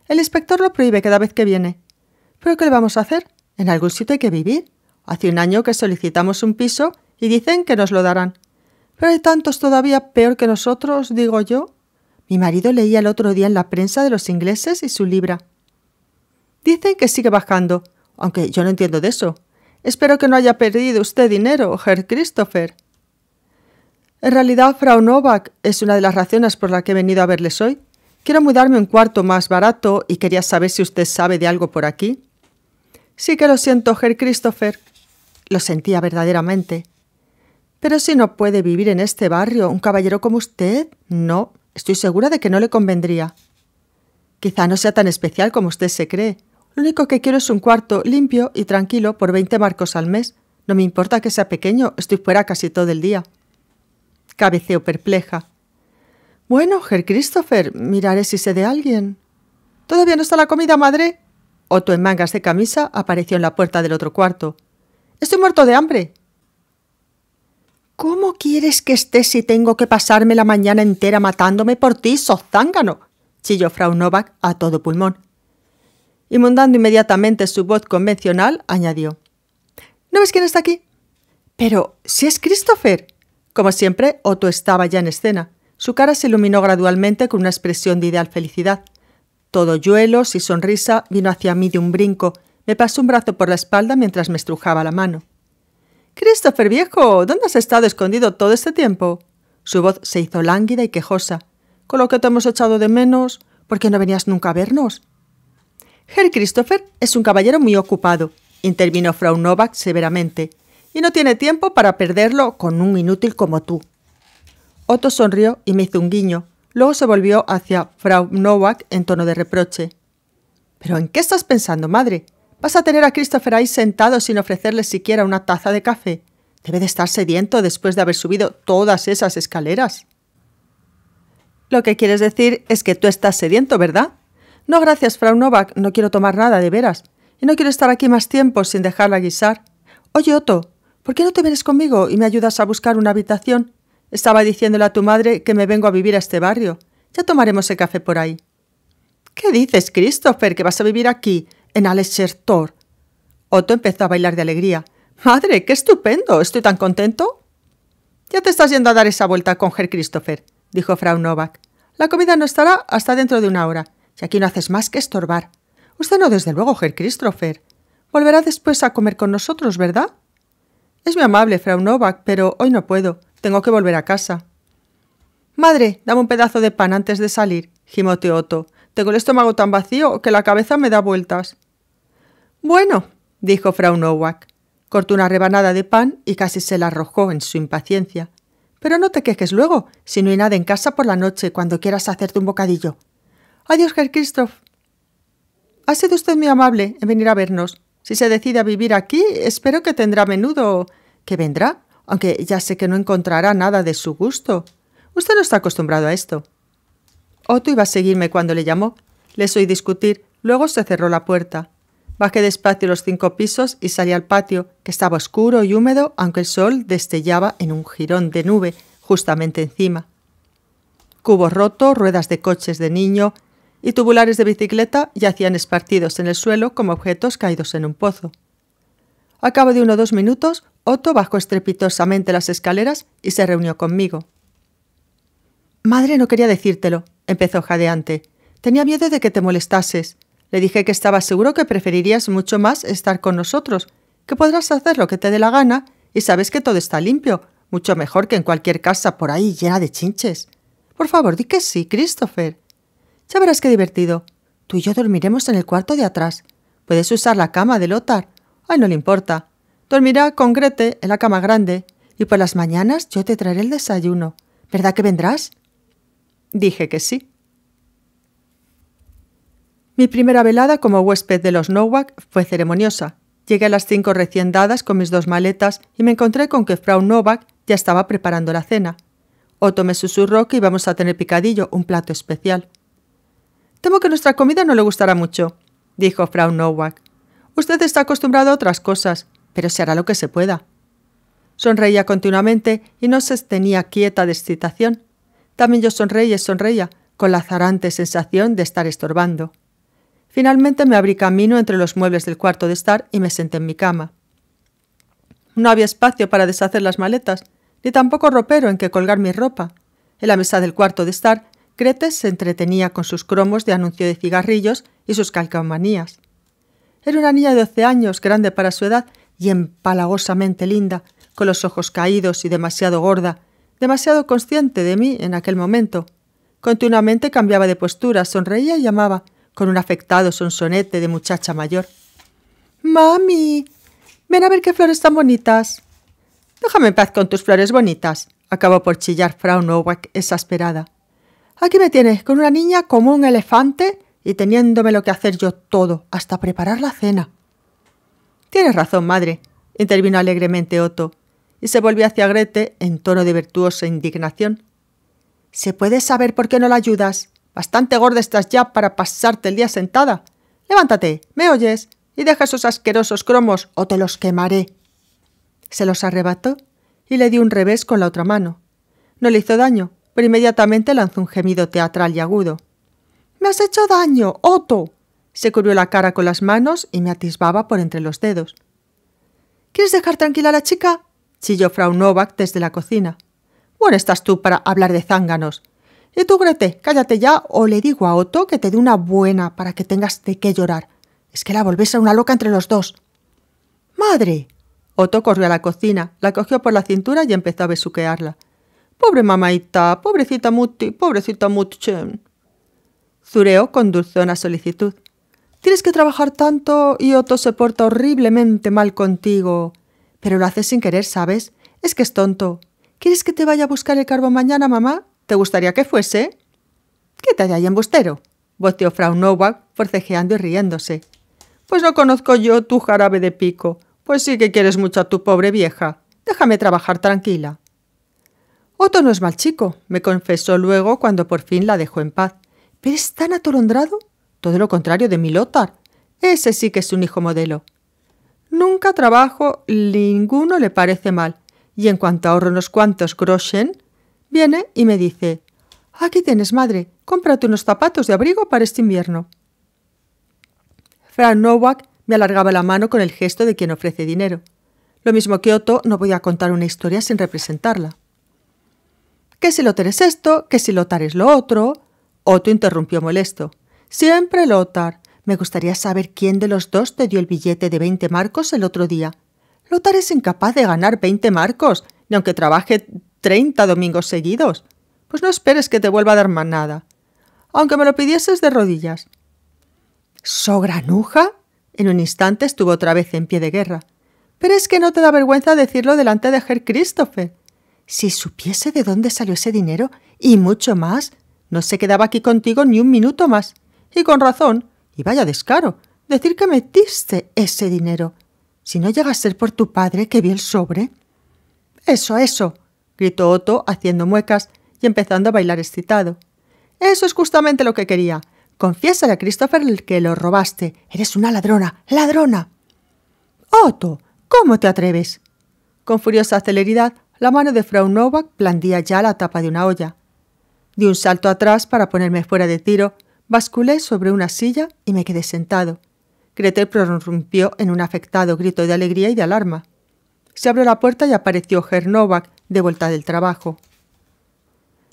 El inspector lo prohíbe cada vez que viene. ¿Pero qué le vamos a hacer? En algún sitio hay que vivir. Hace un año que solicitamos un piso y dicen que nos lo darán. Pero hay tantos todavía peor que nosotros, digo yo. Mi marido leía el otro día en la prensa de los ingleses y su libra. Dicen que sigue bajando, aunque yo no entiendo de eso. Espero que no haya perdido usted dinero, Herr Christopher. En realidad, Frau Novak es una de las razones por la que he venido a verles hoy. Quiero mudarme un cuarto más barato y quería saber si usted sabe de algo por aquí. Sí que lo siento, Herr Christopher. Lo sentía verdaderamente. Pero si no puede vivir en este barrio un caballero como usted, no, estoy segura de que no le convendría. Quizá no sea tan especial como usted se cree. Lo único que quiero es un cuarto limpio y tranquilo por veinte marcos al mes. No me importa que sea pequeño, estoy fuera casi todo el día. Cabeceo perpleja. Bueno, Herr Christopher, miraré si sé de alguien. ¿Todavía no está la comida, madre? Otto en mangas de camisa apareció en la puerta del otro cuarto. Estoy muerto de hambre. ¿Cómo quieres que esté si tengo que pasarme la mañana entera matándome por ti, sozángano? chilló Frau Novak a todo pulmón. Inmundando inmediatamente su voz convencional, añadió: ¿No ves quién está aquí? Pero, si es Christopher. Como siempre, Otto estaba ya en escena. Su cara se iluminó gradualmente con una expresión de ideal felicidad. Todo yuelos y sonrisa vino hacia mí de un brinco. Me pasó un brazo por la espalda mientras me estrujaba la mano. Christopher viejo, ¿dónde has estado escondido todo este tiempo? Su voz se hizo lánguida y quejosa. Con lo que te hemos echado de menos, ¿por qué no venías nunca a vernos? Herr Christopher es un caballero muy ocupado, intervino Frau Novak severamente, y no tiene tiempo para perderlo con un inútil como tú. Otto sonrió y me hizo un guiño, Luego se volvió hacia Frau Novak en tono de reproche. ¿Pero en qué estás pensando, madre? ¿Vas a tener a Christopher ahí sentado sin ofrecerle siquiera una taza de café? Debe de estar sediento después de haber subido todas esas escaleras. Lo que quieres decir es que tú estás sediento, ¿verdad? No, gracias, Frau Novak, no quiero tomar nada, de veras. Y no quiero estar aquí más tiempo sin dejarla guisar. Oye, Otto, ¿por qué no te vienes conmigo y me ayudas a buscar una habitación? Estaba diciéndole a tu madre que me vengo a vivir a este barrio. Ya tomaremos el café por ahí. ¿Qué dices, Christopher, que vas a vivir aquí, en Alechertor? Otto empezó a bailar de alegría. Madre, qué estupendo. Estoy tan contento. Ya te estás yendo a dar esa vuelta con Herr Christopher, dijo Frau Novak. La comida no estará hasta dentro de una hora, y aquí no haces más que estorbar. Usted no, desde luego, Herr Christopher. Volverá después a comer con nosotros, ¿verdad? Es muy amable, Frau Novak, pero hoy no puedo. Tengo que volver a casa. Madre, dame un pedazo de pan antes de salir, gimoteó Otto. Tengo el estómago tan vacío que la cabeza me da vueltas. Bueno, dijo Frau Nowak. Cortó una rebanada de pan y casi se la arrojó en su impaciencia. Pero no te quejes luego, si no hay nada en casa por la noche cuando quieras hacerte un bocadillo. Adiós, Herr Christoph. Ha sido usted muy amable en venir a vernos. Si se decide a vivir aquí, espero que tendrá menudo. ¿Que vendrá? aunque ya sé que no encontrará nada de su gusto. Usted no está acostumbrado a esto. Otto iba a seguirme cuando le llamó. Les oí discutir, luego se cerró la puerta. Bajé despacio los cinco pisos y salí al patio, que estaba oscuro y húmedo, aunque el sol destellaba en un jirón de nube justamente encima. Cubos rotos, ruedas de coches de niño y tubulares de bicicleta yacían esparcidos en el suelo como objetos caídos en un pozo. A cabo de uno o dos minutos, Otto bajó estrepitosamente las escaleras y se reunió conmigo. Madre no quería decírtelo, empezó jadeante. Tenía miedo de que te molestases. Le dije que estaba seguro que preferirías mucho más estar con nosotros, que podrás hacer lo que te dé la gana y sabes que todo está limpio, mucho mejor que en cualquier casa por ahí llena de chinches. Por favor, di que sí, Christopher. Ya verás qué divertido. Tú y yo dormiremos en el cuarto de atrás. Puedes usar la cama de Lothar. A él no le importa. Dormirá con Grete en la cama grande y por las mañanas yo te traeré el desayuno. ¿Verdad que vendrás? Dije que sí. Mi primera velada como huésped de los Nowak fue ceremoniosa. Llegué a las cinco recién dadas con mis dos maletas y me encontré con que Frau Novak ya estaba preparando la cena. Otto me susurró que vamos a tener picadillo, un plato especial. Temo que nuestra comida no le gustará mucho, dijo Frau Nowak. Usted está acostumbrado a otras cosas pero se hará lo que se pueda. Sonreía continuamente y no se tenía quieta de excitación. También yo sonreía y sonreía, con la azarante sensación de estar estorbando. Finalmente me abrí camino entre los muebles del cuarto de estar y me senté en mi cama. No había espacio para deshacer las maletas, ni tampoco ropero en que colgar mi ropa. En la mesa del cuarto de estar, Cretes se entretenía con sus cromos de anuncio de cigarrillos y sus calcomanías. Era una niña de doce años, grande para su edad, y empalagosamente linda, con los ojos caídos y demasiado gorda, demasiado consciente de mí en aquel momento. Continuamente cambiaba de postura, sonreía y llamaba, con un afectado sonsonete de muchacha mayor. Mami, ven a ver qué flores tan bonitas. Déjame en paz con tus flores bonitas, acabó por chillar Frau Nowak exasperada. Aquí me tienes, con una niña como un elefante y teniéndome lo que hacer yo todo, hasta preparar la cena. Tienes razón, madre, intervino alegremente Otto, y se volvió hacia Grete en tono de virtuosa indignación. ¿Se puede saber por qué no la ayudas? Bastante gorda estás ya para pasarte el día sentada. Levántate, ¿me oyes? Y deja esos asquerosos cromos o te los quemaré. Se los arrebató y le dio un revés con la otra mano. No le hizo daño, pero inmediatamente lanzó un gemido teatral y agudo. Me has hecho daño, Otto. Se cubrió la cara con las manos y me atisbaba por entre los dedos. ¿Quieres dejar tranquila a la chica? chilló Frau Novak desde la cocina. Bueno, estás tú para hablar de zánganos. Y tú, Grete, cállate ya o le digo a Otto que te dé una buena para que tengas de qué llorar. Es que la volvés a una loca entre los dos. ¡Madre! Otto corrió a la cocina, la cogió por la cintura y empezó a besuquearla. Pobre mamaita, pobrecita Muti, pobrecita Mutchen. Zureo con dulzona solicitud. Tienes que trabajar tanto y Otto se porta horriblemente mal contigo. Pero lo haces sin querer, ¿sabes? Es que es tonto. ¿Quieres que te vaya a buscar el carbón mañana, mamá? ¿Te gustaría que fuese? ¿Qué te ahí, embustero, boteó Frau Nowak, forcejeando y riéndose. Pues no conozco yo tu jarabe de pico. Pues sí que quieres mucho a tu pobre vieja. Déjame trabajar tranquila. Otto no es mal chico, me confesó luego cuando por fin la dejó en paz. Pero es tan atolondrado todo lo contrario de Milotar. Ese sí que es un hijo modelo. Nunca trabajo, ninguno le parece mal. Y en cuanto ahorro unos cuantos groschen, viene y me dice: Aquí tienes, madre, cómprate unos zapatos de abrigo para este invierno. Fran Nowak me alargaba la mano con el gesto de quien ofrece dinero. Lo mismo que Otto no voy a contar una historia sin representarla. «Que si Lothar es esto? que si Lothar es lo otro? Otto interrumpió molesto. Siempre Lothar. Me gustaría saber quién de los dos te dio el billete de veinte marcos el otro día. Lothar es incapaz de ganar veinte marcos, ni aunque trabaje treinta domingos seguidos. Pues no esperes que te vuelva a dar más nada. Aunque me lo pidieses de rodillas. ¿Sogranuja? En un instante estuvo otra vez en pie de guerra. Pero es que no te da vergüenza decirlo delante de Herr Christopher. Si supiese de dónde salió ese dinero, y mucho más, no se quedaba aquí contigo ni un minuto más. Y con razón, y vaya descaro, decir que metiste ese dinero. Si no llega a ser por tu padre que vi el sobre. Eso, eso, gritó Otto, haciendo muecas y empezando a bailar excitado. Eso es justamente lo que quería. Confiésale a Christopher que lo robaste. Eres una ladrona, ladrona. Otto, ¿cómo te atreves? Con furiosa celeridad, la mano de Frau Novak blandía ya la tapa de una olla. Di un salto atrás para ponerme fuera de tiro Basculé sobre una silla y me quedé sentado. Gretel prorrumpió en un afectado grito de alegría y de alarma. Se abrió la puerta y apareció Gernovac, de vuelta del trabajo.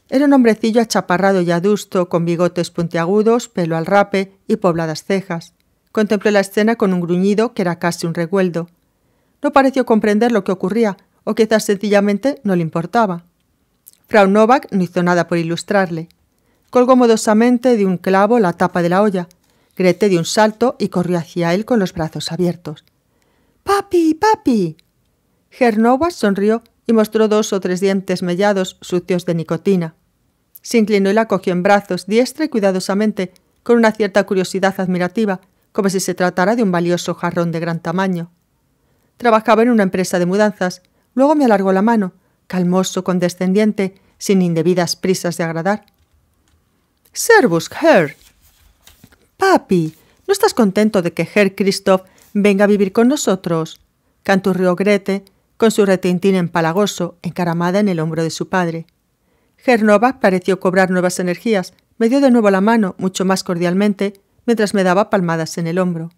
Era un hombrecillo achaparrado y adusto, con bigotes puntiagudos, pelo al rape y pobladas cejas. Contempló la escena con un gruñido que era casi un regueldo. No pareció comprender lo que ocurría, o quizás sencillamente no le importaba. Frau Novak no hizo nada por ilustrarle. Colgó modosamente de un clavo la tapa de la olla. Grete dio un salto y corrió hacia él con los brazos abiertos. ¡Papi, papi! Gernova sonrió y mostró dos o tres dientes mellados, sucios de nicotina. Se inclinó y la cogió en brazos, diestra y cuidadosamente, con una cierta curiosidad admirativa, como si se tratara de un valioso jarrón de gran tamaño. Trabajaba en una empresa de mudanzas, luego me alargó la mano, calmoso, condescendiente, sin indebidas prisas de agradar. Servus, Herr. Papi, ¿no estás contento de que Herr Christoph venga a vivir con nosotros? canturrió Grete, con su retintín empalagoso, encaramada en el hombro de su padre. Gernova pareció cobrar nuevas energías, me dio de nuevo la mano, mucho más cordialmente, mientras me daba palmadas en el hombro.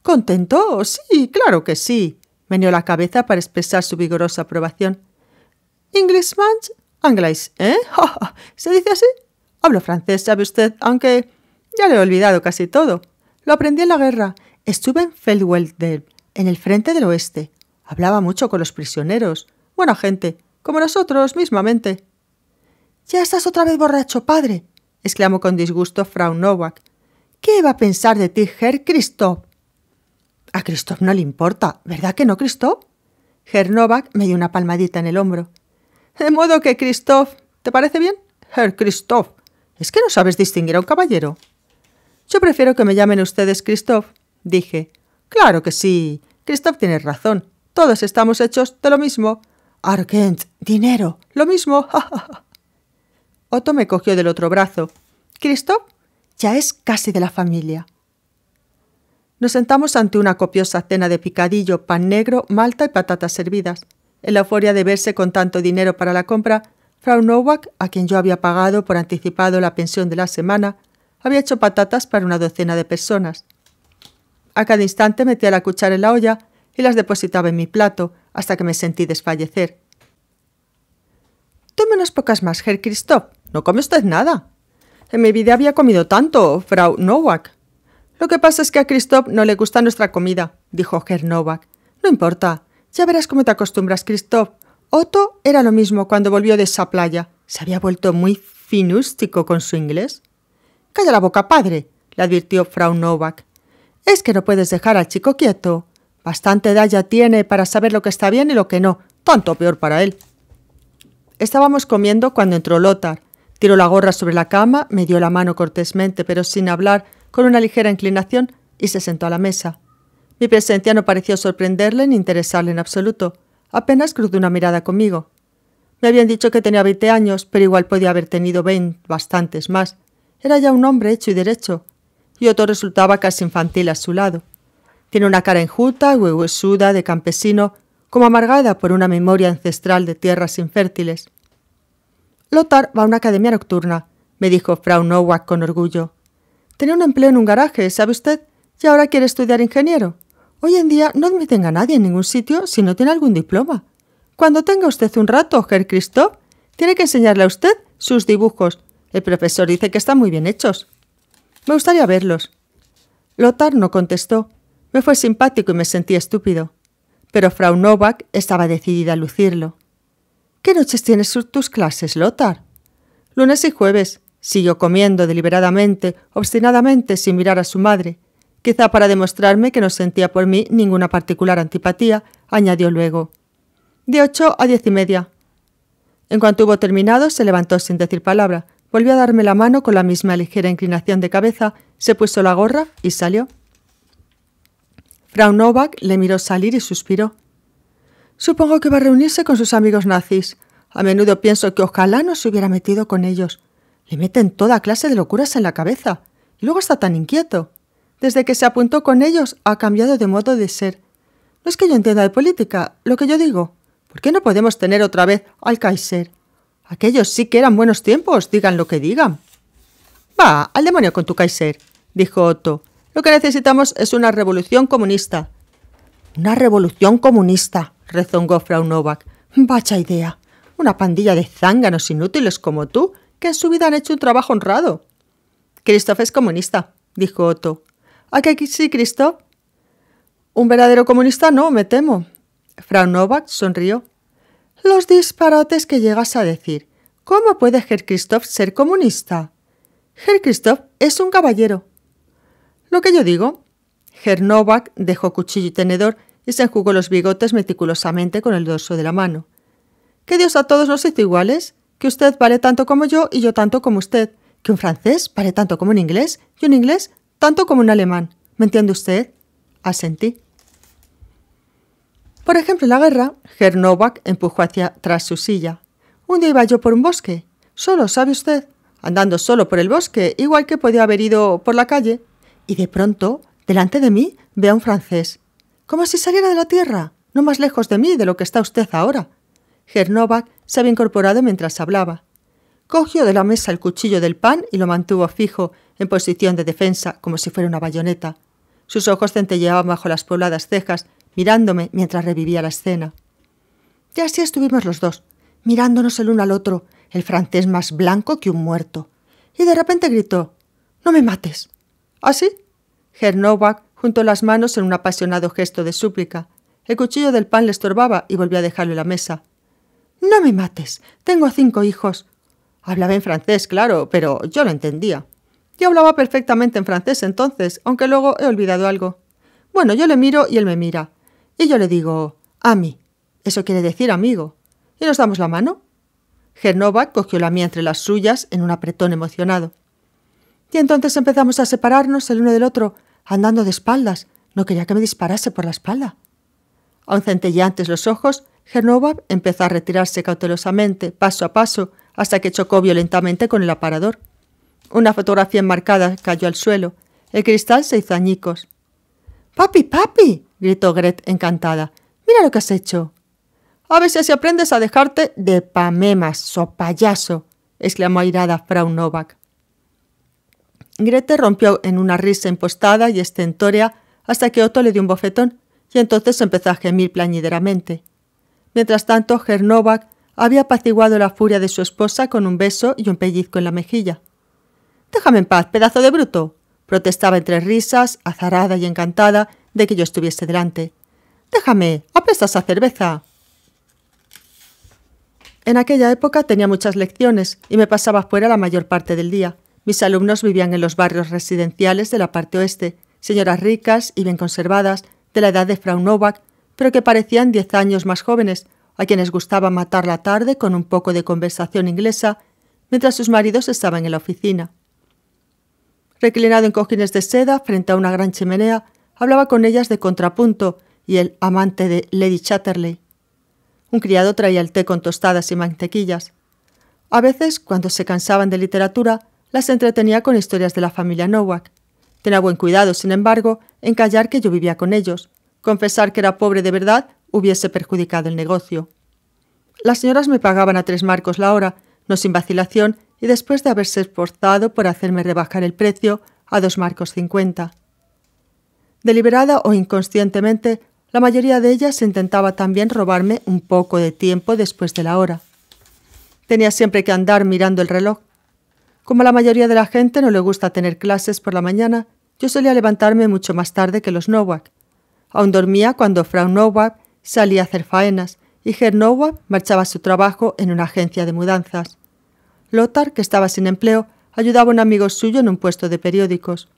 ¿Contento? Sí, claro que sí. Meneó la cabeza para expresar su vigorosa aprobación. ¿Englishman? ¿Anglais? ¿Eh? ¿Se dice así? Hablo francés, sabe usted, aunque ya le he olvidado casi todo. Lo aprendí en la guerra. Estuve en Feldwelder, en el frente del oeste. Hablaba mucho con los prisioneros. Buena gente, como nosotros mismamente. Ya estás otra vez borracho, padre, exclamó con disgusto Frau Novak. ¿Qué va a pensar de ti, Herr Christoph? A Christoph no le importa, ¿verdad que no, Christoph? Herr Novak me dio una palmadita en el hombro. De modo que, Christoph, ¿te parece bien? Herr Christoph, ¿Es que no sabes distinguir a un caballero? Yo prefiero que me llamen ustedes Christoph, dije. Claro que sí. Christoph tiene razón. Todos estamos hechos de lo mismo. Argent, dinero, lo mismo. Otto me cogió del otro brazo. Christoph ya es casi de la familia. Nos sentamos ante una copiosa cena de picadillo, pan negro, malta y patatas servidas. En la euforia de verse con tanto dinero para la compra, Frau Nowak, a quien yo había pagado por anticipado la pensión de la semana, había hecho patatas para una docena de personas. A cada instante metía la cuchara en la olla y las depositaba en mi plato hasta que me sentí desfallecer. Tome unas pocas más, Herr Christoph. No come usted nada. En mi vida había comido tanto, Frau Nowak. Lo que pasa es que a Christoph no le gusta nuestra comida, dijo Herr Nowak. No importa. Ya verás cómo te acostumbras, Christoph. Otto era lo mismo cuando volvió de esa playa. Se había vuelto muy finústico con su inglés. Calla la boca, padre, le advirtió Frau Novak. Es que no puedes dejar al chico quieto. Bastante edad ya tiene para saber lo que está bien y lo que no. Tanto peor para él. Estábamos comiendo cuando entró Lothar. Tiró la gorra sobre la cama, me dio la mano cortésmente, pero sin hablar, con una ligera inclinación, y se sentó a la mesa. Mi presencia no pareció sorprenderle ni interesarle en absoluto. Apenas cruzó una mirada conmigo. Me habían dicho que tenía veinte años, pero igual podía haber tenido veinte, bastantes más. Era ya un hombre hecho y derecho, y otro resultaba casi infantil a su lado. Tiene una cara enjuta, huesuda, de campesino, como amargada por una memoria ancestral de tierras infértiles. Lothar va a una academia nocturna, me dijo Frau Nowak con orgullo. Tenía un empleo en un garaje, ¿sabe usted? Y ahora quiere estudiar ingeniero. Hoy en día no admiten a nadie en ningún sitio si no tiene algún diploma. Cuando tenga usted un rato, Herr Christoph, tiene que enseñarle a usted sus dibujos. El profesor dice que están muy bien hechos. Me gustaría verlos. Lothar no contestó. Me fue simpático y me sentí estúpido. Pero Frau Novak estaba decidida a lucirlo. ¿Qué noches tienes tus clases, Lothar? Lunes y jueves. Siguió comiendo deliberadamente, obstinadamente, sin mirar a su madre quizá para demostrarme que no sentía por mí ninguna particular antipatía, añadió luego. De ocho a diez y media. En cuanto hubo terminado, se levantó sin decir palabra, volvió a darme la mano con la misma ligera inclinación de cabeza, se puso la gorra y salió. Frau Novak le miró salir y suspiró. Supongo que va a reunirse con sus amigos nazis. A menudo pienso que ojalá no se hubiera metido con ellos. Le meten toda clase de locuras en la cabeza. Y luego está tan inquieto desde que se apuntó con ellos, ha cambiado de modo de ser. No es que yo entienda de política, lo que yo digo. ¿Por qué no podemos tener otra vez al Kaiser? Aquellos sí que eran buenos tiempos, digan lo que digan. Va, al demonio con tu Kaiser, dijo Otto. Lo que necesitamos es una revolución comunista. Una revolución comunista, rezongó Frau Novak. Vacha idea. Una pandilla de zánganos inútiles como tú, que en su vida han hecho un trabajo honrado. Christoph es comunista, dijo Otto. ¿A ah, que sí, Christoph? Un verdadero comunista no, me temo. Frau Novak sonrió. Los disparates que llegas a decir. ¿Cómo puede Herr Christoph ser comunista? Herr Christoph es un caballero. Lo que yo digo. Herr Novak dejó cuchillo y tenedor y se enjugó los bigotes meticulosamente con el dorso de la mano. Que Dios a todos nos hizo iguales, que usted vale tanto como yo y yo tanto como usted, que un francés vale tanto como un inglés y un inglés tanto como un alemán. ¿Me entiende usted? Asentí. Por ejemplo, en la guerra, Herr empujó hacia tras su silla. Un día iba yo por un bosque, solo, ¿sabe usted? Andando solo por el bosque, igual que podía haber ido por la calle. Y de pronto, delante de mí, ve a un francés. Como si saliera de la tierra, no más lejos de mí de lo que está usted ahora. Herr se había incorporado mientras hablaba. Cogió de la mesa el cuchillo del pan y lo mantuvo fijo, en posición de defensa, como si fuera una bayoneta. Sus ojos centelleaban bajo las pobladas cejas, mirándome mientras revivía la escena. Y así estuvimos los dos, mirándonos el uno al otro, el francés más blanco que un muerto. Y de repente gritó: ¡No me mates! ¿Así? ¿Ah, Gernovac juntó las manos en un apasionado gesto de súplica. El cuchillo del pan le estorbaba y volvió a dejarlo en la mesa. No me mates. Tengo cinco hijos. Hablaba en francés, claro, pero yo lo entendía. Yo hablaba perfectamente en francés entonces, aunque luego he olvidado algo. Bueno, yo le miro y él me mira. Y yo le digo, ami. Eso quiere decir amigo. ¿Y nos damos la mano? Genova cogió la mía entre las suyas en un apretón emocionado. Y entonces empezamos a separarnos el uno del otro, andando de espaldas. No quería que me disparase por la espalda. Aun centelleantes los ojos, Genova empezó a retirarse cautelosamente, paso a paso, hasta que chocó violentamente con el aparador. Una fotografía enmarcada cayó al suelo. El cristal se hizo añicos. Papi, papi, gritó Gret encantada. Mira lo que has hecho. A ver si aprendes a dejarte de pamemas, oh payaso exclamó airada Frau Novak. Grete rompió en una risa impostada y estentórea hasta que Otto le dio un bofetón y entonces empezó a gemir plañideramente. Mientras tanto, Herr había apaciguado la furia de su esposa con un beso y un pellizco en la mejilla. Déjame en paz, pedazo de bruto. protestaba entre risas, azarada y encantada de que yo estuviese delante. Déjame, ¡Apresta esa cerveza. En aquella época tenía muchas lecciones y me pasaba fuera la mayor parte del día. Mis alumnos vivían en los barrios residenciales de la parte oeste, señoras ricas y bien conservadas, de la edad de Frau Novak, pero que parecían diez años más jóvenes, a quienes gustaba matar la tarde con un poco de conversación inglesa mientras sus maridos estaban en la oficina. Reclinado en cojines de seda frente a una gran chimenea, hablaba con ellas de contrapunto y el amante de Lady Chatterley. Un criado traía el té con tostadas y mantequillas. A veces, cuando se cansaban de literatura, las entretenía con historias de la familia Nowak. Tenía buen cuidado, sin embargo, en callar que yo vivía con ellos, confesar que era pobre de verdad hubiese perjudicado el negocio. Las señoras me pagaban a tres marcos la hora, no sin vacilación, y después de haberse esforzado por hacerme rebajar el precio a dos marcos cincuenta. Deliberada o inconscientemente, la mayoría de ellas intentaba también robarme un poco de tiempo después de la hora. Tenía siempre que andar mirando el reloj. Como a la mayoría de la gente no le gusta tener clases por la mañana, yo solía levantarme mucho más tarde que los Nowak. Aún dormía cuando Frau Nowak salía a hacer faenas y Gernowa marchaba a su trabajo en una agencia de mudanzas. Lothar, que estaba sin empleo, ayudaba a un amigo suyo en un puesto de periódicos.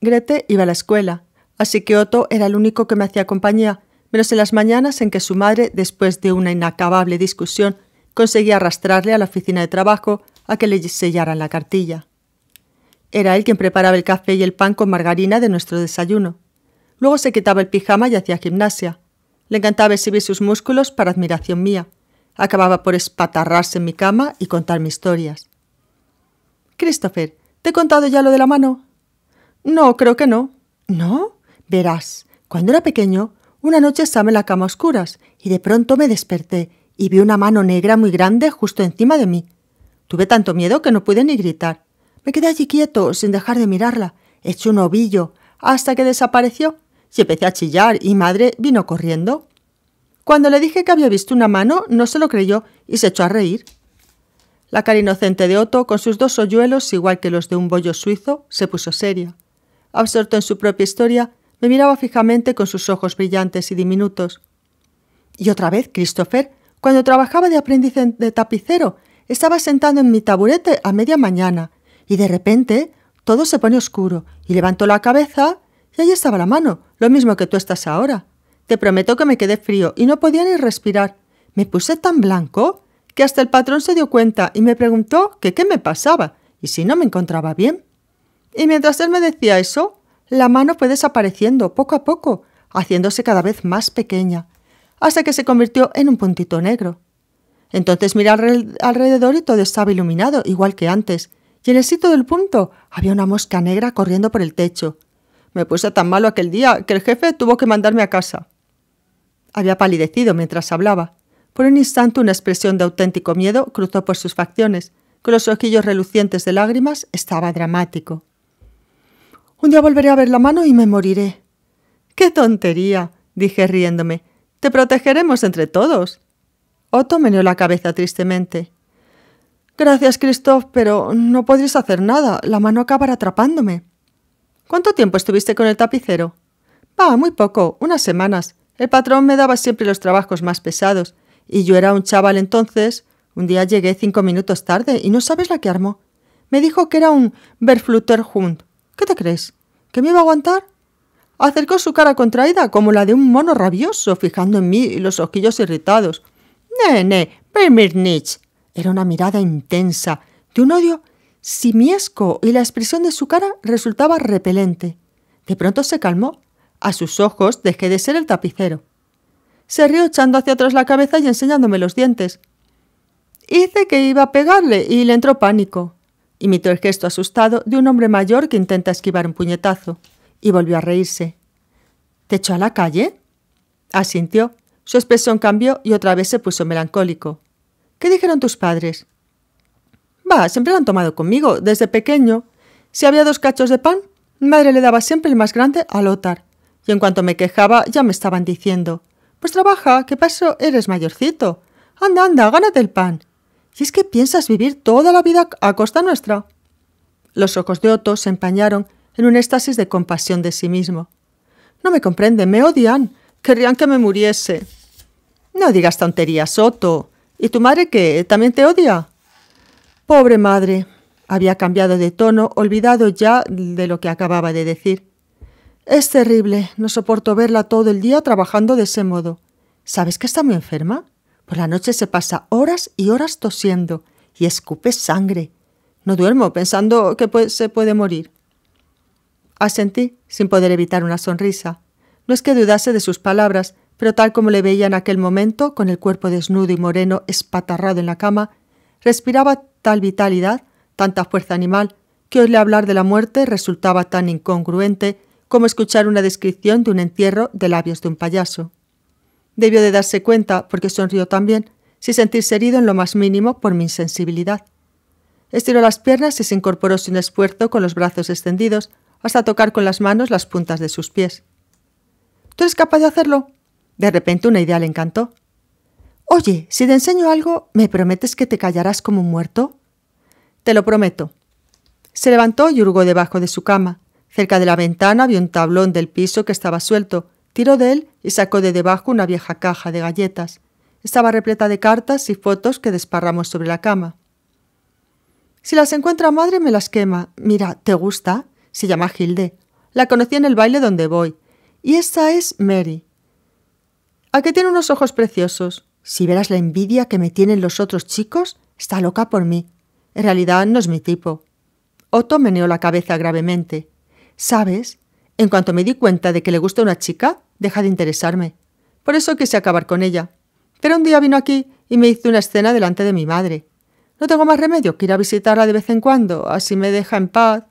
Grete iba a la escuela, así que Otto era el único que me hacía compañía, menos en las mañanas en que su madre, después de una inacabable discusión, conseguía arrastrarle a la oficina de trabajo a que le sellaran la cartilla. Era él quien preparaba el café y el pan con margarina de nuestro desayuno. Luego se quitaba el pijama y hacía gimnasia. Le encantaba exhibir sus músculos para admiración mía. Acababa por espatarrarse en mi cama y contarme historias. Christopher, ¿te he contado ya lo de la mano? No, creo que no. ¿No? Verás, cuando era pequeño, una noche estaba en la cama a oscuras y de pronto me desperté y vi una mano negra muy grande justo encima de mí. Tuve tanto miedo que no pude ni gritar. Me quedé allí quieto, sin dejar de mirarla, hecho un ovillo, hasta que desapareció y empecé a chillar y madre vino corriendo. Cuando le dije que había visto una mano, no se lo creyó y se echó a reír. La cara inocente de Otto, con sus dos hoyuelos igual que los de un bollo suizo, se puso seria. Absorto en su propia historia, me miraba fijamente con sus ojos brillantes y diminutos. Y otra vez, Christopher, cuando trabajaba de aprendiz de tapicero, estaba sentado en mi taburete a media mañana, y de repente todo se pone oscuro, y levantó la cabeza, y ahí estaba la mano, lo mismo que tú estás ahora. Te prometo que me quedé frío y no podía ni respirar. Me puse tan blanco que hasta el patrón se dio cuenta y me preguntó que qué me pasaba y si no me encontraba bien. Y mientras él me decía eso, la mano fue desapareciendo poco a poco, haciéndose cada vez más pequeña, hasta que se convirtió en un puntito negro. Entonces miré alrededor y todo estaba iluminado, igual que antes, y en el sitio del punto había una mosca negra corriendo por el techo. Me puse tan malo aquel día que el jefe tuvo que mandarme a casa. Había palidecido mientras hablaba. Por un instante una expresión de auténtico miedo cruzó por sus facciones. Con los ojillos relucientes de lágrimas estaba dramático. Un día volveré a ver la mano y me moriré. ¡Qué tontería! dije riéndome. Te protegeremos entre todos. Otto meneó la cabeza tristemente. Gracias, Christoph, pero no podréis hacer nada. La mano acabará atrapándome. ¿Cuánto tiempo estuviste con el tapicero? Bah, muy poco, unas semanas. El patrón me daba siempre los trabajos más pesados, y yo era un chaval entonces. Un día llegué cinco minutos tarde y no sabes la que armó. Me dijo que era un "verfluterhund". ¿Qué te crees? ¿Que me iba a aguantar? Acercó su cara contraída como la de un mono rabioso, fijando en mí los ojillos irritados. Nene, Nich. Era una mirada intensa, de un odio simiesco y la expresión de su cara resultaba repelente. De pronto se calmó. A sus ojos dejé de ser el tapicero. Se rió echando hacia atrás la cabeza y enseñándome los dientes. Hice que iba a pegarle y le entró pánico. Imitó el gesto asustado de un hombre mayor que intenta esquivar un puñetazo. Y volvió a reírse. ¿Te echó a la calle? Asintió. Su expresión cambió y otra vez se puso melancólico. ¿Qué dijeron tus padres? —¡Va! siempre lo han tomado conmigo, desde pequeño. Si había dos cachos de pan, madre le daba siempre el más grande a Otar. Y en cuanto me quejaba, ya me estaban diciendo: Pues trabaja, que paso eres mayorcito. Anda, anda, gánate el pan. ¿Y es que piensas vivir toda la vida a costa nuestra? Los ojos de Otto se empañaron en un éxtasis de compasión de sí mismo. No me comprende! me odian. Querrían que me muriese. No digas tonterías, Otto. ¿Y tu madre qué? ¿También te odia? Pobre madre. Había cambiado de tono, olvidado ya de lo que acababa de decir. Es terrible. No soporto verla todo el día trabajando de ese modo. ¿Sabes que está muy enferma? Por la noche se pasa horas y horas tosiendo y escupe sangre. No duermo pensando que se puede morir. Asentí, sin poder evitar una sonrisa. No es que dudase de sus palabras, pero tal como le veía en aquel momento, con el cuerpo desnudo y moreno espatarrado en la cama, respiraba tal vitalidad, tanta fuerza animal, que oírle hablar de la muerte resultaba tan incongruente como escuchar una descripción de un entierro de labios de un payaso. Debió de darse cuenta, porque sonrió también, sin sentirse herido en lo más mínimo por mi insensibilidad. Estiró las piernas y se incorporó sin esfuerzo con los brazos extendidos hasta tocar con las manos las puntas de sus pies. ¿Tú eres capaz de hacerlo? De repente una idea le encantó. Oye, si te enseño algo, ¿me prometes que te callarás como un muerto? Te lo prometo. Se levantó y hurgó debajo de su cama. Cerca de la ventana vio un tablón del piso que estaba suelto, tiró de él y sacó de debajo una vieja caja de galletas. Estaba repleta de cartas y fotos que desparramos sobre la cama. Si las encuentra madre, me las quema. Mira, ¿te gusta? Se llama Hilde. La conocí en el baile donde voy. Y esa es Mary. ¿A qué tiene unos ojos preciosos? Si verás la envidia que me tienen los otros chicos, está loca por mí. En realidad no es mi tipo. Otto meneó la cabeza gravemente. ¿Sabes? En cuanto me di cuenta de que le gusta una chica, deja de interesarme. Por eso quise acabar con ella. Pero un día vino aquí y me hizo una escena delante de mi madre. No tengo más remedio que ir a visitarla de vez en cuando, así me deja en paz.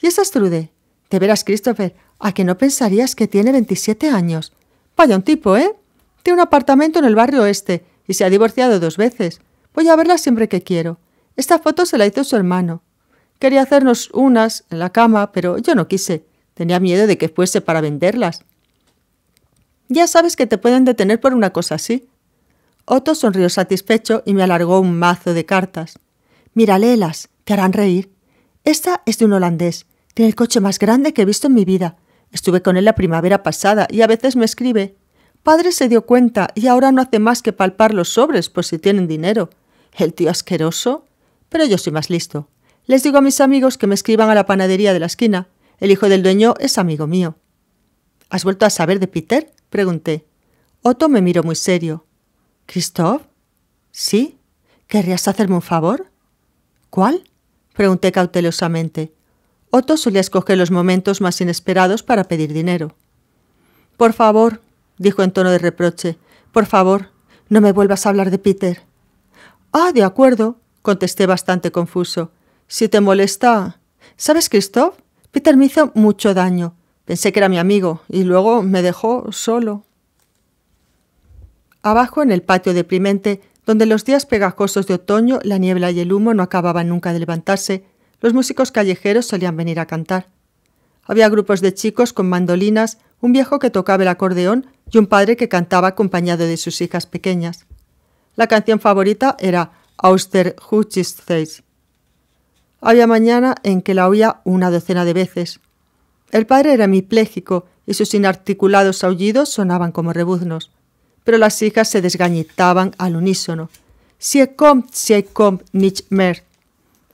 ¿Y esa es astrude. Te verás, Christopher, ¿a que no pensarías que tiene 27 años? Vaya un tipo, ¿eh? Tiene un apartamento en el barrio este y se ha divorciado dos veces. Voy a verla siempre que quiero. Esta foto se la hizo su hermano. Quería hacernos unas en la cama, pero yo no quise. Tenía miedo de que fuese para venderlas. Ya sabes que te pueden detener por una cosa así. Otto sonrió satisfecho y me alargó un mazo de cartas. Mira, léelas, te harán reír. Esta es de un holandés. Tiene el coche más grande que he visto en mi vida. Estuve con él la primavera pasada y a veces me escribe. Padre se dio cuenta y ahora no hace más que palpar los sobres por si tienen dinero. El tío asqueroso. Pero yo soy más listo. Les digo a mis amigos que me escriban a la panadería de la esquina. El hijo del dueño es amigo mío. ¿Has vuelto a saber de Peter? pregunté. Otto me miró muy serio. ¿Christoph? ¿Sí? ¿Querrías hacerme un favor? ¿Cuál? pregunté cautelosamente. Otto solía escoger los momentos más inesperados para pedir dinero. Por favor, dijo en tono de reproche. Por favor, no me vuelvas a hablar de Peter. Ah, de acuerdo, contesté bastante confuso. Si te molesta. ¿Sabes, Christoph? Peter me hizo mucho daño. Pensé que era mi amigo y luego me dejó solo. Abajo, en el patio deprimente, donde los días pegajosos de otoño, la niebla y el humo no acababan nunca de levantarse, los músicos callejeros solían venir a cantar. Había grupos de chicos con mandolinas, un viejo que tocaba el acordeón y un padre que cantaba acompañado de sus hijas pequeñas. La canción favorita era Auster Había mañana en que la oía una docena de veces. El padre era mipléjico y sus inarticulados aullidos sonaban como rebuznos, pero las hijas se desgañitaban al unísono. Sie kommt, sie kommt nicht mehr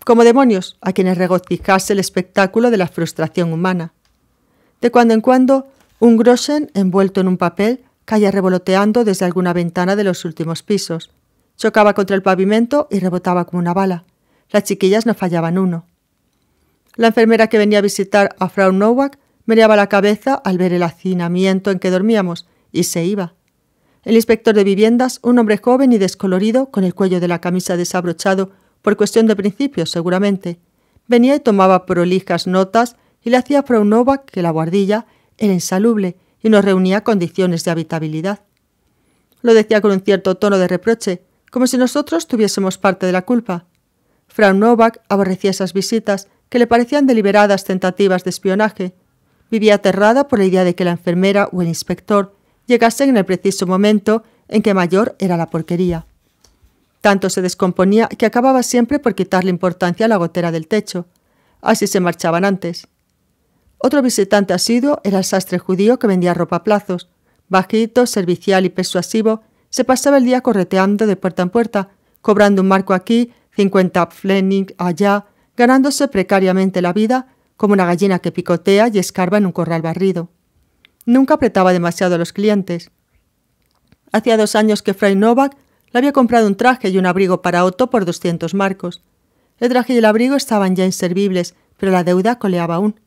como demonios a quienes regocijase el espectáculo de la frustración humana. De cuando en cuando, un groschen envuelto en un papel caía revoloteando desde alguna ventana de los últimos pisos. Chocaba contra el pavimento y rebotaba como una bala. Las chiquillas no fallaban uno. La enfermera que venía a visitar a Frau Nowak meneaba la cabeza al ver el hacinamiento en que dormíamos y se iba. El inspector de viviendas, un hombre joven y descolorido, con el cuello de la camisa desabrochado por cuestión de principios seguramente. Venía y tomaba prolijas notas y le hacía Novak que la guardilla era insalubre y no reunía condiciones de habitabilidad. Lo decía con un cierto tono de reproche, como si nosotros tuviésemos parte de la culpa. Frau Novak aborrecía esas visitas, que le parecían deliberadas tentativas de espionaje. Vivía aterrada por la idea de que la enfermera o el inspector llegasen en el preciso momento en que mayor era la porquería. Tanto se descomponía que acababa siempre por quitarle importancia a la gotera del techo. Así se marchaban antes. Otro visitante asiduo era el sastre judío que vendía ropa a plazos. Bajito, servicial y persuasivo, se pasaba el día correteando de puerta en puerta, cobrando un marco aquí, 50 flenning allá, ganándose precariamente la vida como una gallina que picotea y escarba en un corral barrido. Nunca apretaba demasiado a los clientes. Hacía dos años que Fray Novak le había comprado un traje y un abrigo para Otto por 200 marcos. El traje y el abrigo estaban ya inservibles, pero la deuda coleaba aún.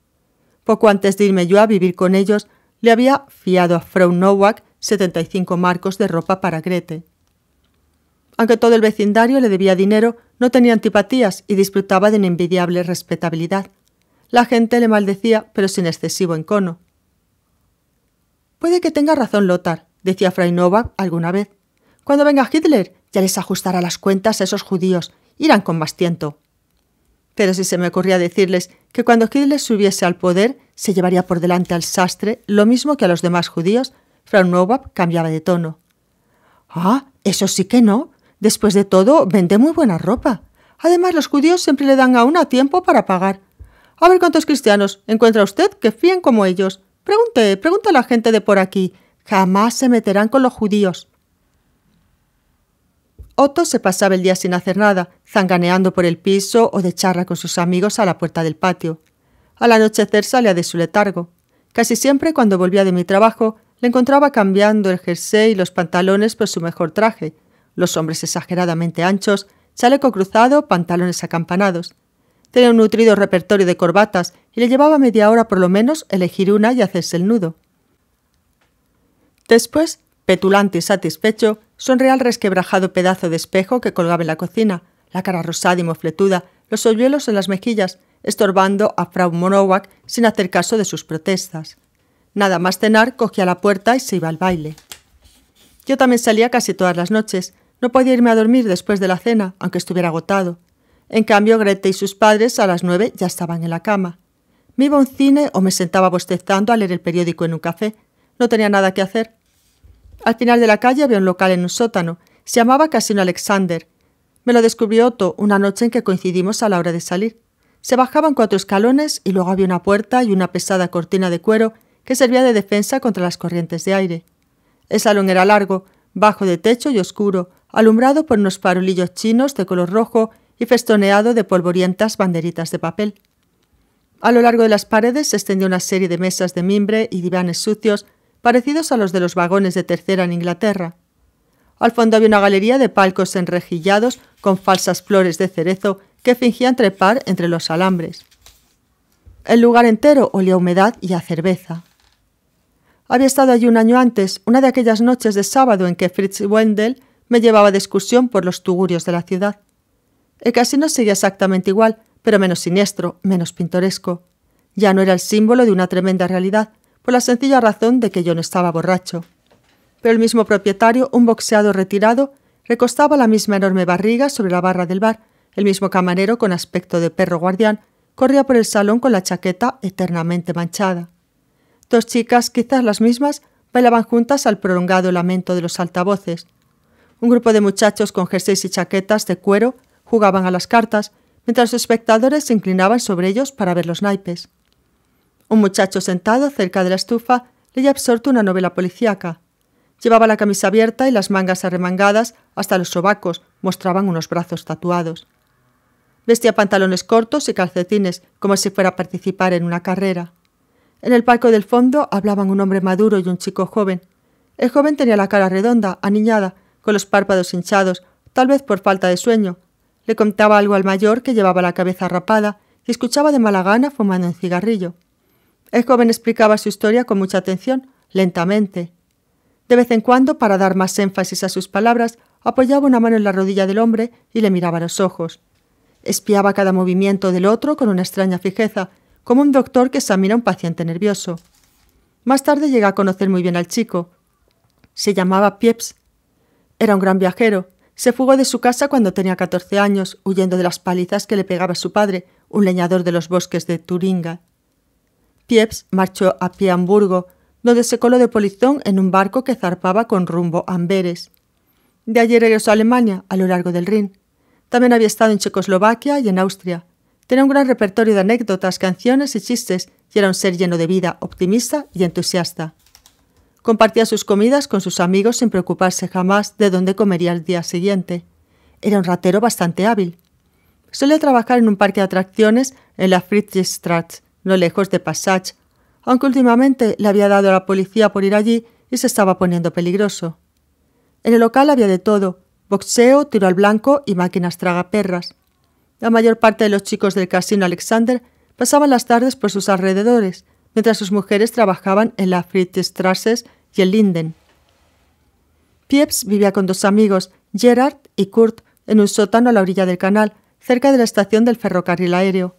Poco antes de irme yo a vivir con ellos, le había fiado a Frau Nowak cinco marcos de ropa para Grete. Aunque todo el vecindario le debía dinero, no tenía antipatías y disfrutaba de una envidiable respetabilidad. La gente le maldecía, pero sin excesivo encono. Puede que tenga razón Lothar, decía Fray Nowak alguna vez. Cuando venga Hitler, ya les ajustará las cuentas a esos judíos. Irán con más tiento. Pero si se me ocurría decirles que cuando Hitler subiese al poder, se llevaría por delante al sastre lo mismo que a los demás judíos, Frau cambiaba de tono. Ah, eso sí que no. Después de todo, vende muy buena ropa. Además, los judíos siempre le dan a uno tiempo para pagar. A ver cuántos cristianos encuentra usted que fíen como ellos. Pregunte, pregunte a la gente de por aquí. Jamás se meterán con los judíos. Otto se pasaba el día sin hacer nada, zanganeando por el piso o de charla con sus amigos a la puerta del patio. Al anochecer salía de su letargo. Casi siempre cuando volvía de mi trabajo, le encontraba cambiando el jersey y los pantalones por su mejor traje, los hombres exageradamente anchos, chaleco cruzado, pantalones acampanados. Tenía un nutrido repertorio de corbatas y le llevaba media hora por lo menos elegir una y hacerse el nudo. Después, petulante y satisfecho, Sonreía al resquebrajado pedazo de espejo que colgaba en la cocina, la cara rosada y mofletuda, los hoyuelos en las mejillas, estorbando a Frau Monowak sin hacer caso de sus protestas. Nada más cenar, cogía la puerta y se iba al baile. Yo también salía casi todas las noches. No podía irme a dormir después de la cena, aunque estuviera agotado. En cambio, Grete y sus padres a las nueve ya estaban en la cama. Me iba a un cine o me sentaba bostezando a leer el periódico en un café. No tenía nada que hacer. Al final de la calle había un local en un sótano. Se llamaba Casino Alexander. Me lo descubrió Otto una noche en que coincidimos a la hora de salir. Se bajaban cuatro escalones y luego había una puerta y una pesada cortina de cuero que servía de defensa contra las corrientes de aire. El salón era largo, bajo de techo y oscuro, alumbrado por unos farolillos chinos de color rojo y festoneado de polvorientas banderitas de papel. A lo largo de las paredes se extendía una serie de mesas de mimbre y divanes sucios parecidos a los de los vagones de tercera en Inglaterra. Al fondo había una galería de palcos enrejillados con falsas flores de cerezo que fingían trepar entre los alambres. El lugar entero olía a humedad y a cerveza. Había estado allí un año antes, una de aquellas noches de sábado en que Fritz Wendel me llevaba de excursión por los tugurios de la ciudad. El casino seguía exactamente igual, pero menos siniestro, menos pintoresco. Ya no era el símbolo de una tremenda realidad, por la sencilla razón de que yo no estaba borracho. Pero el mismo propietario, un boxeado retirado, recostaba la misma enorme barriga sobre la barra del bar, el mismo camarero con aspecto de perro guardián, corría por el salón con la chaqueta eternamente manchada. Dos chicas, quizás las mismas, bailaban juntas al prolongado lamento de los altavoces. Un grupo de muchachos con jerseys y chaquetas de cuero jugaban a las cartas, mientras los espectadores se inclinaban sobre ellos para ver los naipes. Un muchacho sentado cerca de la estufa leía absorto una novela policíaca. Llevaba la camisa abierta y las mangas arremangadas hasta los sobacos mostraban unos brazos tatuados. Vestía pantalones cortos y calcetines como si fuera a participar en una carrera. En el palco del fondo hablaban un hombre maduro y un chico joven. El joven tenía la cara redonda, aniñada, con los párpados hinchados, tal vez por falta de sueño. Le contaba algo al mayor que llevaba la cabeza rapada y escuchaba de mala gana fumando un cigarrillo. El joven explicaba su historia con mucha atención, lentamente. De vez en cuando, para dar más énfasis a sus palabras, apoyaba una mano en la rodilla del hombre y le miraba los ojos. Espiaba cada movimiento del otro con una extraña fijeza, como un doctor que examina a un paciente nervioso. Más tarde llega a conocer muy bien al chico. Se llamaba Pieps. Era un gran viajero. Se fugó de su casa cuando tenía 14 años, huyendo de las palizas que le pegaba su padre, un leñador de los bosques de Turinga. Pieps marchó a Piamburgo, donde se coló de polizón en un barco que zarpaba con rumbo a Amberes. De allí regresó a Alemania, a lo largo del Rin. También había estado en Checoslovaquia y en Austria. Tenía un gran repertorio de anécdotas, canciones y chistes, y era un ser lleno de vida, optimista y entusiasta. Compartía sus comidas con sus amigos sin preocuparse jamás de dónde comería el día siguiente. Era un ratero bastante hábil. Solía trabajar en un parque de atracciones en la Friedrichstraße, no lejos de Passage, aunque últimamente le había dado a la policía por ir allí y se estaba poniendo peligroso. En el local había de todo, boxeo, tiro al blanco y máquinas tragaperras. La mayor parte de los chicos del casino Alexander pasaban las tardes por sus alrededores, mientras sus mujeres trabajaban en la Friedrichstrasse y el Linden. Pieps vivía con dos amigos, Gerard y Kurt, en un sótano a la orilla del canal, cerca de la estación del ferrocarril aéreo.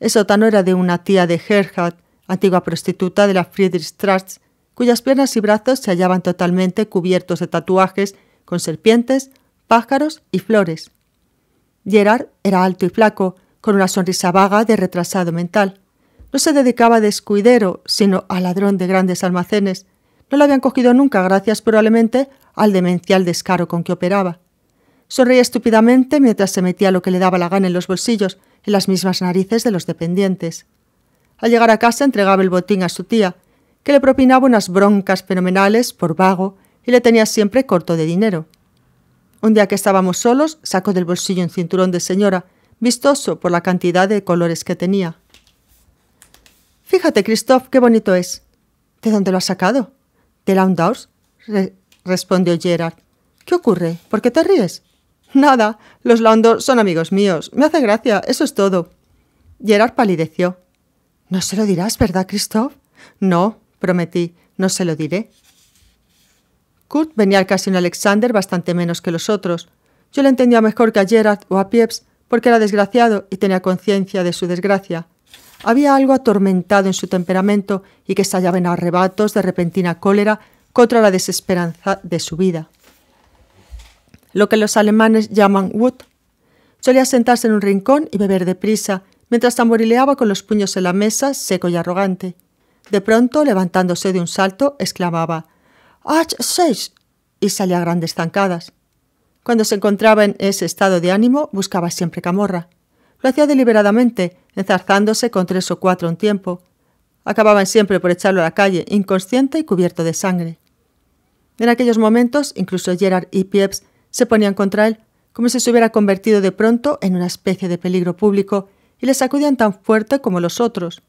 El sótano era de una tía de Gerhard, antigua prostituta de la Friedrichstrasse, cuyas piernas y brazos se hallaban totalmente cubiertos de tatuajes con serpientes, pájaros y flores. Gerard era alto y flaco, con una sonrisa vaga de retrasado mental. No se dedicaba a descuidero, sino a ladrón de grandes almacenes. No lo habían cogido nunca gracias probablemente al demencial descaro con que operaba. Sonreía estúpidamente mientras se metía lo que le daba la gana en los bolsillos, en las mismas narices de los dependientes. Al llegar a casa entregaba el botín a su tía, que le propinaba unas broncas fenomenales por vago y le tenía siempre corto de dinero. Un día que estábamos solos, sacó del bolsillo un cinturón de señora, vistoso por la cantidad de colores que tenía. Fíjate, Christoph, qué bonito es. ¿De dónde lo has sacado? De la respondió Gerard. ¿Qué ocurre? ¿Por qué te ríes? Nada, los Landor son amigos míos. Me hace gracia, eso es todo. Gerard palideció. No se lo dirás, ¿verdad, Christoph? No, prometí, no se lo diré. Kurt venía al casino Alexander bastante menos que los otros. Yo le entendía mejor que a Gerard o a Pieps porque era desgraciado y tenía conciencia de su desgracia. Había algo atormentado en su temperamento y que se hallaba en arrebatos de repentina cólera contra la desesperanza de su vida lo que los alemanes llaman wood. Solía sentarse en un rincón y beber deprisa, mientras tamborileaba con los puños en la mesa, seco y arrogante. De pronto, levantándose de un salto, exclamaba «Ach, seis!» y salía a grandes zancadas. Cuando se encontraba en ese estado de ánimo, buscaba siempre camorra. Lo hacía deliberadamente, enzarzándose con tres o cuatro un tiempo. Acababan siempre por echarlo a la calle, inconsciente y cubierto de sangre. En aquellos momentos, incluso Gerard y Pieps se ponían contra él, como si se hubiera convertido de pronto en una especie de peligro público, y le sacudían tan fuerte como los otros.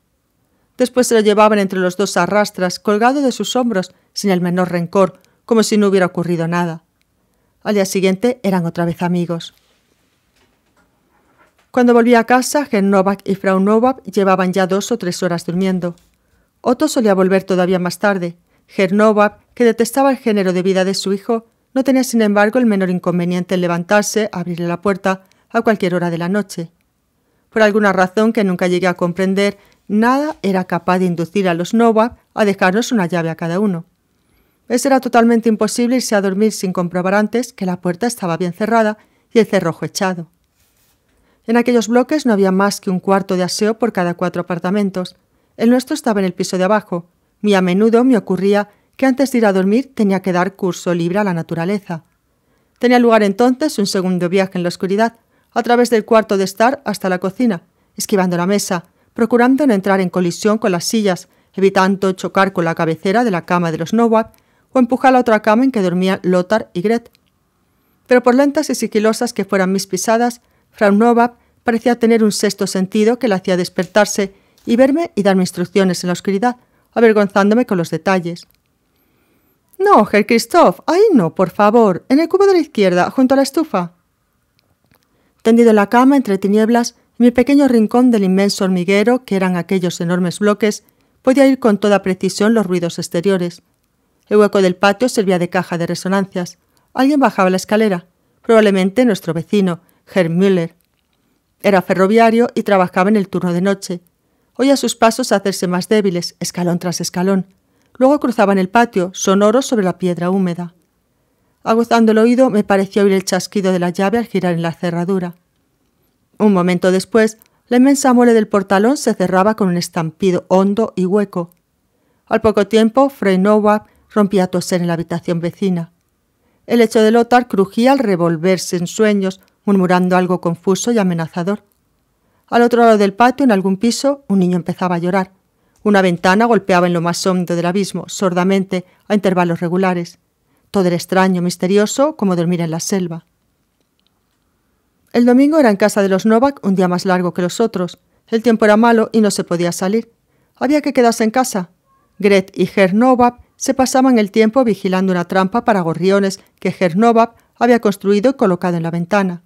Después se lo llevaban entre los dos arrastras, colgado de sus hombros, sin el menor rencor, como si no hubiera ocurrido nada. Al día siguiente eran otra vez amigos. Cuando volvía a casa, Herr y Frau Novak llevaban ya dos o tres horas durmiendo. Otto solía volver todavía más tarde. Herr que detestaba el género de vida de su hijo, no tenía, sin embargo, el menor inconveniente en levantarse, abrirle la puerta a cualquier hora de la noche. Por alguna razón que nunca llegué a comprender, nada era capaz de inducir a los Novak a dejarnos una llave a cada uno. Es era totalmente imposible irse a dormir sin comprobar antes que la puerta estaba bien cerrada y el cerrojo echado. En aquellos bloques no había más que un cuarto de aseo por cada cuatro apartamentos. El nuestro estaba en el piso de abajo, Muy a menudo me ocurría que antes de ir a dormir tenía que dar curso libre a la naturaleza. Tenía lugar entonces un segundo viaje en la oscuridad, a través del cuarto de estar hasta la cocina, esquivando la mesa, procurando no entrar en colisión con las sillas, evitando chocar con la cabecera de la cama de los Nowak o empujar la otra cama en que dormían Lothar y Gret. Pero por lentas y sigilosas que fueran mis pisadas, Frau Nowak parecía tener un sexto sentido que la hacía despertarse y verme y darme instrucciones en la oscuridad, avergonzándome con los detalles. No, Herr Christoph, ahí no, por favor, en el cubo de la izquierda, junto a la estufa. Tendido en la cama entre tinieblas, en mi pequeño rincón del inmenso hormiguero, que eran aquellos enormes bloques, podía oír con toda precisión los ruidos exteriores. El hueco del patio servía de caja de resonancias. Alguien bajaba la escalera, probablemente nuestro vecino, Herr Müller. Era ferroviario y trabajaba en el turno de noche. Oía sus pasos hacerse más débiles, escalón tras escalón. Luego cruzaban el patio, sonoro sobre la piedra húmeda. Aguzando el oído, me pareció oír el chasquido de la llave al girar en la cerradura. Un momento después, la inmensa mole del portalón se cerraba con un estampido hondo y hueco. Al poco tiempo, Frey Novak rompía a toser en la habitación vecina. El hecho de Lothar crujía al revolverse en sueños, murmurando algo confuso y amenazador. Al otro lado del patio, en algún piso, un niño empezaba a llorar. Una ventana golpeaba en lo más hondo del abismo, sordamente, a intervalos regulares. Todo era extraño, misterioso, como dormir en la selva. El domingo era en casa de los Novak un día más largo que los otros. El tiempo era malo y no se podía salir. Había que quedarse en casa. Gret y Herr Novak se pasaban el tiempo vigilando una trampa para gorriones que Herr Novak había construido y colocado en la ventana.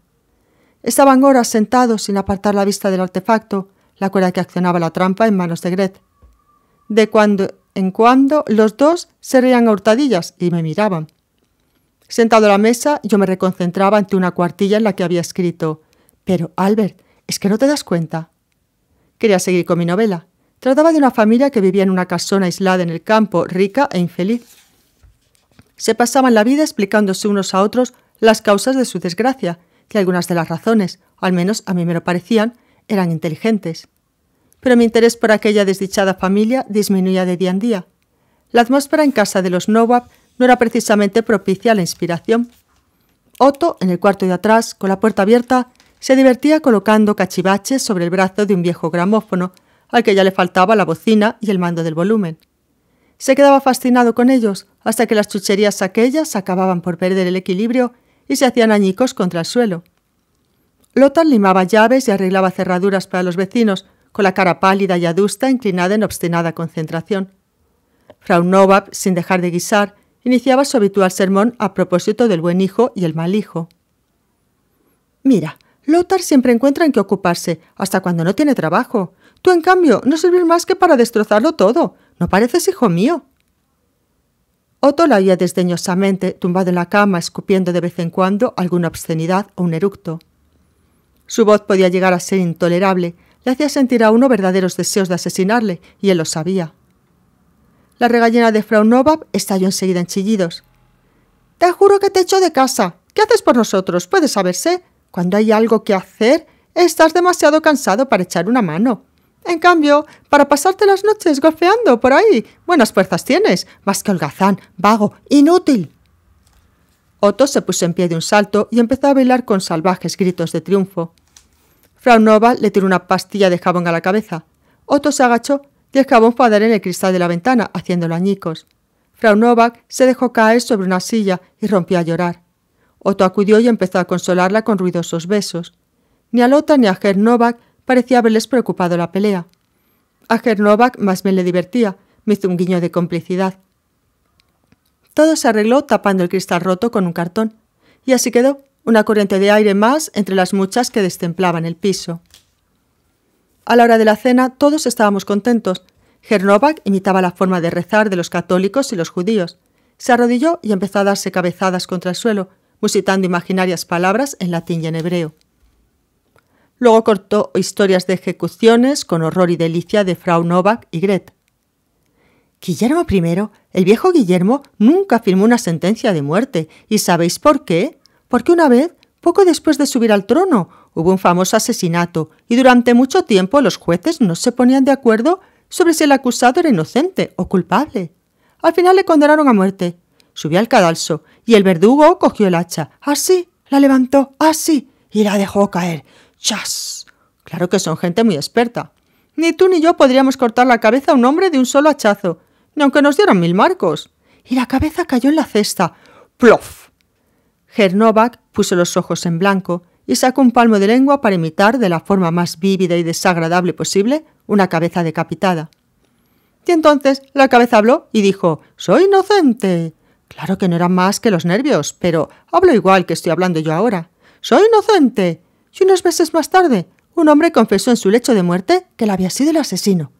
Estaban horas sentados sin apartar la vista del artefacto, la cuerda que accionaba la trampa en manos de Gret. De cuando en cuando los dos se reían a hurtadillas y me miraban. Sentado a la mesa, yo me reconcentraba ante una cuartilla en la que había escrito. Pero, Albert, es que no te das cuenta. Quería seguir con mi novela. Trataba de una familia que vivía en una casona aislada en el campo, rica e infeliz. Se pasaban la vida explicándose unos a otros las causas de su desgracia, y algunas de las razones, al menos a mí me lo parecían, eran inteligentes pero mi interés por aquella desdichada familia disminuía de día en día. La atmósfera en casa de los Nowak no era precisamente propicia a la inspiración. Otto, en el cuarto de atrás, con la puerta abierta, se divertía colocando cachivaches sobre el brazo de un viejo gramófono, al que ya le faltaba la bocina y el mando del volumen. Se quedaba fascinado con ellos hasta que las chucherías aquellas acababan por perder el equilibrio y se hacían añicos contra el suelo. Lothar limaba llaves y arreglaba cerraduras para los vecinos, con la cara pálida y adusta inclinada en obstinada concentración. Frau sin dejar de guisar, iniciaba su habitual sermón a propósito del buen hijo y el mal hijo. Mira, Lothar siempre encuentra en qué ocuparse, hasta cuando no tiene trabajo. Tú, en cambio, no sirves más que para destrozarlo todo. No pareces hijo mío. Otto la oía desdeñosamente, tumbado en la cama, escupiendo de vez en cuando alguna obscenidad o un eructo. Su voz podía llegar a ser intolerable, le hacía sentir a uno verdaderos deseos de asesinarle, y él lo sabía. La regallina de Frau estalló enseguida en chillidos. Te juro que te echo de casa. ¿Qué haces por nosotros? Puede saberse. Cuando hay algo que hacer, estás demasiado cansado para echar una mano. En cambio, para pasarte las noches gofeando por ahí, buenas fuerzas tienes, más que holgazán, vago, inútil. Otto se puso en pie de un salto y empezó a bailar con salvajes gritos de triunfo. Frau le tiró una pastilla de jabón a la cabeza. Otto se agachó y el jabón fue a dar en el cristal de la ventana, haciéndolo añicos. Frau Novak se dejó caer sobre una silla y rompió a llorar. Otto acudió y empezó a consolarla con ruidosos besos. Ni a Lota ni a Gernovak Novak parecía haberles preocupado la pelea. A Gernovak Novak más bien le divertía, me hizo un guiño de complicidad. Todo se arregló tapando el cristal roto con un cartón, y así quedó, una corriente de aire más entre las muchas que destemplaban el piso. A la hora de la cena todos estábamos contentos. Gernovac imitaba la forma de rezar de los católicos y los judíos. Se arrodilló y empezó a darse cabezadas contra el suelo, musitando imaginarias palabras en latín y en hebreo. Luego cortó historias de ejecuciones con horror y delicia de Frau Novak y Gret. Guillermo I, el viejo Guillermo, nunca firmó una sentencia de muerte, ¿y sabéis por qué? porque una vez, poco después de subir al trono, hubo un famoso asesinato y durante mucho tiempo los jueces no se ponían de acuerdo sobre si el acusado era inocente o culpable. Al final le condenaron a muerte. Subió al cadalso y el verdugo cogió el hacha. Así, la levantó, así, y la dejó caer. ¡Chas! Claro que son gente muy experta. Ni tú ni yo podríamos cortar la cabeza a un hombre de un solo hachazo, ni aunque nos dieran mil marcos. Y la cabeza cayó en la cesta. ¡Plof! Gernovac puso los ojos en blanco y sacó un palmo de lengua para imitar de la forma más vívida y desagradable posible una cabeza decapitada. Y entonces la cabeza habló y dijo Soy inocente. Claro que no eran más que los nervios, pero hablo igual que estoy hablando yo ahora. Soy inocente. Y unos meses más tarde, un hombre confesó en su lecho de muerte que él había sido el asesino.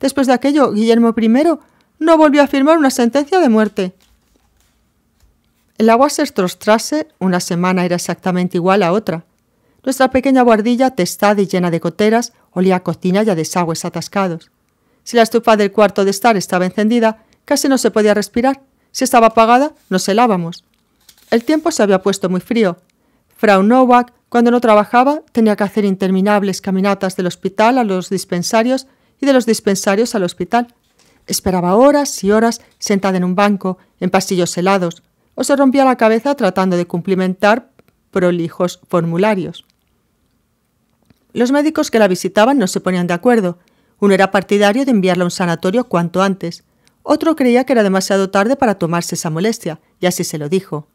Después de aquello, Guillermo I no volvió a firmar una sentencia de muerte. El agua se estrostrase. una semana era exactamente igual a otra. Nuestra pequeña guardilla, testada y llena de goteras, olía a cocina y a desagües atascados. Si la estufa del cuarto de estar estaba encendida, casi no se podía respirar. Si estaba apagada, nos helábamos. El tiempo se había puesto muy frío. Frau Nowak, cuando no trabajaba, tenía que hacer interminables caminatas del hospital a los dispensarios y de los dispensarios al hospital. Esperaba horas y horas sentada en un banco, en pasillos helados, o se rompía la cabeza tratando de cumplimentar prolijos formularios. Los médicos que la visitaban no se ponían de acuerdo. Uno era partidario de enviarla a un sanatorio cuanto antes. Otro creía que era demasiado tarde para tomarse esa molestia, y así se lo dijo.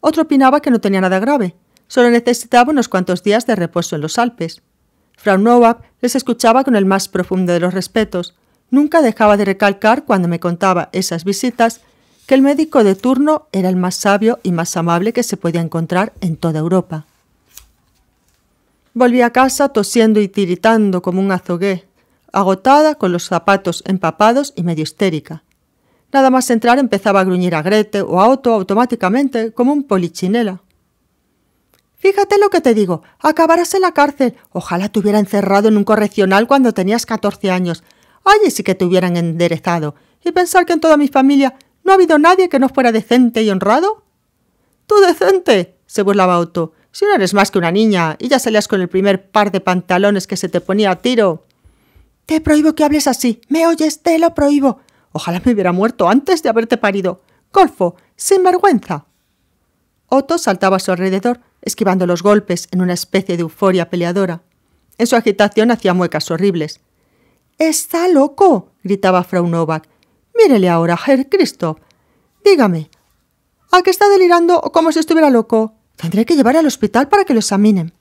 Otro opinaba que no tenía nada grave, solo necesitaba unos cuantos días de reposo en los Alpes. Frau Nowak les escuchaba con el más profundo de los respetos. Nunca dejaba de recalcar cuando me contaba esas visitas el médico de turno era el más sabio y más amable que se podía encontrar en toda Europa. Volví a casa tosiendo y tiritando como un azogué, agotada, con los zapatos empapados y medio histérica. Nada más entrar empezaba a gruñir a Grete o a Otto automáticamente, como un polichinela. Fíjate lo que te digo, acabarás en la cárcel. Ojalá te hubieran encerrado en un correccional cuando tenías 14 años. Allí sí que te hubieran enderezado. Y pensar que en toda mi familia ¿No ha habido nadie que no fuera decente y honrado? ¡Tú decente! se burlaba Otto. Si no eres más que una niña y ya salías con el primer par de pantalones que se te ponía a tiro. Te prohíbo que hables así. ¿Me oyes? Te lo prohíbo. Ojalá me hubiera muerto antes de haberte parido. Golfo, sin vergüenza. Otto saltaba a su alrededor, esquivando los golpes en una especie de euforia peleadora. En su agitación hacía muecas horribles. Está loco, gritaba Frau Mírele ahora, Herr Christoph. Dígame, ¿a qué está delirando o como si estuviera loco? Tendré que llevar al hospital para que lo examinen.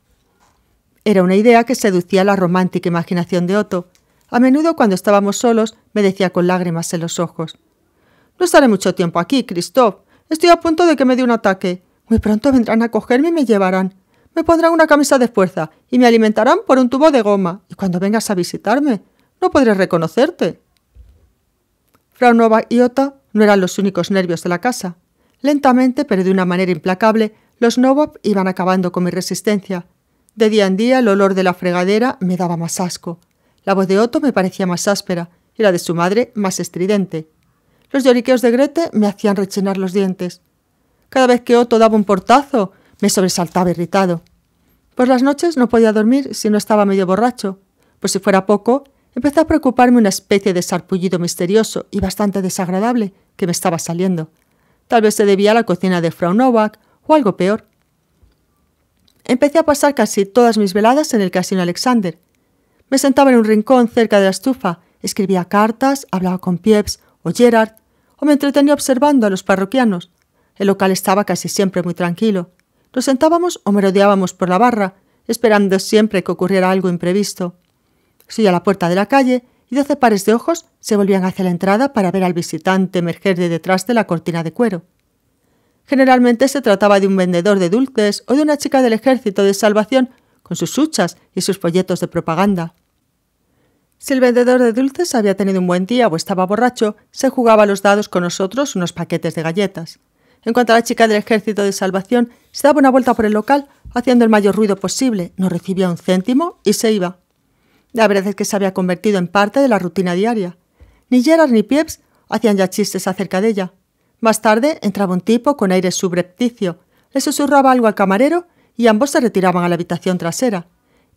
Era una idea que seducía la romántica imaginación de Otto. A menudo cuando estábamos solos me decía con lágrimas en los ojos. No estaré mucho tiempo aquí, Christoph. Estoy a punto de que me dé un ataque. Muy pronto vendrán a cogerme y me llevarán. Me pondrán una camisa de fuerza y me alimentarán por un tubo de goma. Y cuando vengas a visitarme, no podré reconocerte. Raunova y Otto no eran los únicos nervios de la casa. Lentamente, pero de una manera implacable, los Novop iban acabando con mi resistencia. De día en día el olor de la fregadera me daba más asco. La voz de Otto me parecía más áspera y la de su madre más estridente. Los lloriqueos de Grete me hacían rechinar los dientes. Cada vez que Otto daba un portazo, me sobresaltaba irritado. Por las noches no podía dormir si no estaba medio borracho. Pues si fuera poco, Empezó a preocuparme una especie de sarpullido misterioso y bastante desagradable que me estaba saliendo. Tal vez se debía a la cocina de Frau Novak o algo peor. Empecé a pasar casi todas mis veladas en el casino Alexander. Me sentaba en un rincón cerca de la estufa, escribía cartas, hablaba con Pieps o Gerard, o me entretenía observando a los parroquianos. El local estaba casi siempre muy tranquilo. Nos sentábamos o merodeábamos por la barra, esperando siempre que ocurriera algo imprevisto siguió a la puerta de la calle y doce pares de ojos se volvían hacia la entrada para ver al visitante emerger de detrás de la cortina de cuero. Generalmente se trataba de un vendedor de dulces o de una chica del ejército de salvación con sus huchas y sus folletos de propaganda. Si el vendedor de dulces había tenido un buen día o estaba borracho, se jugaba los dados con nosotros unos paquetes de galletas. En cuanto a la chica del ejército de salvación, se daba una vuelta por el local haciendo el mayor ruido posible, no recibía un céntimo y se iba. La verdad es que se había convertido en parte de la rutina diaria. Ni Gerard ni Pieps hacían ya chistes acerca de ella. Más tarde entraba un tipo con aire subrepticio, le susurraba algo al camarero y ambos se retiraban a la habitación trasera.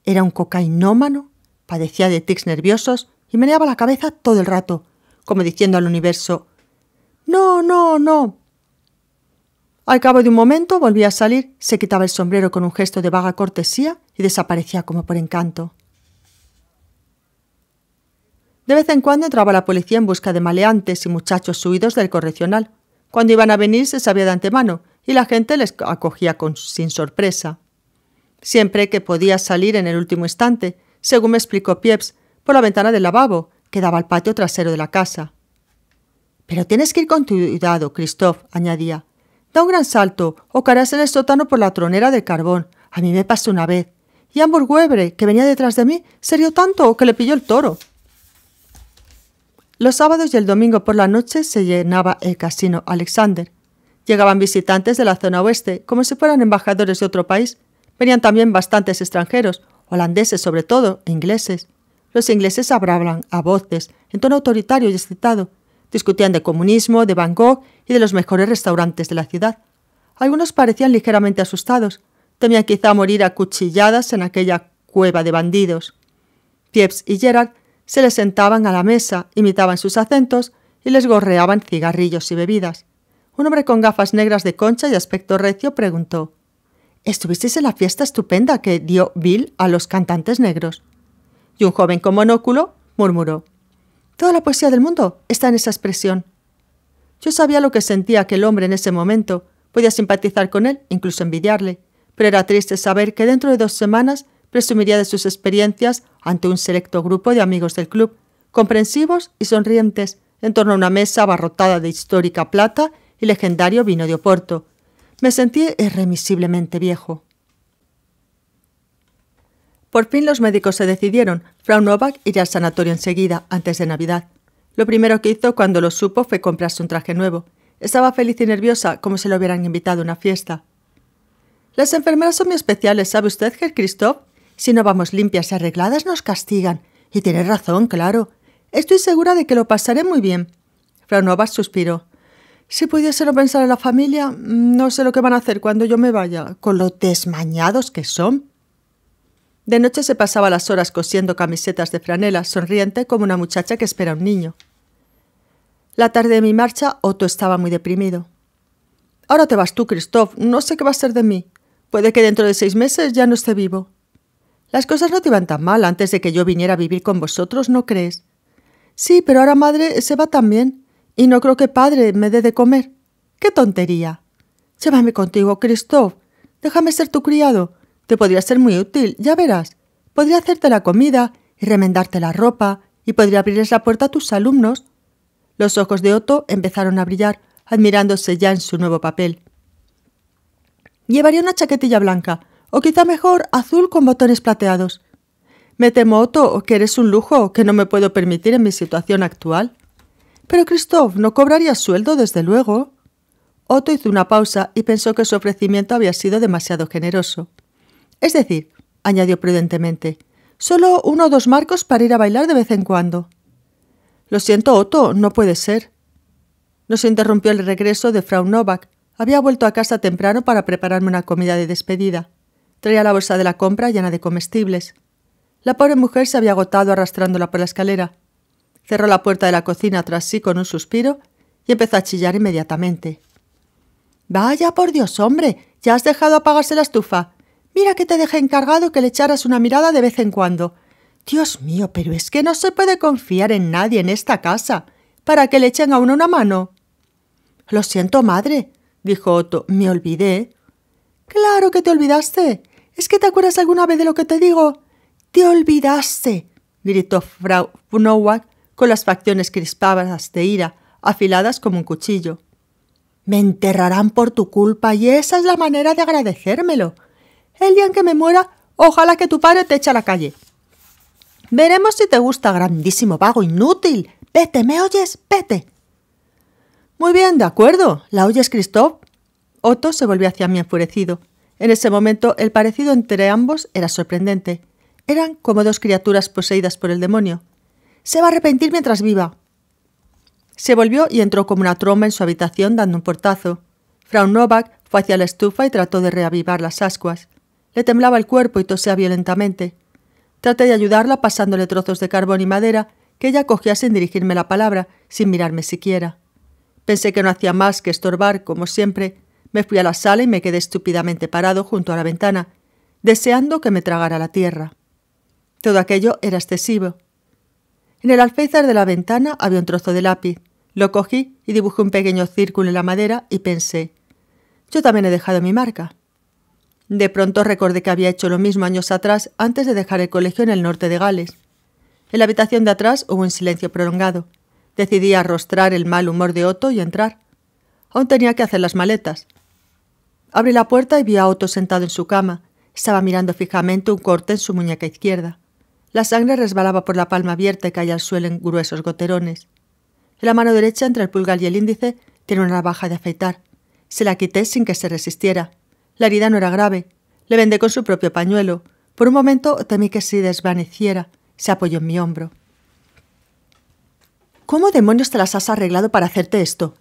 Era un cocainómano, padecía de tics nerviosos y meneaba la cabeza todo el rato, como diciendo al universo: No, no, no. Al cabo de un momento volvía a salir, se quitaba el sombrero con un gesto de vaga cortesía y desaparecía como por encanto. De vez en cuando entraba la policía en busca de maleantes y muchachos huidos del correccional. Cuando iban a venir se sabía de antemano y la gente les acogía sin sorpresa. Siempre que podía salir en el último instante, según me explicó Pieps, por la ventana del lavabo que daba al patio trasero de la casa. Pero tienes que ir con cuidado, Christoph, añadía. Da un gran salto o caerás en el sótano por la tronera de carbón. A mí me pasó una vez. Y Hamburg Webre, que venía detrás de mí, se rió tanto que le pilló el toro. Los sábados y el domingo por la noche se llenaba el casino Alexander. Llegaban visitantes de la zona oeste, como si fueran embajadores de otro país. Venían también bastantes extranjeros, holandeses sobre todo, e ingleses. Los ingleses hablaban a voces, en tono autoritario y excitado. Discutían de comunismo, de Van y de los mejores restaurantes de la ciudad. Algunos parecían ligeramente asustados. Temían quizá morir a cuchilladas en aquella cueva de bandidos. Pieps y Gerard se les sentaban a la mesa, imitaban sus acentos y les gorreaban cigarrillos y bebidas. Un hombre con gafas negras de concha y aspecto recio preguntó ¿Estuvisteis en la fiesta estupenda que dio Bill a los cantantes negros? Y un joven con monóculo murmuró Toda la poesía del mundo está en esa expresión. Yo sabía lo que sentía aquel hombre en ese momento, podía simpatizar con él, incluso envidiarle, pero era triste saber que dentro de dos semanas presumiría de sus experiencias ante un selecto grupo de amigos del club, comprensivos y sonrientes, en torno a una mesa abarrotada de histórica plata y legendario vino de Oporto. Me sentí irremisiblemente viejo. Por fin los médicos se decidieron. Frau Novak iría al sanatorio enseguida, antes de Navidad. Lo primero que hizo cuando lo supo fue comprarse un traje nuevo. Estaba feliz y nerviosa, como si lo hubieran invitado a una fiesta. Las enfermeras son muy especiales, ¿sabe usted, Herr Christoph? Si no vamos limpias y arregladas nos castigan. Y tienes razón, claro. Estoy segura de que lo pasaré muy bien. Fraunhofer suspiró. Si pudiese no pensar en la familia, mm, no sé lo que van a hacer cuando yo me vaya, con lo desmañados que son. De noche se pasaba las horas cosiendo camisetas de franela, sonriente como una muchacha que espera a un niño. La tarde de mi marcha, Otto estaba muy deprimido. Ahora te vas tú, Christoph. No sé qué va a ser de mí. Puede que dentro de seis meses ya no esté vivo. Las cosas no te iban tan mal antes de que yo viniera a vivir con vosotros, ¿no crees? Sí, pero ahora madre se va también, y no creo que padre me dé de comer. ¡Qué tontería! Llévame contigo, Christoph. Déjame ser tu criado. Te podría ser muy útil, ya verás. Podría hacerte la comida y remendarte la ropa, y podría abrirles la puerta a tus alumnos. Los ojos de Otto empezaron a brillar, admirándose ya en su nuevo papel. Llevaría una chaquetilla blanca, o quizá mejor azul con botones plateados. Me temo, Otto, que eres un lujo que no me puedo permitir en mi situación actual. Pero Christoph no cobraría sueldo, desde luego. Otto hizo una pausa y pensó que su ofrecimiento había sido demasiado generoso. Es decir, añadió prudentemente, solo uno o dos marcos para ir a bailar de vez en cuando. Lo siento, Otto, no puede ser. Nos interrumpió el regreso de Frau Novak. Había vuelto a casa temprano para prepararme una comida de despedida. Traía la bolsa de la compra llena de comestibles. La pobre mujer se había agotado arrastrándola por la escalera. Cerró la puerta de la cocina tras sí con un suspiro y empezó a chillar inmediatamente. Vaya, por Dios, hombre, ya has dejado apagarse la estufa. Mira que te dejé encargado que le echaras una mirada de vez en cuando. Dios mío, pero es que no se puede confiar en nadie en esta casa, para que le echen a uno una mano. Lo siento, madre, dijo Otto, me olvidé. Claro que te olvidaste. ¿Es que te acuerdas alguna vez de lo que te digo? Te olvidaste, gritó Frau Nowak con las facciones crispadas de ira, afiladas como un cuchillo. Me enterrarán por tu culpa y esa es la manera de agradecérmelo. El día en que me muera, ojalá que tu padre te eche a la calle. Veremos si te gusta, grandísimo vago inútil. Vete, ¿me oyes? Vete. Muy bien, de acuerdo. ¿La oyes, Christoph? Otto se volvió hacia mí enfurecido. En ese momento el parecido entre ambos era sorprendente. Eran como dos criaturas poseídas por el demonio. Se va a arrepentir mientras viva. Se volvió y entró como una tromba en su habitación dando un portazo. Frau Novak fue hacia la estufa y trató de reavivar las ascuas. Le temblaba el cuerpo y tosía violentamente. Traté de ayudarla pasándole trozos de carbón y madera que ella cogía sin dirigirme la palabra, sin mirarme siquiera. Pensé que no hacía más que estorbar, como siempre, me fui a la sala y me quedé estúpidamente parado junto a la ventana, deseando que me tragara la tierra. Todo aquello era excesivo. En el alféizar de la ventana había un trozo de lápiz. Lo cogí y dibujé un pequeño círculo en la madera y pensé, yo también he dejado mi marca. De pronto recordé que había hecho lo mismo años atrás antes de dejar el colegio en el norte de Gales. En la habitación de atrás hubo un silencio prolongado. Decidí arrostrar el mal humor de Otto y entrar. Aún tenía que hacer las maletas. Abrí la puerta y vi a Otto sentado en su cama. Estaba mirando fijamente un corte en su muñeca izquierda. La sangre resbalaba por la palma abierta y caía al suelo en gruesos goterones. En la mano derecha, entre el pulgar y el índice, tiene una navaja de afeitar. Se la quité sin que se resistiera. La herida no era grave. Le vendé con su propio pañuelo. Por un momento temí que se desvaneciera. Se apoyó en mi hombro. ¿Cómo demonios te las has arreglado para hacerte esto?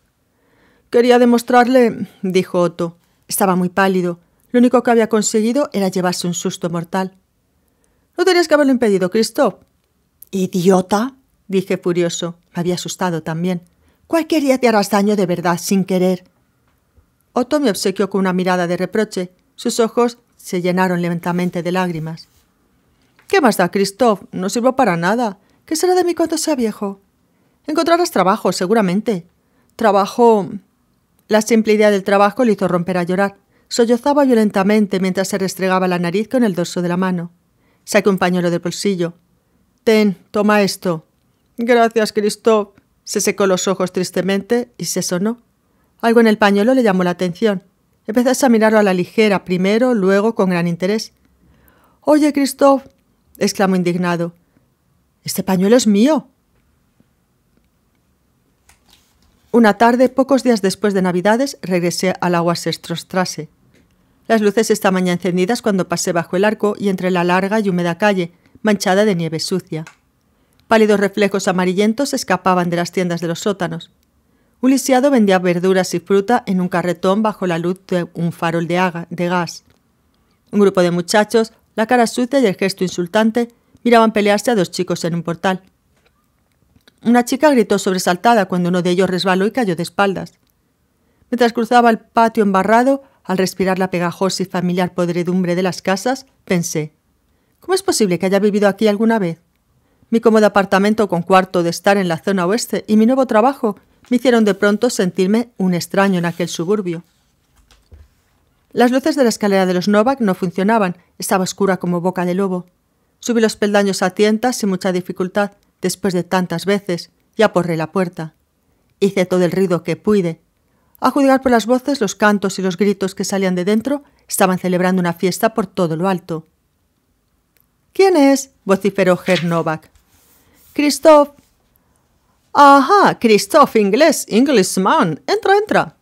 Quería demostrarle, dijo Otto, estaba muy pálido. Lo único que había conseguido era llevarse un susto mortal. No tenías que haberlo impedido, Christoph. Idiota, dije furioso. Me había asustado también. Cualquier día te harás daño de verdad, sin querer. Otto me obsequió con una mirada de reproche. Sus ojos se llenaron lentamente de lágrimas. ¿Qué más da, Christoph? No sirvo para nada. ¿Qué será de mí cuando sea viejo? Encontrarás trabajo, seguramente. Trabajo la simple idea del trabajo le hizo romper a llorar. Sollozaba violentamente mientras se restregaba la nariz con el dorso de la mano. Sacó un pañuelo del bolsillo. Ten, toma esto. Gracias, Christophe. Se secó los ojos tristemente y se sonó. Algo en el pañuelo le llamó la atención. Empezó a mirarlo a la ligera primero, luego con gran interés. Oye, Christophe, exclamó indignado. Este pañuelo es mío. Una tarde, pocos días después de Navidades, regresé al agua sestrostrase Las luces estaban ya encendidas cuando pasé bajo el arco y entre la larga y húmeda calle, manchada de nieve sucia. Pálidos reflejos amarillentos escapaban de las tiendas de los sótanos. Un lisiado vendía verduras y fruta en un carretón bajo la luz de un farol de, de gas. Un grupo de muchachos, la cara sucia y el gesto insultante, miraban pelearse a dos chicos en un portal. Una chica gritó sobresaltada cuando uno de ellos resbaló y cayó de espaldas. Mientras cruzaba el patio embarrado, al respirar la pegajosa y familiar podredumbre de las casas, pensé, ¿cómo es posible que haya vivido aquí alguna vez? Mi cómodo apartamento con cuarto de estar en la zona oeste y mi nuevo trabajo me hicieron de pronto sentirme un extraño en aquel suburbio. Las luces de la escalera de los Novak no funcionaban, estaba oscura como boca de lobo. Subí los peldaños a tientas sin mucha dificultad, después de tantas veces, ya porré la puerta. Hice todo el ruido que pude. A juzgar por las voces, los cantos y los gritos que salían de dentro, estaban celebrando una fiesta por todo lo alto. ¿Quién es? vociferó Herr Novak. Christoph. Ajá, Christoph, inglés, Englishman. Entra, entra.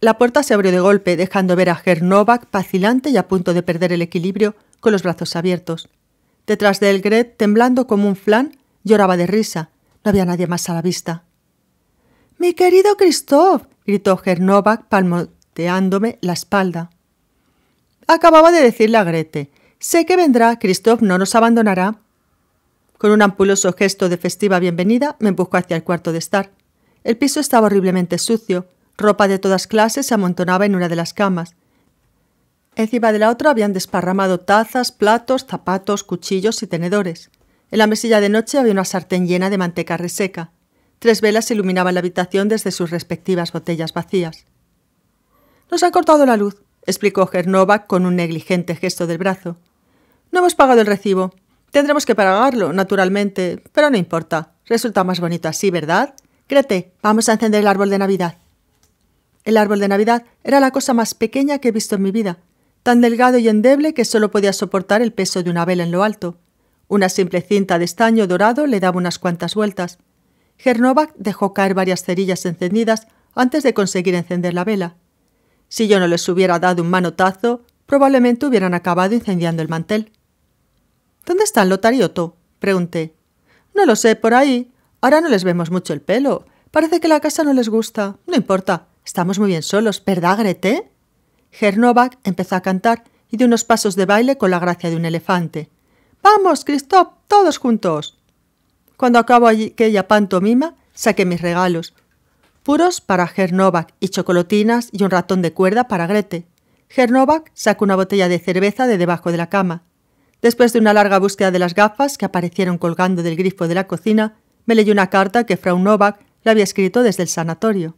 La puerta se abrió de golpe, dejando ver a Herr Novak vacilante y a punto de perder el equilibrio, con los brazos abiertos. Detrás de él, Gret, temblando como un flan, Lloraba de risa. No había nadie más a la vista. Mi querido Christoph, gritó Gernovac palmoteándome la espalda. Acababa de decirle a Grete. Sé que vendrá, Christoph no nos abandonará. Con un ampuloso gesto de festiva bienvenida me empujó hacia el cuarto de estar. El piso estaba horriblemente sucio, ropa de todas clases se amontonaba en una de las camas. Encima de la otra habían desparramado tazas, platos, zapatos, cuchillos y tenedores. En la mesilla de noche había una sartén llena de manteca reseca. Tres velas iluminaban la habitación desde sus respectivas botellas vacías. Nos han cortado la luz, explicó Gernova con un negligente gesto del brazo. No hemos pagado el recibo. Tendremos que pagarlo, naturalmente, pero no importa. Resulta más bonito así, ¿verdad? Grete, vamos a encender el árbol de Navidad. El árbol de Navidad era la cosa más pequeña que he visto en mi vida, tan delgado y endeble que solo podía soportar el peso de una vela en lo alto. Una simple cinta de estaño dorado le daba unas cuantas vueltas. Gernovac dejó caer varias cerillas encendidas antes de conseguir encender la vela. Si yo no les hubiera dado un manotazo, probablemente hubieran acabado incendiando el mantel. ¿Dónde están el lotarioto? pregunté. No lo sé, por ahí. Ahora no les vemos mucho el pelo. Parece que la casa no les gusta. No importa. Estamos muy bien solos, ¿verdad, Grete? Gernovac empezó a cantar y dio unos pasos de baile con la gracia de un elefante. Vamos, Cristóp! todos juntos. Cuando acabo aquella pantomima, saqué mis regalos. Puros para Gernovac y chocolatinas y un ratón de cuerda para Grete. Gernovac sacó una botella de cerveza de debajo de la cama. Después de una larga búsqueda de las gafas que aparecieron colgando del grifo de la cocina, me leyó una carta que Frau Novak le había escrito desde el sanatorio.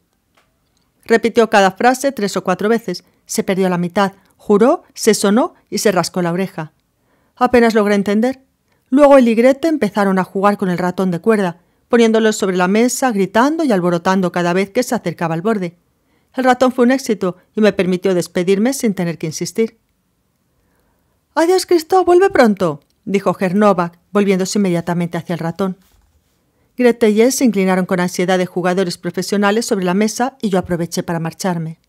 Repitió cada frase tres o cuatro veces, se perdió la mitad, juró, se sonó y se rascó la oreja. Apenas logré entender. Luego el Grete empezaron a jugar con el ratón de cuerda, poniéndolo sobre la mesa, gritando y alborotando cada vez que se acercaba al borde. El ratón fue un éxito y me permitió despedirme sin tener que insistir. Adiós, Cristo, vuelve pronto, dijo Gernovac, volviéndose inmediatamente hacia el ratón. Grete y él se inclinaron con ansiedad de jugadores profesionales sobre la mesa y yo aproveché para marcharme.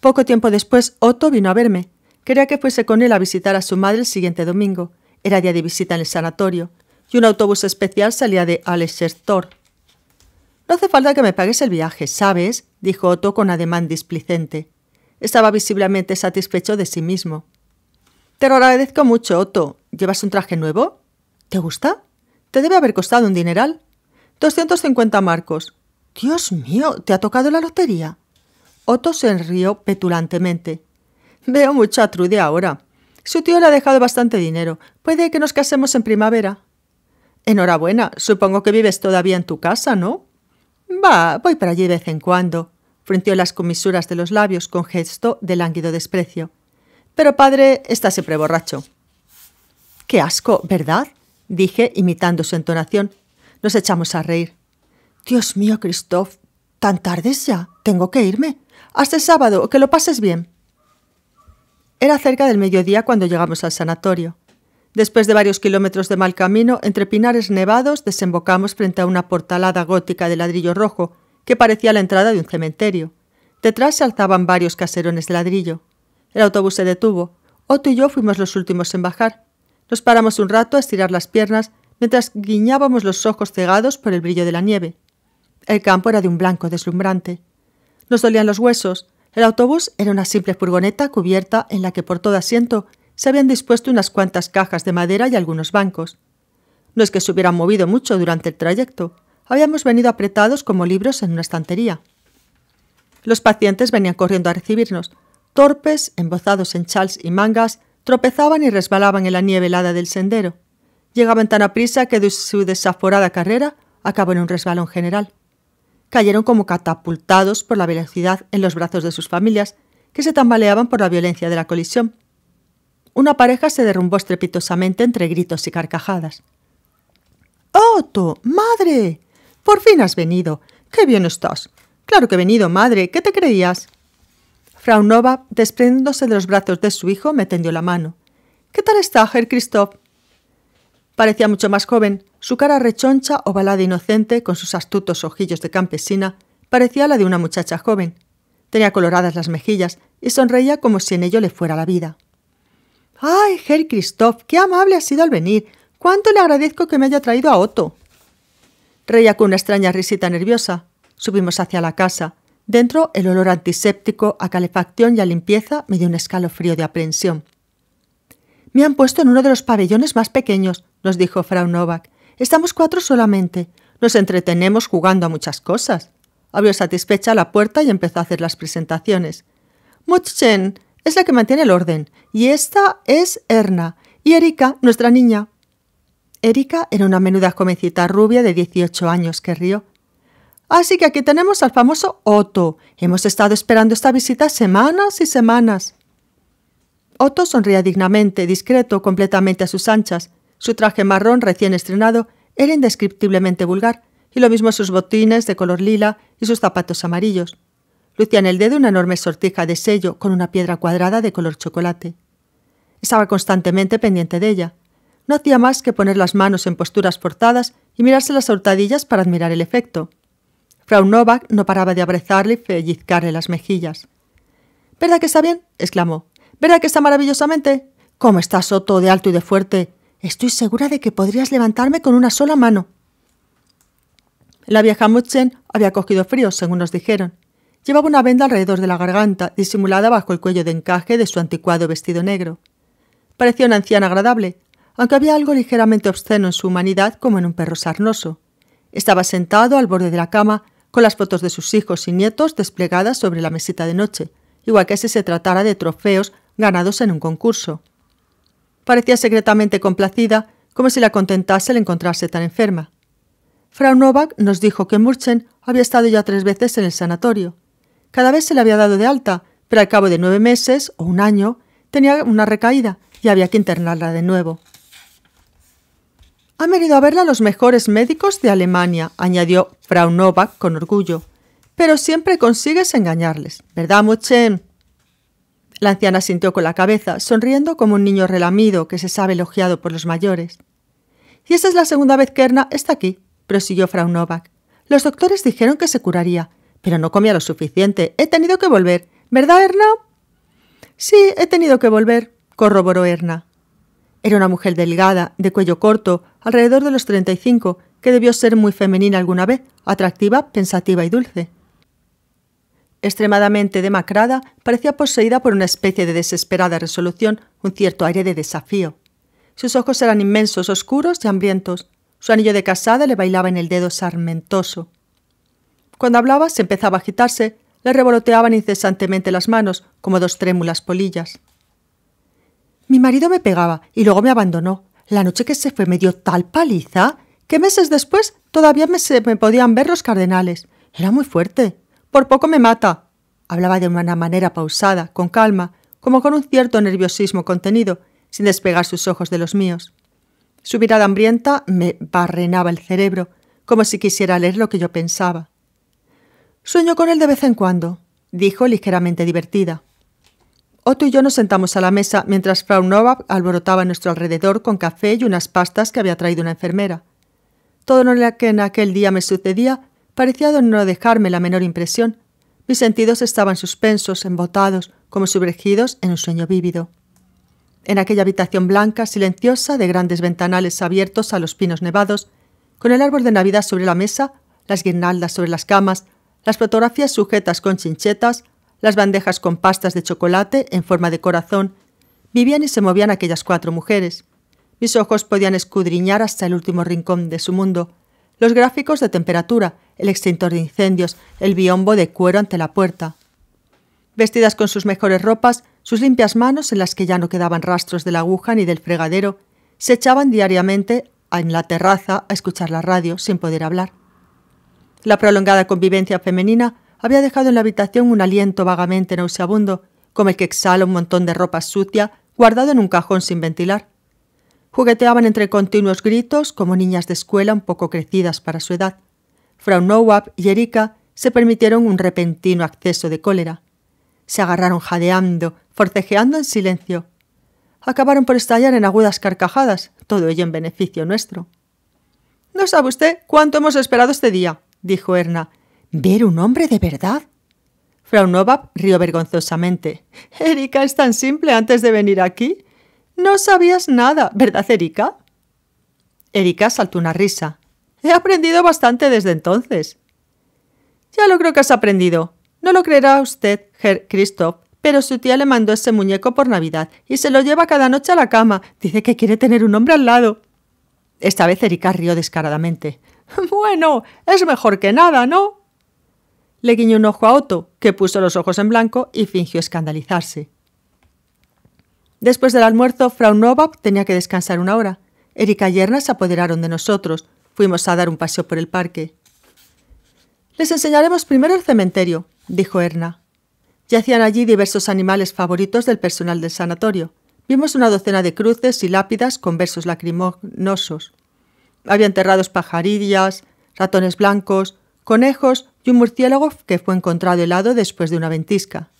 Poco tiempo después, Otto vino a verme. Quería que fuese con él a visitar a su madre el siguiente domingo. Era día de visita en el sanatorio, y un autobús especial salía de Thor. No hace falta que me pagues el viaje, ¿sabes? dijo Otto con ademán displicente. Estaba visiblemente satisfecho de sí mismo. Te lo agradezco mucho, Otto. ¿Llevas un traje nuevo? ¿Te gusta? Te debe haber costado un dineral. 250 marcos. Dios mío, ¿te ha tocado la lotería? Otto se rió petulantemente. Veo mucho a Trudy ahora. Su tío le ha dejado bastante dinero. Puede que nos casemos en primavera. Enhorabuena. Supongo que vives todavía en tu casa, ¿no? Va, voy para allí de vez en cuando. Frunció las comisuras de los labios con gesto de lánguido desprecio. Pero padre está siempre borracho. Qué asco, ¿verdad? dije, imitando su entonación. Nos echamos a reír. Dios mío, Christoph, tan tarde es ya. Tengo que irme. Hasta el sábado, que lo pases bien. Era cerca del mediodía cuando llegamos al sanatorio. Después de varios kilómetros de mal camino, entre pinares nevados, desembocamos frente a una portalada gótica de ladrillo rojo que parecía la entrada de un cementerio. Detrás se alzaban varios caserones de ladrillo. El autobús se detuvo. Otto y yo fuimos los últimos en bajar. Nos paramos un rato a estirar las piernas mientras guiñábamos los ojos cegados por el brillo de la nieve. El campo era de un blanco deslumbrante. Nos dolían los huesos, el autobús era una simple furgoneta cubierta en la que por todo asiento se habían dispuesto unas cuantas cajas de madera y algunos bancos. No es que se hubieran movido mucho durante el trayecto, habíamos venido apretados como libros en una estantería. Los pacientes venían corriendo a recibirnos. Torpes, embozados en chals y mangas, tropezaban y resbalaban en la nieve helada del sendero. Llegaban tan a prisa que de su desaforada carrera acabó en un resbalón general cayeron como catapultados por la velocidad en los brazos de sus familias, que se tambaleaban por la violencia de la colisión. Una pareja se derrumbó estrepitosamente entre gritos y carcajadas. Otto, ¡Oh, madre. Por fin has venido. Qué bien estás. Claro que he venido, madre. ¿Qué te creías? Frau desprendiéndose de los brazos de su hijo, me tendió la mano. ¿Qué tal está, Herr Christoph? Parecía mucho más joven. Su cara rechoncha, ovalada e inocente, con sus astutos ojillos de campesina, parecía la de una muchacha joven. Tenía coloradas las mejillas y sonreía como si en ello le fuera la vida. ¡Ay, Herr Christoph, qué amable ha sido al venir! ¡Cuánto le agradezco que me haya traído a Otto! Reía con una extraña risita nerviosa. Subimos hacia la casa. Dentro, el olor antiséptico a calefacción y a limpieza me dio un escalofrío de aprensión. Me han puesto en uno de los pabellones más pequeños nos dijo Frau Novak. Estamos cuatro solamente. Nos entretenemos jugando a muchas cosas. Abrió satisfecha la puerta y empezó a hacer las presentaciones. Mutchen es la que mantiene el orden, y esta es Erna, y Erika, nuestra niña. Erika era una menuda jovencita rubia de 18 años que rió. Así que aquí tenemos al famoso Otto. Hemos estado esperando esta visita semanas y semanas. Otto sonría dignamente, discreto, completamente a sus anchas. Su traje marrón recién estrenado era indescriptiblemente vulgar, y lo mismo sus botines de color lila y sus zapatos amarillos. Lucía en el dedo una enorme sortija de sello con una piedra cuadrada de color chocolate. Estaba constantemente pendiente de ella. No hacía más que poner las manos en posturas forzadas y mirarse las hurtadillas para admirar el efecto. Frau Novak no paraba de abrazarle y pellizcarle las mejillas. ¿Verdad que está bien? exclamó. ¿Verdad que está maravillosamente? ¿Cómo estás, Soto, de alto y de fuerte? Estoy segura de que podrías levantarme con una sola mano. La vieja Mutchen había cogido frío, según nos dijeron. Llevaba una venda alrededor de la garganta, disimulada bajo el cuello de encaje de su anticuado vestido negro. Parecía una anciana agradable, aunque había algo ligeramente obsceno en su humanidad como en un perro sarnoso. Estaba sentado al borde de la cama, con las fotos de sus hijos y nietos desplegadas sobre la mesita de noche, igual que si se tratara de trofeos ganados en un concurso. Parecía secretamente complacida, como si la contentase el encontrarse tan enferma. Frau Novak nos dijo que Murchen había estado ya tres veces en el sanatorio. Cada vez se le había dado de alta, pero al cabo de nueve meses o un año tenía una recaída y había que internarla de nuevo. Han venido a verla los mejores médicos de Alemania, añadió Frau Novak con orgullo. Pero siempre consigues engañarles, ¿verdad, Murchen? La anciana sintió con la cabeza, sonriendo como un niño relamido que se sabe elogiado por los mayores. Y esa es la segunda vez que Erna está aquí, prosiguió Frau Novak. Los doctores dijeron que se curaría, pero no comía lo suficiente. He tenido que volver. ¿Verdad, Erna? Sí, he tenido que volver, corroboró Erna. Era una mujer delgada, de cuello corto, alrededor de los treinta y cinco, que debió ser muy femenina alguna vez, atractiva, pensativa y dulce extremadamente demacrada, parecía poseída por una especie de desesperada resolución, un cierto aire de desafío. Sus ojos eran inmensos, oscuros y hambrientos. Su anillo de casada le bailaba en el dedo sarmentoso. Cuando hablaba, se empezaba a agitarse, le revoloteaban incesantemente las manos, como dos trémulas polillas. Mi marido me pegaba y luego me abandonó. La noche que se fue me dio tal paliza que meses después todavía me se me podían ver los cardenales. Era muy fuerte. Por poco me mata. Hablaba de una manera pausada, con calma, como con un cierto nerviosismo contenido, sin despegar sus ojos de los míos. Su mirada hambrienta me barrenaba el cerebro, como si quisiera leer lo que yo pensaba. Sueño con él de vez en cuando, dijo ligeramente divertida. Otto oh, y yo nos sentamos a la mesa mientras Frau Novak alborotaba a nuestro alrededor con café y unas pastas que había traído una enfermera. Todo lo que en aquel día me sucedía parecía no dejarme la menor impresión. Mis sentidos estaban suspensos, embotados, como sumergidos en un sueño vívido. En aquella habitación blanca, silenciosa, de grandes ventanales abiertos a los pinos nevados, con el árbol de Navidad sobre la mesa, las guirnaldas sobre las camas, las fotografías sujetas con chinchetas, las bandejas con pastas de chocolate en forma de corazón, vivían y se movían aquellas cuatro mujeres. Mis ojos podían escudriñar hasta el último rincón de su mundo, los gráficos de temperatura, el extintor de incendios, el biombo de cuero ante la puerta. Vestidas con sus mejores ropas, sus limpias manos, en las que ya no quedaban rastros de la aguja ni del fregadero, se echaban diariamente en la terraza a escuchar la radio sin poder hablar. La prolongada convivencia femenina había dejado en la habitación un aliento vagamente nauseabundo, como el que exhala un montón de ropa sucia guardado en un cajón sin ventilar. Jugueteaban entre continuos gritos como niñas de escuela un poco crecidas para su edad. Frau y Erika se permitieron un repentino acceso de cólera. Se agarraron jadeando, forcejeando en silencio. Acabaron por estallar en agudas carcajadas, todo ello en beneficio nuestro. No sabe usted cuánto hemos esperado este día, dijo Erna. ¿Ver un hombre de verdad? Frau rió vergonzosamente. Erika es tan simple antes de venir aquí. No sabías nada, ¿verdad, Erika? Erika saltó una risa. He aprendido bastante desde entonces. Ya lo creo que has aprendido. No lo creerá usted, Herr Christoph, pero su tía le mandó ese muñeco por Navidad y se lo lleva cada noche a la cama. Dice que quiere tener un hombre al lado. Esta vez Erika rió descaradamente. Bueno, es mejor que nada, ¿no? Le guiñó un ojo a Otto, que puso los ojos en blanco y fingió escandalizarse. Después del almuerzo, Frau Novak tenía que descansar una hora. Erika y Erna se apoderaron de nosotros. Fuimos a dar un paseo por el parque. Les enseñaremos primero el cementerio, dijo Erna. Yacían allí diversos animales favoritos del personal del sanatorio. Vimos una docena de cruces y lápidas con versos lacrimosos. Había enterrados pajarillas, ratones blancos, conejos y un murciélago que fue encontrado helado después de una ventisca.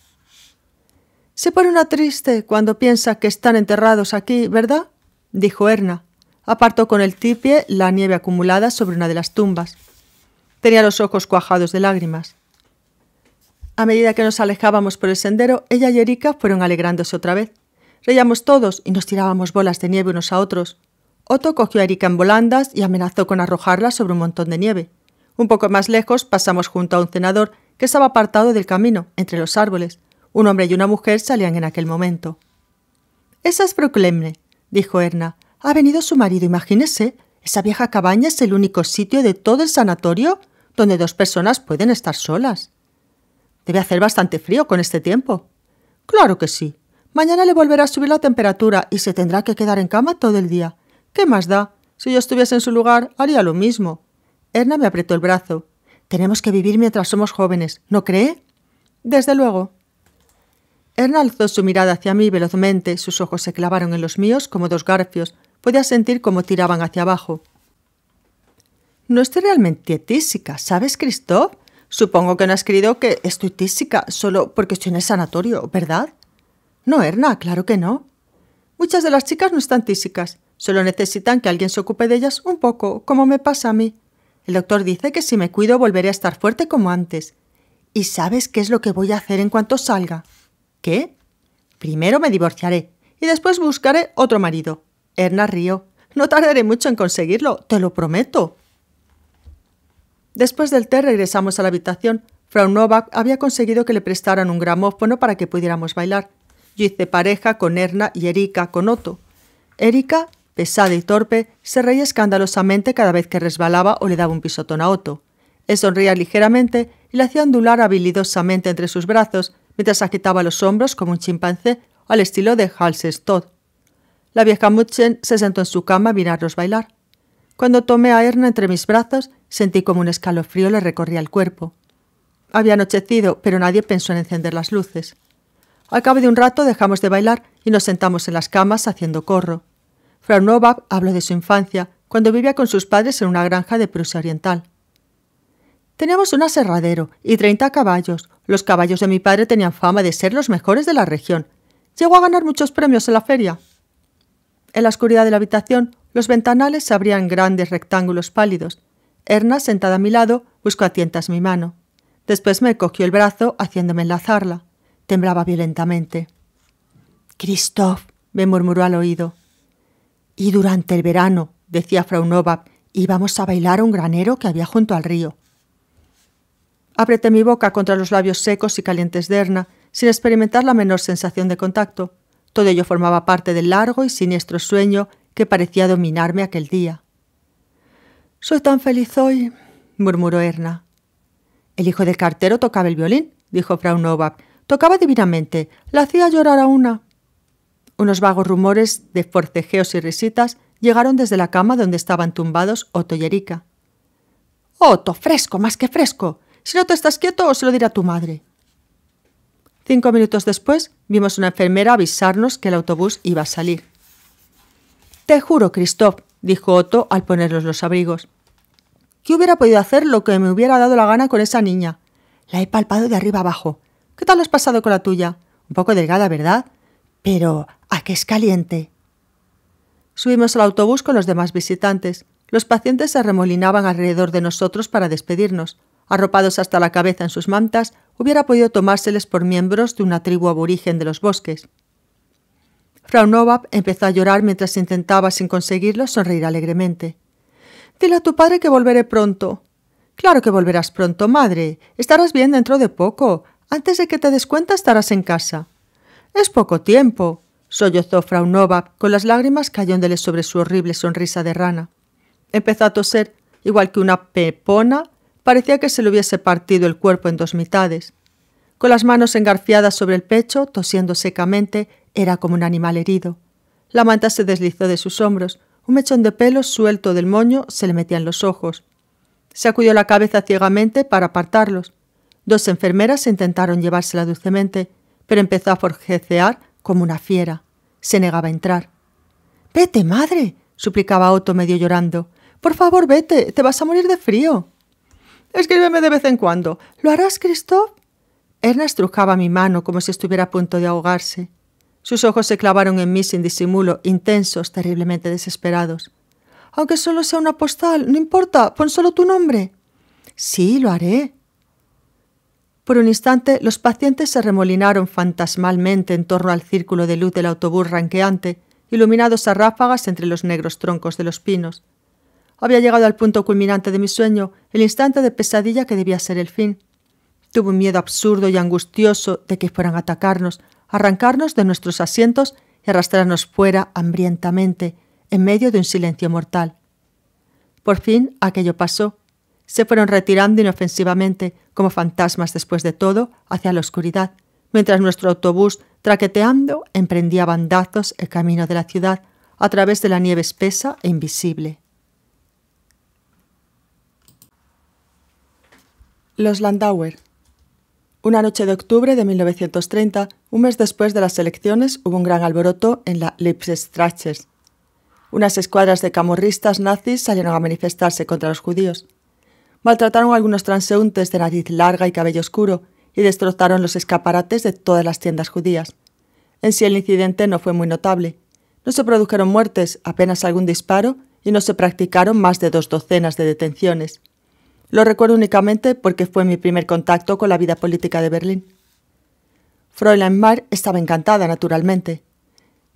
Se pone una triste cuando piensa que están enterrados aquí, ¿verdad? dijo Erna. Apartó con el tipie la nieve acumulada sobre una de las tumbas. Tenía los ojos cuajados de lágrimas. A medida que nos alejábamos por el sendero, ella y Erika fueron alegrándose otra vez. Reíamos todos y nos tirábamos bolas de nieve unos a otros. Otto cogió a Erika en volandas y amenazó con arrojarla sobre un montón de nieve. Un poco más lejos pasamos junto a un cenador que estaba apartado del camino, entre los árboles. Un hombre y una mujer salían en aquel momento. Esa es Proclemne, dijo Erna. Ha venido su marido, imagínese. Esa vieja cabaña es el único sitio de todo el sanatorio donde dos personas pueden estar solas. Debe hacer bastante frío con este tiempo. Claro que sí. Mañana le volverá a subir la temperatura y se tendrá que quedar en cama todo el día. ¿Qué más da? Si yo estuviese en su lugar, haría lo mismo. Erna me apretó el brazo. Tenemos que vivir mientras somos jóvenes, ¿no cree? Desde luego. Erna alzó su mirada hacia mí velozmente, sus ojos se clavaron en los míos como dos garfios. Podía sentir cómo tiraban hacia abajo. No estoy realmente tísica, ¿sabes, Christoph? Supongo que no has creído que estoy tísica solo porque estoy en el sanatorio, ¿verdad? No, Erna, claro que no. Muchas de las chicas no están tísicas, solo necesitan que alguien se ocupe de ellas un poco, como me pasa a mí. El doctor dice que si me cuido volveré a estar fuerte como antes. ¿Y sabes qué es lo que voy a hacer en cuanto salga? ¿Qué? Primero me divorciaré y después buscaré otro marido. Erna rió. No tardaré mucho en conseguirlo, te lo prometo. Después del té regresamos a la habitación. Frau Novak había conseguido que le prestaran un gramófono para que pudiéramos bailar. Yo hice pareja con Erna y Erika con Otto. Erika, pesada y torpe, se reía escandalosamente cada vez que resbalaba o le daba un pisotón a Otto. Él sonría ligeramente y le hacía ondular habilidosamente entre sus brazos, mientras agitaba los hombros como un chimpancé al estilo de Hals Todd. La vieja Mutchen se sentó en su cama a mirarnos bailar. Cuando tomé a Erna entre mis brazos, sentí como un escalofrío le recorría el cuerpo. Había anochecido, pero nadie pensó en encender las luces. Al cabo de un rato dejamos de bailar y nos sentamos en las camas haciendo corro. Frau Novak habló de su infancia, cuando vivía con sus padres en una granja de Prusia Oriental. Tenemos un aserradero y treinta caballos. Los caballos de mi padre tenían fama de ser los mejores de la región. Llegó a ganar muchos premios en la feria. En la oscuridad de la habitación, los ventanales se abrían grandes rectángulos pálidos. Erna, sentada a mi lado, buscó a tientas mi mano. Después me cogió el brazo, haciéndome enlazarla. Temblaba violentamente. Christoph, me murmuró al oído. Y durante el verano, decía Frau íbamos a bailar a un granero que había junto al río. Apreté mi boca contra los labios secos y calientes de Erna, sin experimentar la menor sensación de contacto. Todo ello formaba parte del largo y siniestro sueño que parecía dominarme aquel día. Soy tan feliz hoy, murmuró Erna. El hijo del cartero tocaba el violín, dijo Frau Novak. Tocaba divinamente, la hacía llorar a una. Unos vagos rumores de forcejeos y risitas llegaron desde la cama donde estaban tumbados Otto y Erika. Otto, fresco, más que fresco. Si no te estás quieto, se lo dirá tu madre. Cinco minutos después, vimos una enfermera avisarnos que el autobús iba a salir. Te juro, Christoph, dijo Otto al ponernos los abrigos. ¿Qué hubiera podido hacer lo que me hubiera dado la gana con esa niña. La he palpado de arriba abajo. ¿Qué tal has pasado con la tuya? Un poco delgada, ¿verdad? Pero, ¿a qué es caliente? Subimos al autobús con los demás visitantes. Los pacientes se remolinaban alrededor de nosotros para despedirnos arropados hasta la cabeza en sus mantas, hubiera podido tomárseles por miembros de una tribu aborigen de los bosques. Frau empezó a llorar mientras intentaba, sin conseguirlo, sonreír alegremente. Dile a tu padre que volveré pronto. Claro que volverás pronto, madre. Estarás bien dentro de poco. Antes de que te des cuenta estarás en casa. Es poco tiempo, sollozó Frau con las lágrimas cayéndole sobre su horrible sonrisa de rana. Empezó a toser, igual que una pepona, Parecía que se le hubiese partido el cuerpo en dos mitades. Con las manos engarfiadas sobre el pecho, tosiendo secamente, era como un animal herido. La manta se deslizó de sus hombros, un mechón de pelo suelto del moño se le metía en los ojos. Sacudió la cabeza ciegamente para apartarlos. Dos enfermeras intentaron llevársela dulcemente, pero empezó a forjecear como una fiera. Se negaba a entrar. Vete, madre, suplicaba Otto medio llorando. Por favor, vete, te vas a morir de frío. Escríbeme de vez en cuando. ¿Lo harás, Christoph? Erna estrujaba mi mano como si estuviera a punto de ahogarse. Sus ojos se clavaron en mí sin disimulo, intensos, terriblemente desesperados. Aunque solo sea una postal, no importa, pon solo tu nombre. Sí, lo haré. Por un instante, los pacientes se remolinaron fantasmalmente en torno al círculo de luz del autobús ranqueante, iluminados a ráfagas entre los negros troncos de los pinos. Había llegado al punto culminante de mi sueño, el instante de pesadilla que debía ser el fin. Tuve un miedo absurdo y angustioso de que fueran a atacarnos, arrancarnos de nuestros asientos y arrastrarnos fuera hambrientamente, en medio de un silencio mortal. Por fin aquello pasó. Se fueron retirando inofensivamente, como fantasmas después de todo, hacia la oscuridad, mientras nuestro autobús, traqueteando, emprendía bandazos el camino de la ciudad, a través de la nieve espesa e invisible. Los Landauer. Una noche de octubre de 1930, un mes después de las elecciones, hubo un gran alboroto en la Straches. Unas escuadras de camorristas nazis salieron a manifestarse contra los judíos. Maltrataron a algunos transeúntes de nariz larga y cabello oscuro y destrozaron los escaparates de todas las tiendas judías. En sí el incidente no fue muy notable. No se produjeron muertes, apenas algún disparo, y no se practicaron más de dos docenas de detenciones. Lo recuerdo únicamente porque fue mi primer contacto con la vida política de Berlín. Fräulein Mar estaba encantada, naturalmente.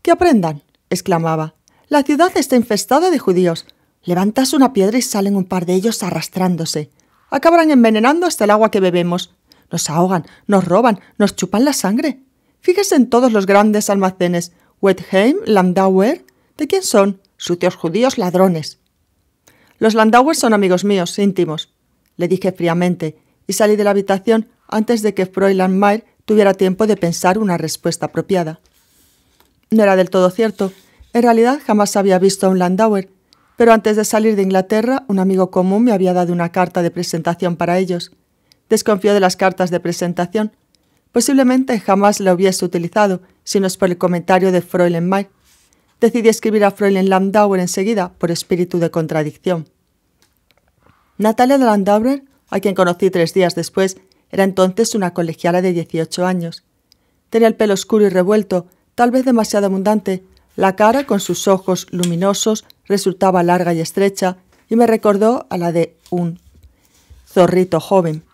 ¡Que aprendan! exclamaba. La ciudad está infestada de judíos. Levantas una piedra y salen un par de ellos arrastrándose. Acabarán envenenando hasta el agua que bebemos. Nos ahogan, nos roban, nos chupan la sangre. Fíjese en todos los grandes almacenes. ¿Wetheim, Landauer. ¿De quién son? Sucios judíos ladrones. Los Landauer son amigos míos, íntimos le dije fríamente, y salí de la habitación antes de que Fräulein Mayer tuviera tiempo de pensar una respuesta apropiada. No era del todo cierto. En realidad jamás había visto a un Landauer, pero antes de salir de Inglaterra, un amigo común me había dado una carta de presentación para ellos. Desconfío de las cartas de presentación. Posiblemente jamás la hubiese utilizado, si no es por el comentario de Fräulein Mayer. Decidí escribir a Fräulein Landauer enseguida, por espíritu de contradicción. Natalia Landauer, a quien conocí tres días después, era entonces una colegiala de 18 años. Tenía el pelo oscuro y revuelto, tal vez demasiado abundante. La cara, con sus ojos luminosos, resultaba larga y estrecha, y me recordó a la de un zorrito joven.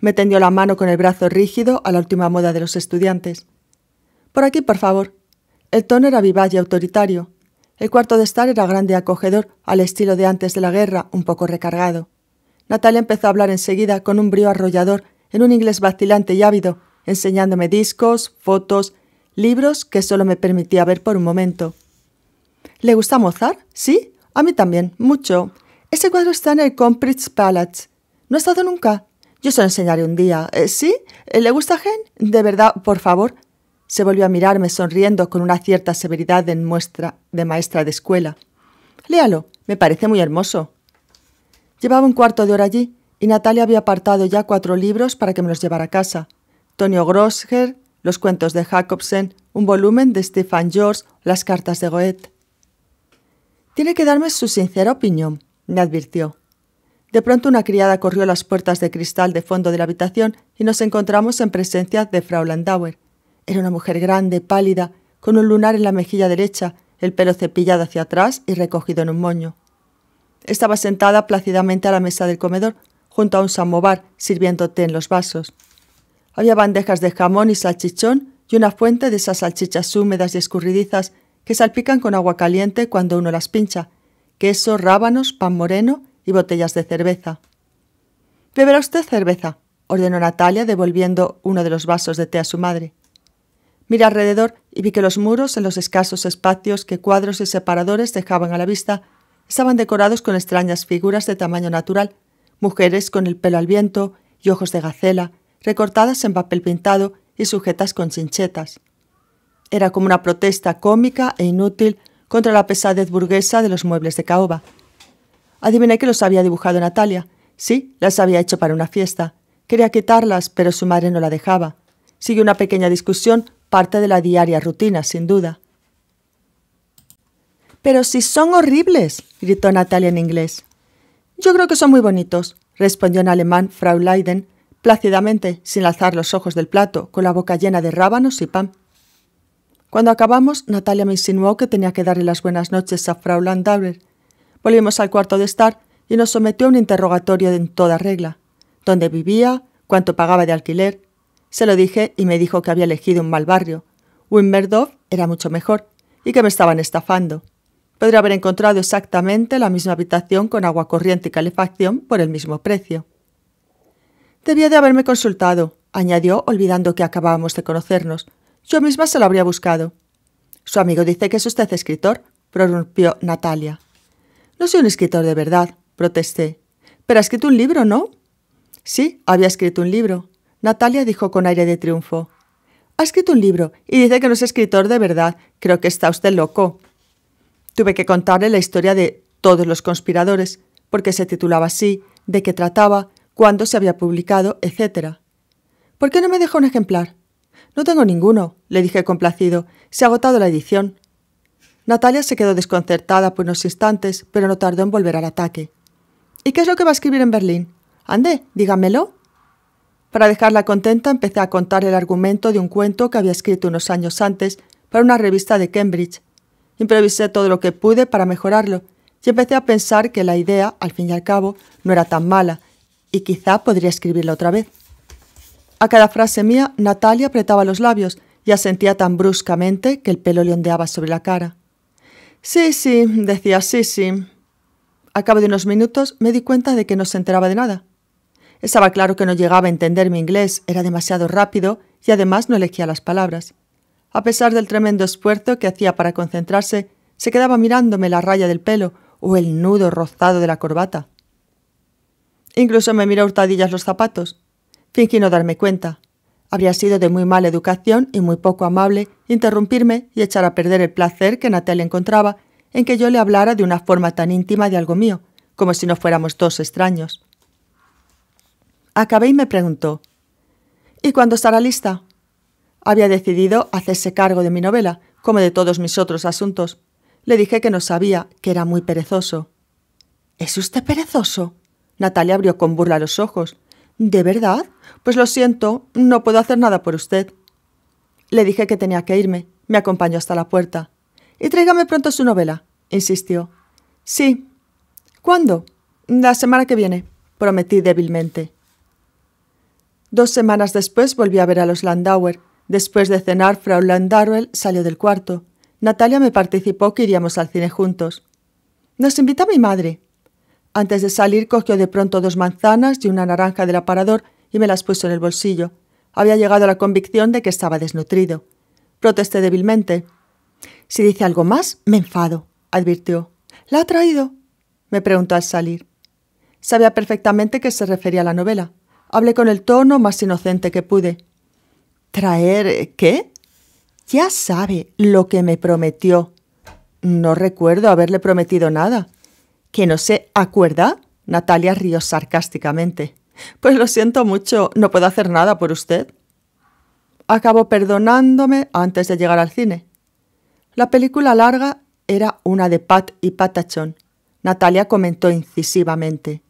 Me tendió la mano con el brazo rígido a la última moda de los estudiantes. Por aquí, por favor. El tono era vivaz y autoritario. El cuarto de estar era grande y acogedor, al estilo de antes de la guerra, un poco recargado. Natalia empezó a hablar enseguida con un brío arrollador, en un inglés vacilante y ávido, enseñándome discos, fotos, libros que solo me permitía ver por un momento. ¿Le gusta Mozart? Sí, a mí también, mucho. Ese cuadro está en el Compritz Palace. ¿No ha estado nunca? Yo se lo enseñaré un día. Eh, ¿Sí? Eh, ¿Le gusta Gen? De verdad, por favor, se volvió a mirarme sonriendo con una cierta severidad en muestra, de maestra de escuela. Léalo, me parece muy hermoso. Llevaba un cuarto de hora allí y Natalia había apartado ya cuatro libros para que me los llevara a casa. Tonio Grosger, los cuentos de Jacobsen, un volumen de Stefan George, las cartas de Goethe. Tiene que darme su sincera opinión, me advirtió. De pronto una criada corrió las puertas de cristal de fondo de la habitación y nos encontramos en presencia de Frau Landauer. Era una mujer grande, pálida, con un lunar en la mejilla derecha, el pelo cepillado hacia atrás y recogido en un moño. Estaba sentada plácidamente a la mesa del comedor, junto a un samovar, sirviendo té en los vasos. Había bandejas de jamón y salchichón y una fuente de esas salchichas húmedas y escurridizas que salpican con agua caliente cuando uno las pincha, queso, rábanos, pan moreno y botellas de cerveza. ¿Beberá usted cerveza? ordenó Natalia, devolviendo uno de los vasos de té a su madre. Miré alrededor y vi que los muros, en los escasos espacios que cuadros y separadores dejaban a la vista, estaban decorados con extrañas figuras de tamaño natural, mujeres con el pelo al viento y ojos de gacela, recortadas en papel pintado y sujetas con chinchetas. Era como una protesta cómica e inútil contra la pesadez burguesa de los muebles de caoba. Adiviné que los había dibujado Natalia. Sí, las había hecho para una fiesta. Quería quitarlas, pero su madre no la dejaba. Siguió una pequeña discusión parte de la diaria rutina, sin duda. Pero si son horribles, gritó Natalia en inglés. Yo creo que son muy bonitos, respondió en alemán Frau Leiden, plácidamente, sin alzar los ojos del plato, con la boca llena de rábanos y pan. Cuando acabamos, Natalia me insinuó que tenía que darle las buenas noches a Frau Landauer. Volvimos al cuarto de estar y nos sometió a un interrogatorio en toda regla. ¿Dónde vivía? ¿Cuánto pagaba de alquiler? Se lo dije y me dijo que había elegido un mal barrio. Wimberdorf era mucho mejor y que me estaban estafando. Podría haber encontrado exactamente la misma habitación con agua corriente y calefacción por el mismo precio. Debía de haberme consultado, añadió, olvidando que acabábamos de conocernos. Yo misma se lo habría buscado. Su amigo dice que es usted escritor, prorrumpió Natalia. No soy un escritor de verdad, protesté. Pero ha escrito un libro, ¿no? Sí, había escrito un libro. Natalia dijo con aire de triunfo. Ha escrito un libro y dice que no es escritor de verdad. Creo que está usted loco. Tuve que contarle la historia de todos los conspiradores, porque se titulaba así, de qué trataba, cuándo se había publicado, etc. ¿Por qué no me dejó un ejemplar? No tengo ninguno, le dije complacido. Se ha agotado la edición. Natalia se quedó desconcertada por unos instantes, pero no tardó en volver al ataque. ¿Y qué es lo que va a escribir en Berlín? Ande, dígamelo. Para dejarla contenta empecé a contar el argumento de un cuento que había escrito unos años antes para una revista de Cambridge. Improvisé todo lo que pude para mejorarlo y empecé a pensar que la idea, al fin y al cabo, no era tan mala y quizá podría escribirla otra vez. A cada frase mía, Natalia apretaba los labios y asentía tan bruscamente que el pelo le ondeaba sobre la cara. Sí, sí, decía, sí, sí. A cabo de unos minutos me di cuenta de que no se enteraba de nada. Estaba claro que no llegaba a entender mi inglés, era demasiado rápido y además no elegía las palabras. A pesar del tremendo esfuerzo que hacía para concentrarse, se quedaba mirándome la raya del pelo o el nudo rozado de la corbata. Incluso me miró hurtadillas los zapatos. Fingí no darme cuenta. Habría sido de muy mala educación y muy poco amable interrumpirme y echar a perder el placer que Natalia encontraba en que yo le hablara de una forma tan íntima de algo mío, como si no fuéramos dos extraños. Acabé y me preguntó, ¿y cuándo estará lista? Había decidido hacerse cargo de mi novela, como de todos mis otros asuntos. Le dije que no sabía, que era muy perezoso. ¿Es usted perezoso? Natalia abrió con burla los ojos. ¿De verdad? Pues lo siento, no puedo hacer nada por usted. Le dije que tenía que irme. Me acompañó hasta la puerta. Y tráigame pronto su novela, insistió. Sí. ¿Cuándo? La semana que viene, prometí débilmente. Dos semanas después volví a ver a los Landauer. Después de cenar, Frau Landauer salió del cuarto. Natalia me participó que iríamos al cine juntos. Nos invita mi madre. Antes de salir cogió de pronto dos manzanas y una naranja del aparador y me las puso en el bolsillo. Había llegado a la convicción de que estaba desnutrido. Protesté débilmente. Si dice algo más, me enfado, advirtió. ¿La ha traído? me preguntó al salir. Sabía perfectamente que se refería a la novela. Hablé con el tono más inocente que pude. ¿Traer qué? Ya sabe lo que me prometió. No recuerdo haberle prometido nada. ¿Que no se acuerda? Natalia rió sarcásticamente. Pues lo siento mucho, no puedo hacer nada por usted. Acabó perdonándome antes de llegar al cine. La película larga era una de Pat y Patachón. Natalia comentó incisivamente.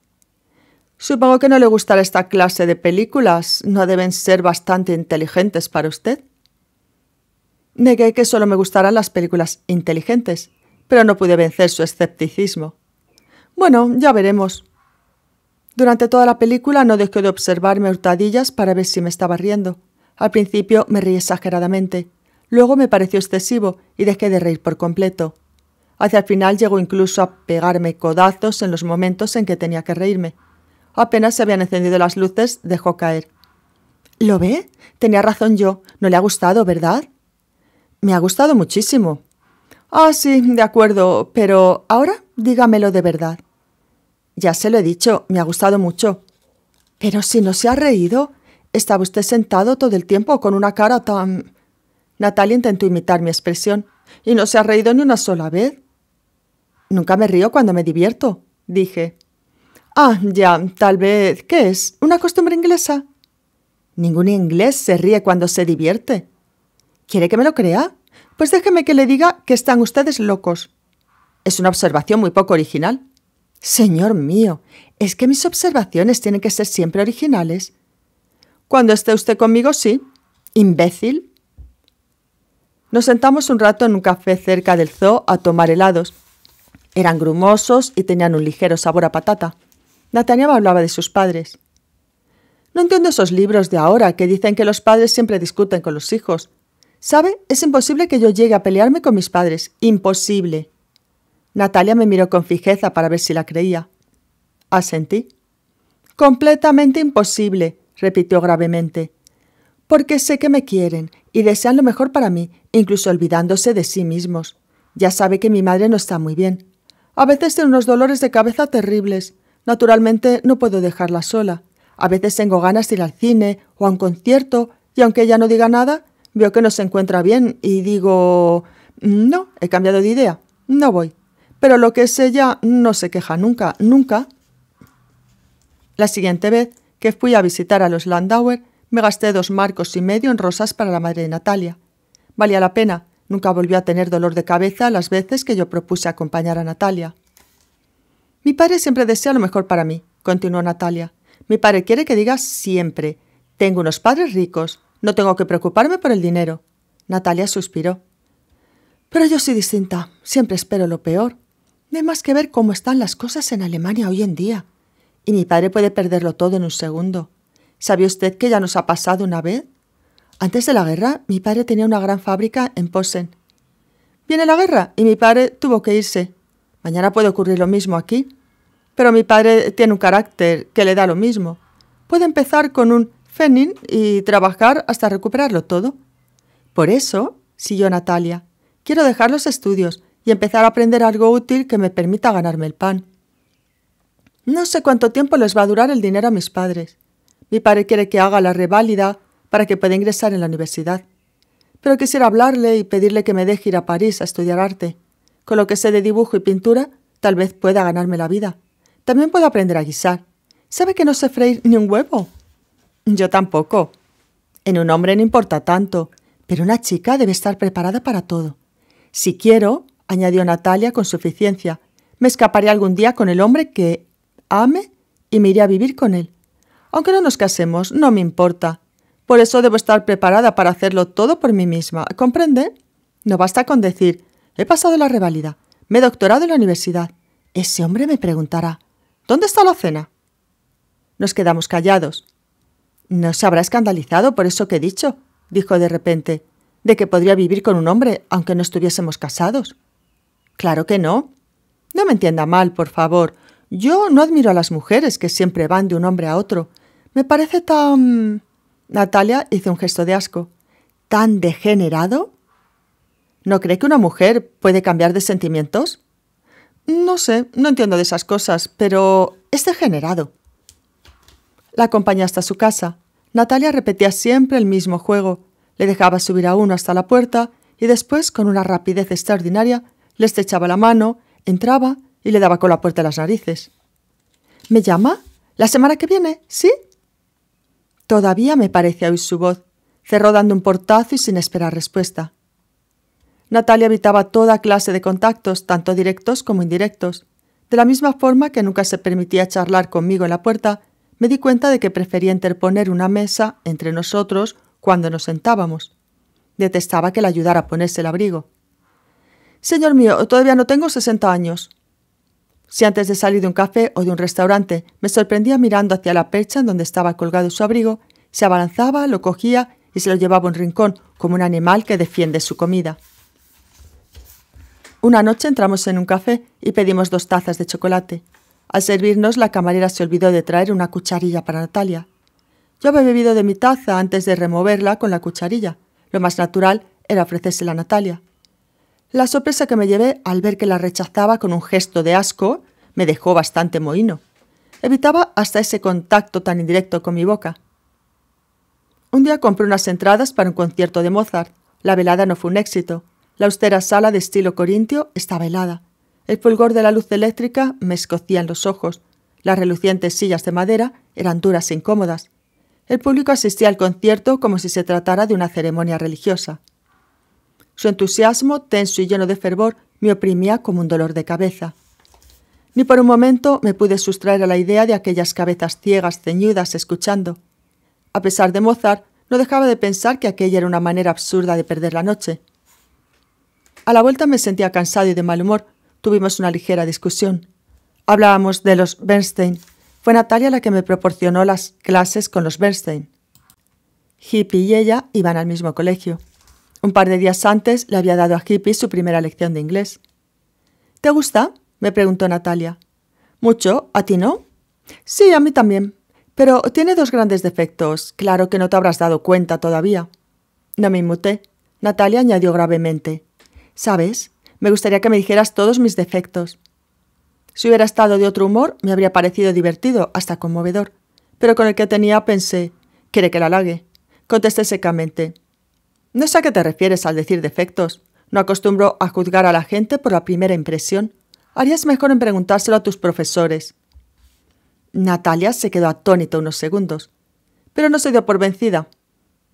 Supongo que no le gustará esta clase de películas. No deben ser bastante inteligentes para usted. Negué que solo me gustaran las películas inteligentes, pero no pude vencer su escepticismo. Bueno, ya veremos. Durante toda la película no dejó de observarme hurtadillas para ver si me estaba riendo. Al principio me reí exageradamente, luego me pareció excesivo y dejé de reír por completo. Hacia el final llegó incluso a pegarme codazos en los momentos en que tenía que reírme. Apenas se habían encendido las luces, dejó caer. ¿Lo ve? Tenía razón yo. No le ha gustado, ¿verdad? Me ha gustado muchísimo. Ah, sí, de acuerdo, pero ahora dígamelo de verdad. Ya se lo he dicho, me ha gustado mucho. Pero si no se ha reído, estaba usted sentado todo el tiempo con una cara tan... Natalia intentó imitar mi expresión. ¿Y no se ha reído ni una sola vez? Nunca me río cuando me divierto, dije. Ah, ya, tal vez. ¿Qué es? ¿Una costumbre inglesa? Ningún inglés se ríe cuando se divierte. ¿Quiere que me lo crea? Pues déjeme que le diga que están ustedes locos. Es una observación muy poco original. Señor mío, es que mis observaciones tienen que ser siempre originales. Cuando esté usted conmigo, sí. Imbécil. Nos sentamos un rato en un café cerca del zoo a tomar helados. Eran grumosos y tenían un ligero sabor a patata. Natalia hablaba de sus padres. No entiendo esos libros de ahora que dicen que los padres siempre discuten con los hijos. ¿Sabe? Es imposible que yo llegue a pelearme con mis padres. Imposible. Natalia me miró con fijeza para ver si la creía. Asentí. Completamente imposible, repitió gravemente. Porque sé que me quieren y desean lo mejor para mí, incluso olvidándose de sí mismos. Ya sabe que mi madre no está muy bien. A veces tiene unos dolores de cabeza terribles. Naturalmente no puedo dejarla sola. A veces tengo ganas de ir al cine o a un concierto y aunque ella no diga nada, veo que no se encuentra bien y digo, no, he cambiado de idea, no voy. Pero lo que es ella no se queja nunca, nunca. La siguiente vez que fui a visitar a los Landauer, me gasté dos marcos y medio en rosas para la madre de Natalia. Valía la pena, nunca volvió a tener dolor de cabeza las veces que yo propuse acompañar a Natalia. Mi padre siempre desea lo mejor para mí, continuó Natalia. Mi padre quiere que diga siempre, tengo unos padres ricos, no tengo que preocuparme por el dinero. Natalia suspiró. Pero yo soy distinta, siempre espero lo peor. No hay más que ver cómo están las cosas en Alemania hoy en día. Y mi padre puede perderlo todo en un segundo. ¿Sabe usted que ya nos ha pasado una vez? Antes de la guerra, mi padre tenía una gran fábrica en Posen. Viene la guerra y mi padre tuvo que irse. Mañana puede ocurrir lo mismo aquí. Pero mi padre tiene un carácter que le da lo mismo. Puede empezar con un fenin y trabajar hasta recuperarlo todo. Por eso, siguió Natalia, quiero dejar los estudios y empezar a aprender algo útil que me permita ganarme el pan. No sé cuánto tiempo les va a durar el dinero a mis padres. Mi padre quiere que haga la reválida para que pueda ingresar en la universidad. Pero quisiera hablarle y pedirle que me deje ir a París a estudiar arte. Con lo que sé de dibujo y pintura, tal vez pueda ganarme la vida. También puedo aprender a guisar. ¿Sabe que no sé freír ni un huevo? Yo tampoco. En un hombre no importa tanto, pero una chica debe estar preparada para todo. Si quiero, añadió Natalia con suficiencia, me escaparé algún día con el hombre que ame y me iré a vivir con él. Aunque no nos casemos, no me importa. Por eso debo estar preparada para hacerlo todo por mí misma, ¿comprende? No basta con decir, He pasado la revalida. Me he doctorado en la universidad. Ese hombre me preguntará, ¿dónde está la cena? Nos quedamos callados. No se habrá escandalizado por eso que he dicho, dijo de repente, de que podría vivir con un hombre aunque no estuviésemos casados. Claro que no. No me entienda mal, por favor. Yo no admiro a las mujeres que siempre van de un hombre a otro. Me parece tan... Natalia hizo un gesto de asco. ¿Tan degenerado? ¿No cree que una mujer puede cambiar de sentimientos? No sé, no entiendo de esas cosas, pero es degenerado. La acompañé hasta su casa. Natalia repetía siempre el mismo juego. Le dejaba subir a uno hasta la puerta y después, con una rapidez extraordinaria, le estrechaba la mano, entraba y le daba con la puerta las narices. ¿Me llama? ¿La semana que viene? ¿Sí? Todavía me parece oír su voz. Cerró dando un portazo y sin esperar respuesta. Natalia evitaba toda clase de contactos, tanto directos como indirectos. De la misma forma que nunca se permitía charlar conmigo en la puerta, me di cuenta de que prefería interponer una mesa entre nosotros cuando nos sentábamos. Detestaba que la ayudara a ponerse el abrigo. Señor mío, todavía no tengo 60 años. Si antes de salir de un café o de un restaurante me sorprendía mirando hacia la percha en donde estaba colgado su abrigo, se abalanzaba, lo cogía y se lo llevaba a un rincón, como un animal que defiende su comida. Una noche entramos en un café y pedimos dos tazas de chocolate. Al servirnos, la camarera se olvidó de traer una cucharilla para Natalia. Yo había bebido de mi taza antes de removerla con la cucharilla. Lo más natural era ofrecérsela a Natalia. La sorpresa que me llevé al ver que la rechazaba con un gesto de asco me dejó bastante mohino. Evitaba hasta ese contacto tan indirecto con mi boca. Un día compré unas entradas para un concierto de Mozart. La velada no fue un éxito. La austera sala de estilo corintio estaba helada. El fulgor de la luz eléctrica me escocía en los ojos. Las relucientes sillas de madera eran duras e incómodas. El público asistía al concierto como si se tratara de una ceremonia religiosa. Su entusiasmo, tenso y lleno de fervor, me oprimía como un dolor de cabeza. Ni por un momento me pude sustraer a la idea de aquellas cabezas ciegas ceñudas escuchando. A pesar de Mozart, no dejaba de pensar que aquella era una manera absurda de perder la noche. A la vuelta me sentía cansado y de mal humor. Tuvimos una ligera discusión. Hablábamos de los Bernstein. Fue Natalia la que me proporcionó las clases con los Bernstein. Hippie y ella iban al mismo colegio. Un par de días antes le había dado a Hippie su primera lección de inglés. ¿Te gusta? me preguntó Natalia. Mucho, ¿a ti no? Sí, a mí también. Pero tiene dos grandes defectos. Claro que no te habrás dado cuenta todavía. No me inmuté. Natalia añadió gravemente. ¿Sabes? Me gustaría que me dijeras todos mis defectos. Si hubiera estado de otro humor, me habría parecido divertido, hasta conmovedor. Pero con el que tenía pensé, quiere que la halague. Contesté secamente. No sé a qué te refieres al decir defectos. No acostumbro a juzgar a la gente por la primera impresión. Harías mejor en preguntárselo a tus profesores. Natalia se quedó atónita unos segundos, pero no se dio por vencida.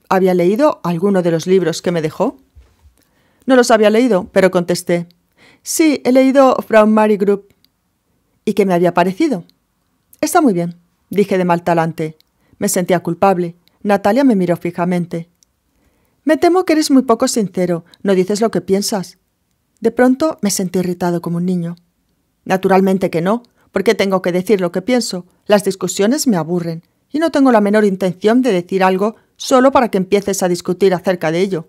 Había leído alguno de los libros que me dejó no los había leído, pero contesté. Sí, he leído Frau Mary Group. ¿Y qué me había parecido? Está muy bien, dije de mal talante. Me sentía culpable. Natalia me miró fijamente. Me temo que eres muy poco sincero, no dices lo que piensas. De pronto me sentí irritado como un niño. Naturalmente que no, porque tengo que decir lo que pienso. Las discusiones me aburren, y no tengo la menor intención de decir algo solo para que empieces a discutir acerca de ello.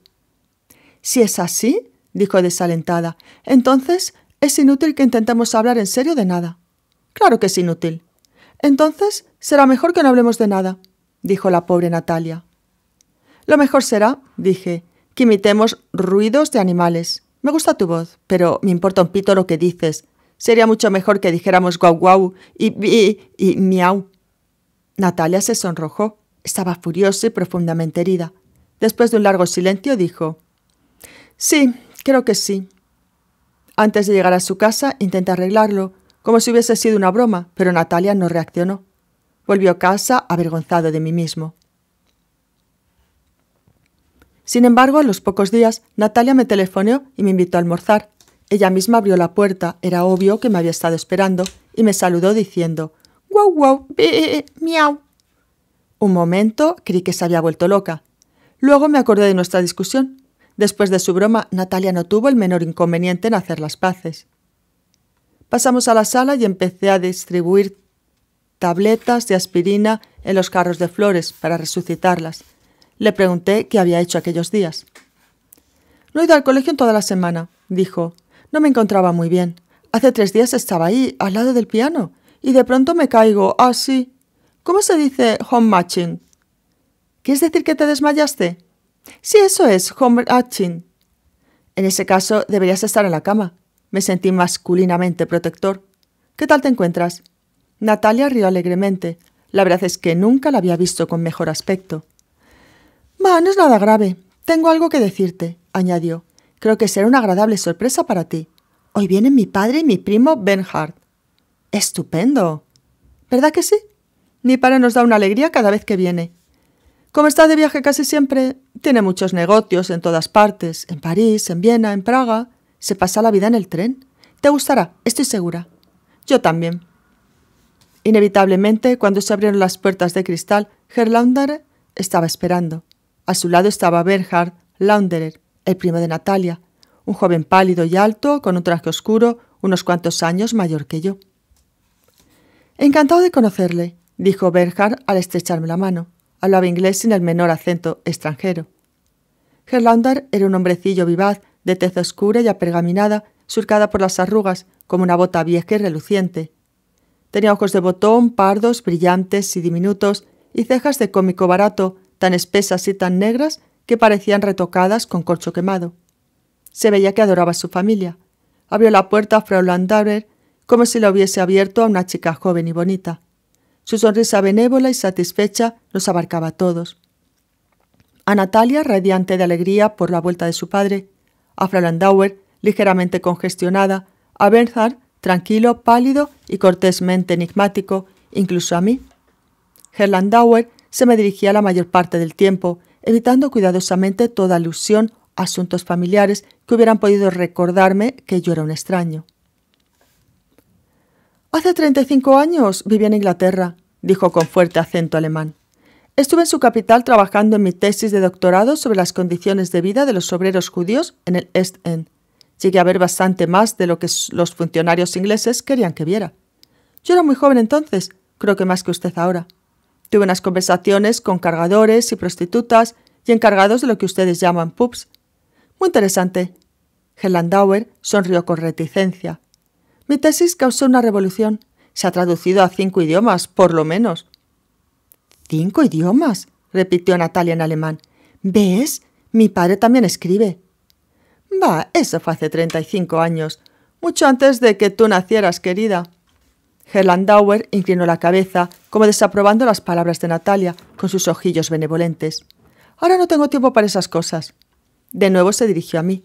Si es así, dijo desalentada, entonces es inútil que intentemos hablar en serio de nada. Claro que es inútil. Entonces será mejor que no hablemos de nada, dijo la pobre Natalia. Lo mejor será, dije, que imitemos ruidos de animales. Me gusta tu voz, pero me importa un pito lo que dices. Sería mucho mejor que dijéramos guau guau y, bi y miau. Natalia se sonrojó. Estaba furiosa y profundamente herida. Después de un largo silencio dijo Sí, creo que sí. Antes de llegar a su casa, intenté arreglarlo, como si hubiese sido una broma, pero Natalia no reaccionó. Volvió a casa avergonzado de mí mismo. Sin embargo, a los pocos días, Natalia me telefoneó y me invitó a almorzar. Ella misma abrió la puerta, era obvio que me había estado esperando, y me saludó diciendo guau guau, bee, eh, eh, eh, miau. Un momento creí que se había vuelto loca. Luego me acordé de nuestra discusión Después de su broma, Natalia no tuvo el menor inconveniente en hacer las paces. Pasamos a la sala y empecé a distribuir tabletas de aspirina en los carros de flores para resucitarlas. Le pregunté qué había hecho aquellos días. No he ido al colegio en toda la semana, dijo. No me encontraba muy bien. Hace tres días estaba ahí, al lado del piano, y de pronto me caigo así. Ah, ¿Cómo se dice home matching? ¿Quieres decir que te desmayaste? «Sí, eso es Homer Atchin. En ese caso, deberías estar en la cama. Me sentí masculinamente protector. ¿Qué tal te encuentras? Natalia rió alegremente. La verdad es que nunca la había visto con mejor aspecto. Bah, no es nada grave. Tengo algo que decirte, añadió. Creo que será una agradable sorpresa para ti. Hoy vienen mi padre y mi primo Bernhard. Estupendo. ¿Verdad que sí? Mi padre nos da una alegría cada vez que viene. Como está de viaje casi siempre, tiene muchos negocios en todas partes, en París, en Viena, en Praga. Se pasa la vida en el tren. Te gustará, estoy segura. Yo también. Inevitablemente, cuando se abrieron las puertas de cristal, Herr estaba esperando. A su lado estaba Bernhard Launderer, el primo de Natalia, un joven pálido y alto, con un traje oscuro, unos cuantos años mayor que yo. Encantado de conocerle, dijo Bernhard al estrecharme la mano hablaba inglés sin el menor acento extranjero. Gerlander era un hombrecillo vivaz, de tez oscura y apergaminada, surcada por las arrugas, como una bota vieja y reluciente. Tenía ojos de botón, pardos, brillantes y diminutos, y cejas de cómico barato, tan espesas y tan negras que parecían retocadas con corcho quemado. Se veía que adoraba a su familia. Abrió la puerta a Frau Landauer como si la hubiese abierto a una chica joven y bonita. Su sonrisa benévola y satisfecha los abarcaba a todos. A Natalia, radiante de alegría por la vuelta de su padre, a Fralandauer, ligeramente congestionada, a Bernhard, tranquilo, pálido y cortésmente enigmático, incluso a mí. Herlandauer se me dirigía la mayor parte del tiempo, evitando cuidadosamente toda alusión a asuntos familiares que hubieran podido recordarme que yo era un extraño. Hace 35 años viví en Inglaterra, dijo con fuerte acento alemán. Estuve en su capital trabajando en mi tesis de doctorado sobre las condiciones de vida de los obreros judíos en el East End. Llegué a ver bastante más de lo que los funcionarios ingleses querían que viera. Yo era muy joven entonces, creo que más que usted ahora. Tuve unas conversaciones con cargadores y prostitutas y encargados de lo que ustedes llaman pubs. Muy interesante. Hellandauer sonrió con reticencia. Mi tesis causó una revolución. Se ha traducido a cinco idiomas, por lo menos. ¿Cinco idiomas? repitió Natalia en alemán. ¿Ves? Mi padre también escribe. Bah, eso fue hace cinco años, mucho antes de que tú nacieras, querida. Herlandauer inclinó la cabeza, como desaprobando las palabras de Natalia, con sus ojillos benevolentes. Ahora no tengo tiempo para esas cosas. De nuevo se dirigió a mí.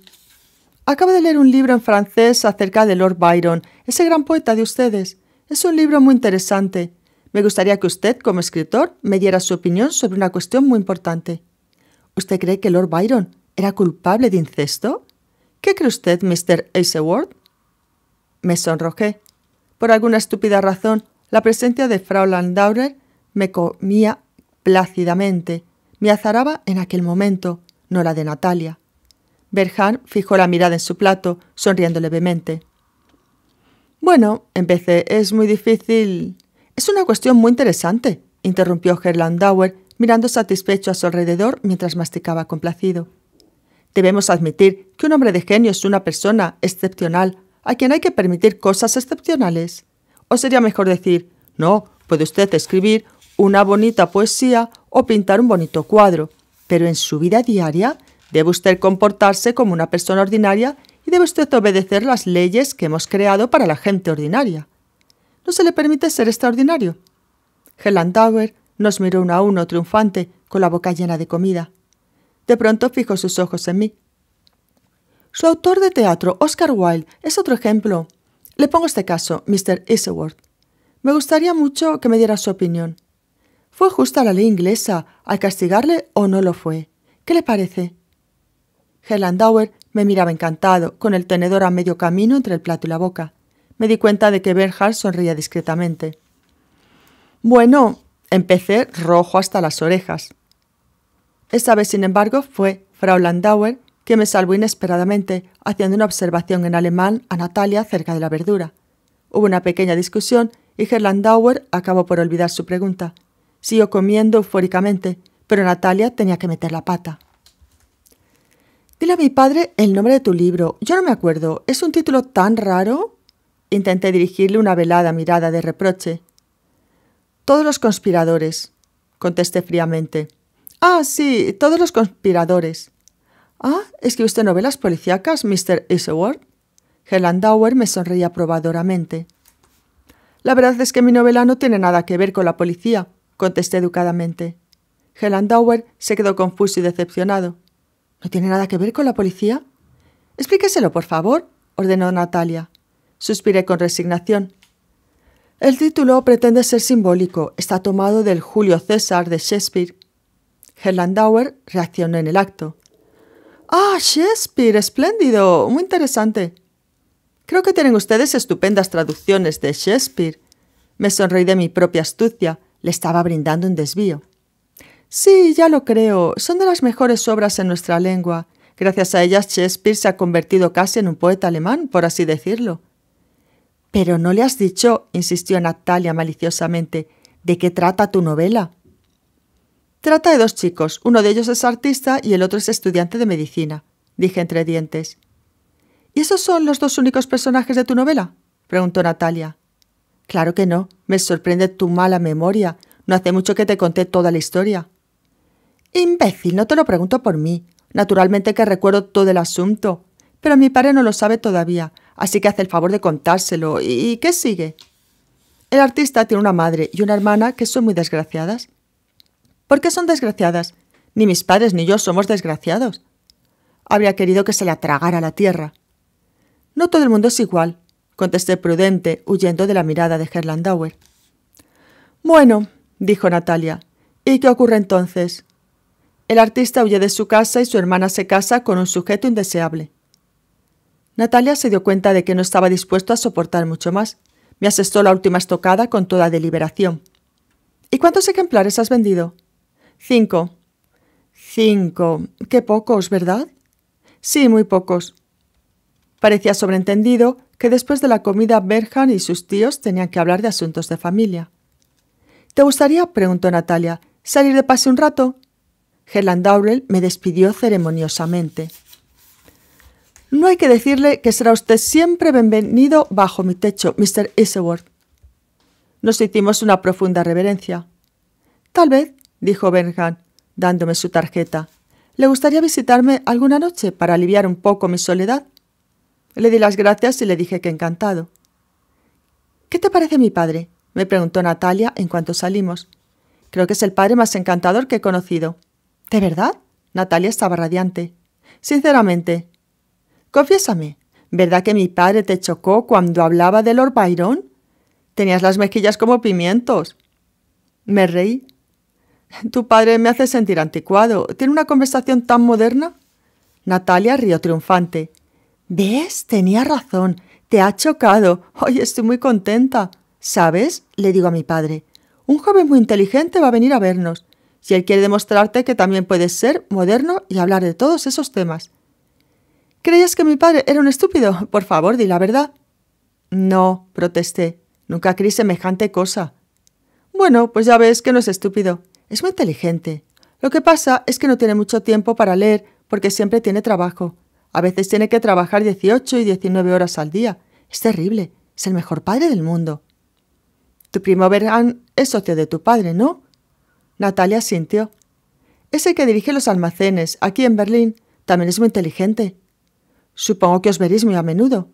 Acabo de leer un libro en francés acerca de Lord Byron, ese gran poeta de ustedes. Es un libro muy interesante. Me gustaría que usted, como escritor, me diera su opinión sobre una cuestión muy importante. ¿Usted cree que Lord Byron era culpable de incesto? ¿Qué cree usted, Mr. Aceworth? Me sonrojé. Por alguna estúpida razón, la presencia de Frau Landauer me comía plácidamente. Me azaraba en aquel momento, no la de Natalia. Berhan fijó la mirada en su plato, sonriendo levemente. Bueno, empecé, es muy difícil. Es una cuestión muy interesante, interrumpió Gerlandauer, mirando satisfecho a su alrededor mientras masticaba complacido. Debemos admitir que un hombre de genio es una persona excepcional a quien hay que permitir cosas excepcionales. O sería mejor decir, no, puede usted escribir una bonita poesía o pintar un bonito cuadro, pero en su vida diaria Debe usted comportarse como una persona ordinaria y debe usted obedecer las leyes que hemos creado para la gente ordinaria. No se le permite ser extraordinario. Helen Tower nos miró una a uno triunfante, con la boca llena de comida. De pronto fijó sus ojos en mí. Su autor de teatro, Oscar Wilde, es otro ejemplo. Le pongo este caso, Mr. Isseworth. Me gustaría mucho que me diera su opinión. ¿Fue justa la ley inglesa al castigarle o no lo fue? ¿Qué le parece? Herlandauer me miraba encantado, con el tenedor a medio camino entre el plato y la boca. Me di cuenta de que Berhard sonría discretamente. Bueno, empecé rojo hasta las orejas. Esta vez, sin embargo, fue Frau Landauer que me salvó inesperadamente haciendo una observación en alemán a Natalia acerca de la verdura. Hubo una pequeña discusión y Herlandauer acabó por olvidar su pregunta. Siguió comiendo eufóricamente, pero Natalia tenía que meter la pata. Dile a mi padre el nombre de tu libro. Yo no me acuerdo. Es un título tan raro. Intenté dirigirle una velada mirada de reproche. Todos los conspiradores, contesté fríamente. Ah, sí, todos los conspiradores. Ah, ¿escribe usted novelas policíacas, Mr. Isleworth? helandauer me sonreía aprobadoramente. La verdad es que mi novela no tiene nada que ver con la policía, contesté educadamente. Helandauer se quedó confuso y decepcionado. ¿No tiene nada que ver con la policía? Explíqueselo, por favor, ordenó Natalia. Suspiré con resignación. El título pretende ser simbólico. Está tomado del Julio César de Shakespeare. Herlandauer reaccionó en el acto. Ah, Shakespeare, espléndido, muy interesante. Creo que tienen ustedes estupendas traducciones de Shakespeare. Me sonreí de mi propia astucia. Le estaba brindando un desvío. Sí, ya lo creo. Son de las mejores obras en nuestra lengua. Gracias a ellas Shakespeare se ha convertido casi en un poeta alemán, por así decirlo. Pero no le has dicho, insistió Natalia maliciosamente, ¿de qué trata tu novela? Trata de dos chicos, uno de ellos es artista y el otro es estudiante de medicina, dije entre dientes. ¿Y esos son los dos únicos personajes de tu novela? preguntó Natalia. Claro que no, me sorprende tu mala memoria. No hace mucho que te conté toda la historia. Imbécil, no te lo pregunto por mí. Naturalmente que recuerdo todo el asunto, pero mi padre no lo sabe todavía, así que hace el favor de contárselo. ¿Y qué sigue? El artista tiene una madre y una hermana que son muy desgraciadas. ¿Por qué son desgraciadas? Ni mis padres ni yo somos desgraciados. Habría querido que se la tragara la tierra. No todo el mundo es igual, contesté prudente, huyendo de la mirada de Herlandauer. Bueno, dijo Natalia. ¿Y qué ocurre entonces? El artista huye de su casa y su hermana se casa con un sujeto indeseable. Natalia se dio cuenta de que no estaba dispuesto a soportar mucho más. Me asestó la última estocada con toda deliberación. ¿Y cuántos ejemplares has vendido? Cinco. Cinco. Qué pocos, ¿verdad? Sí, muy pocos. Parecía sobreentendido que después de la comida Berhan y sus tíos tenían que hablar de asuntos de familia. ¿Te gustaría, preguntó Natalia, salir de pase un rato? Helen Dowrell me despidió ceremoniosamente. No hay que decirle que será usted siempre bienvenido bajo mi techo, Mr. Isseworth. Nos hicimos una profunda reverencia. Tal vez, dijo Benham, dándome su tarjeta, le gustaría visitarme alguna noche para aliviar un poco mi soledad. Le di las gracias y le dije que encantado. ¿Qué te parece mi padre? me preguntó Natalia en cuanto salimos. Creo que es el padre más encantador que he conocido. ¿De verdad? Natalia estaba radiante. Sinceramente. Confiésame, ¿verdad que mi padre te chocó cuando hablaba de Lord Byron? Tenías las mejillas como pimientos. Me reí. Tu padre me hace sentir anticuado. ¿Tiene una conversación tan moderna? Natalia rió triunfante. ¿Ves? Tenía razón. Te ha chocado. Hoy estoy muy contenta. ¿Sabes? le digo a mi padre. Un joven muy inteligente va a venir a vernos si él quiere demostrarte que también puedes ser moderno y hablar de todos esos temas. ¿Creías que mi padre era un estúpido? Por favor, di la verdad. No, protesté. Nunca creí semejante cosa. Bueno, pues ya ves que no es estúpido. Es muy inteligente. Lo que pasa es que no tiene mucho tiempo para leer porque siempre tiene trabajo. A veces tiene que trabajar 18 y 19 horas al día. Es terrible. Es el mejor padre del mundo. Tu primo verán es socio de tu padre, ¿no? Natalia sintió. Ese que dirige los almacenes aquí en Berlín también es muy inteligente. Supongo que os veréis muy a menudo.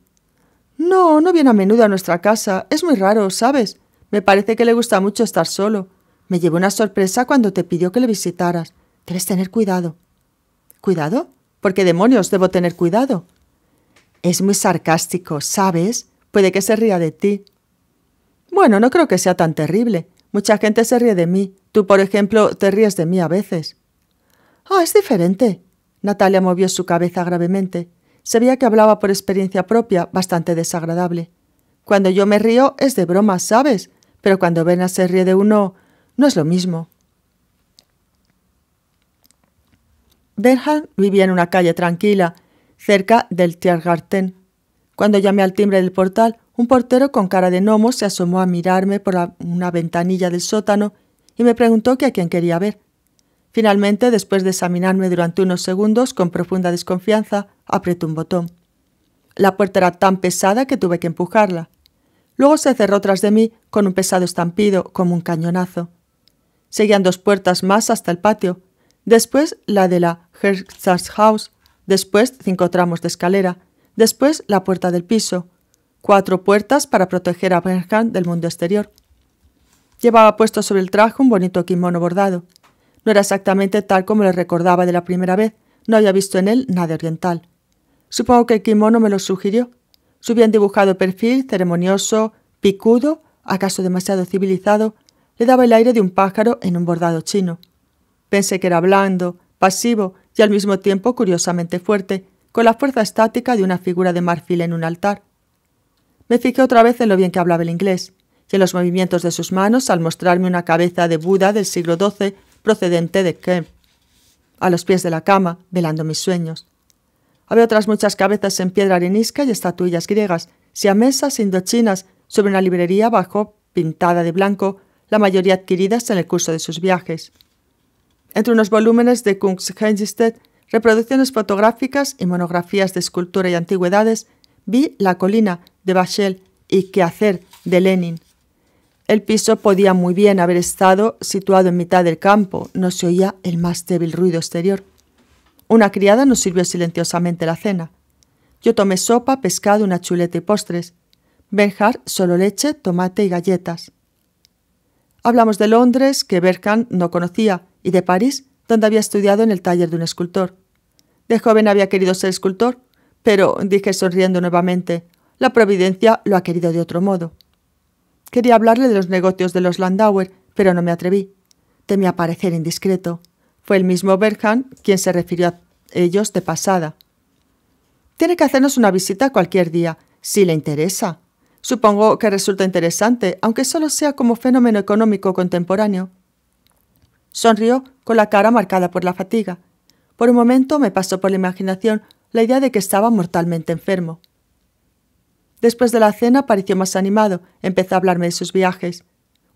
No, no viene a menudo a nuestra casa. Es muy raro, ¿sabes? Me parece que le gusta mucho estar solo. Me llevó una sorpresa cuando te pidió que le visitaras. Debes tener cuidado. ¿Cuidado? ¿Por qué demonios debo tener cuidado? Es muy sarcástico, ¿sabes? Puede que se ría de ti. Bueno, no creo que sea tan terrible. Mucha gente se ríe de mí. Tú, por ejemplo, te ríes de mí a veces. Ah, es diferente. Natalia movió su cabeza gravemente. Se veía que hablaba por experiencia propia, bastante desagradable. Cuando yo me río es de broma, ¿sabes? Pero cuando Vena se ríe de uno, no es lo mismo. Berhan vivía en una calle tranquila, cerca del Tiergarten. Cuando llamé al timbre del portal, un portero con cara de gnomo se asomó a mirarme por una ventanilla del sótano y me preguntó qué a quién quería ver. Finalmente, después de examinarme durante unos segundos con profunda desconfianza, apretó un botón. La puerta era tan pesada que tuve que empujarla. Luego se cerró tras de mí con un pesado estampido, como un cañonazo. Seguían dos puertas más hasta el patio, después la de la House. después cinco tramos de escalera, después la puerta del piso, cuatro puertas para proteger a Bernhard del mundo exterior. Llevaba puesto sobre el traje un bonito kimono bordado. No era exactamente tal como le recordaba de la primera vez, no había visto en él nada oriental. Supongo que el kimono me lo sugirió. Su bien dibujado perfil, ceremonioso, picudo, acaso demasiado civilizado, le daba el aire de un pájaro en un bordado chino. Pensé que era blando, pasivo y al mismo tiempo curiosamente fuerte, con la fuerza estática de una figura de marfil en un altar. Me fijé otra vez en lo bien que hablaba el inglés y en los movimientos de sus manos al mostrarme una cabeza de Buda del siglo XII procedente de Kemp. A los pies de la cama, velando mis sueños. Había otras muchas cabezas en piedra arenisca y estatuillas griegas, siamesas indochinas, sobre una librería bajo, pintada de blanco, la mayoría adquiridas en el curso de sus viajes. Entre unos volúmenes de Kungshengisted, reproducciones fotográficas y monografías de escultura y antigüedades, vi la colina de Bachel y qué hacer de Lenin. El piso podía muy bien haber estado situado en mitad del campo, no se oía el más débil ruido exterior. Una criada nos sirvió silenciosamente la cena. Yo tomé sopa, pescado, una chuleta y postres. Benjar solo leche, tomate y galletas. Hablamos de Londres, que Berkan no conocía, y de París, donde había estudiado en el taller de un escultor. De joven había querido ser escultor, pero dije sonriendo nuevamente, la providencia lo ha querido de otro modo. Quería hablarle de los negocios de los Landauer, pero no me atreví. Temía parecer indiscreto. Fue el mismo Bergham quien se refirió a ellos de pasada. Tiene que hacernos una visita cualquier día, si le interesa. Supongo que resulta interesante, aunque solo sea como fenómeno económico contemporáneo. Sonrió con la cara marcada por la fatiga. Por un momento me pasó por la imaginación la idea de que estaba mortalmente enfermo. Después de la cena pareció más animado, empezó a hablarme de sus viajes.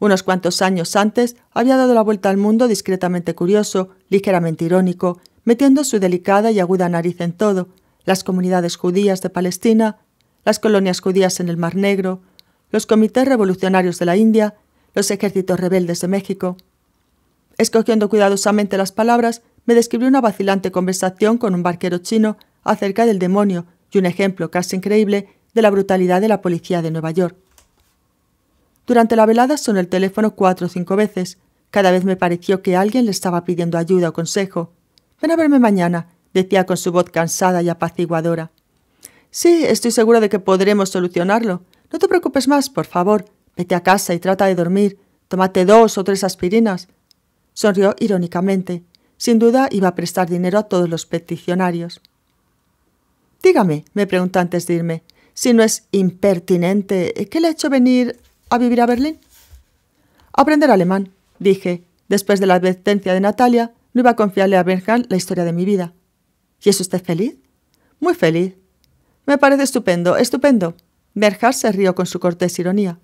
Unos cuantos años antes había dado la vuelta al mundo discretamente curioso, ligeramente irónico, metiendo su delicada y aguda nariz en todo, las comunidades judías de Palestina, las colonias judías en el Mar Negro, los comités revolucionarios de la India, los ejércitos rebeldes de México. Escogiendo cuidadosamente las palabras, me describió una vacilante conversación con un barquero chino acerca del demonio y un ejemplo casi increíble de la brutalidad de la policía de Nueva York. Durante la velada sonó el teléfono cuatro o cinco veces. Cada vez me pareció que alguien le estaba pidiendo ayuda o consejo. Ven a verme mañana, decía con su voz cansada y apaciguadora. Sí, estoy segura de que podremos solucionarlo. No te preocupes más, por favor. Vete a casa y trata de dormir. Tómate dos o tres aspirinas. Sonrió irónicamente. Sin duda iba a prestar dinero a todos los peticionarios. Dígame, me preguntó antes de irme, si no es impertinente, eh, ¿qué le ha hecho venir a vivir a Berlín? aprender alemán, dije. Después de la advertencia de Natalia, no iba a confiarle a Bernhard la historia de mi vida. ¿Y es usted feliz? Muy feliz. Me parece estupendo, estupendo. Bernhard se rió con su cortés ironía.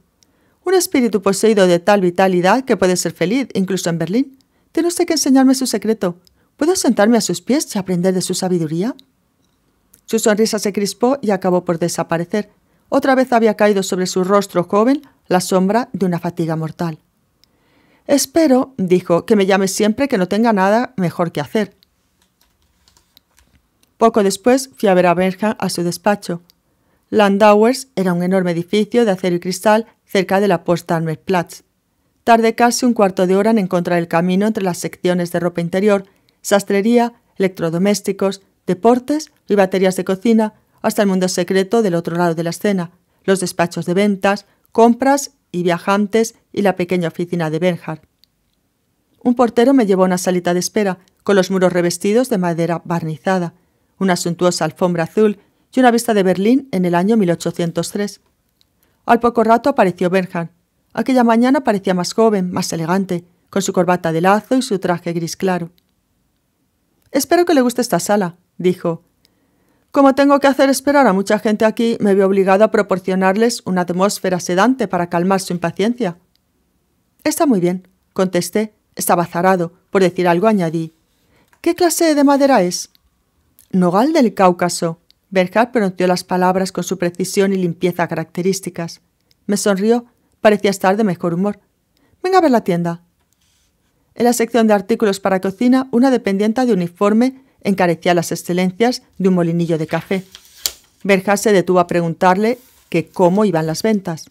Un espíritu poseído de tal vitalidad que puede ser feliz, incluso en Berlín. Tiene usted que enseñarme su secreto. ¿Puedo sentarme a sus pies y aprender de su sabiduría? Su sonrisa se crispó y acabó por desaparecer. Otra vez había caído sobre su rostro joven la sombra de una fatiga mortal. Espero, dijo, que me llame siempre que no tenga nada mejor que hacer. Poco después fui a ver a Berja a su despacho. Landauers era un enorme edificio de acero y cristal cerca de la posta platz Tardé casi un cuarto de hora en encontrar el camino entre las secciones de ropa interior, sastrería, electrodomésticos, deportes y baterías de cocina, hasta el mundo secreto del otro lado de la escena, los despachos de ventas, compras y viajantes y la pequeña oficina de Bernhard. Un portero me llevó a una salita de espera, con los muros revestidos de madera barnizada, una suntuosa alfombra azul y una vista de Berlín en el año 1803. Al poco rato apareció Bernhard. Aquella mañana parecía más joven, más elegante, con su corbata de lazo y su traje gris claro. Espero que le guste esta sala, dijo. Como tengo que hacer esperar a mucha gente aquí, me veo obligado a proporcionarles una atmósfera sedante para calmar su impaciencia. Está muy bien, contesté. Estaba zarado. Por decir algo, añadí. ¿Qué clase de madera es? Nogal del Cáucaso. Berhard pronunció las palabras con su precisión y limpieza características. Me sonrió. Parecía estar de mejor humor. Venga a ver la tienda. En la sección de artículos para cocina, una dependienta de uniforme encarecía las excelencias de un molinillo de café. Berja se detuvo a preguntarle que cómo iban las ventas.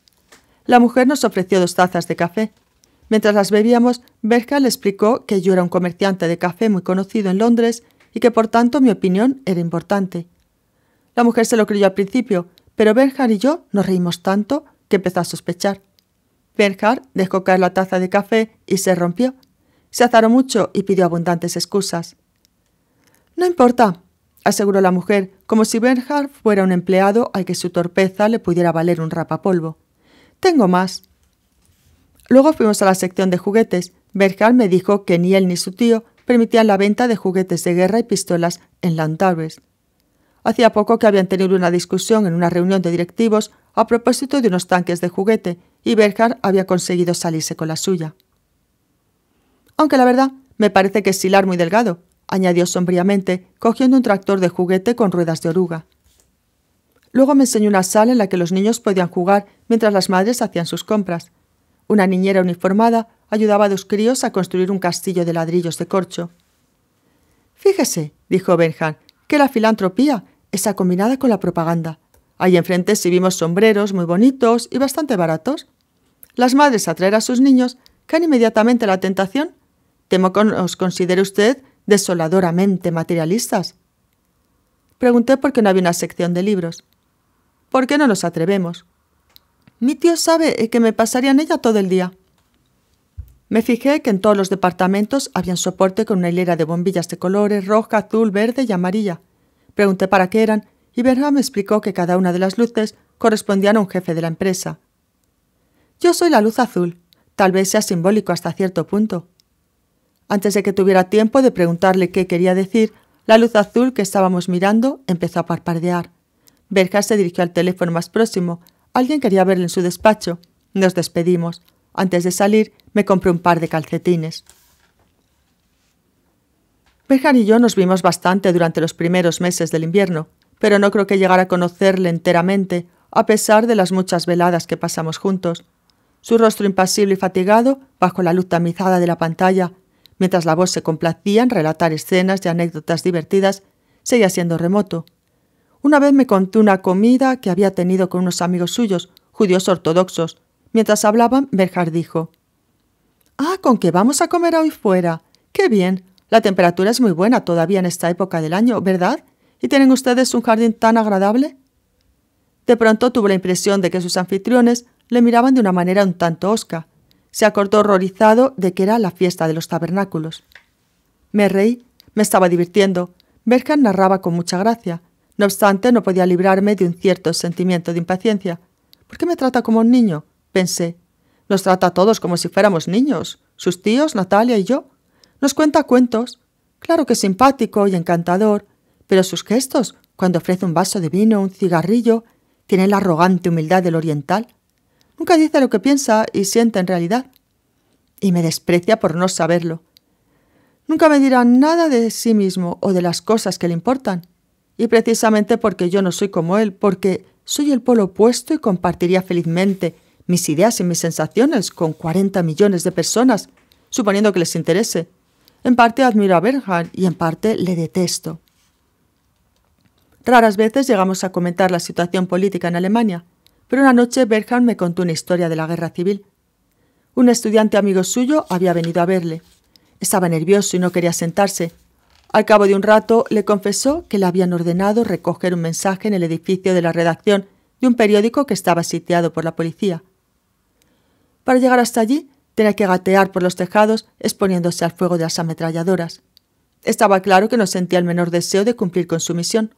La mujer nos ofreció dos tazas de café. Mientras las bebíamos, Berja le explicó que yo era un comerciante de café muy conocido en Londres y que por tanto mi opinión era importante. La mujer se lo creyó al principio, pero Berhard y yo nos reímos tanto que empezó a sospechar. Berhard dejó caer la taza de café y se rompió. Se azaró mucho y pidió abundantes excusas. No importa, aseguró la mujer, como si Bernhard fuera un empleado al que su torpeza le pudiera valer un rapapolvo. Tengo más. Luego fuimos a la sección de juguetes. Bernhard me dijo que ni él ni su tío permitían la venta de juguetes de guerra y pistolas en Lantares. Hacía poco que habían tenido una discusión en una reunión de directivos a propósito de unos tanques de juguete y Bernhard había conseguido salirse con la suya. Aunque la verdad, me parece que es hilar muy delgado, añadió sombríamente, cogiendo un tractor de juguete con ruedas de oruga. Luego me enseñó una sala en la que los niños podían jugar mientras las madres hacían sus compras. Una niñera uniformada ayudaba a dos críos a construir un castillo de ladrillos de corcho. Fíjese, dijo Benjan, que la filantropía está combinada con la propaganda. Ahí enfrente sí vimos sombreros muy bonitos y bastante baratos. Las madres atraer a sus niños caen inmediatamente la tentación. Temo que os considere usted desoladoramente materialistas? Pregunté por qué no había una sección de libros. ¿Por qué no nos atrevemos? Mi tío sabe que me pasaría en ella todo el día. Me fijé que en todos los departamentos habían soporte con una hilera de bombillas de colores roja, azul, verde y amarilla. Pregunté para qué eran y Berham me explicó que cada una de las luces correspondían a un jefe de la empresa. Yo soy la luz azul. Tal vez sea simbólico hasta cierto punto. Antes de que tuviera tiempo de preguntarle qué quería decir, la luz azul que estábamos mirando empezó a parpadear. Berger se dirigió al teléfono más próximo. Alguien quería verle en su despacho. Nos despedimos. Antes de salir, me compré un par de calcetines. Berger y yo nos vimos bastante durante los primeros meses del invierno, pero no creo que llegara a conocerle enteramente, a pesar de las muchas veladas que pasamos juntos. Su rostro impasible y fatigado, bajo la luz tamizada de la pantalla, Mientras la voz se complacía en relatar escenas y anécdotas divertidas, seguía siendo remoto. Una vez me contó una comida que había tenido con unos amigos suyos, judíos ortodoxos. Mientras hablaban, Berhard dijo: Ah, con qué vamos a comer hoy fuera. Qué bien. La temperatura es muy buena todavía en esta época del año, ¿verdad? ¿Y tienen ustedes un jardín tan agradable? De pronto tuvo la impresión de que sus anfitriones le miraban de una manera un tanto osca, se acordó horrorizado de que era la fiesta de los tabernáculos. Me reí, me estaba divirtiendo. Berger narraba con mucha gracia. No obstante, no podía librarme de un cierto sentimiento de impaciencia. ¿Por qué me trata como un niño? pensé. Nos trata a todos como si fuéramos niños, sus tíos, Natalia y yo. Nos cuenta cuentos. Claro que es simpático y encantador, pero sus gestos, cuando ofrece un vaso de vino, un cigarrillo, tienen la arrogante humildad del oriental. Nunca dice lo que piensa y siente en realidad. Y me desprecia por no saberlo. Nunca me dirá nada de sí mismo o de las cosas que le importan. Y precisamente porque yo no soy como él, porque soy el polo opuesto y compartiría felizmente mis ideas y mis sensaciones con 40 millones de personas, suponiendo que les interese. En parte admiro a Bernhard y en parte le detesto. Raras veces llegamos a comentar la situación política en Alemania pero una noche Berhan me contó una historia de la guerra civil. Un estudiante amigo suyo había venido a verle. Estaba nervioso y no quería sentarse. Al cabo de un rato le confesó que le habían ordenado recoger un mensaje en el edificio de la redacción de un periódico que estaba sitiado por la policía. Para llegar hasta allí tenía que gatear por los tejados exponiéndose al fuego de las ametralladoras. Estaba claro que no sentía el menor deseo de cumplir con su misión.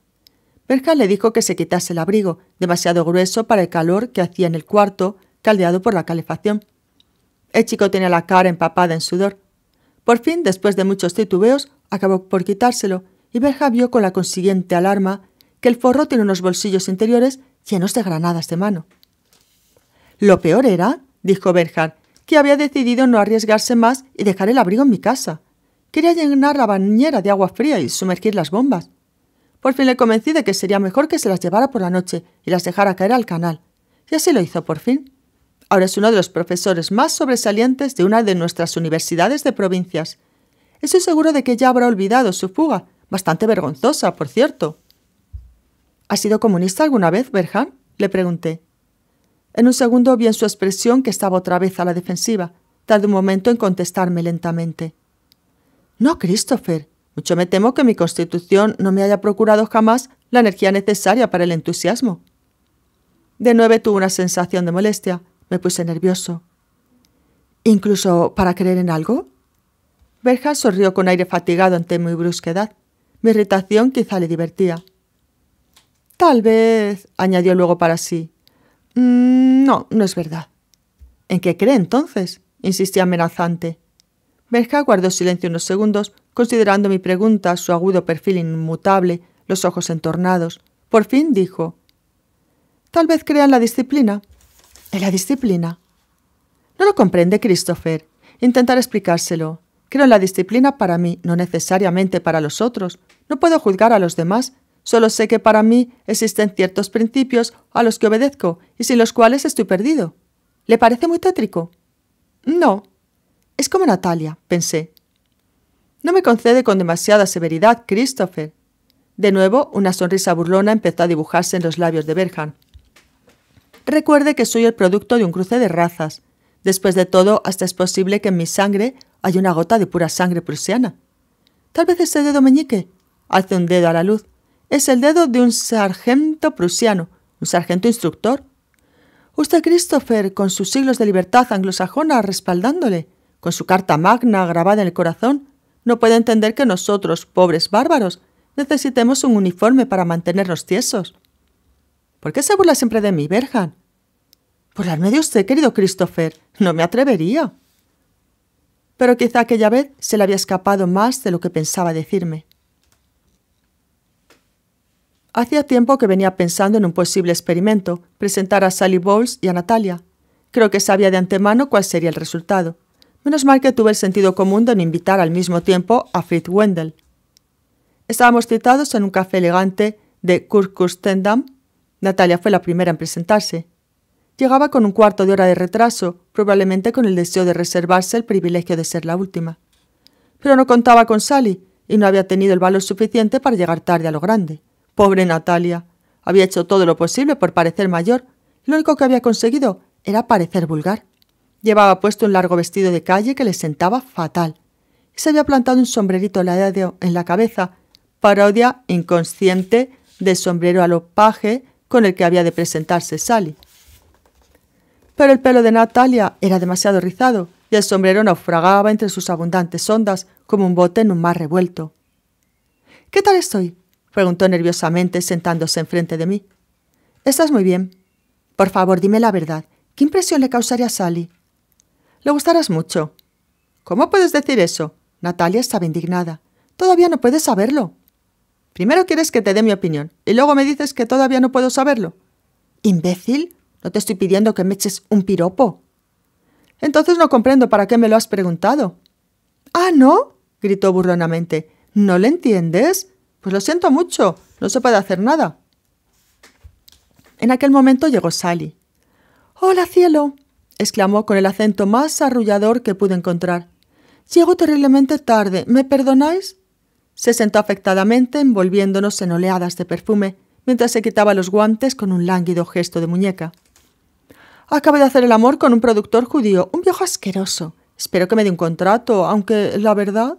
Berja le dijo que se quitase el abrigo, demasiado grueso para el calor que hacía en el cuarto, caldeado por la calefacción. El chico tenía la cara empapada en sudor. Por fin, después de muchos titubeos, acabó por quitárselo, y Berja vio con la consiguiente alarma que el forro tiene unos bolsillos interiores llenos de granadas de mano. Lo peor era, dijo Berhard, que había decidido no arriesgarse más y dejar el abrigo en mi casa. Quería llenar la bañera de agua fría y sumergir las bombas. Por fin le convencí de que sería mejor que se las llevara por la noche y las dejara caer al canal. Y así lo hizo por fin. Ahora es uno de los profesores más sobresalientes de una de nuestras universidades de provincias. Estoy seguro de que ya habrá olvidado su fuga, bastante vergonzosa, por cierto. —¿Ha sido comunista alguna vez, Berhan? le pregunté. En un segundo vi en su expresión que estaba otra vez a la defensiva. tardó un momento en contestarme lentamente. No, Christopher, mucho me temo que mi constitución no me haya procurado jamás la energía necesaria para el entusiasmo. De nueve tuve una sensación de molestia. Me puse nervioso. ¿Incluso para creer en algo? Berja sonrió con aire fatigado ante mi brusquedad. Mi irritación quizá le divertía. Tal vez, añadió luego para sí. Mm, no, no es verdad. ¿En qué cree entonces? insistí amenazante. Berja guardó silencio unos segundos, considerando mi pregunta, su agudo perfil inmutable, los ojos entornados. Por fin dijo Tal vez crea en la disciplina. En la disciplina. No lo comprende, Christopher. Intentar explicárselo. Creo en la disciplina para mí, no necesariamente para los otros. No puedo juzgar a los demás. Solo sé que para mí existen ciertos principios a los que obedezco y sin los cuales estoy perdido. ¿Le parece muy tétrico? No. Es como Natalia, pensé. No me concede con demasiada severidad, Christopher. De nuevo, una sonrisa burlona empezó a dibujarse en los labios de Berhan. Recuerde que soy el producto de un cruce de razas. Después de todo, hasta es posible que en mi sangre haya una gota de pura sangre prusiana. Tal vez ese dedo meñique. Hace un dedo a la luz. Es el dedo de un sargento prusiano, un sargento instructor. Usted, Christopher, con sus siglos de libertad anglosajona respaldándole, con su carta magna grabada en el corazón, no puede entender que nosotros, pobres bárbaros, necesitemos un uniforme para mantenernos tiesos. ¿Por qué se burla siempre de mí, Berhan? Burlarme de usted, querido Christopher, no me atrevería. Pero quizá aquella vez se le había escapado más de lo que pensaba decirme. Hacía tiempo que venía pensando en un posible experimento, presentar a Sally Bowles y a Natalia. Creo que sabía de antemano cuál sería el resultado. Menos mal que tuve el sentido común de no invitar al mismo tiempo a Fritz Wendell. Estábamos citados en un café elegante de Kurkustendam. Natalia fue la primera en presentarse. Llegaba con un cuarto de hora de retraso, probablemente con el deseo de reservarse el privilegio de ser la última. Pero no contaba con Sally y no había tenido el valor suficiente para llegar tarde a lo grande. Pobre Natalia. Había hecho todo lo posible por parecer mayor. Lo único que había conseguido era parecer vulgar. Llevaba puesto un largo vestido de calle que le sentaba fatal. se había plantado un sombrerito en la cabeza, parodia inconsciente del sombrero alopaje con el que había de presentarse Sally. Pero el pelo de Natalia era demasiado rizado y el sombrero naufragaba entre sus abundantes ondas como un bote en un mar revuelto. ¿Qué tal estoy? preguntó nerviosamente sentándose enfrente de mí. Estás muy bien. Por favor, dime la verdad. ¿Qué impresión le causaría a Sally? Le gustarás mucho. ¿Cómo puedes decir eso? Natalia estaba indignada. Todavía no puedes saberlo. Primero quieres que te dé mi opinión y luego me dices que todavía no puedo saberlo. Imbécil, no te estoy pidiendo que me eches un piropo. Entonces no comprendo para qué me lo has preguntado. Ah, ¿no? gritó burlonamente. ¿No le entiendes? Pues lo siento mucho, no se puede hacer nada. En aquel momento llegó Sally. Hola, cielo, exclamó con el acento más arrullador que pude encontrar. Llego terriblemente tarde. ¿Me perdonáis? Se sentó afectadamente, envolviéndonos en oleadas de perfume, mientras se quitaba los guantes con un lánguido gesto de muñeca. Acabo de hacer el amor con un productor judío, un viejo asqueroso. Espero que me dé un contrato, aunque la verdad.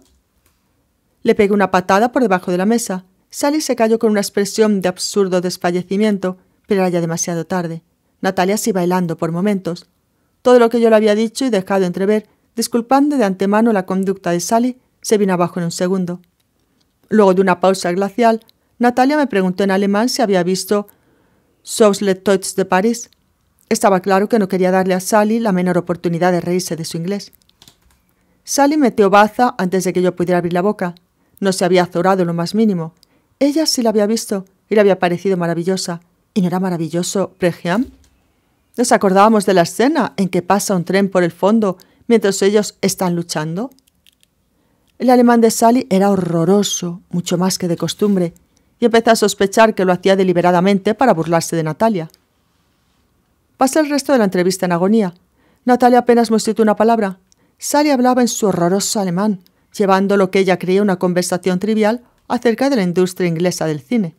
Le pegué una patada por debajo de la mesa. Sally se cayó con una expresión de absurdo desfallecimiento, pero era ya demasiado tarde. Natalia se iba bailando por momentos. Todo lo que yo le había dicho y dejado entrever, disculpando de antemano la conducta de Sally, se vino abajo en un segundo. Luego de una pausa glacial, Natalia me preguntó en alemán si había visto Sos le de París. Estaba claro que no quería darle a Sally la menor oportunidad de reírse de su inglés. Sally metió baza antes de que yo pudiera abrir la boca. No se había azorado lo más mínimo. Ella sí la había visto y le había parecido maravillosa. ¿Y no era maravilloso Prejean? ¿Nos acordábamos de la escena en que pasa un tren por el fondo mientras ellos están luchando? El alemán de Sally era horroroso, mucho más que de costumbre, y empecé a sospechar que lo hacía deliberadamente para burlarse de Natalia. Pasé el resto de la entrevista en agonía. Natalia apenas mostró una palabra. Sally hablaba en su horroroso alemán, llevando lo que ella creía una conversación trivial acerca de la industria inglesa del cine.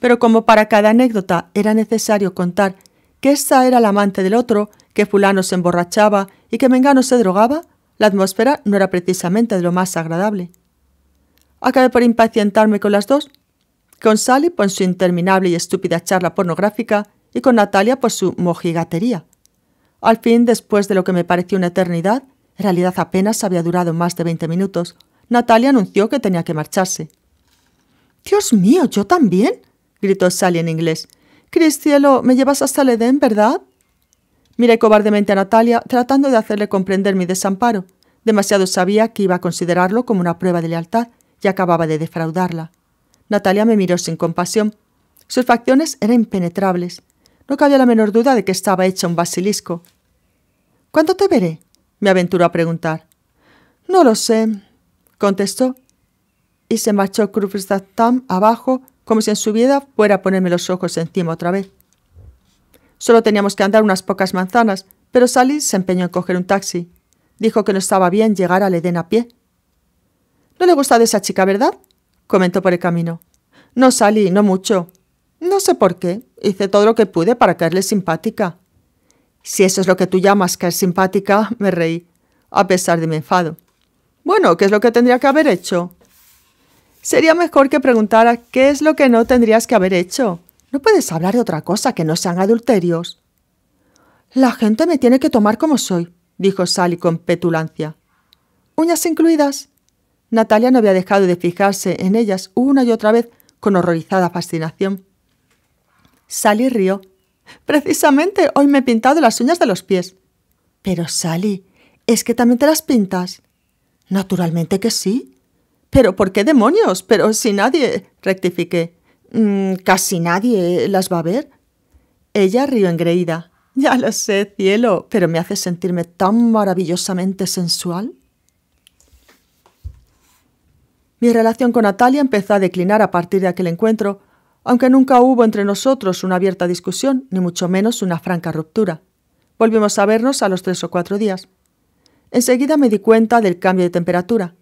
Pero como para cada anécdota era necesario contar que esa era la amante del otro, que fulano se emborrachaba y que mengano se drogaba, la atmósfera no era precisamente de lo más agradable. Acabé por impacientarme con las dos, con Sally por su interminable y estúpida charla pornográfica y con Natalia por su mojigatería. Al fin, después de lo que me pareció una eternidad, en realidad apenas había durado más de veinte minutos, Natalia anunció que tenía que marcharse. Dios mío, yo también, gritó Sally en inglés. Cristielo, me llevas hasta el Edén, ¿verdad? Miré cobardemente a Natalia, tratando de hacerle comprender mi desamparo. Demasiado sabía que iba a considerarlo como una prueba de lealtad, y acababa de defraudarla. Natalia me miró sin compasión. Sus facciones eran impenetrables. No cabía la menor duda de que estaba hecha un basilisco. ¿Cuándo te veré? me aventuró a preguntar. No lo sé, contestó, y se marchó Krufstadt abajo como si en su vida fuera a ponerme los ojos encima otra vez. Solo teníamos que andar unas pocas manzanas, pero Sally se empeñó en coger un taxi. Dijo que no estaba bien llegar al Edén a pie. No le gusta de esa chica, ¿verdad? comentó por el camino. No, Sally, no mucho. No sé por qué. Hice todo lo que pude para caerle simpática. Si eso es lo que tú llamas caer simpática, me reí, a pesar de mi enfado. Bueno, ¿qué es lo que tendría que haber hecho? Sería mejor que preguntara qué es lo que no tendrías que haber hecho. No puedes hablar de otra cosa que no sean adulterios. La gente me tiene que tomar como soy, dijo Sally con petulancia. ¿Uñas incluidas? Natalia no había dejado de fijarse en ellas una y otra vez con horrorizada fascinación. Sally rió. Precisamente hoy me he pintado las uñas de los pies. Pero Sally, ¿es que también te las pintas? Naturalmente que sí, ¿Pero por qué demonios? Pero si nadie, rectifiqué. Mm, casi nadie las va a ver. Ella rió engreída. Ya lo sé, cielo, pero me hace sentirme tan maravillosamente sensual. Mi relación con Natalia empezó a declinar a partir de aquel encuentro, aunque nunca hubo entre nosotros una abierta discusión, ni mucho menos una franca ruptura. Volvimos a vernos a los tres o cuatro días. Enseguida me di cuenta del cambio de temperatura.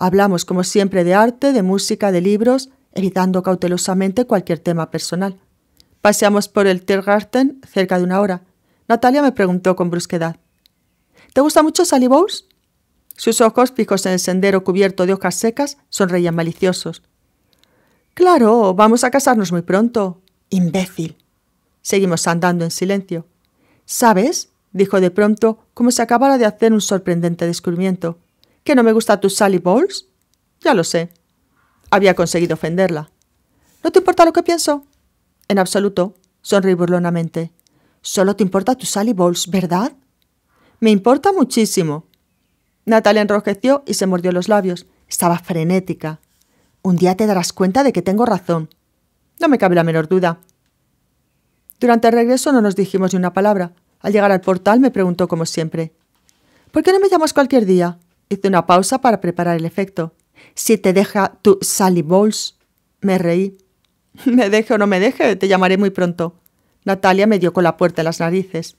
Hablamos, como siempre, de arte, de música, de libros, evitando cautelosamente cualquier tema personal. Paseamos por el Tiergarten cerca de una hora. Natalia me preguntó con brusquedad. ¿Te gusta mucho Sally Bowles? Sus ojos fijos en el sendero cubierto de hojas secas sonreían maliciosos. Claro, vamos a casarnos muy pronto. Imbécil. Seguimos andando en silencio. ¿Sabes? dijo de pronto, como si acabara de hacer un sorprendente descubrimiento. ¿Que no me gusta tu Sally Bowles? Ya lo sé. Había conseguido ofenderla. ¿No te importa lo que pienso? En absoluto, sonrió burlonamente. Solo te importa tu Sally Bowles, ¿verdad? Me importa muchísimo. Natalia enrojeció y se mordió los labios. Estaba frenética. Un día te darás cuenta de que tengo razón. No me cabe la menor duda. Durante el regreso no nos dijimos ni una palabra. Al llegar al portal me preguntó como siempre. ¿Por qué no me llamas cualquier día? Hice una pausa para preparar el efecto. Si te deja tu Sally Bowles. Me reí. Me deje o no me deje, te llamaré muy pronto. Natalia me dio con la puerta a las narices.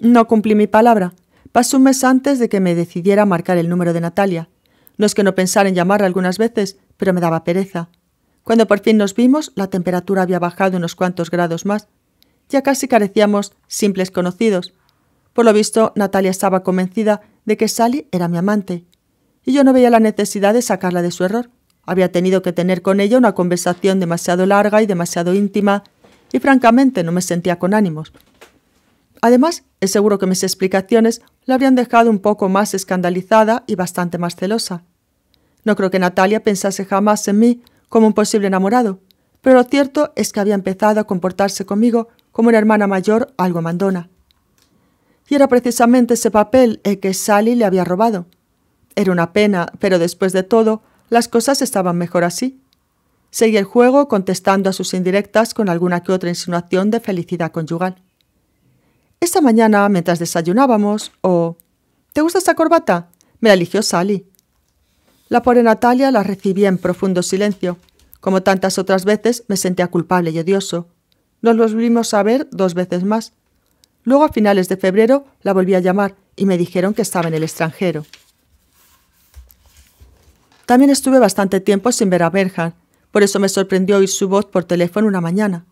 No cumplí mi palabra. Pasó un mes antes de que me decidiera marcar el número de Natalia. No es que no pensara en llamarla algunas veces, pero me daba pereza. Cuando por fin nos vimos, la temperatura había bajado unos cuantos grados más. Ya casi carecíamos simples conocidos. Por lo visto, Natalia estaba convencida de que Sally era mi amante, y yo no veía la necesidad de sacarla de su error. Había tenido que tener con ella una conversación demasiado larga y demasiado íntima, y francamente no me sentía con ánimos. Además, es seguro que mis explicaciones la habrían dejado un poco más escandalizada y bastante más celosa. No creo que Natalia pensase jamás en mí como un posible enamorado, pero lo cierto es que había empezado a comportarse conmigo como una hermana mayor algo mandona y era precisamente ese papel el que Sally le había robado. Era una pena, pero después de todo, las cosas estaban mejor así. Seguí el juego contestando a sus indirectas con alguna que otra insinuación de felicidad conyugal. Esta mañana, mientras desayunábamos, o ¿Te gusta esa corbata? Me la eligió Sally. La pobre Natalia la recibía en profundo silencio. Como tantas otras veces, me sentía culpable y odioso. Nos los vimos a ver dos veces más Luego, a finales de febrero, la volví a llamar y me dijeron que estaba en el extranjero. También estuve bastante tiempo sin ver a Bernhard, por eso me sorprendió oír su voz por teléfono una mañana.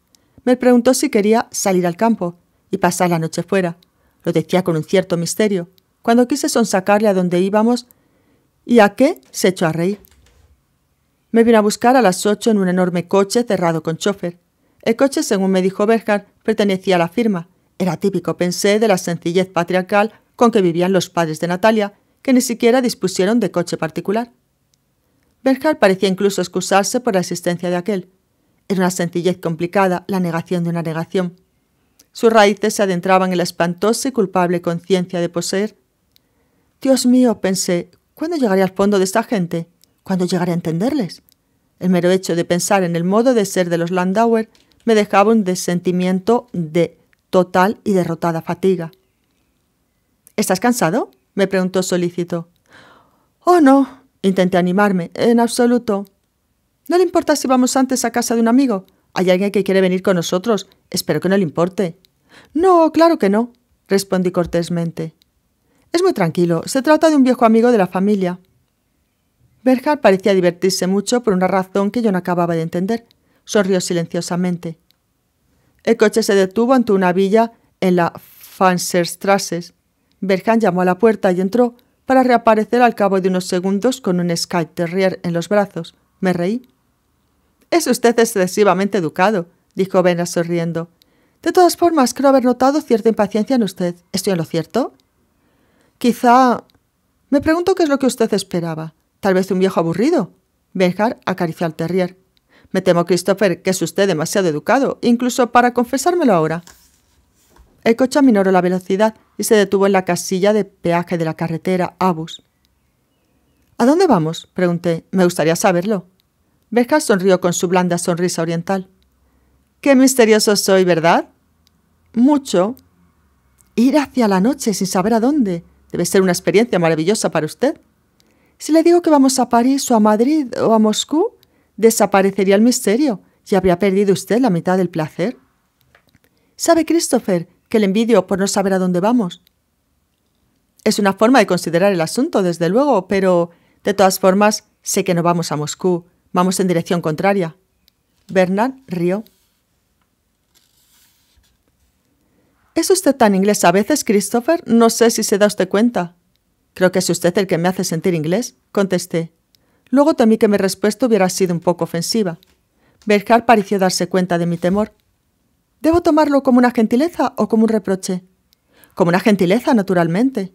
Me preguntó si quería salir al campo y pasar la noche fuera. Lo decía con un cierto misterio. Cuando quise sonsacarle a dónde íbamos y a qué, se echó a reír. Me vino a buscar a las ocho en un enorme coche cerrado con chofer. El coche, según me dijo Berhan, pertenecía a la firma, era típico, pensé, de la sencillez patriarcal con que vivían los padres de Natalia, que ni siquiera dispusieron de coche particular. Bernhard parecía incluso excusarse por la existencia de aquel. Era una sencillez complicada, la negación de una negación. Sus raíces se adentraban en la espantosa y culpable conciencia de poseer. Dios mío, pensé, ¿cuándo llegaré al fondo de esta gente? ¿Cuándo llegaré a entenderles? El mero hecho de pensar en el modo de ser de los Landauer me dejaba un desentimiento de total y derrotada fatiga. ¿Estás cansado? me preguntó solícito. Oh, no, intenté animarme, en absoluto. ¿No le importa si vamos antes a casa de un amigo? Hay alguien que quiere venir con nosotros. Espero que no le importe. No, claro que no, respondí cortésmente. Es muy tranquilo. Se trata de un viejo amigo de la familia. Berhard parecía divertirse mucho por una razón que yo no acababa de entender. Sonrió silenciosamente. El coche se detuvo ante una villa en la Fanserstrasse. Berhan llamó a la puerta y entró para reaparecer al cabo de unos segundos con un Sky Terrier en los brazos. Me reí. Es usted excesivamente educado, dijo Vena sonriendo. De todas formas, creo haber notado cierta impaciencia en usted. ¿Estoy en lo cierto? Quizá. Me pregunto qué es lo que usted esperaba. Tal vez un viejo aburrido. Benjar acarició al terrier. Me temo, Christopher, que es usted demasiado educado, incluso para confesármelo ahora. El coche aminoró la velocidad y se detuvo en la casilla de peaje de la carretera Abus. ¿A dónde vamos? pregunté. Me gustaría saberlo. Bejar sonrió con su blanda sonrisa oriental. Qué misterioso soy, ¿verdad? Mucho. Ir hacia la noche sin saber a dónde. Debe ser una experiencia maravillosa para usted. Si le digo que vamos a París o a Madrid o a Moscú, desaparecería el misterio y habría perdido usted la mitad del placer. ¿Sabe, Christopher, que le envidio por no saber a dónde vamos? Es una forma de considerar el asunto, desde luego, pero de todas formas sé que no vamos a Moscú, vamos en dirección contraria. Bernard rió. ¿Es usted tan inglés a veces, Christopher? No sé si se da usted cuenta. Creo que es usted el que me hace sentir inglés, contesté. Luego temí que mi respuesta hubiera sido un poco ofensiva. Berghard pareció darse cuenta de mi temor. ¿Debo tomarlo como una gentileza o como un reproche? Como una gentileza, naturalmente.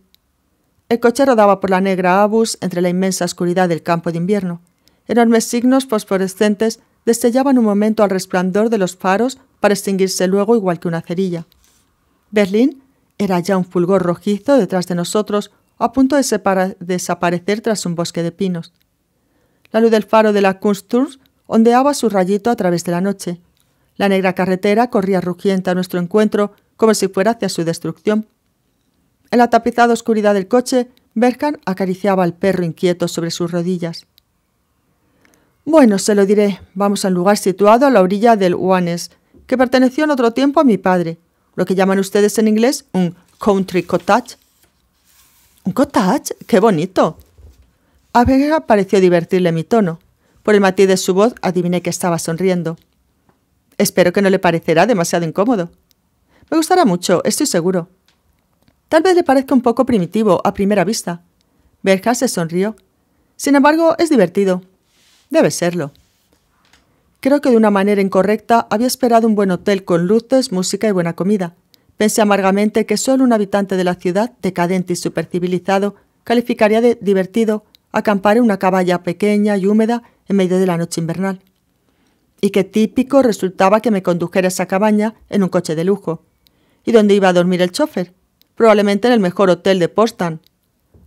El coche rodaba por la negra Abus entre la inmensa oscuridad del campo de invierno. Enormes signos fosforescentes destellaban un momento al resplandor de los faros para extinguirse luego igual que una cerilla. Berlín era ya un fulgor rojizo detrás de nosotros, a punto de desaparecer tras un bosque de pinos. La luz del faro de la Kunstur ondeaba su rayito a través de la noche. La negra carretera corría rugiente a nuestro encuentro, como si fuera hacia su destrucción. En la tapizada oscuridad del coche, Berkan acariciaba al perro inquieto sobre sus rodillas. Bueno, se lo diré. Vamos al lugar situado a la orilla del Uanes, que perteneció en otro tiempo a mi padre, lo que llaman ustedes en inglés un country cottage. ¿Un cottage? ¡Qué bonito! A pareció divertirle mi tono. Por el matiz de su voz adiviné que estaba sonriendo. Espero que no le parecerá demasiado incómodo. Me gustará mucho, estoy seguro. Tal vez le parezca un poco primitivo a primera vista. Berja se sonrió. Sin embargo, es divertido. Debe serlo. Creo que de una manera incorrecta había esperado un buen hotel con luces, música y buena comida. Pensé amargamente que solo un habitante de la ciudad, decadente y supercivilizado, calificaría de divertido acampar en una caballa pequeña y húmeda en medio de la noche invernal. Y qué típico resultaba que me condujera esa cabaña en un coche de lujo. ¿Y dónde iba a dormir el chofer? Probablemente en el mejor hotel de Postan.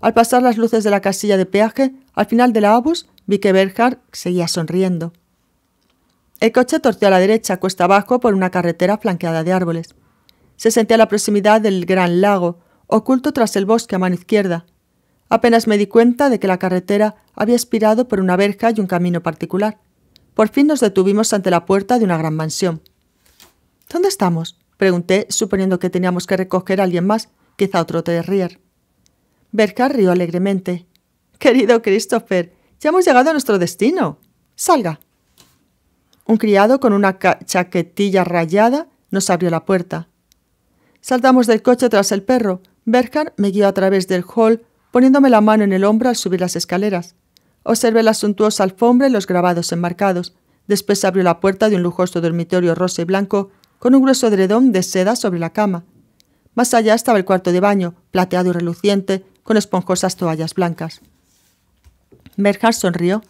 Al pasar las luces de la casilla de peaje, al final de la Abus vi que Berhard seguía sonriendo. El coche torció a la derecha, cuesta abajo, por una carretera flanqueada de árboles. Se sentía la proximidad del gran lago, oculto tras el bosque a mano izquierda, Apenas me di cuenta de que la carretera había expirado por una verja y un camino particular. Por fin nos detuvimos ante la puerta de una gran mansión. ¿Dónde estamos? pregunté, suponiendo que teníamos que recoger a alguien más, quizá otro terrier. Berkar rió alegremente. Querido Christopher, ya hemos llegado a nuestro destino. Salga. Un criado con una chaquetilla rayada nos abrió la puerta. Saltamos del coche tras el perro. Berkar me guió a través del hall poniéndome la mano en el hombro al subir las escaleras. Observé la suntuosa alfombra y los grabados enmarcados. Después abrió la puerta de un lujoso dormitorio rosa y blanco, con un grueso edredón de seda sobre la cama. Más allá estaba el cuarto de baño, plateado y reluciente, con esponjosas toallas blancas. Merjar sonrió.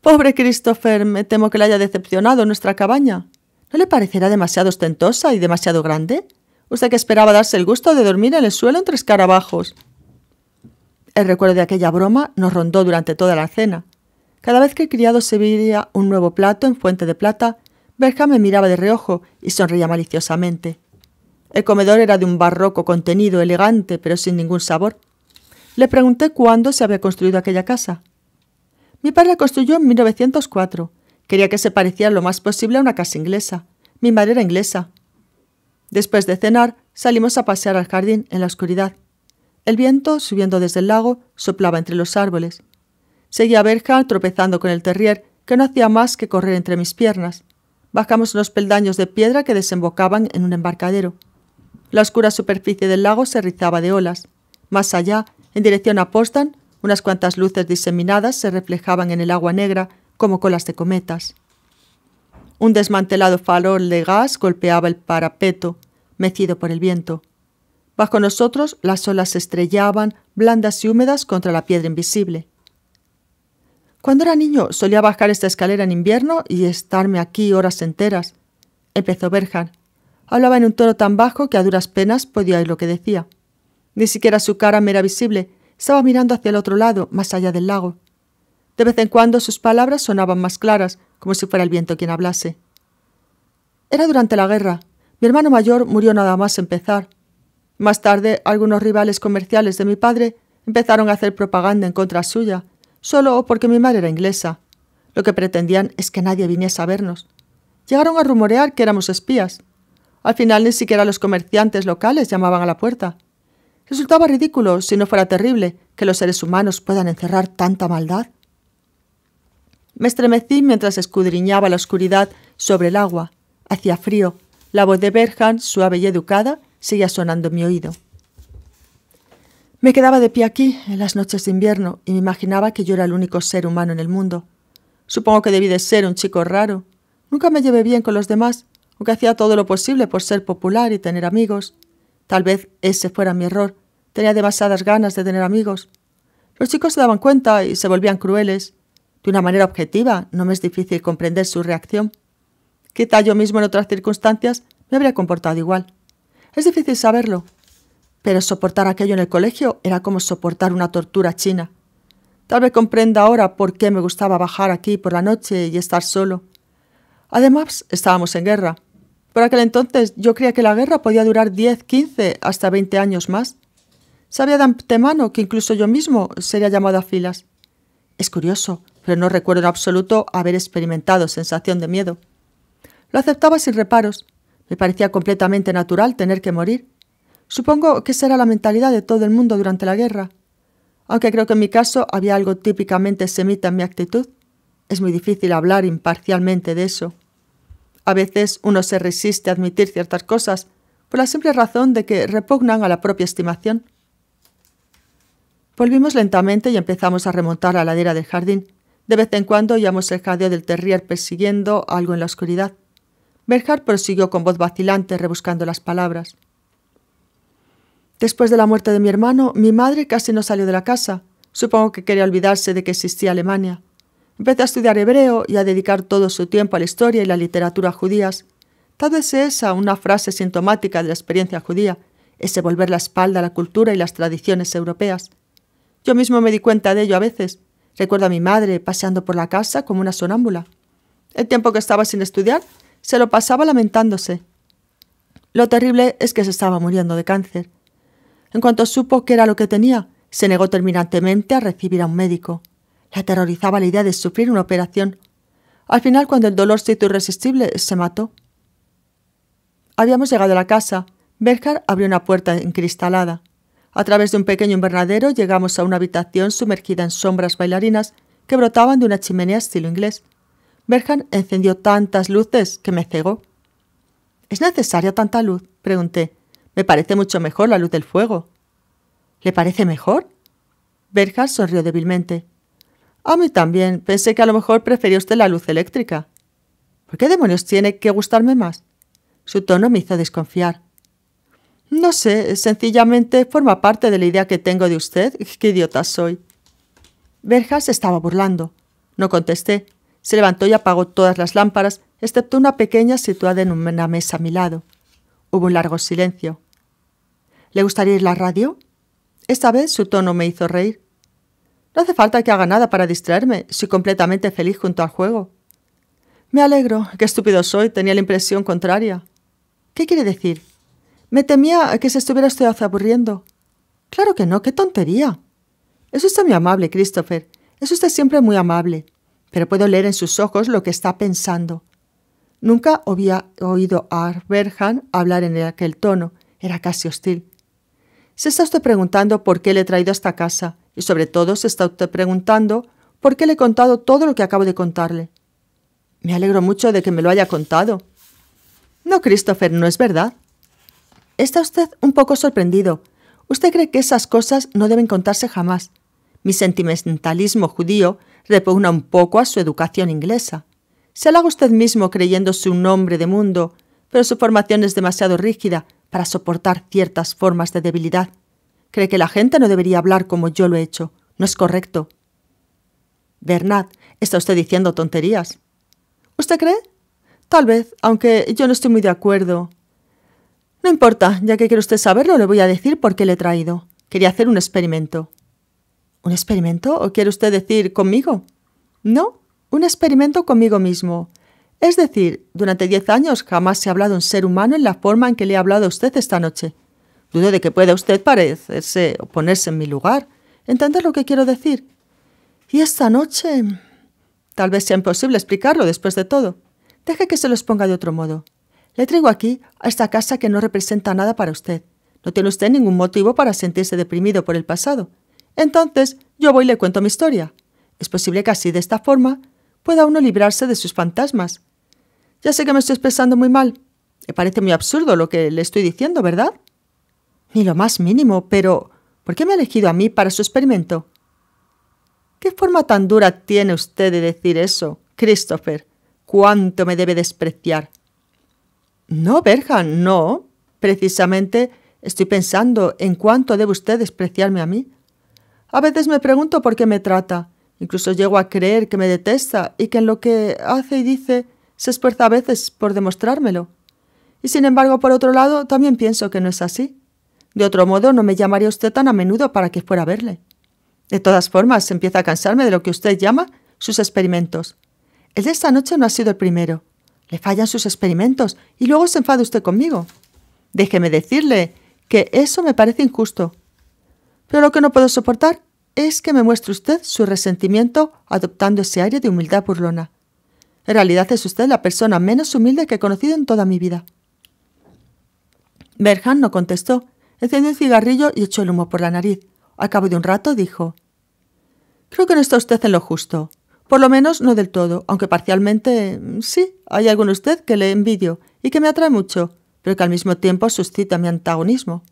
Pobre Christopher, me temo que le haya decepcionado nuestra cabaña. ¿No le parecerá demasiado ostentosa y demasiado grande? Usted que esperaba darse el gusto de dormir en el suelo entre escarabajos. El recuerdo de aquella broma nos rondó durante toda la cena. Cada vez que el criado servía un nuevo plato en fuente de plata, Berja me miraba de reojo y sonreía maliciosamente. El comedor era de un barroco contenido, elegante, pero sin ningún sabor. Le pregunté cuándo se había construido aquella casa. Mi padre la construyó en 1904. Quería que se pareciera lo más posible a una casa inglesa. Mi madre era inglesa. Después de cenar, salimos a pasear al jardín en la oscuridad. El viento, subiendo desde el lago, soplaba entre los árboles. Seguía verja tropezando con el terrier, que no hacía más que correr entre mis piernas. Bajamos unos peldaños de piedra que desembocaban en un embarcadero. La oscura superficie del lago se rizaba de olas. Más allá, en dirección a Postan, unas cuantas luces diseminadas se reflejaban en el agua negra como colas de cometas. Un desmantelado farol de gas golpeaba el parapeto, mecido por el viento. Bajo nosotros las olas se estrellaban, blandas y húmedas, contra la piedra invisible. Cuando era niño solía bajar esta escalera en invierno y estarme aquí horas enteras, empezó Berhan. Hablaba en un tono tan bajo que a duras penas podía oír lo que decía. Ni siquiera su cara me era visible, estaba mirando hacia el otro lado, más allá del lago. De vez en cuando sus palabras sonaban más claras, como si fuera el viento quien hablase. Era durante la guerra. Mi hermano mayor murió nada más empezar. Más tarde, algunos rivales comerciales de mi padre empezaron a hacer propaganda en contra suya, solo porque mi madre era inglesa. Lo que pretendían es que nadie viniese a vernos. Llegaron a rumorear que éramos espías. Al final ni siquiera los comerciantes locales llamaban a la puerta. Resultaba ridículo, si no fuera terrible, que los seres humanos puedan encerrar tanta maldad. Me estremecí mientras escudriñaba la oscuridad sobre el agua. Hacía frío. La voz de Berhan, suave y educada, seguía sonando en mi oído. Me quedaba de pie aquí en las noches de invierno y me imaginaba que yo era el único ser humano en el mundo. Supongo que debí de ser un chico raro. Nunca me llevé bien con los demás, aunque hacía todo lo posible por ser popular y tener amigos. Tal vez ese fuera mi error. Tenía demasiadas ganas de tener amigos. Los chicos se daban cuenta y se volvían crueles. De una manera objetiva, no me es difícil comprender su reacción. Quizá yo mismo en otras circunstancias me habría comportado igual. Es difícil saberlo, pero soportar aquello en el colegio era como soportar una tortura china. Tal vez comprenda ahora por qué me gustaba bajar aquí por la noche y estar solo. Además, estábamos en guerra. Por aquel entonces yo creía que la guerra podía durar 10, 15, hasta 20 años más. Sabía de antemano que incluso yo mismo sería llamado a filas. Es curioso, pero no recuerdo en absoluto haber experimentado sensación de miedo. Lo aceptaba sin reparos, me parecía completamente natural tener que morir. Supongo que será la mentalidad de todo el mundo durante la guerra. Aunque creo que en mi caso había algo típicamente semita en mi actitud. Es muy difícil hablar imparcialmente de eso. A veces uno se resiste a admitir ciertas cosas por la simple razón de que repugnan a la propia estimación. Volvimos lentamente y empezamos a remontar la ladera del jardín. De vez en cuando oíamos el jadeo del terrier persiguiendo algo en la oscuridad. Berhard prosiguió con voz vacilante, rebuscando las palabras. Después de la muerte de mi hermano, mi madre casi no salió de la casa. Supongo que quería olvidarse de que existía Alemania. Empezó a estudiar hebreo y a dedicar todo su tiempo a la historia y la literatura judías. Tal vez esa una frase sintomática de la experiencia judía, ese volver la espalda a la cultura y las tradiciones europeas. Yo mismo me di cuenta de ello a veces. Recuerdo a mi madre paseando por la casa como una sonámbula. El tiempo que estaba sin estudiar, se lo pasaba lamentándose. Lo terrible es que se estaba muriendo de cáncer. En cuanto supo qué era lo que tenía, se negó terminantemente a recibir a un médico. Le aterrorizaba la idea de sufrir una operación. Al final, cuando el dolor se hizo irresistible, se mató. Habíamos llegado a la casa. Berger abrió una puerta encristalada. A través de un pequeño invernadero llegamos a una habitación sumergida en sombras bailarinas que brotaban de una chimenea estilo inglés. Berhan encendió tantas luces que me cegó. ¿Es necesaria tanta luz? pregunté. Me parece mucho mejor la luz del fuego. ¿Le parece mejor? Berhan sonrió débilmente. A mí también. Pensé que a lo mejor prefería usted la luz eléctrica. ¿Por qué demonios tiene que gustarme más? Su tono me hizo desconfiar. No sé, sencillamente forma parte de la idea que tengo de usted. Qué idiota soy. se estaba burlando. No contesté. Se levantó y apagó todas las lámparas, excepto una pequeña situada en una mesa a mi lado. Hubo un largo silencio. ¿Le gustaría ir la radio? Esta vez su tono me hizo reír. No hace falta que haga nada para distraerme, soy completamente feliz junto al juego. Me alegro, qué estúpido soy, tenía la impresión contraria. ¿Qué quiere decir? Me temía que se estuviera usted aburriendo. Claro que no, qué tontería. Es usted muy amable, Christopher. Es usted siempre muy amable pero puedo leer en sus ojos lo que está pensando. Nunca había oído a Berhan hablar en aquel tono, era casi hostil. Se está usted preguntando por qué le he traído a esta casa, y sobre todo se está usted preguntando por qué le he contado todo lo que acabo de contarle. Me alegro mucho de que me lo haya contado. No, Christopher, no es verdad. Está usted un poco sorprendido. Usted cree que esas cosas no deben contarse jamás. Mi sentimentalismo judío repugna un poco a su educación inglesa. Se halaga usted mismo creyéndose un hombre de mundo, pero su formación es demasiado rígida para soportar ciertas formas de debilidad. Cree que la gente no debería hablar como yo lo he hecho. No es correcto. Bernat, está usted diciendo tonterías. ¿Usted cree? Tal vez, aunque yo no estoy muy de acuerdo. No importa, ya que quiere usted saberlo, le voy a decir por qué le he traído. Quería hacer un experimento. ¿Un experimento? ¿O quiere usted decir conmigo? No, un experimento conmigo mismo. Es decir, durante diez años jamás se ha hablado un ser humano en la forma en que le he hablado a usted esta noche. Dudo de que pueda usted parecerse o ponerse en mi lugar. ¿Entender lo que quiero decir? Y esta noche... Tal vez sea imposible explicarlo después de todo. Deje que se lo ponga de otro modo. Le traigo aquí a esta casa que no representa nada para usted. No tiene usted ningún motivo para sentirse deprimido por el pasado. Entonces, yo voy y le cuento mi historia. Es posible que así, de esta forma, pueda uno librarse de sus fantasmas. Ya sé que me estoy expresando muy mal. Me parece muy absurdo lo que le estoy diciendo, ¿verdad? Ni lo más mínimo, pero ¿por qué me ha elegido a mí para su experimento? ¿Qué forma tan dura tiene usted de decir eso, Christopher? ¿Cuánto me debe despreciar? No, Berhan, no. Precisamente estoy pensando en cuánto debe usted despreciarme a mí. A veces me pregunto por qué me trata. Incluso llego a creer que me detesta y que en lo que hace y dice se esfuerza a veces por demostrármelo. Y sin embargo, por otro lado, también pienso que no es así. De otro modo, no me llamaría usted tan a menudo para que fuera a verle. De todas formas, empieza a cansarme de lo que usted llama sus experimentos. El de esta noche no ha sido el primero. Le fallan sus experimentos y luego se enfade usted conmigo. Déjeme decirle que eso me parece injusto. Pero lo que no puedo soportar es que me muestre usted su resentimiento adoptando ese aire de humildad burlona. En realidad es usted la persona menos humilde que he conocido en toda mi vida. Berhan no contestó, encendió el cigarrillo y echó el humo por la nariz. Al cabo de un rato dijo Creo que no está usted en lo justo. Por lo menos no del todo, aunque parcialmente mm, sí, hay algún usted que le envidio y que me atrae mucho, pero que al mismo tiempo suscita mi antagonismo.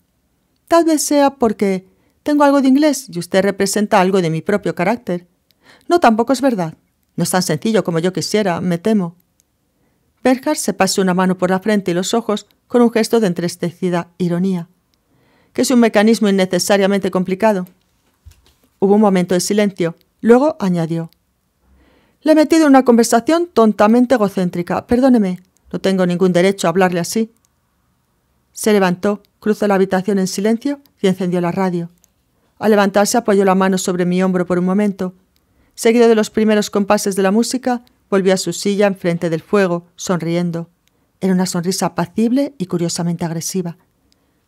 Tal vez sea porque tengo algo de inglés y usted representa algo de mi propio carácter. No, tampoco es verdad. No es tan sencillo como yo quisiera, me temo. Berhard se pasó una mano por la frente y los ojos con un gesto de entristecida ironía. Que es un mecanismo innecesariamente complicado. Hubo un momento de silencio. Luego añadió. Le he metido en una conversación tontamente egocéntrica. Perdóneme. No tengo ningún derecho a hablarle así. Se levantó, cruzó la habitación en silencio y encendió la radio. Al levantarse apoyó la mano sobre mi hombro por un momento. Seguido de los primeros compases de la música, volvió a su silla enfrente del fuego, sonriendo. Era una sonrisa apacible y curiosamente agresiva.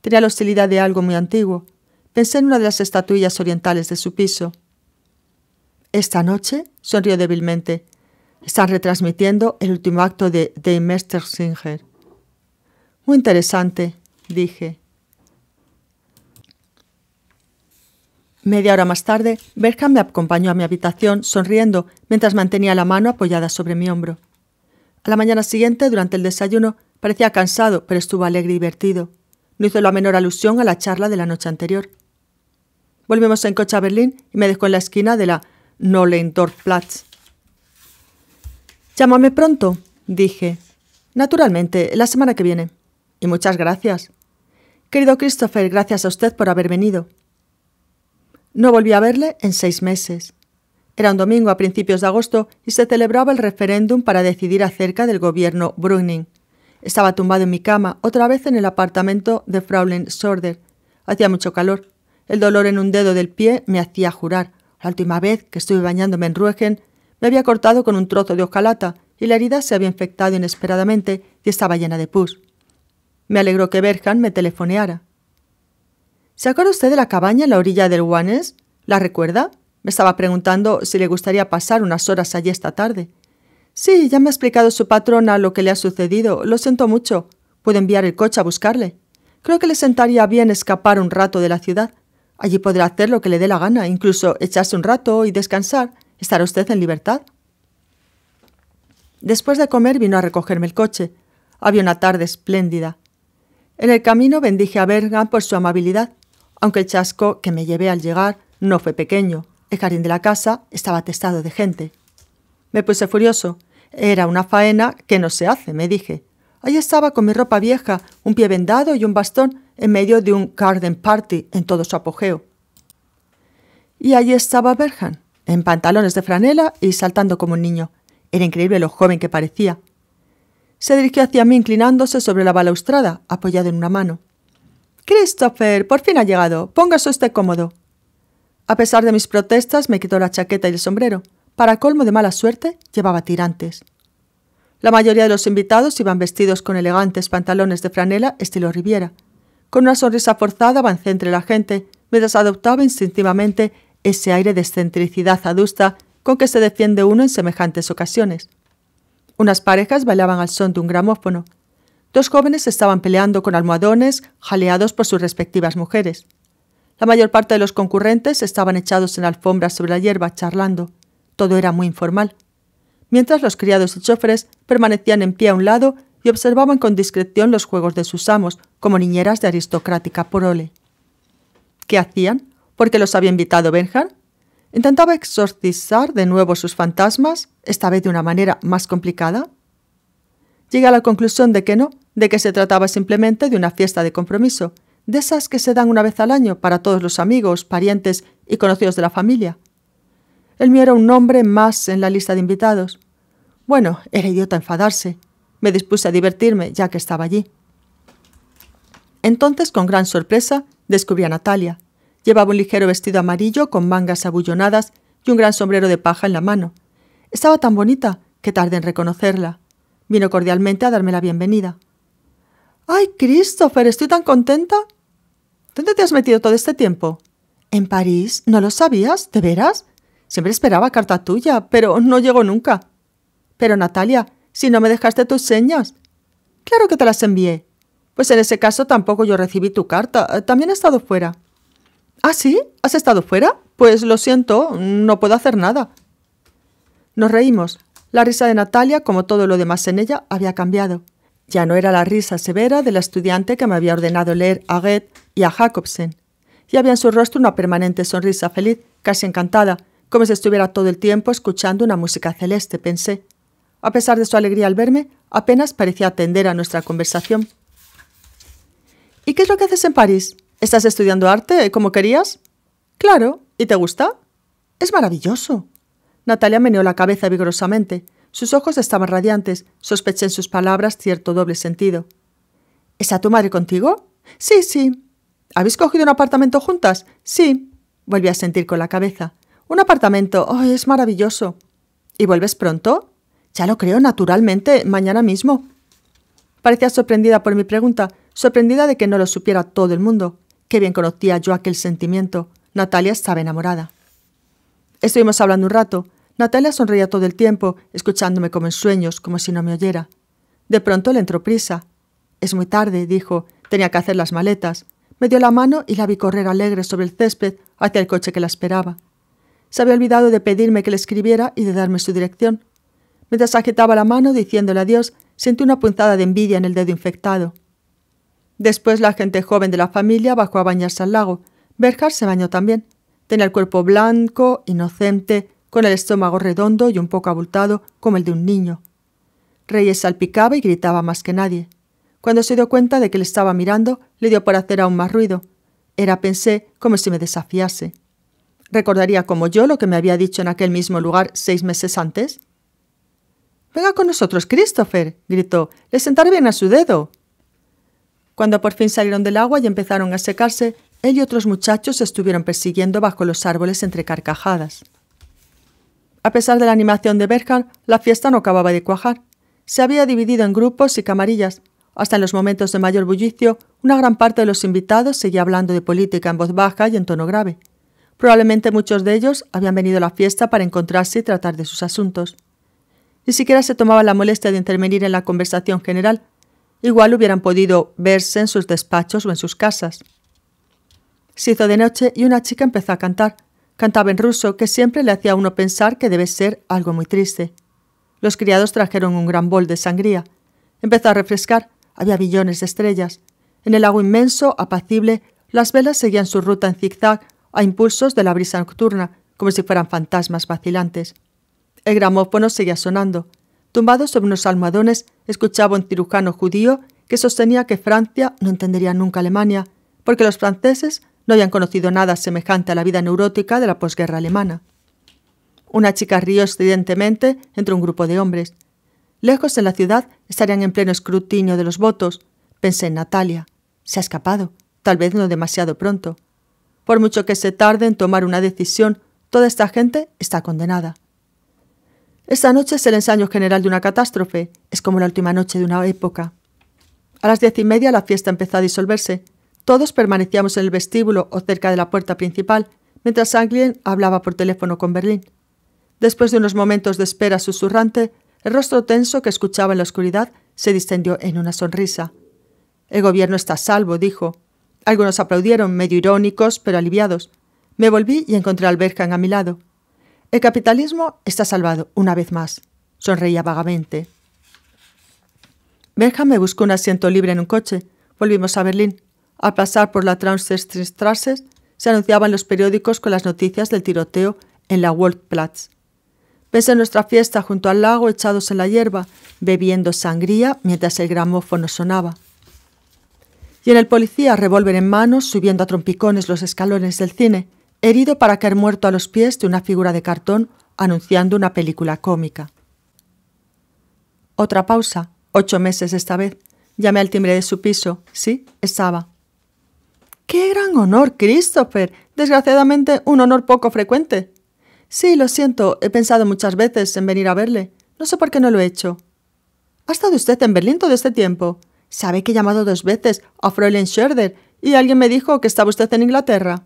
Tenía la hostilidad de algo muy antiguo. Pensé en una de las estatuillas orientales de su piso. Esta noche, sonrió débilmente, están retransmitiendo el último acto de De Singer. Muy interesante, dije. Media hora más tarde, Berkham me acompañó a mi habitación, sonriendo, mientras mantenía la mano apoyada sobre mi hombro. A la mañana siguiente, durante el desayuno, parecía cansado, pero estuvo alegre y divertido. No hizo la menor alusión a la charla de la noche anterior. Volvimos en coche a Berlín y me dejó en la esquina de la Nollendorfplatz. Llámame pronto, dije. Naturalmente, la semana que viene. Y muchas gracias. Querido Christopher, gracias a usted por haber venido. No volví a verle en seis meses. Era un domingo a principios de agosto y se celebraba el referéndum para decidir acerca del gobierno Brüning. Estaba tumbado en mi cama, otra vez en el apartamento de Fraulein Sorder. Hacía mucho calor. El dolor en un dedo del pie me hacía jurar. La última vez que estuve bañándome en Ruegen, me había cortado con un trozo de hojalata y la herida se había infectado inesperadamente y estaba llena de pus. Me alegró que Berhan me telefoneara. ¿Se acuerda usted de la cabaña en la orilla del Guanes? ¿La recuerda? Me estaba preguntando si le gustaría pasar unas horas allí esta tarde. Sí, ya me ha explicado su patrona lo que le ha sucedido. Lo siento mucho. Puedo enviar el coche a buscarle. Creo que le sentaría bien escapar un rato de la ciudad. Allí podrá hacer lo que le dé la gana, incluso echarse un rato y descansar. Estará usted en libertad. Después de comer vino a recogerme el coche. Había una tarde espléndida. En el camino bendije a Bergan por su amabilidad aunque el chasco que me llevé al llegar no fue pequeño. El jardín de la casa estaba atestado de gente. Me puse furioso. Era una faena que no se hace, me dije. Allí estaba con mi ropa vieja, un pie vendado y un bastón en medio de un garden party en todo su apogeo. Y allí estaba Berhan, en pantalones de franela y saltando como un niño. Era increíble lo joven que parecía. Se dirigió hacia mí inclinándose sobre la balaustrada, apoyado en una mano. Christopher, por fin ha llegado. Póngase usted cómodo. A pesar de mis protestas, me quitó la chaqueta y el sombrero. Para colmo de mala suerte, llevaba tirantes. La mayoría de los invitados iban vestidos con elegantes pantalones de franela estilo Riviera. Con una sonrisa forzada avancé entre la gente, mientras adoptaba instintivamente ese aire de excentricidad adusta con que se defiende uno en semejantes ocasiones. Unas parejas bailaban al son de un gramófono, Dos jóvenes estaban peleando con almohadones, jaleados por sus respectivas mujeres. La mayor parte de los concurrentes estaban echados en alfombras sobre la hierba, charlando. Todo era muy informal. Mientras los criados y choferes permanecían en pie a un lado y observaban con discreción los juegos de sus amos, como niñeras de aristocrática prole. ¿Qué hacían? ¿Por qué los había invitado Benjar? ¿Intentaba exorcizar de nuevo sus fantasmas, esta vez de una manera más complicada? Llegué a la conclusión de que no, de que se trataba simplemente de una fiesta de compromiso, de esas que se dan una vez al año para todos los amigos, parientes y conocidos de la familia. El mío era un nombre más en la lista de invitados. Bueno, era idiota enfadarse. Me dispuse a divertirme ya que estaba allí. Entonces, con gran sorpresa, descubrí a Natalia. Llevaba un ligero vestido amarillo con mangas abullonadas y un gran sombrero de paja en la mano. Estaba tan bonita que tardé en reconocerla. Vino cordialmente a darme la bienvenida. ¡Ay, Christopher! Estoy tan contenta. ¿Dónde te has metido todo este tiempo? En París. ¿No lo sabías? ¿De veras? Siempre esperaba carta tuya, pero no llegó nunca. Pero Natalia, si no me dejaste tus señas. Claro que te las envié. Pues en ese caso tampoco yo recibí tu carta. También he estado fuera. ¿Ah, sí? ¿Has estado fuera? Pues lo siento, no puedo hacer nada. Nos reímos. La risa de Natalia, como todo lo demás en ella, había cambiado. Ya no era la risa severa del estudiante que me había ordenado leer a Goethe y a Jacobsen. Y había en su rostro una permanente sonrisa feliz, casi encantada, como si estuviera todo el tiempo escuchando una música celeste, pensé. A pesar de su alegría al verme, apenas parecía atender a nuestra conversación. ¿Y qué es lo que haces en París? ¿Estás estudiando arte como querías? Claro. ¿Y te gusta? Es maravilloso. Natalia meneó la cabeza vigorosamente. Sus ojos estaban radiantes. Sospeché en sus palabras cierto doble sentido. ¿Está tu madre contigo? Sí, sí. ¿Habéis cogido un apartamento juntas? Sí. Volví a sentir con la cabeza. Un apartamento. ¡Oh, es maravilloso! ¿Y vuelves pronto? Ya lo creo, naturalmente, mañana mismo. Parecía sorprendida por mi pregunta, sorprendida de que no lo supiera todo el mundo. Qué bien conocía yo aquel sentimiento. Natalia estaba enamorada. Estuvimos hablando un rato. Natalia sonreía todo el tiempo, escuchándome como en sueños, como si no me oyera. De pronto le entró prisa. Es muy tarde, dijo. Tenía que hacer las maletas. Me dio la mano y la vi correr alegre sobre el césped hacia el coche que la esperaba. Se había olvidado de pedirme que le escribiera y de darme su dirección. Mientras agitaba la mano diciéndole adiós, sentí una punzada de envidia en el dedo infectado. Después la gente joven de la familia bajó a bañarse al lago. Berhard se bañó también. Tenía el cuerpo blanco, inocente, con el estómago redondo y un poco abultado como el de un niño. Reyes salpicaba y gritaba más que nadie. Cuando se dio cuenta de que le estaba mirando, le dio por hacer aún más ruido. Era, pensé, como si me desafiase. ¿Recordaría como yo lo que me había dicho en aquel mismo lugar seis meses antes? Venga con nosotros, Christopher, gritó. Le sentaré bien a su dedo. Cuando por fin salieron del agua y empezaron a secarse, él y otros muchachos se estuvieron persiguiendo bajo los árboles entre carcajadas. A pesar de la animación de Berkan, la fiesta no acababa de cuajar. Se había dividido en grupos y camarillas. Hasta en los momentos de mayor bullicio, una gran parte de los invitados seguía hablando de política en voz baja y en tono grave. Probablemente muchos de ellos habían venido a la fiesta para encontrarse y tratar de sus asuntos. Ni siquiera se tomaba la molestia de intervenir en la conversación general. Igual hubieran podido verse en sus despachos o en sus casas. Se hizo de noche y una chica empezó a cantar. Cantaba en ruso, que siempre le hacía a uno pensar que debe ser algo muy triste. Los criados trajeron un gran bol de sangría. Empezó a refrescar, había billones de estrellas. En el agua inmenso, apacible, las velas seguían su ruta en zigzag a impulsos de la brisa nocturna, como si fueran fantasmas vacilantes. El gramófono seguía sonando. Tumbado sobre unos almohadones, escuchaba un cirujano judío que sostenía que Francia no entendería nunca Alemania, porque los franceses no habían conocido nada semejante a la vida neurótica de la posguerra alemana. Una chica rió accidentemente entre un grupo de hombres. Lejos en la ciudad estarían en pleno escrutinio de los votos. Pensé en Natalia. Se ha escapado, tal vez no demasiado pronto. Por mucho que se tarde en tomar una decisión, toda esta gente está condenada. Esta noche es el ensayo general de una catástrofe. Es como la última noche de una época. A las diez y media la fiesta empezó a disolverse. Todos permanecíamos en el vestíbulo o cerca de la puerta principal, mientras Anglien hablaba por teléfono con Berlín. Después de unos momentos de espera susurrante, el rostro tenso que escuchaba en la oscuridad se distendió en una sonrisa. El gobierno está salvo, dijo. Algunos aplaudieron, medio irónicos, pero aliviados. Me volví y encontré al Berkan a mi lado. El capitalismo está salvado, una vez más. Sonreía vagamente. Berhan me buscó un asiento libre en un coche. Volvimos a Berlín. Al pasar por la Straße se anunciaban los periódicos con las noticias del tiroteo en la Waldplatz. Pese a nuestra fiesta junto al lago, echados en la hierba, bebiendo sangría mientras el gramófono sonaba. Y en el policía, revólver en manos, subiendo a trompicones los escalones del cine, herido para caer muerto a los pies de una figura de cartón anunciando una película cómica. Otra pausa, ocho meses esta vez. Llamé al timbre de su piso. Sí, estaba. ¡Qué gran honor, Christopher! Desgraciadamente, un honor poco frecuente. Sí, lo siento, he pensado muchas veces en venir a verle. No sé por qué no lo he hecho. ¿Ha estado usted en Berlín todo este tiempo? Sabe que he llamado dos veces a Fräulein Schröder y alguien me dijo que estaba usted en Inglaterra.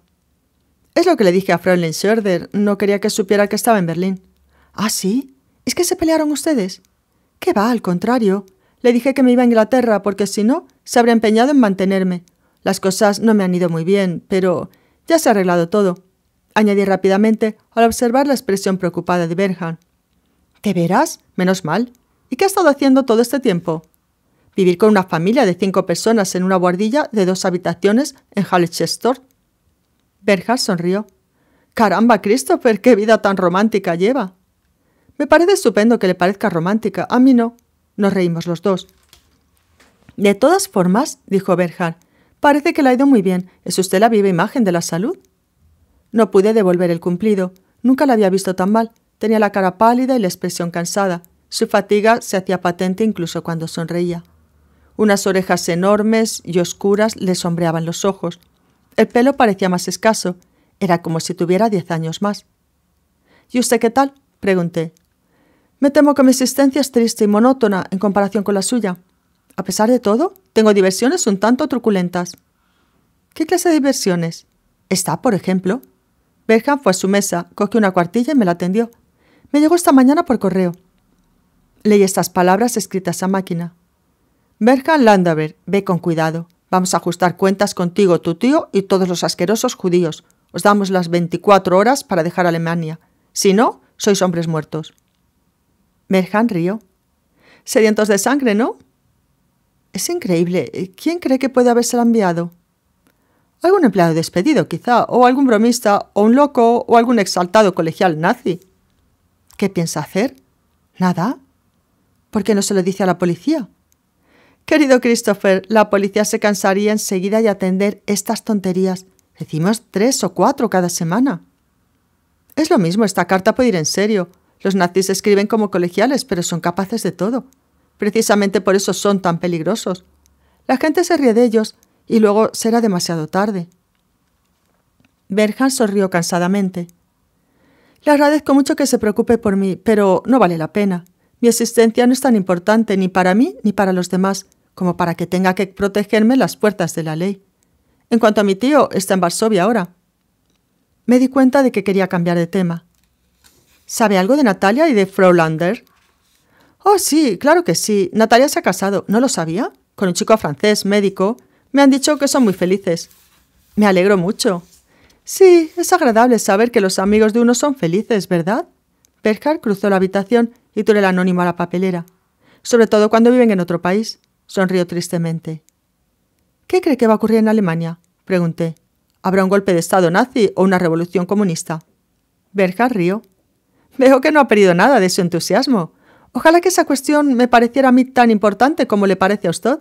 Es lo que le dije a Fräulein Schröder. No quería que supiera que estaba en Berlín. ¿Ah, sí? ¿Es que se pelearon ustedes? ¿Qué va, al contrario. Le dije que me iba a Inglaterra porque si no, se habría empeñado en mantenerme. Las cosas no me han ido muy bien, pero ya se ha arreglado todo, añadí rápidamente al observar la expresión preocupada de Bernhard. ¿Te verás? Menos mal. ¿Y qué ha estado haciendo todo este tiempo? Vivir con una familia de cinco personas en una guardilla de dos habitaciones en Halchester. Bernhard sonrió. Caramba, Christopher, qué vida tan romántica lleva. Me parece estupendo que le parezca romántica, a mí no. Nos reímos los dos. De todas formas, dijo Bernhard, Parece que le ha ido muy bien. ¿Es usted la viva imagen de la salud? No pude devolver el cumplido. Nunca la había visto tan mal. Tenía la cara pálida y la expresión cansada. Su fatiga se hacía patente incluso cuando sonreía. Unas orejas enormes y oscuras le sombreaban los ojos. El pelo parecía más escaso. Era como si tuviera diez años más. ¿Y usted qué tal? pregunté. Me temo que mi existencia es triste y monótona en comparación con la suya. A pesar de todo, tengo diversiones un tanto truculentas. ¿Qué clase de diversiones? Está, por ejemplo. Berhan fue a su mesa, cogió una cuartilla y me la tendió. Me llegó esta mañana por correo. Leí estas palabras escritas a máquina. Berhan Landaver, ve con cuidado. Vamos a ajustar cuentas contigo, tu tío y todos los asquerosos judíos. Os damos las 24 horas para dejar Alemania. Si no, sois hombres muertos. Berhan rió. Sedientos de sangre, ¿no? Es increíble. Eh, ¿Quién cree que puede la enviado? Algún empleado despedido, quizá, o algún bromista, o un loco, o algún exaltado colegial nazi. ¿Qué piensa hacer? ¿Nada? ¿Por qué no se lo dice a la policía? Querido Christopher, la policía se cansaría enseguida de atender estas tonterías. Decimos tres o cuatro cada semana. Es lo mismo, esta carta puede ir en serio. Los nazis escriben como colegiales, pero son capaces de todo. Precisamente por eso son tan peligrosos. La gente se ríe de ellos y luego será demasiado tarde. Berhan sonrió cansadamente. Le agradezco mucho que se preocupe por mí, pero no vale la pena. Mi existencia no es tan importante ni para mí ni para los demás como para que tenga que protegerme las puertas de la ley. En cuanto a mi tío, está en Varsovia ahora. Me di cuenta de que quería cambiar de tema. ¿Sabe algo de Natalia y de Frau Lander? Oh, sí, claro que sí. Natalia se ha casado, ¿no lo sabía? Con un chico francés, médico. Me han dicho que son muy felices. Me alegro mucho. Sí, es agradable saber que los amigos de uno son felices, ¿verdad? Berhard cruzó la habitación y tiró el anónimo a la papelera. Sobre todo cuando viven en otro país. Sonrió tristemente. ¿Qué cree que va a ocurrir en Alemania? Pregunté. ¿Habrá un golpe de Estado nazi o una revolución comunista? Berhard rió. Veo que no ha perdido nada de su entusiasmo. Ojalá que esa cuestión me pareciera a mí tan importante como le parece a usted.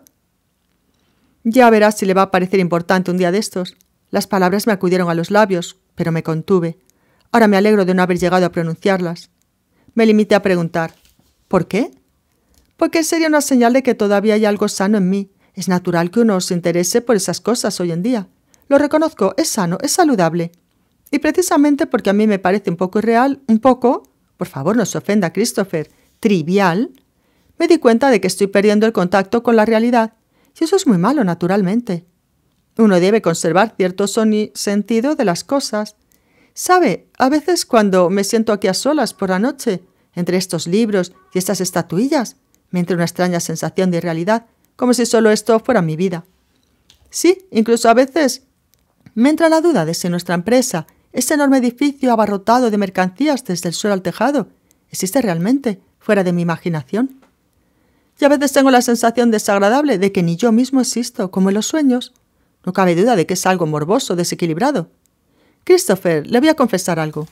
Ya verás si le va a parecer importante un día de estos. Las palabras me acudieron a los labios, pero me contuve. Ahora me alegro de no haber llegado a pronunciarlas. Me limité a preguntar ¿Por qué? Porque sería una señal de que todavía hay algo sano en mí. Es natural que uno se interese por esas cosas hoy en día. Lo reconozco, es sano, es saludable. Y precisamente porque a mí me parece un poco irreal, un poco... Por favor, no se ofenda, Christopher trivial, me di cuenta de que estoy perdiendo el contacto con la realidad, y eso es muy malo, naturalmente. Uno debe conservar cierto sentido de las cosas. Sabe, a veces cuando me siento aquí a solas por la noche, entre estos libros y estas estatuillas, me entra una extraña sensación de realidad, como si solo esto fuera mi vida. Sí, incluso a veces me entra la duda de si nuestra empresa, ese enorme edificio abarrotado de mercancías desde el suelo al tejado, existe realmente, fuera de mi imaginación. Y a veces tengo la sensación desagradable de que ni yo mismo existo, como en los sueños. No cabe duda de que es algo morboso, desequilibrado. Christopher, le voy a confesar algo.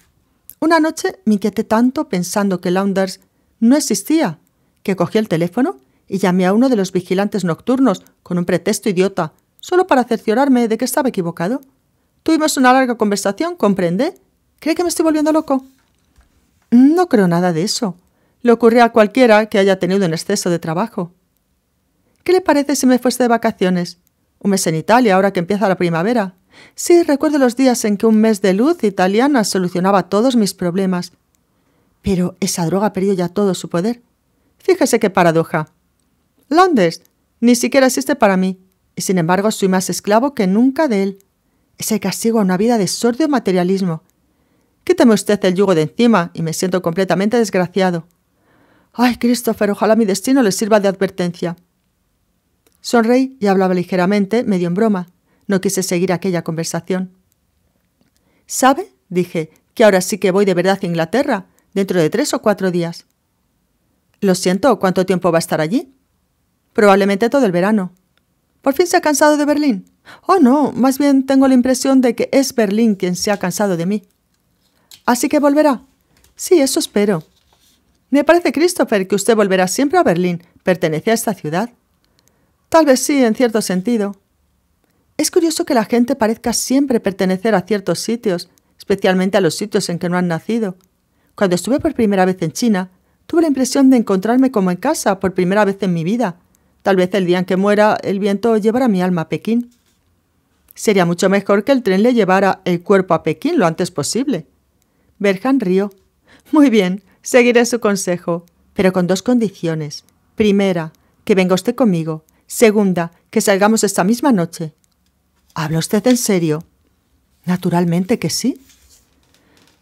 Una noche me inquieté tanto pensando que Launders no existía, que cogí el teléfono y llamé a uno de los vigilantes nocturnos con un pretexto idiota, solo para cerciorarme de que estaba equivocado. Tuvimos una larga conversación, comprende. ¿Cree que me estoy volviendo loco? No creo nada de eso. Le ocurre a cualquiera que haya tenido un exceso de trabajo. ¿Qué le parece si me fuese de vacaciones? Un mes en Italia, ahora que empieza la primavera. Sí, recuerdo los días en que un mes de luz italiana solucionaba todos mis problemas. Pero esa droga perdió ya todo su poder. Fíjese qué paradoja. Londres ni siquiera existe para mí, y sin embargo soy más esclavo que nunca de él. Ese castigo a una vida de sordio materialismo. Quítame usted el yugo de encima y me siento completamente desgraciado. Ay, Christopher, ojalá mi destino le sirva de advertencia. Sonreí y hablaba ligeramente, medio en broma. No quise seguir aquella conversación. ¿Sabe? dije, que ahora sí que voy de verdad a Inglaterra, dentro de tres o cuatro días. Lo siento, ¿cuánto tiempo va a estar allí? Probablemente todo el verano. ¿Por fin se ha cansado de Berlín? Oh, no, más bien tengo la impresión de que es Berlín quien se ha cansado de mí. Así que volverá. Sí, eso espero. Me parece, Christopher, que usted volverá siempre a Berlín. ¿Pertenece a esta ciudad? Tal vez sí, en cierto sentido. Es curioso que la gente parezca siempre pertenecer a ciertos sitios, especialmente a los sitios en que no han nacido. Cuando estuve por primera vez en China, tuve la impresión de encontrarme como en casa por primera vez en mi vida. Tal vez el día en que muera, el viento llevará mi alma a Pekín. Sería mucho mejor que el tren le llevara el cuerpo a Pekín lo antes posible. Berhan rió. Muy bien, Seguiré su consejo, pero con dos condiciones. Primera, que venga usted conmigo. Segunda, que salgamos esta misma noche. ¿Habla usted en serio? Naturalmente que sí.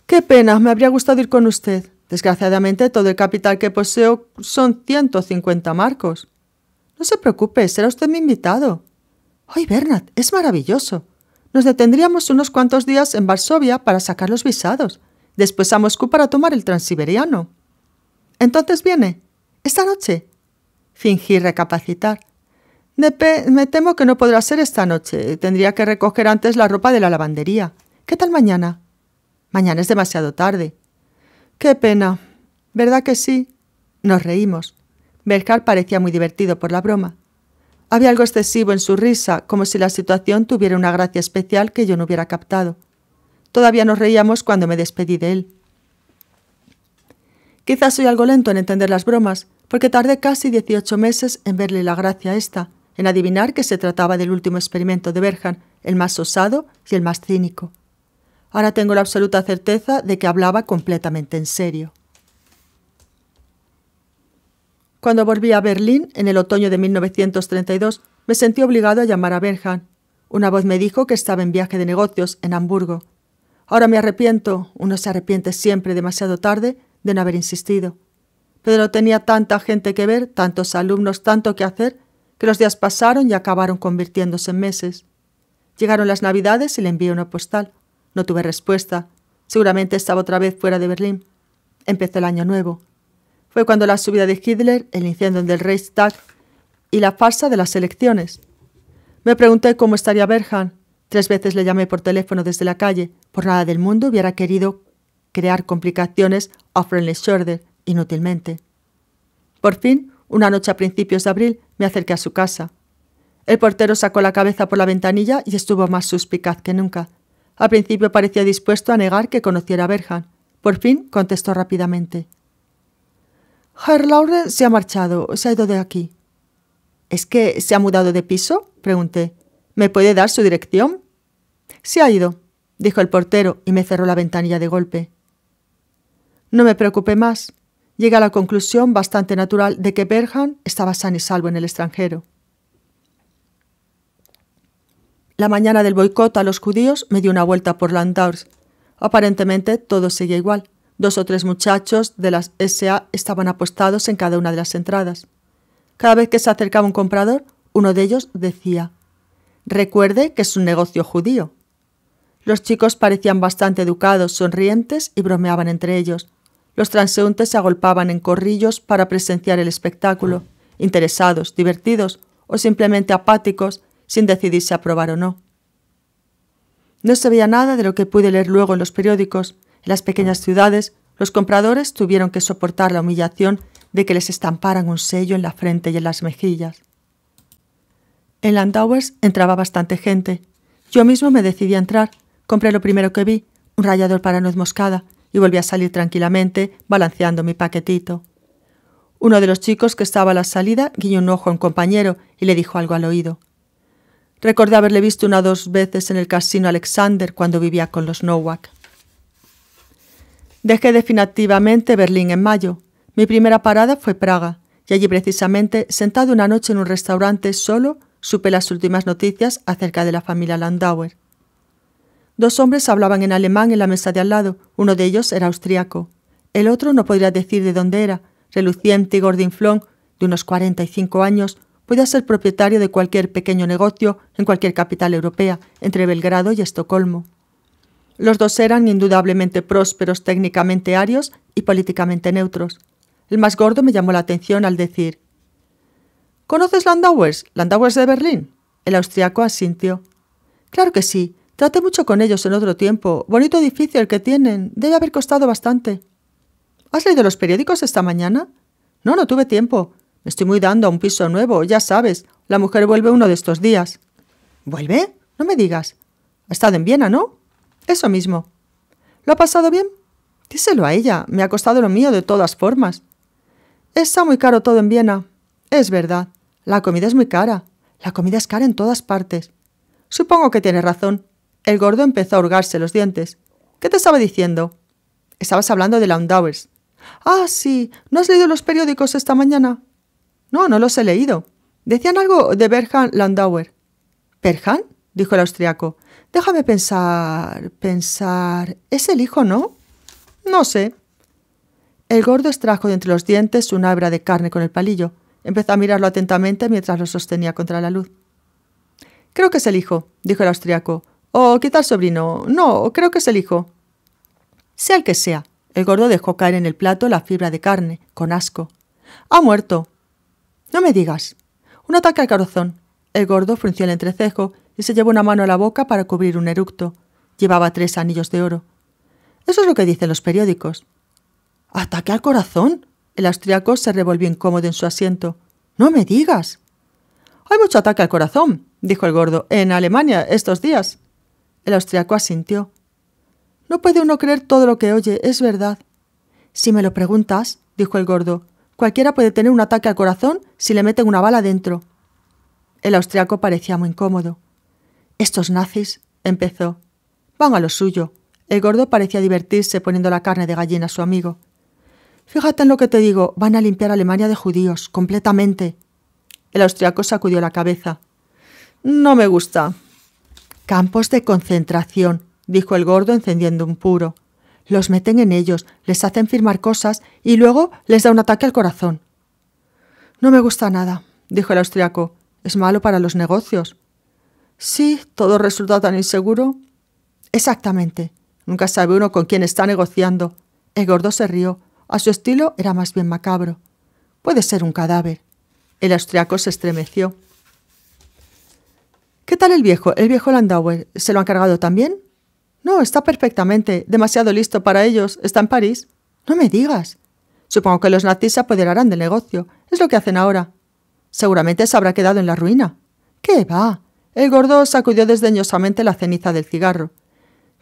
Qué pena, me habría gustado ir con usted. Desgraciadamente, todo el capital que poseo son 150 marcos. No se preocupe, será usted mi invitado. ¡Ay, Bernard, Es maravilloso. Nos detendríamos unos cuantos días en Varsovia para sacar los visados después a Moscú para tomar el transiberiano. Entonces viene, esta noche. Fingí recapacitar. Me, temo que no podrá ser esta noche. Tendría que recoger antes la ropa de la lavandería. ¿Qué tal mañana? Mañana es demasiado tarde. Qué pena. ¿Verdad que sí? Nos reímos. Belkar parecía muy divertido por la broma. Había algo excesivo en su risa, como si la situación tuviera una gracia especial que yo no hubiera captado. Todavía nos reíamos cuando me despedí de él. Quizás soy algo lento en entender las bromas, porque tardé casi 18 meses en verle la gracia a esta, en adivinar que se trataba del último experimento de Berhan, el más osado y el más cínico. Ahora tengo la absoluta certeza de que hablaba completamente en serio. Cuando volví a Berlín, en el otoño de 1932, me sentí obligado a llamar a Berhan. Una voz me dijo que estaba en viaje de negocios en Hamburgo. Ahora me arrepiento, uno se arrepiente siempre demasiado tarde de no haber insistido. Pedro tenía tanta gente que ver, tantos alumnos, tanto que hacer, que los días pasaron y acabaron convirtiéndose en meses. Llegaron las navidades y le envié una postal. No tuve respuesta. Seguramente estaba otra vez fuera de Berlín. Empezó el año nuevo. Fue cuando la subida de Hitler, el incendio del Reichstag y la farsa de las elecciones. Me pregunté cómo estaría Berhan, Tres veces le llamé por teléfono desde la calle. Por nada del mundo hubiera querido crear complicaciones a Friendly Shorter inútilmente. Por fin, una noche a principios de abril, me acerqué a su casa. El portero sacó la cabeza por la ventanilla y estuvo más suspicaz que nunca. Al principio parecía dispuesto a negar que conociera a Berhan. Por fin contestó rápidamente. Herr Lauren se ha marchado, se ha ido de aquí. ¿Es que se ha mudado de piso? pregunté. ¿Me puede dar su dirección? Se ha ido, dijo el portero y me cerró la ventanilla de golpe. No me preocupé más. Llegué a la conclusión bastante natural de que Berhan estaba sano y salvo en el extranjero. La mañana del boicot a los judíos me di una vuelta por Landauers. Aparentemente todo seguía igual. Dos o tres muchachos de las SA estaban apostados en cada una de las entradas. Cada vez que se acercaba un comprador, uno de ellos decía Recuerde que es un negocio judío. Los chicos parecían bastante educados, sonrientes y bromeaban entre ellos. Los transeúntes se agolpaban en corrillos para presenciar el espectáculo, interesados, divertidos o simplemente apáticos, sin decidirse a probar o no. No se veía nada de lo que pude leer luego en los periódicos. En las pequeñas ciudades, los compradores tuvieron que soportar la humillación de que les estamparan un sello en la frente y en las mejillas. En Landauers entraba bastante gente. Yo mismo me decidí a entrar. Compré lo primero que vi, un rallador para nuez moscada, y volví a salir tranquilamente, balanceando mi paquetito. Uno de los chicos que estaba a la salida guiñó un ojo a un compañero y le dijo algo al oído. Recordé haberle visto una o dos veces en el casino Alexander cuando vivía con los Nowak. Dejé definitivamente Berlín en mayo. Mi primera parada fue Praga, y allí precisamente, sentado una noche en un restaurante solo, supe las últimas noticias acerca de la familia Landauer. Dos hombres hablaban en alemán en la mesa de al lado, uno de ellos era austriaco. El otro no podría decir de dónde era, reluciente y gordinflón, de unos 45 años, podía ser propietario de cualquier pequeño negocio en cualquier capital europea, entre Belgrado y Estocolmo. Los dos eran indudablemente prósperos técnicamente arios y políticamente neutros. El más gordo me llamó la atención al decir ¿Conoces Landauers? Landauers de Berlín. El austriaco asintió. Claro que sí. Traté mucho con ellos en otro tiempo. Bonito edificio el que tienen. Debe haber costado bastante. ¿Has leído los periódicos esta mañana? No, no tuve tiempo. Me estoy muy dando a un piso nuevo, ya sabes. La mujer vuelve uno de estos días. ¿Vuelve? No me digas. Ha estado en Viena, ¿no? Eso mismo. ¿Lo ha pasado bien? Díselo a ella. Me ha costado lo mío de todas formas. Está muy caro todo en Viena. Es verdad, la comida es muy cara. La comida es cara en todas partes. Supongo que tienes razón. El gordo empezó a hurgarse los dientes. ¿Qué te estaba diciendo? Estabas hablando de Landauers. Ah, sí. ¿No has leído los periódicos esta mañana? No, no los he leído. Decían algo de Berhan Landauer. ¿Berhan? dijo el austriaco. Déjame pensar, pensar. ¿Es el hijo, no? No sé. El gordo extrajo de entre los dientes una hebra de carne con el palillo. Empezó a mirarlo atentamente mientras lo sostenía contra la luz. Creo que es el hijo, dijo el austriaco. O oh, quizá el sobrino. No, creo que es el hijo. Sea el que sea, el gordo dejó caer en el plato la fibra de carne, con asco. Ha muerto. No me digas. Un ataque al corazón. El gordo frunció el entrecejo y se llevó una mano a la boca para cubrir un eructo. Llevaba tres anillos de oro. Eso es lo que dicen los periódicos. ¿Ataque al corazón? El austriaco se revolvió incómodo en su asiento. No me digas. Hay mucho ataque al corazón, dijo el gordo, en Alemania estos días. El austriaco asintió. No puede uno creer todo lo que oye, es verdad. Si me lo preguntas, dijo el gordo, cualquiera puede tener un ataque al corazón si le meten una bala dentro. El austriaco parecía muy incómodo. Estos nazis, empezó. Van a lo suyo. El gordo parecía divertirse poniendo la carne de gallina a su amigo. Fíjate en lo que te digo, van a limpiar Alemania de judíos, completamente. El austriaco sacudió la cabeza. No me gusta. Campos de concentración, dijo el gordo encendiendo un puro. Los meten en ellos, les hacen firmar cosas y luego les da un ataque al corazón. No me gusta nada, dijo el austriaco. Es malo para los negocios. Sí, todo resulta tan inseguro. Exactamente. Nunca sabe uno con quién está negociando. El gordo se rió, a su estilo era más bien macabro. Puede ser un cadáver. El austriaco se estremeció. ¿Qué tal el viejo? ¿El viejo Landauer? ¿Se lo han cargado también? No, está perfectamente. Demasiado listo para ellos. Está en París. No me digas. Supongo que los nazis se apoderarán del negocio. Es lo que hacen ahora. Seguramente se habrá quedado en la ruina. ¿Qué va? El gordo sacudió desdeñosamente la ceniza del cigarro.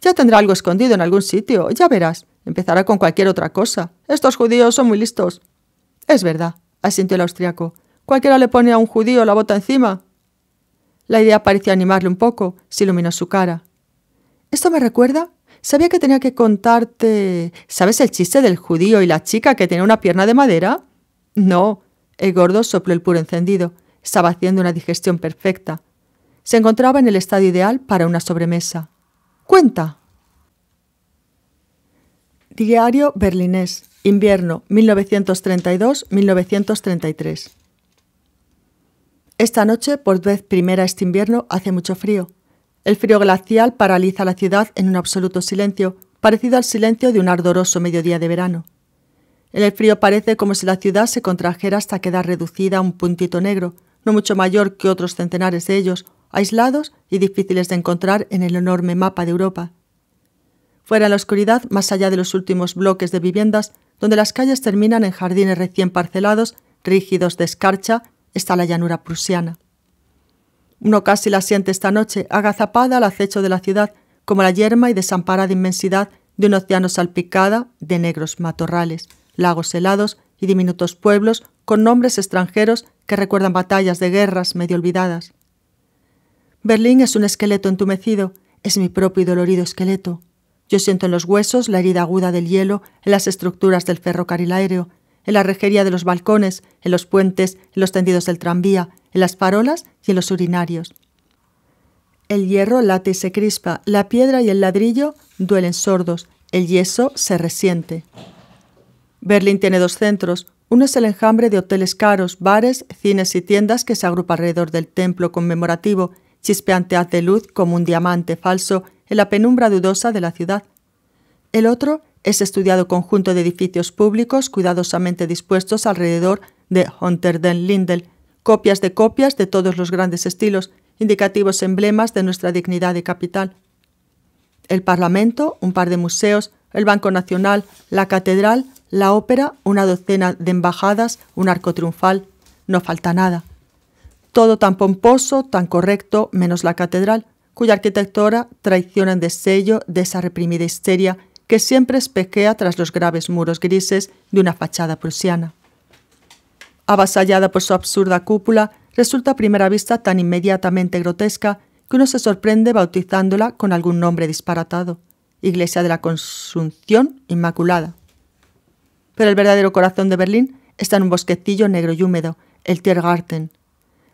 Ya tendrá algo escondido en algún sitio, ya verás. Empezará con cualquier otra cosa. Estos judíos son muy listos. Es verdad, asintió el austriaco. Cualquiera le pone a un judío la bota encima. La idea parecía animarle un poco, se iluminó su cara. Esto me recuerda. Sabía que tenía que contarte. ¿Sabes el chiste del judío y la chica que tiene una pierna de madera? No. El gordo sopló el puro encendido. Estaba haciendo una digestión perfecta. Se encontraba en el estado ideal para una sobremesa. Cuenta. Diario Berlinés, invierno 1932-1933. Esta noche, por vez primera este invierno, hace mucho frío. El frío glacial paraliza la ciudad en un absoluto silencio, parecido al silencio de un ardoroso mediodía de verano. En el frío parece como si la ciudad se contrajera hasta quedar reducida a un puntito negro, no mucho mayor que otros centenares de ellos, aislados y difíciles de encontrar en el enorme mapa de Europa fuera en la oscuridad más allá de los últimos bloques de viviendas, donde las calles terminan en jardines recién parcelados, rígidos de escarcha, está la llanura prusiana. Uno casi la siente esta noche, agazapada al acecho de la ciudad, como la yerma y desamparada inmensidad de un océano salpicada de negros matorrales, lagos helados y diminutos pueblos con nombres extranjeros que recuerdan batallas de guerras medio olvidadas. Berlín es un esqueleto entumecido, es mi propio y dolorido esqueleto, yo siento en los huesos la herida aguda del hielo, en las estructuras del ferrocarril aéreo, en la rejería de los balcones, en los puentes, en los tendidos del tranvía, en las farolas y en los urinarios. El hierro late y se crispa, la piedra y el ladrillo duelen sordos, el yeso se resiente. Berlín tiene dos centros. Uno es el enjambre de hoteles caros, bares, cines y tiendas que se agrupa alrededor del templo conmemorativo, chispeante haz de luz como un diamante falso en la penumbra dudosa de la ciudad. El otro, es estudiado conjunto de edificios públicos cuidadosamente dispuestos alrededor de Hunter den Lindel, copias de copias de todos los grandes estilos, indicativos emblemas de nuestra dignidad de capital. El Parlamento, un par de museos, el Banco Nacional, la Catedral, la Ópera, una docena de embajadas, un arco triunfal. No falta nada. Todo tan pomposo, tan correcto, menos la Catedral cuya arquitectura traiciona en sello de esa reprimida histeria que siempre espequea tras los graves muros grises de una fachada prusiana. Avasallada por su absurda cúpula, resulta a primera vista tan inmediatamente grotesca que uno se sorprende bautizándola con algún nombre disparatado, Iglesia de la Consunción Inmaculada. Pero el verdadero corazón de Berlín está en un bosquecillo negro y húmedo, el Tiergarten,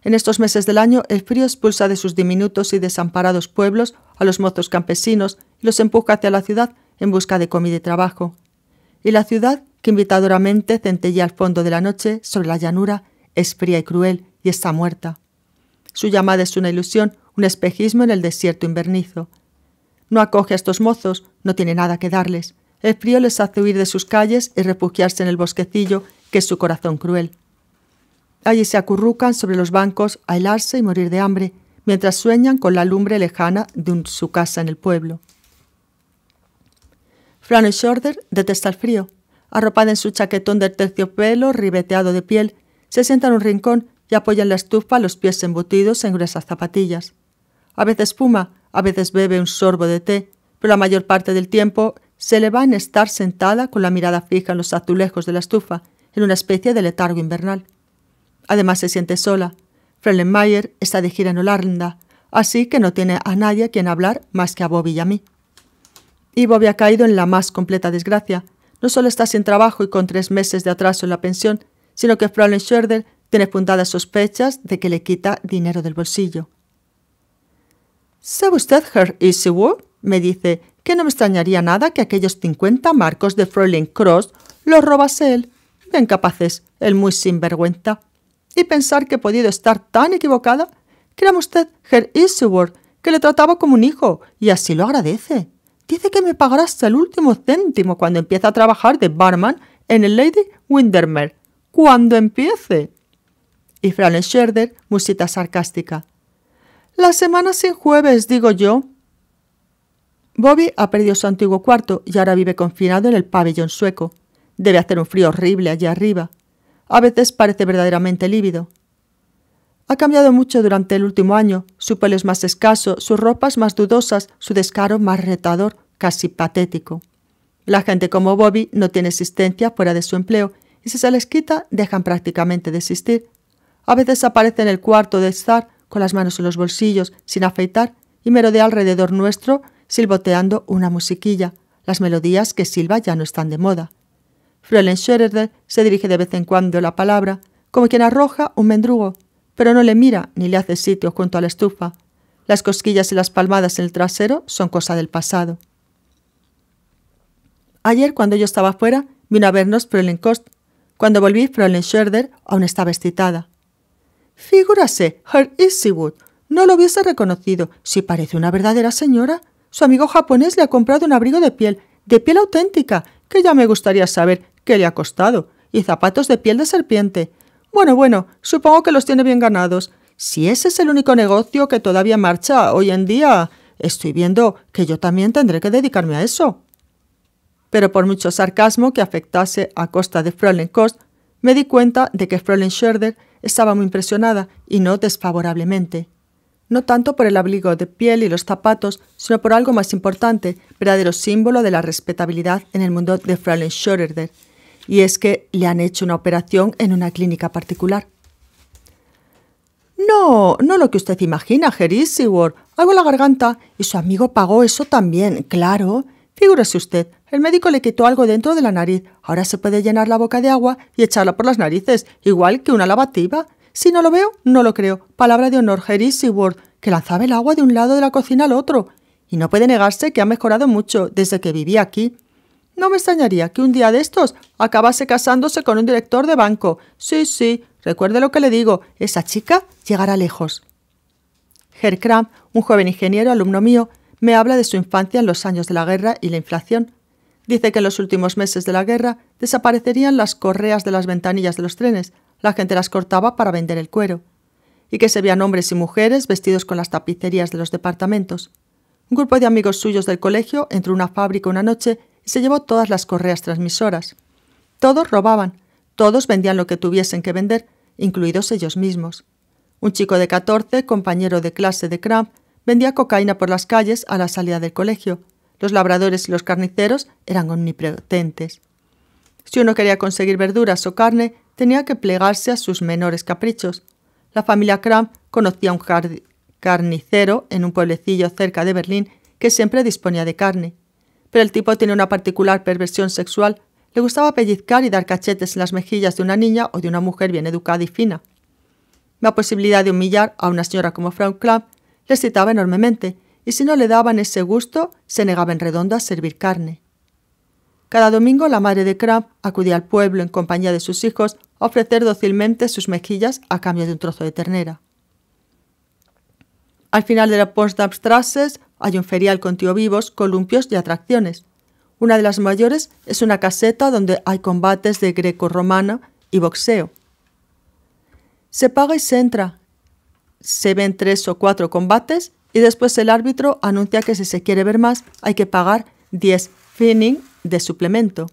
en estos meses del año, el frío expulsa de sus diminutos y desamparados pueblos a los mozos campesinos y los empuja hacia la ciudad en busca de comida y trabajo. Y la ciudad, que invitadoramente centella al fondo de la noche sobre la llanura, es fría y cruel y está muerta. Su llamada es una ilusión, un espejismo en el desierto invernizo. No acoge a estos mozos, no tiene nada que darles. El frío les hace huir de sus calles y refugiarse en el bosquecillo, que es su corazón cruel. Allí se acurrucan sobre los bancos a helarse y morir de hambre, mientras sueñan con la lumbre lejana de su casa en el pueblo. y Shorter detesta el frío. Arropada en su chaquetón de terciopelo ribeteado de piel, se sienta en un rincón y apoya en la estufa los pies embutidos en gruesas zapatillas. A veces fuma, a veces bebe un sorbo de té, pero la mayor parte del tiempo se le va en estar sentada con la mirada fija en los azulejos de la estufa, en una especie de letargo invernal. Además se siente sola. Mayer está de gira en Holanda, así que no tiene a nadie a quien hablar más que a Bobby y a mí. Y Bobby ha caído en la más completa desgracia. No solo está sin trabajo y con tres meses de atraso en la pensión, sino que Fräulein Schroeder tiene fundadas sospechas de que le quita dinero del bolsillo. ¿Sabe usted, Herr Easywood? Me dice que no me extrañaría nada que aquellos 50 marcos de Fräulein Cross los robase él. Bien capaces, el muy sinvergüenza y pensar que he podido estar tan equivocada. era usted, Herr Isseworth, que le trataba como un hijo, y así lo agradece. Dice que me pagará hasta el último céntimo cuando empiece a trabajar de barman en el Lady Windermere. ¡Cuando empiece! Y Fran Scherder, musita sarcástica. La semana sin jueves, digo yo. Bobby ha perdido su antiguo cuarto y ahora vive confinado en el pabellón sueco. Debe hacer un frío horrible allí arriba. A veces parece verdaderamente lívido. Ha cambiado mucho durante el último año. Su pelo es más escaso, sus ropas más dudosas, su descaro más retador, casi patético. La gente como Bobby no tiene existencia fuera de su empleo y si se les quita dejan prácticamente de existir. A veces aparece en el cuarto de estar con las manos en los bolsillos, sin afeitar, y merodea alrededor nuestro silboteando una musiquilla, las melodías que silba ya no están de moda. Fräulein Scherer se dirige de vez en cuando la palabra, como quien arroja un mendrugo, pero no le mira ni le hace sitio junto a la estufa. Las cosquillas y las palmadas en el trasero son cosa del pasado. Ayer, cuando yo estaba fuera, vino a vernos Fräulein Kost. Cuando volví, Fräulein Scherder aún estaba excitada. Figúrase, Herr Easywood. No lo hubiese reconocido. Si parece una verdadera señora. Su amigo japonés le ha comprado un abrigo de piel, de piel auténtica, que ya me gustaría saber que le ha costado, y zapatos de piel de serpiente. Bueno, bueno, supongo que los tiene bien ganados. Si ese es el único negocio que todavía marcha hoy en día, estoy viendo que yo también tendré que dedicarme a eso. Pero por mucho sarcasmo que afectase a costa de Fräulein Kost, me di cuenta de que Fräulein Schroeder estaba muy impresionada y no desfavorablemente. No tanto por el abrigo de piel y los zapatos, sino por algo más importante, verdadero símbolo de la respetabilidad en el mundo de Fräulein Schroeder y es que le han hecho una operación en una clínica particular. No, no lo que usted imagina, Jerry Seward. Algo en la garganta y su amigo pagó eso también, claro. Figúrese usted, el médico le quitó algo dentro de la nariz. Ahora se puede llenar la boca de agua y echarla por las narices, igual que una lavativa. Si no lo veo, no lo creo. Palabra de honor, Jerry Seward, que lanzaba el agua de un lado de la cocina al otro. Y no puede negarse que ha mejorado mucho desde que viví aquí. No me extrañaría que un día de estos acabase casándose con un director de banco. Sí, sí, recuerde lo que le digo, esa chica llegará lejos. Herr Kram, un joven ingeniero alumno mío, me habla de su infancia en los años de la guerra y la inflación. Dice que en los últimos meses de la guerra desaparecerían las correas de las ventanillas de los trenes, la gente las cortaba para vender el cuero, y que se veían hombres y mujeres vestidos con las tapicerías de los departamentos. Un grupo de amigos suyos del colegio entró en una fábrica una noche se llevó todas las correas transmisoras. Todos robaban, todos vendían lo que tuviesen que vender, incluidos ellos mismos. Un chico de 14, compañero de clase de Cramp, vendía cocaína por las calles a la salida del colegio. Los labradores y los carniceros eran omnipotentes. Si uno quería conseguir verduras o carne, tenía que plegarse a sus menores caprichos. La familia Cramp conocía a un carnicero en un pueblecillo cerca de Berlín que siempre disponía de carne. Pero el tipo tenía una particular perversión sexual. Le gustaba pellizcar y dar cachetes en las mejillas de una niña o de una mujer bien educada y fina. La posibilidad de humillar a una señora como Frau Kram le excitaba enormemente, y si no le daban ese gusto, se negaba en redondo a servir carne. Cada domingo la madre de Kram acudía al pueblo en compañía de sus hijos a ofrecer dócilmente sus mejillas a cambio de un trozo de ternera. Al final de la Potsdamstrasse hay un ferial con tío vivos, columpios y atracciones. Una de las mayores es una caseta donde hay combates de greco romano y boxeo. Se paga y se entra. Se ven tres o cuatro combates y después el árbitro anuncia que si se quiere ver más hay que pagar 10 finning de suplemento.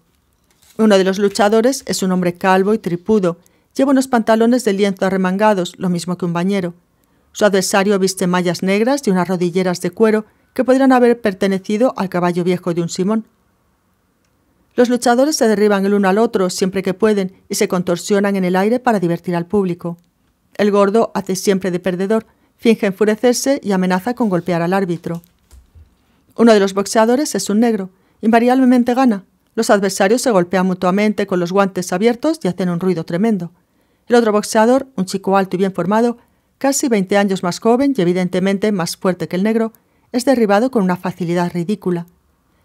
Uno de los luchadores es un hombre calvo y tripudo. Lleva unos pantalones de lienzo arremangados, lo mismo que un bañero. Su adversario viste mallas negras y unas rodilleras de cuero que podrían haber pertenecido al caballo viejo de un Simón. Los luchadores se derriban el uno al otro siempre que pueden y se contorsionan en el aire para divertir al público. El gordo hace siempre de perdedor, finge enfurecerse y amenaza con golpear al árbitro. Uno de los boxeadores es un negro, invariablemente gana. Los adversarios se golpean mutuamente con los guantes abiertos y hacen un ruido tremendo. El otro boxeador, un chico alto y bien formado, casi 20 años más joven y evidentemente más fuerte que el negro, es derribado con una facilidad ridícula.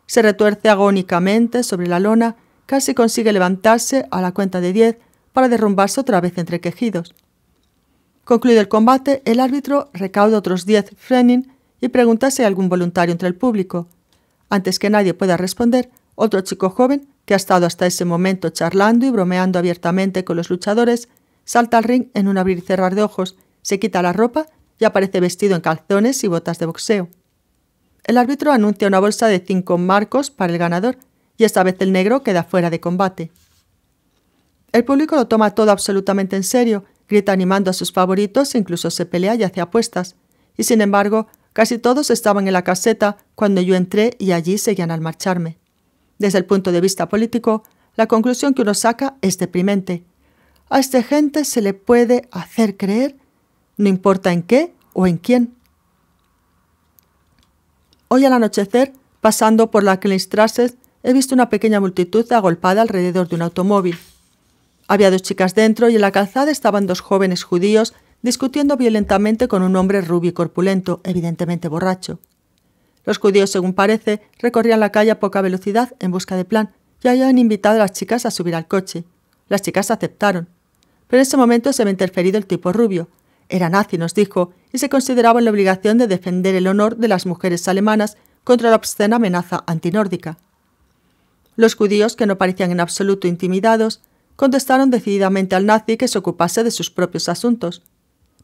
Se retuerce agónicamente sobre la lona, casi consigue levantarse a la cuenta de diez para derrumbarse otra vez entre quejidos. Concluido el combate, el árbitro recauda otros diez frenin y pregunta si hay algún voluntario entre el público. Antes que nadie pueda responder, otro chico joven, que ha estado hasta ese momento charlando y bromeando abiertamente con los luchadores, salta al ring en un abrir y cerrar de ojos, se quita la ropa y aparece vestido en calzones y botas de boxeo. El árbitro anuncia una bolsa de cinco marcos para el ganador y esta vez el negro queda fuera de combate. El público lo toma todo absolutamente en serio, grita animando a sus favoritos, e incluso se pelea y hace apuestas. Y sin embargo, casi todos estaban en la caseta cuando yo entré y allí seguían al marcharme. Desde el punto de vista político, la conclusión que uno saca es deprimente. A este gente se le puede hacer creer, no importa en qué o en quién. Hoy al anochecer, pasando por la Kleinstrasse, he visto una pequeña multitud agolpada alrededor de un automóvil. Había dos chicas dentro y en la calzada estaban dos jóvenes judíos discutiendo violentamente con un hombre rubio y corpulento, evidentemente borracho. Los judíos, según parece, recorrían la calle a poca velocidad en busca de plan y habían invitado a las chicas a subir al coche. Las chicas aceptaron. Pero en ese momento se había interferido el tipo rubio, era nazi, nos dijo, y se consideraba en la obligación de defender el honor de las mujeres alemanas contra la obscena amenaza antinórdica. Los judíos, que no parecían en absoluto intimidados, contestaron decididamente al nazi que se ocupase de sus propios asuntos.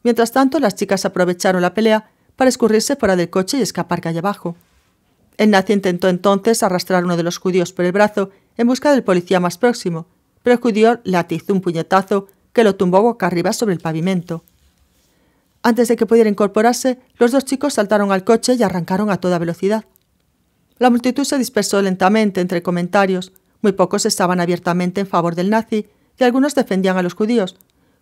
Mientras tanto, las chicas aprovecharon la pelea para escurrirse fuera del coche y escapar calle abajo. El nazi intentó entonces arrastrar a uno de los judíos por el brazo en busca del policía más próximo, pero el judío le atizó un puñetazo que lo tumbó boca arriba sobre el pavimento. Antes de que pudiera incorporarse, los dos chicos saltaron al coche y arrancaron a toda velocidad. La multitud se dispersó lentamente entre comentarios. Muy pocos estaban abiertamente en favor del nazi y algunos defendían a los judíos,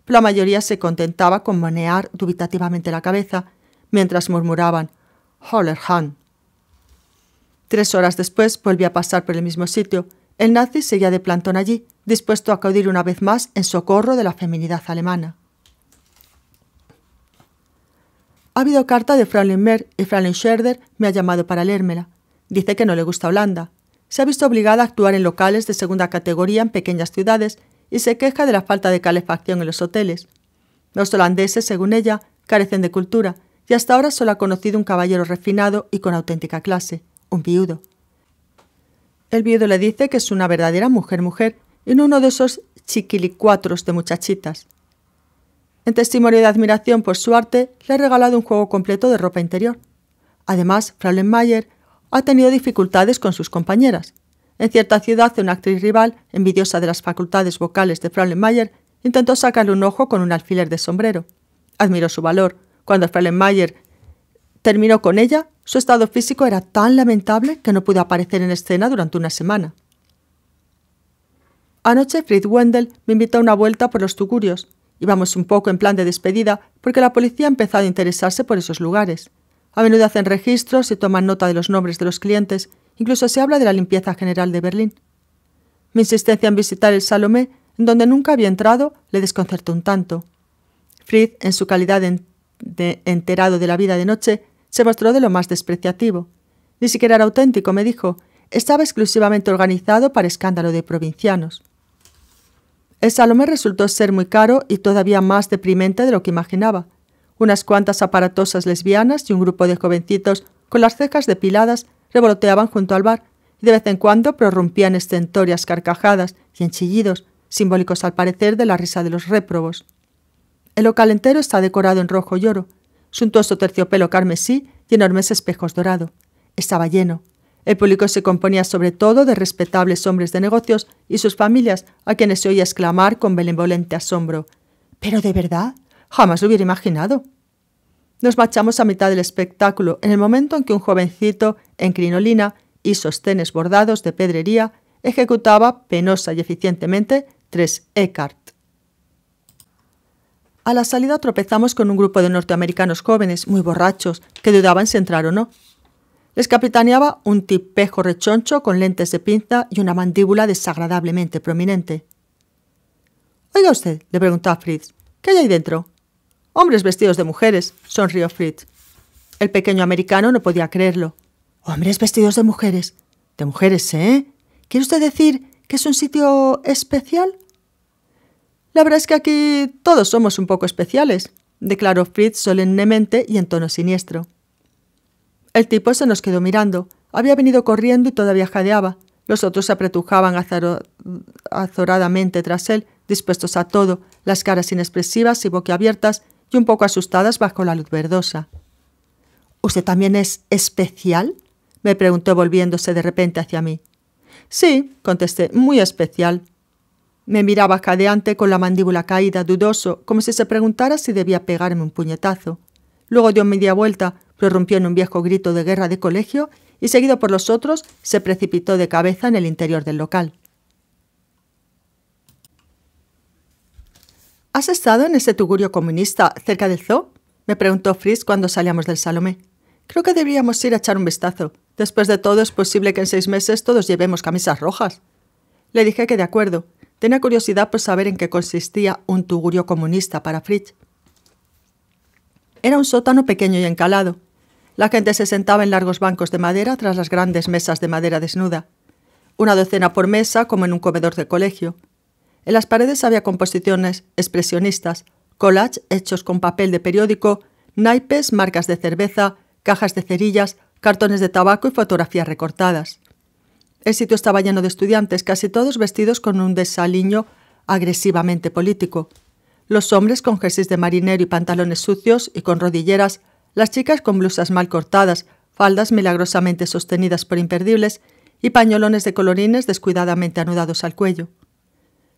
la mayoría se contentaba con monear dubitativamente la cabeza mientras murmuraban Holler Han. Tres horas después volví a pasar por el mismo sitio. El nazi seguía de plantón allí, dispuesto a acudir una vez más en socorro de la feminidad alemana. Ha habido carta de Fraulein Mer y Fraulein Scherder me ha llamado para leérmela. Dice que no le gusta Holanda. Se ha visto obligada a actuar en locales de segunda categoría en pequeñas ciudades y se queja de la falta de calefacción en los hoteles. Los holandeses, según ella, carecen de cultura y hasta ahora solo ha conocido un caballero refinado y con auténtica clase, un viudo. El viudo le dice que es una verdadera mujer-mujer y no uno de esos chiquilicuatros de muchachitas. En testimonio de admiración por su arte, le ha regalado un juego completo de ropa interior. Además, Mayer ha tenido dificultades con sus compañeras. En cierta ciudad, una actriz rival, envidiosa de las facultades vocales de Mayer, intentó sacarle un ojo con un alfiler de sombrero. Admiró su valor. Cuando Mayer terminó con ella, su estado físico era tan lamentable que no pudo aparecer en escena durante una semana. Anoche Fritz Wendel me invitó a una vuelta por los tugurios, Íbamos un poco en plan de despedida porque la policía ha empezado a interesarse por esos lugares. A menudo hacen registros y toman nota de los nombres de los clientes, incluso se habla de la limpieza general de Berlín. Mi insistencia en visitar el Salomé, en donde nunca había entrado, le desconcertó un tanto. Fritz, en su calidad de, de enterado de la vida de noche, se mostró de lo más despreciativo. Ni siquiera era auténtico, me dijo, estaba exclusivamente organizado para escándalo de provincianos. El salomé resultó ser muy caro y todavía más deprimente de lo que imaginaba. Unas cuantas aparatosas lesbianas y un grupo de jovencitos con las cejas depiladas revoloteaban junto al bar y de vez en cuando prorrumpían estentorias carcajadas y en simbólicos al parecer de la risa de los réprobos. El local entero está decorado en rojo y oro, suntuoso terciopelo carmesí y enormes espejos dorado. Estaba lleno, el público se componía sobre todo de respetables hombres de negocios y sus familias, a quienes se oía exclamar con benevolente asombro. ¿Pero de verdad? Jamás lo hubiera imaginado. Nos marchamos a mitad del espectáculo, en el momento en que un jovencito en crinolina y sostenes bordados de pedrería ejecutaba penosa y eficientemente tres Eckhart. A la salida tropezamos con un grupo de norteamericanos jóvenes, muy borrachos, que dudaban si entrar o no. Les capitaneaba un tipejo rechoncho con lentes de pinza y una mandíbula desagradablemente prominente. Oiga usted, le preguntó a Fritz, ¿qué hay ahí dentro? Hombres vestidos de mujeres, sonrió Fritz. El pequeño americano no podía creerlo. Hombres vestidos de mujeres. De mujeres, ¿eh? ¿Quiere usted decir que es un sitio especial? La verdad es que aquí todos somos un poco especiales, declaró Fritz solemnemente y en tono siniestro. El tipo se nos quedó mirando. Había venido corriendo y todavía jadeaba. Los otros se apretujaban azoradamente tras él, dispuestos a todo, las caras inexpresivas y boquiabiertas y un poco asustadas bajo la luz verdosa. ¿Usted también es especial? me preguntó volviéndose de repente hacia mí. Sí, contesté, muy especial. Me miraba jadeante con la mandíbula caída, dudoso, como si se preguntara si debía pegarme un puñetazo. Luego dio media vuelta, prorrumpió en un viejo grito de guerra de colegio y, seguido por los otros, se precipitó de cabeza en el interior del local. ¿Has estado en ese tugurio comunista cerca del zoo? me preguntó Fritz cuando salíamos del Salomé. Creo que deberíamos ir a echar un vistazo. Después de todo, es posible que en seis meses todos llevemos camisas rojas. Le dije que de acuerdo. Tenía curiosidad por saber en qué consistía un tugurio comunista para Fritz. Era un sótano pequeño y encalado. La gente se sentaba en largos bancos de madera tras las grandes mesas de madera desnuda. Una docena por mesa, como en un comedor de colegio. En las paredes había composiciones expresionistas, collage hechos con papel de periódico, naipes, marcas de cerveza, cajas de cerillas, cartones de tabaco y fotografías recortadas. El sitio estaba lleno de estudiantes, casi todos vestidos con un desaliño agresivamente político los hombres con jerseys de marinero y pantalones sucios y con rodilleras, las chicas con blusas mal cortadas, faldas milagrosamente sostenidas por imperdibles y pañolones de colorines descuidadamente anudados al cuello.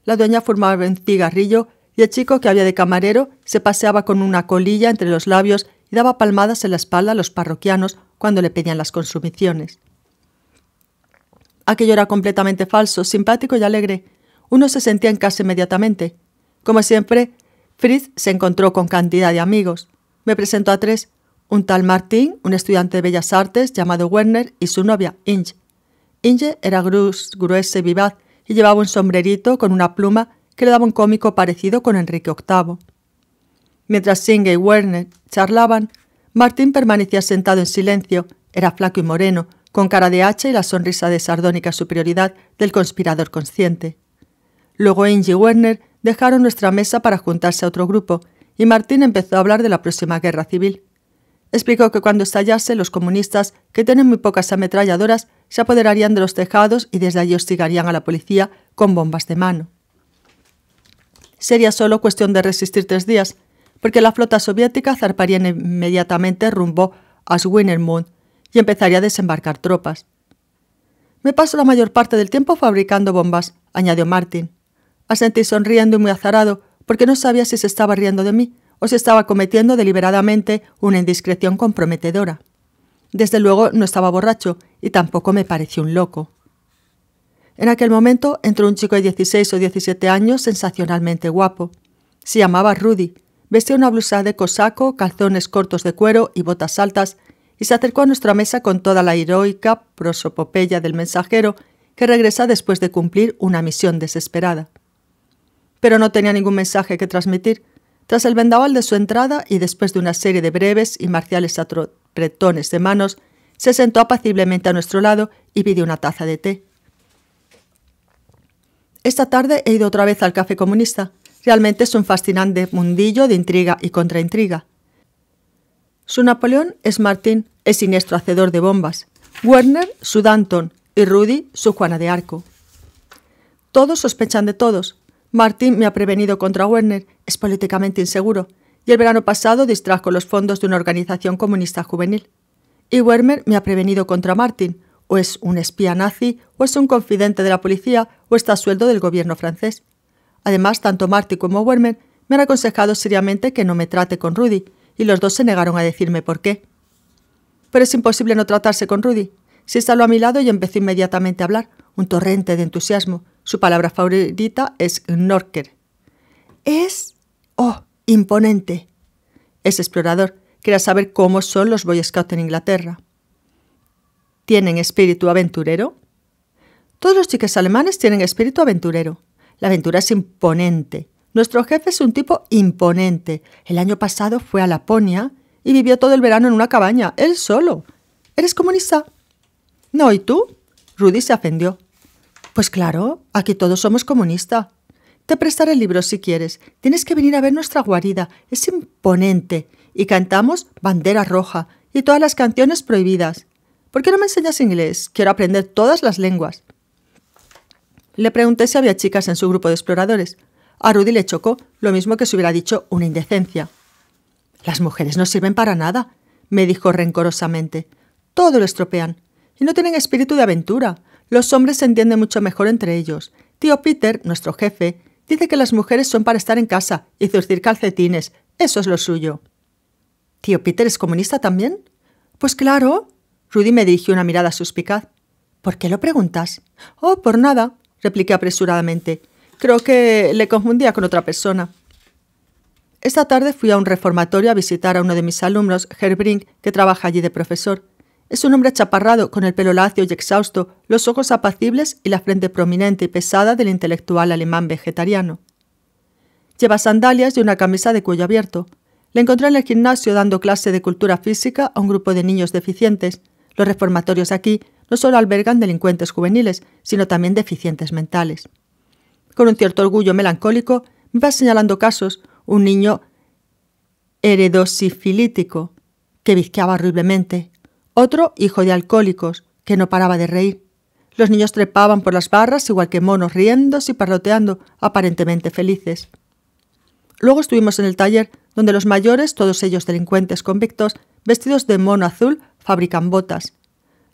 La dueña formaba un cigarrillo y el chico que había de camarero se paseaba con una colilla entre los labios y daba palmadas en la espalda a los parroquianos cuando le pedían las consumiciones. Aquello era completamente falso, simpático y alegre. Uno se sentía en casa inmediatamente. Como siempre, Fritz se encontró con cantidad de amigos. Me presentó a tres, un tal Martín, un estudiante de Bellas Artes llamado Werner y su novia, Inge. Inge era grueso, gruesa y vivaz y llevaba un sombrerito con una pluma que le daba un cómico parecido con Enrique VIII. Mientras Inge y Werner charlaban, Martín permanecía sentado en silencio, era flaco y moreno, con cara de hacha y la sonrisa de sardónica superioridad del conspirador consciente. Luego Inge y Werner dejaron nuestra mesa para juntarse a otro grupo, y Martín empezó a hablar de la próxima guerra civil. Explicó que cuando estallase los comunistas, que tienen muy pocas ametralladoras, se apoderarían de los tejados y desde allí hostigarían a la policía con bombas de mano. Sería solo cuestión de resistir tres días, porque la flota soviética zarparía inmediatamente rumbo a Swinermund y empezaría a desembarcar tropas. Me paso la mayor parte del tiempo fabricando bombas, añadió Martín. Asentí sonriendo y muy azarado, porque no sabía si se estaba riendo de mí o si estaba cometiendo deliberadamente una indiscreción comprometedora. Desde luego no estaba borracho y tampoco me pareció un loco. En aquel momento entró un chico de 16 o 17 años sensacionalmente guapo. Se llamaba Rudy. Vestía una blusa de cosaco, calzones cortos de cuero y botas altas, y se acercó a nuestra mesa con toda la heroica prosopopeya del mensajero que regresa después de cumplir una misión desesperada pero no tenía ningún mensaje que transmitir. Tras el vendaval de su entrada y después de una serie de breves y marciales apretones de manos, se sentó apaciblemente a nuestro lado y pidió una taza de té. Esta tarde he ido otra vez al café comunista. Realmente es un fascinante mundillo de intriga y contraintriga. Su Napoleón es Martín, el siniestro hacedor de bombas. Werner, su Danton, y Rudy, su Juana de Arco. Todos sospechan de todos, Martín me ha prevenido contra Werner, es políticamente inseguro, y el verano pasado distrajo los fondos de una organización comunista juvenil. Y Werner me ha prevenido contra Martín, o es un espía nazi, o es un confidente de la policía, o está a sueldo del gobierno francés. Además, tanto Martín como Werner me han aconsejado seriamente que no me trate con Rudy, y los dos se negaron a decirme por qué. Pero es imposible no tratarse con Rudy. Se instaló a mi lado y empecé inmediatamente a hablar, un torrente de entusiasmo. Su palabra favorita es Norker. Es... ¡Oh! Imponente. Es explorador. Quiere saber cómo son los Boy Scouts en Inglaterra. ¿Tienen espíritu aventurero? Todos los chiques alemanes tienen espíritu aventurero. La aventura es imponente. Nuestro jefe es un tipo imponente. El año pasado fue a Laponia y vivió todo el verano en una cabaña, él solo. ¿Eres comunista? No, ¿y tú? Rudy se ofendió. Pues claro, aquí todos somos comunista. Te prestaré el libro si quieres. Tienes que venir a ver nuestra guarida. Es imponente. Y cantamos Bandera Roja y todas las canciones prohibidas. ¿Por qué no me enseñas inglés? Quiero aprender todas las lenguas. Le pregunté si había chicas en su grupo de exploradores. A Rudy le chocó, lo mismo que si hubiera dicho una indecencia. Las mujeres no sirven para nada, me dijo rencorosamente. Todo lo estropean y no tienen espíritu de aventura. Los hombres se entienden mucho mejor entre ellos. Tío Peter, nuestro jefe, dice que las mujeres son para estar en casa y zurcir calcetines. Eso es lo suyo. ¿Tío Peter es comunista también? Pues claro. Rudy me dirigió una mirada suspicaz. ¿Por qué lo preguntas? Oh, por nada, repliqué apresuradamente. Creo que le confundía con otra persona. Esta tarde fui a un reformatorio a visitar a uno de mis alumnos, Herbrink, que trabaja allí de profesor. Es un hombre chaparrado, con el pelo lacio y exhausto, los ojos apacibles y la frente prominente y pesada del intelectual alemán vegetariano. Lleva sandalias y una camisa de cuello abierto. Le encontré en el gimnasio dando clase de cultura física a un grupo de niños deficientes. Los reformatorios aquí no solo albergan delincuentes juveniles, sino también deficientes mentales. Con un cierto orgullo melancólico, me va señalando casos, un niño heredosifilítico, que bizqueaba horriblemente, otro hijo de alcohólicos, que no paraba de reír. Los niños trepaban por las barras igual que monos, riendo y parroteando, aparentemente felices. Luego estuvimos en el taller, donde los mayores, todos ellos delincuentes convictos, vestidos de mono azul, fabrican botas.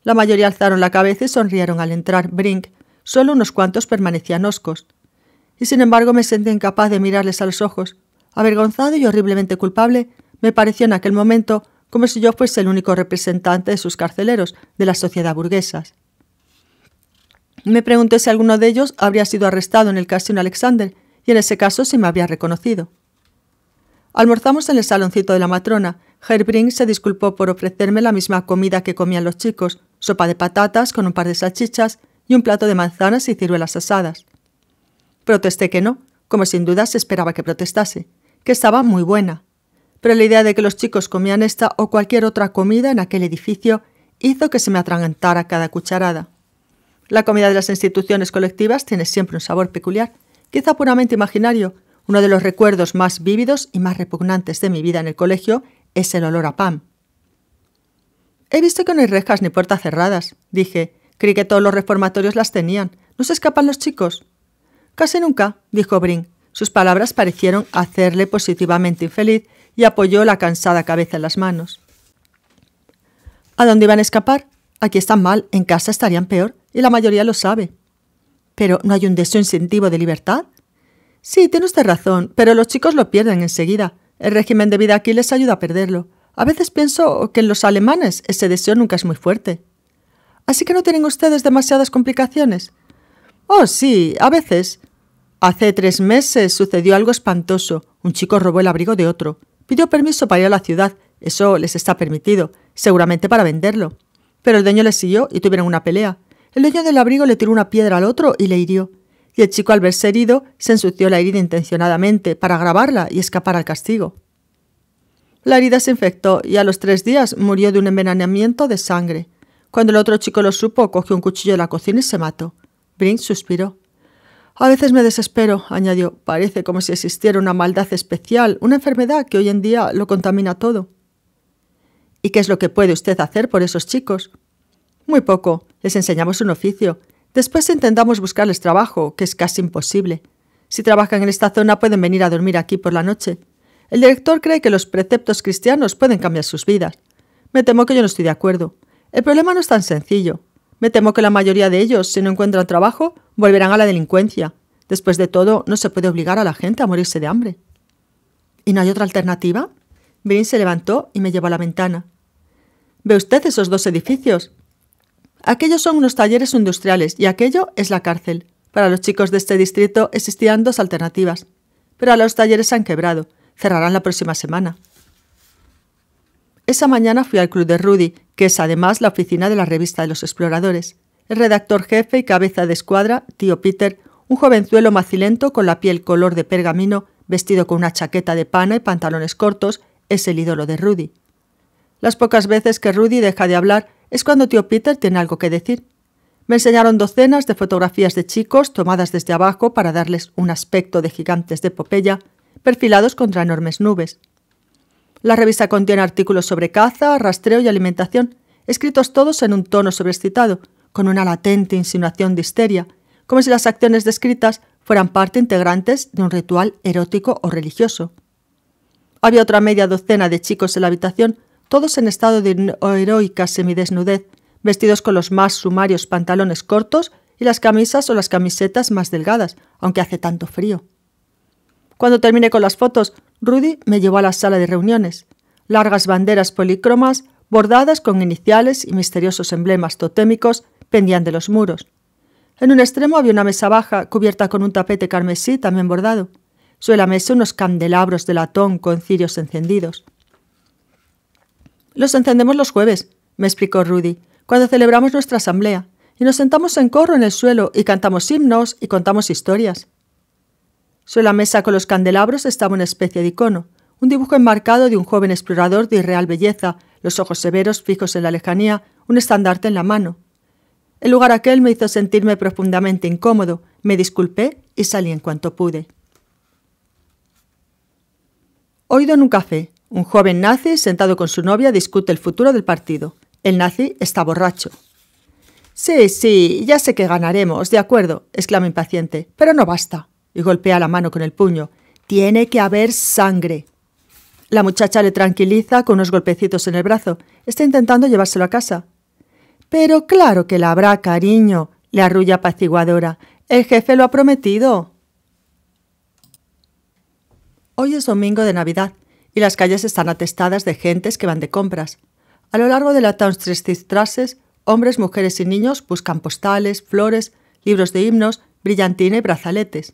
La mayoría alzaron la cabeza y sonrieron al entrar Brink. Solo unos cuantos permanecían oscos. Y sin embargo me sentí incapaz de mirarles a los ojos. Avergonzado y horriblemente culpable, me pareció en aquel momento como si yo fuese el único representante de sus carceleros, de la sociedad burguesa. Me pregunté si alguno de ellos habría sido arrestado en el Casino Alexander, y en ese caso si me había reconocido. Almorzamos en el saloncito de la matrona. Herbring se disculpó por ofrecerme la misma comida que comían los chicos, sopa de patatas con un par de salchichas y un plato de manzanas y ciruelas asadas. Protesté que no, como sin duda se esperaba que protestase, que estaba muy buena pero la idea de que los chicos comían esta o cualquier otra comida en aquel edificio hizo que se me atragantara cada cucharada. La comida de las instituciones colectivas tiene siempre un sabor peculiar, quizá puramente imaginario. Uno de los recuerdos más vívidos y más repugnantes de mi vida en el colegio es el olor a pan. He visto que no hay rejas ni puertas cerradas, dije. Creí que todos los reformatorios las tenían. ¿No se escapan los chicos? Casi nunca, dijo Brin. Sus palabras parecieron hacerle positivamente infeliz y apoyó la cansada cabeza en las manos. ¿A dónde iban a escapar? Aquí están mal, en casa estarían peor, y la mayoría lo sabe. ¿Pero no hay un deseo incentivo de libertad? Sí, tiene usted razón, pero los chicos lo pierden enseguida. El régimen de vida aquí les ayuda a perderlo. A veces pienso que en los alemanes ese deseo nunca es muy fuerte. Así que no tienen ustedes demasiadas complicaciones. Oh, sí, a veces. Hace tres meses sucedió algo espantoso. Un chico robó el abrigo de otro. Pidió permiso para ir a la ciudad, eso les está permitido, seguramente para venderlo. Pero el dueño le siguió y tuvieron una pelea. El dueño del abrigo le tiró una piedra al otro y le hirió. Y el chico al verse herido se ensució la herida intencionadamente para grabarla y escapar al castigo. La herida se infectó y a los tres días murió de un envenenamiento de sangre. Cuando el otro chico lo supo, cogió un cuchillo de la cocina y se mató. Brink suspiró. A veces me desespero, añadió. Parece como si existiera una maldad especial, una enfermedad que hoy en día lo contamina todo. ¿Y qué es lo que puede usted hacer por esos chicos? Muy poco. Les enseñamos un oficio. Después intentamos buscarles trabajo, que es casi imposible. Si trabajan en esta zona pueden venir a dormir aquí por la noche. El director cree que los preceptos cristianos pueden cambiar sus vidas. Me temo que yo no estoy de acuerdo. El problema no es tan sencillo. Me temo que la mayoría de ellos, si no encuentran trabajo, Volverán a la delincuencia. Después de todo, no se puede obligar a la gente a morirse de hambre. ¿Y no hay otra alternativa? Brin se levantó y me llevó a la ventana. ¿Ve usted esos dos edificios? Aquellos son unos talleres industriales y aquello es la cárcel. Para los chicos de este distrito existían dos alternativas. Pero los talleres se han quebrado. Cerrarán la próxima semana. Esa mañana fui al club de Rudy, que es además la oficina de la revista de los exploradores. El redactor jefe y cabeza de escuadra, tío Peter, un jovenzuelo macilento con la piel color de pergamino, vestido con una chaqueta de pana y pantalones cortos, es el ídolo de Rudy. Las pocas veces que Rudy deja de hablar es cuando tío Peter tiene algo que decir. Me enseñaron docenas de fotografías de chicos tomadas desde abajo para darles un aspecto de gigantes de Popeya, perfilados contra enormes nubes. La revista contiene artículos sobre caza, rastreo y alimentación, escritos todos en un tono sobrecitado con una latente insinuación de histeria, como si las acciones descritas fueran parte integrantes de un ritual erótico o religioso. Había otra media docena de chicos en la habitación, todos en estado de heroica semidesnudez, vestidos con los más sumarios pantalones cortos y las camisas o las camisetas más delgadas, aunque hace tanto frío. Cuando terminé con las fotos, Rudy me llevó a la sala de reuniones. Largas banderas polícromas, bordadas con iniciales y misteriosos emblemas totémicos, pendían de los muros. En un extremo había una mesa baja cubierta con un tapete carmesí también bordado. Sobre la mesa unos candelabros de latón con cirios encendidos. Los encendemos los jueves, me explicó Rudy, cuando celebramos nuestra asamblea, y nos sentamos en corro en el suelo y cantamos himnos y contamos historias. Sobre la mesa con los candelabros estaba una especie de icono, un dibujo enmarcado de un joven explorador de irreal belleza, los ojos severos fijos en la lejanía, un estandarte en la mano. El lugar aquel me hizo sentirme profundamente incómodo, me disculpé y salí en cuanto pude. Oído en un café, un joven nazi sentado con su novia discute el futuro del partido. El nazi está borracho. Sí, sí, ya sé que ganaremos, de acuerdo, exclama impaciente, pero no basta. Y golpea la mano con el puño. Tiene que haber sangre. La muchacha le tranquiliza con unos golpecitos en el brazo. Está intentando llevárselo a casa. Pero claro que la habrá, cariño, le arrulla apaciguadora. El jefe lo ha prometido. Hoy es domingo de Navidad y las calles están atestadas de gentes que van de compras. A lo largo de la Traces, hombres, mujeres y niños buscan postales, flores, libros de himnos, brillantina y brazaletes.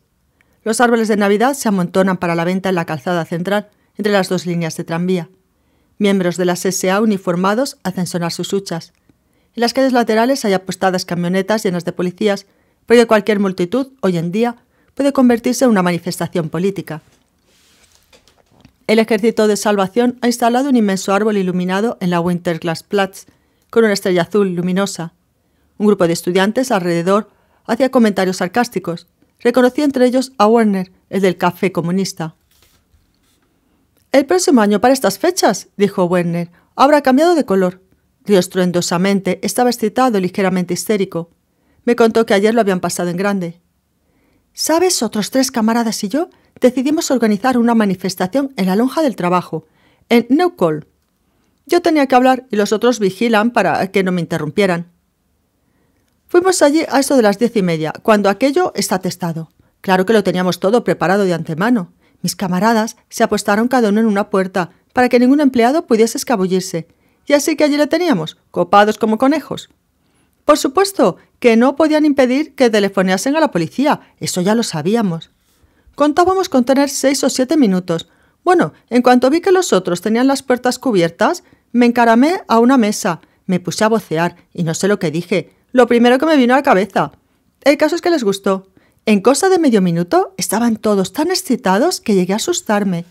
Los árboles de Navidad se amontonan para la venta en la calzada central, entre las dos líneas de tranvía. Miembros de la S.A. uniformados hacen sonar sus huchas. En las calles laterales hay apostadas camionetas llenas de policías, porque cualquier multitud, hoy en día, puede convertirse en una manifestación política. El Ejército de Salvación ha instalado un inmenso árbol iluminado en la Platz con una estrella azul luminosa. Un grupo de estudiantes alrededor hacía comentarios sarcásticos. Reconocí entre ellos a Werner, el del café comunista. El próximo año para estas fechas, dijo Werner, habrá cambiado de color río estruendosamente, estaba excitado y ligeramente histérico. Me contó que ayer lo habían pasado en grande. ¿Sabes? Otros tres camaradas y yo decidimos organizar una manifestación en la lonja del trabajo, en Neucol. Yo tenía que hablar y los otros vigilan para que no me interrumpieran. Fuimos allí a eso de las diez y media, cuando aquello está testado. Claro que lo teníamos todo preparado de antemano. Mis camaradas se apostaron cada uno en una puerta para que ningún empleado pudiese escabullirse y así que allí le teníamos, copados como conejos. Por supuesto que no podían impedir que telefoneasen a la policía, eso ya lo sabíamos. Contábamos con tener seis o siete minutos. Bueno, en cuanto vi que los otros tenían las puertas cubiertas, me encaramé a una mesa, me puse a vocear y no sé lo que dije, lo primero que me vino a la cabeza. El caso es que les gustó. En cosa de medio minuto estaban todos tan excitados que llegué a asustarme.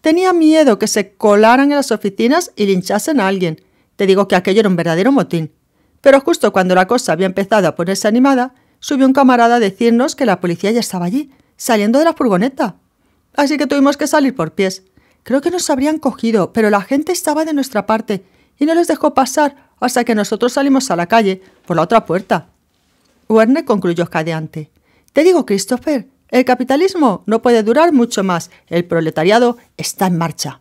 Tenía miedo que se colaran en las oficinas y linchasen a alguien. Te digo que aquello era un verdadero motín. Pero justo cuando la cosa había empezado a ponerse animada, subió un camarada a decirnos que la policía ya estaba allí, saliendo de la furgoneta. Así que tuvimos que salir por pies. Creo que nos habrían cogido, pero la gente estaba de nuestra parte y no les dejó pasar hasta que nosotros salimos a la calle por la otra puerta. Werner concluyó escadeante. Te digo, Christopher, el capitalismo no puede durar mucho más. El proletariado está en marcha.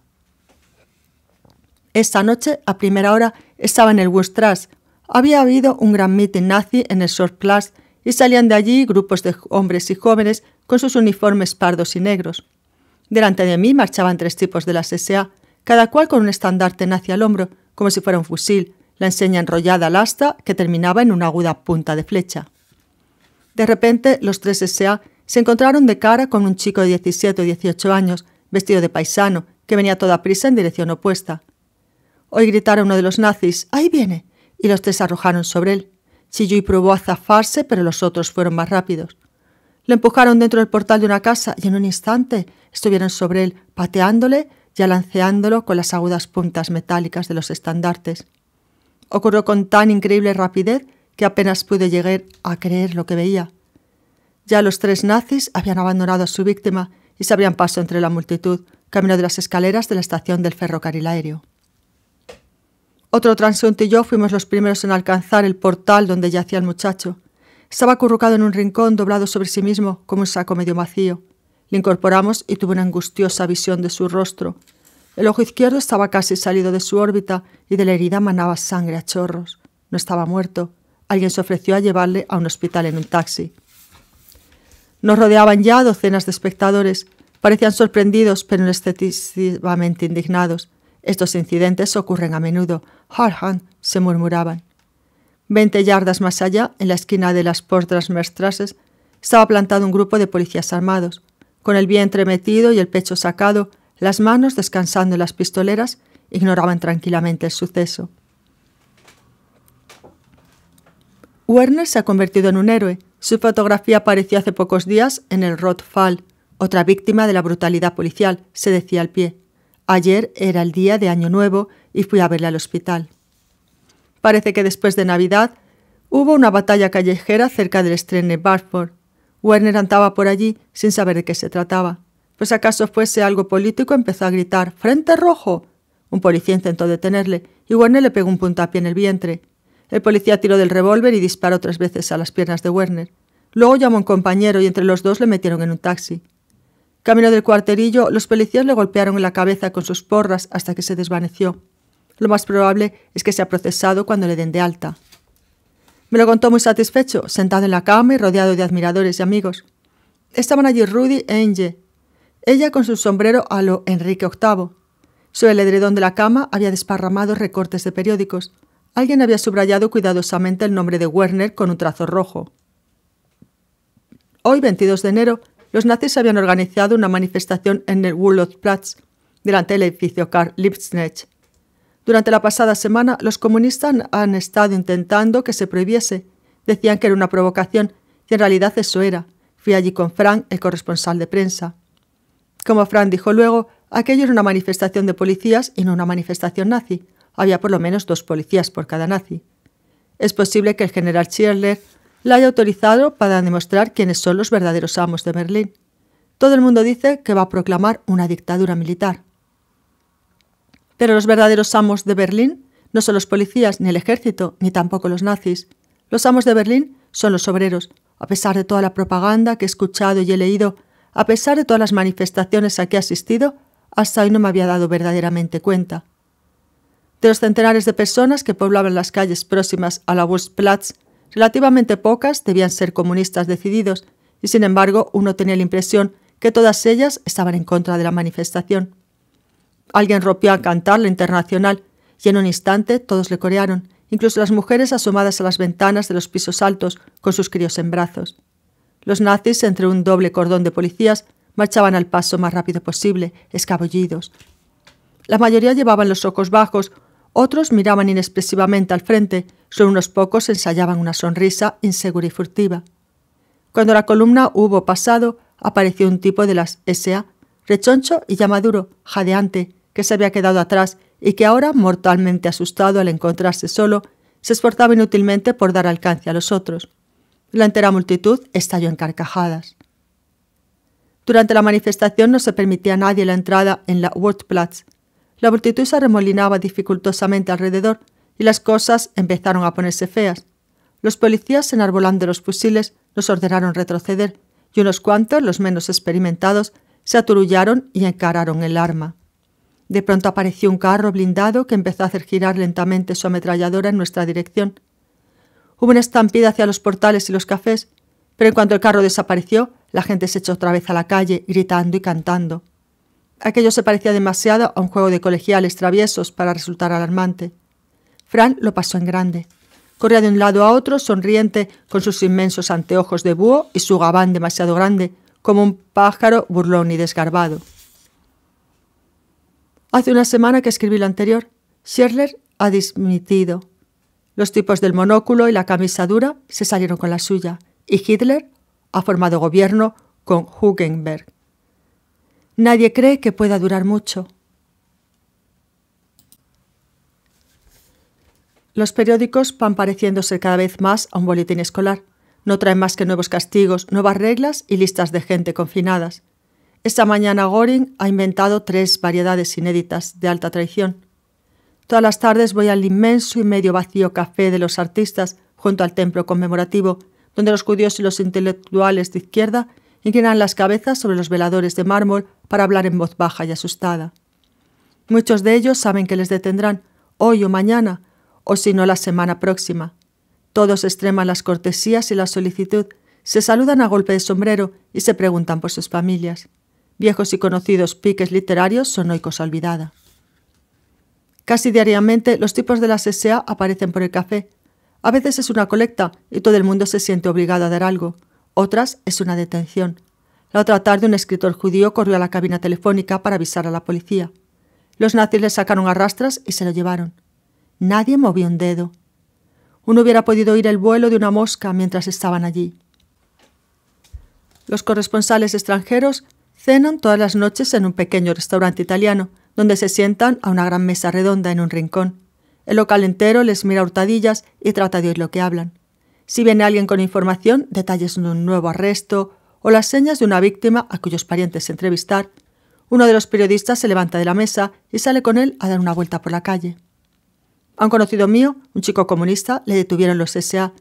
Esta noche, a primera hora, estaba en el Wurstrasse. Había habido un gran mitin nazi en el Surplus y salían de allí grupos de hombres y jóvenes con sus uniformes pardos y negros. Delante de mí marchaban tres tipos de la SA, cada cual con un estandarte nazi al hombro, como si fuera un fusil, la enseña enrollada al asta que terminaba en una aguda punta de flecha. De repente, los tres S.A. se encontraron de cara con un chico de 17 o 18 años, vestido de paisano, que venía toda prisa en dirección opuesta. Hoy gritaron uno de los nazis, ¡Ahí viene! y los tres arrojaron sobre él. Chiyui probó a zafarse, pero los otros fueron más rápidos. Lo empujaron dentro del portal de una casa y en un instante estuvieron sobre él, pateándole y alanceándolo con las agudas puntas metálicas de los estandartes. Ocurrió con tan increíble rapidez que apenas pude llegar a creer lo que veía. Ya los tres nazis habían abandonado a su víctima y se abrían paso entre la multitud, camino de las escaleras de la estación del ferrocarril aéreo. Otro transeúnte y yo fuimos los primeros en alcanzar el portal donde yacía el muchacho. Estaba acurrucado en un rincón doblado sobre sí mismo, como un saco medio vacío. Le incorporamos y tuve una angustiosa visión de su rostro. El ojo izquierdo estaba casi salido de su órbita y de la herida manaba sangre a chorros. No estaba muerto, alguien se ofreció a llevarle a un hospital en un taxi. Nos rodeaban ya docenas de espectadores. Parecían sorprendidos, pero no indignados. Estos incidentes ocurren a menudo. Harhan, se murmuraban. Veinte yardas más allá, en la esquina de las mestrases estaba plantado un grupo de policías armados. Con el vientre metido y el pecho sacado, las manos descansando en las pistoleras, ignoraban tranquilamente el suceso. Werner se ha convertido en un héroe. Su fotografía apareció hace pocos días en el Fall, otra víctima de la brutalidad policial, se decía al pie. Ayer era el día de Año Nuevo y fui a verle al hospital. Parece que después de Navidad hubo una batalla callejera cerca del estreno de Barford. Werner andaba por allí sin saber de qué se trataba. Pues acaso fuese algo político, empezó a gritar: ¡Frente rojo! Un policía intentó detenerle y Werner le pegó un puntapié en el vientre. El policía tiró del revólver y disparó tres veces a las piernas de Werner. Luego llamó a un compañero y entre los dos le metieron en un taxi. Camino del cuarterillo, los policías le golpearon en la cabeza con sus porras hasta que se desvaneció. Lo más probable es que se ha procesado cuando le den de alta. Me lo contó muy satisfecho, sentado en la cama y rodeado de admiradores y amigos. Estaban allí Rudy e Inge, ella con su sombrero a lo Enrique VIII. Sobre el edredón de la cama había desparramado recortes de periódicos. Alguien había subrayado cuidadosamente el nombre de Werner con un trazo rojo. Hoy, 22 de enero, los nazis habían organizado una manifestación en el Wurlotplatz, delante del edificio Karl Liebknecht. Durante la pasada semana, los comunistas han estado intentando que se prohibiese. Decían que era una provocación, y en realidad eso era. Fui allí con Frank, el corresponsal de prensa. Como Frank dijo luego, aquello era una manifestación de policías y no una manifestación nazi, había por lo menos dos policías por cada nazi. Es posible que el general Schirler la haya autorizado para demostrar quiénes son los verdaderos amos de Berlín. Todo el mundo dice que va a proclamar una dictadura militar. Pero los verdaderos amos de Berlín no son los policías, ni el ejército, ni tampoco los nazis. Los amos de Berlín son los obreros, a pesar de toda la propaganda que he escuchado y he leído, a pesar de todas las manifestaciones a que he asistido, hasta hoy no me había dado verdaderamente cuenta. De los centenares de personas que poblaban las calles próximas a la Wurstplatz, relativamente pocas debían ser comunistas decididos, y sin embargo uno tenía la impresión que todas ellas estaban en contra de la manifestación. Alguien rompió a cantar la internacional, y en un instante todos le corearon, incluso las mujeres asomadas a las ventanas de los pisos altos con sus críos en brazos. Los nazis, entre un doble cordón de policías, marchaban al paso más rápido posible, escabullidos. La mayoría llevaban los ojos bajos otros miraban inexpresivamente al frente, solo unos pocos ensayaban una sonrisa insegura y furtiva. Cuando la columna hubo pasado, apareció un tipo de las SA, rechoncho y ya maduro, jadeante, que se había quedado atrás y que ahora, mortalmente asustado al encontrarse solo, se esforzaba inútilmente por dar alcance a los otros. La entera multitud estalló en carcajadas. Durante la manifestación no se permitía a nadie la entrada en la «Wordplatz», la multitud se arremolinaba dificultosamente alrededor y las cosas empezaron a ponerse feas. Los policías, enarbolando los fusiles, nos ordenaron retroceder y unos cuantos, los menos experimentados, se aturullaron y encararon el arma. De pronto apareció un carro blindado que empezó a hacer girar lentamente su ametralladora en nuestra dirección. Hubo una estampida hacia los portales y los cafés, pero en cuanto el carro desapareció, la gente se echó otra vez a la calle, gritando y cantando. Aquello se parecía demasiado a un juego de colegiales traviesos para resultar alarmante. Fran lo pasó en grande. Corría de un lado a otro, sonriente, con sus inmensos anteojos de búho y su gabán demasiado grande, como un pájaro burlón y desgarbado. Hace una semana que escribí lo anterior. Scherler ha dismitido. Los tipos del monóculo y la camisa dura se salieron con la suya, y Hitler ha formado gobierno con Hugenberg. Nadie cree que pueda durar mucho. Los periódicos van pareciéndose cada vez más a un boletín escolar. No traen más que nuevos castigos, nuevas reglas y listas de gente confinadas. Esta mañana Goring ha inventado tres variedades inéditas de alta traición. Todas las tardes voy al inmenso y medio vacío café de los artistas junto al templo conmemorativo, donde los judíos y los intelectuales de izquierda inclinan las cabezas sobre los veladores de mármol para hablar en voz baja y asustada. Muchos de ellos saben que les detendrán hoy o mañana, o si no la semana próxima. Todos extreman las cortesías y la solicitud, se saludan a golpe de sombrero y se preguntan por sus familias. Viejos y conocidos piques literarios son hoy cosa olvidada. Casi diariamente los tipos de la SSA aparecen por el café. A veces es una colecta y todo el mundo se siente obligado a dar algo. Otras es una detención. La otra tarde un escritor judío corrió a la cabina telefónica para avisar a la policía. Los nazis le sacaron a rastras y se lo llevaron. Nadie movió un dedo. Uno hubiera podido oír el vuelo de una mosca mientras estaban allí. Los corresponsales extranjeros cenan todas las noches en un pequeño restaurante italiano, donde se sientan a una gran mesa redonda en un rincón. El local entero les mira hurtadillas y trata de oír lo que hablan. Si viene alguien con información, detalles de un nuevo arresto o las señas de una víctima a cuyos parientes entrevistar, uno de los periodistas se levanta de la mesa y sale con él a dar una vuelta por la calle. A un conocido mío, un chico comunista, le detuvieron los SA.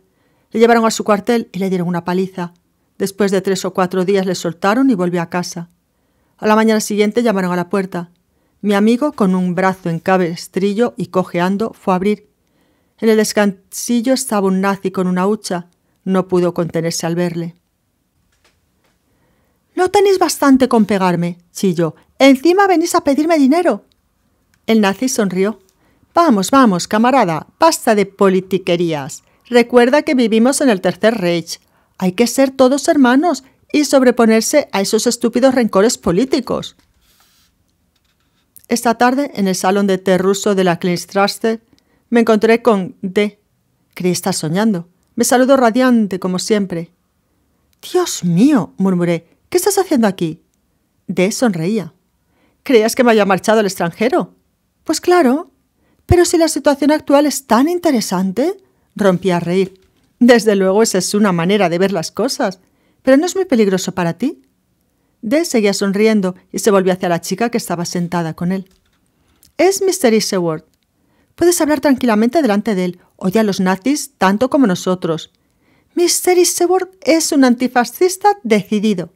Le llevaron a su cuartel y le dieron una paliza. Después de tres o cuatro días le soltaron y volvió a casa. A la mañana siguiente llamaron a la puerta. Mi amigo, con un brazo en cabestrillo y cojeando, fue a abrir en el descansillo estaba un nazi con una hucha. No pudo contenerse al verle. No tenéis bastante con pegarme, chilló. Encima venís a pedirme dinero. El nazi sonrió. Vamos, vamos, camarada, basta de politiquerías. Recuerda que vivimos en el Tercer Reich. Hay que ser todos hermanos y sobreponerse a esos estúpidos rencores políticos. Esta tarde, en el salón de té ruso de la Klinstraste, me encontré con D. Creí estar soñando. Me saludó radiante, como siempre. Dios mío, murmuré, ¿qué estás haciendo aquí? D sonreía. ¿Creías que me había marchado al extranjero? Pues claro. Pero si la situación actual es tan interesante, rompí a reír. Desde luego esa es una manera de ver las cosas. Pero no es muy peligroso para ti. D seguía sonriendo y se volvió hacia la chica que estaba sentada con él. Es Mr. Isherwood. Puedes hablar tranquilamente delante de él. Oye a los nazis tanto como nosotros. Mr. Isseborg es un antifascista decidido.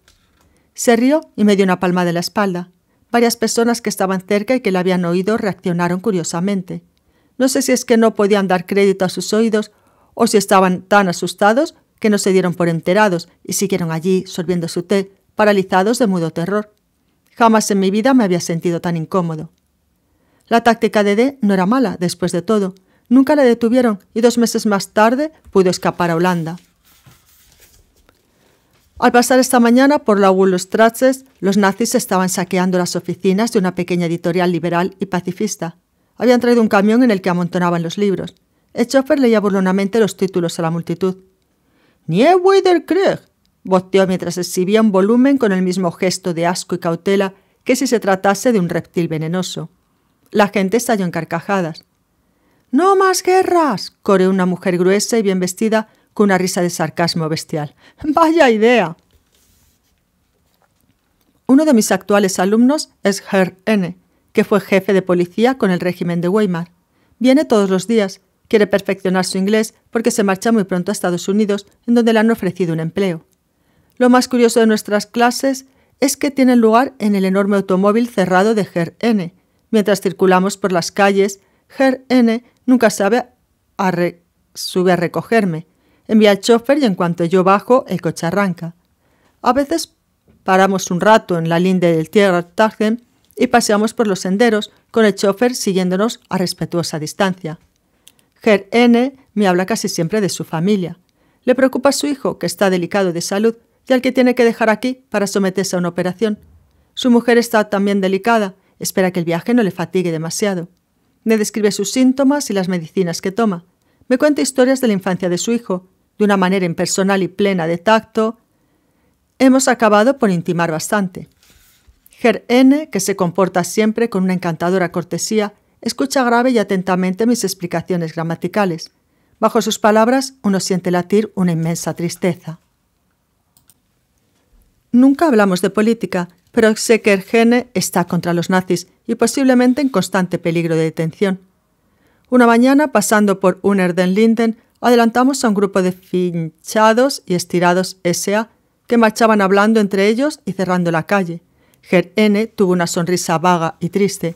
Se rió y me dio una palma de la espalda. Varias personas que estaban cerca y que la habían oído reaccionaron curiosamente. No sé si es que no podían dar crédito a sus oídos o si estaban tan asustados que no se dieron por enterados y siguieron allí sorbiendo su té, paralizados de mudo terror. Jamás en mi vida me había sentido tan incómodo. La táctica de D no era mala, después de todo. Nunca la detuvieron y dos meses más tarde pudo escapar a Holanda. Al pasar esta mañana por la Tratches, los nazis estaban saqueando las oficinas de una pequeña editorial liberal y pacifista. Habían traído un camión en el que amontonaban los libros. El chofer leía burlonamente los títulos a la multitud. Nie der Krieg, boteó mientras exhibía un volumen con el mismo gesto de asco y cautela que si se tratase de un reptil venenoso la gente estalló en carcajadas. ¡No más guerras! coreó una mujer gruesa y bien vestida con una risa de sarcasmo bestial. ¡Vaya idea! Uno de mis actuales alumnos es Herr N., que fue jefe de policía con el régimen de Weimar. Viene todos los días, quiere perfeccionar su inglés porque se marcha muy pronto a Estados Unidos, en donde le han ofrecido un empleo. Lo más curioso de nuestras clases es que tienen lugar en el enorme automóvil cerrado de Herr N., Mientras circulamos por las calles, Herr N nunca sabe a sube a recogerme. Envía al chofer y en cuanto yo bajo, el coche arranca. A veces paramos un rato en la linde del Tagen y paseamos por los senderos con el chofer siguiéndonos a respetuosa distancia. Ger N me habla casi siempre de su familia. Le preocupa su hijo, que está delicado de salud y al que tiene que dejar aquí para someterse a una operación. Su mujer está también delicada Espera que el viaje no le fatigue demasiado. Me describe sus síntomas y las medicinas que toma. Me cuenta historias de la infancia de su hijo, de una manera impersonal y plena de tacto. Hemos acabado por intimar bastante. Ger N, que se comporta siempre con una encantadora cortesía, escucha grave y atentamente mis explicaciones gramaticales. Bajo sus palabras uno siente latir una inmensa tristeza. Nunca hablamos de política, pero Ergene está contra los nazis y posiblemente en constante peligro de detención. Una mañana, pasando por Unerden-Linden, adelantamos a un grupo de finchados y estirados S.A. que marchaban hablando entre ellos y cerrando la calle. Ger tuvo una sonrisa vaga y triste.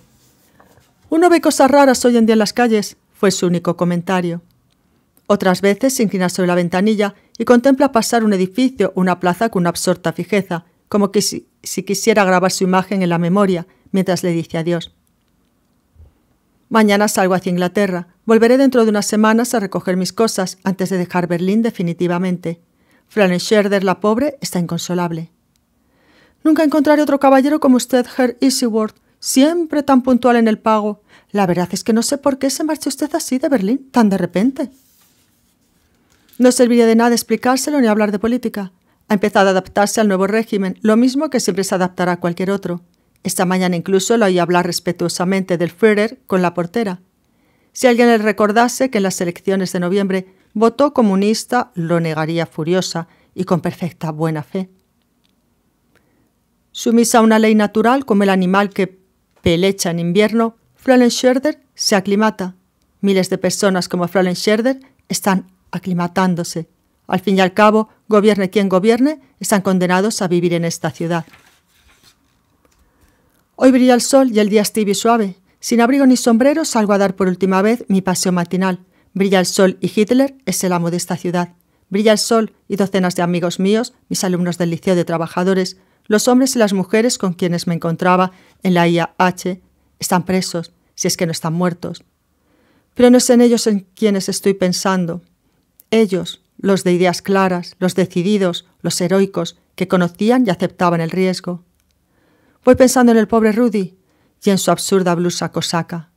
Uno ve cosas raras hoy en día en las calles, fue su único comentario. Otras veces se inclina sobre la ventanilla y contempla pasar un edificio o una plaza con una absorta fijeza, como que si si quisiera grabar su imagen en la memoria mientras le dice adiós. Mañana salgo hacia Inglaterra. Volveré dentro de unas semanas a recoger mis cosas antes de dejar Berlín definitivamente. Fran Scherder, la pobre, está inconsolable. Nunca encontraré otro caballero como usted, Herr Easyworth, siempre tan puntual en el pago. La verdad es que no sé por qué se marcha usted así de Berlín, tan de repente. No serviría de nada explicárselo ni hablar de política. Ha empezado a adaptarse al nuevo régimen, lo mismo que siempre se adaptará a cualquier otro. Esta mañana incluso lo oí hablar respetuosamente del Führer con la portera. Si alguien le recordase que en las elecciones de noviembre votó comunista, lo negaría furiosa y con perfecta buena fe. Sumisa a una ley natural como el animal que pelecha en invierno, Fräulein se aclimata. Miles de personas como Fräulein Scherder están aclimatándose. Al fin y al cabo, gobierne quien gobierne, están condenados a vivir en esta ciudad. Hoy brilla el sol y el día es tibio y suave. Sin abrigo ni sombrero salgo a dar por última vez mi paseo matinal. Brilla el sol y Hitler es el amo de esta ciudad. Brilla el sol y docenas de amigos míos, mis alumnos del Liceo de Trabajadores, los hombres y las mujeres con quienes me encontraba en la IAH, están presos, si es que no están muertos. Pero no es en ellos en quienes estoy pensando. Ellos, los de ideas claras, los decididos, los heroicos, que conocían y aceptaban el riesgo. Voy pensando en el pobre Rudy y en su absurda blusa cosaca.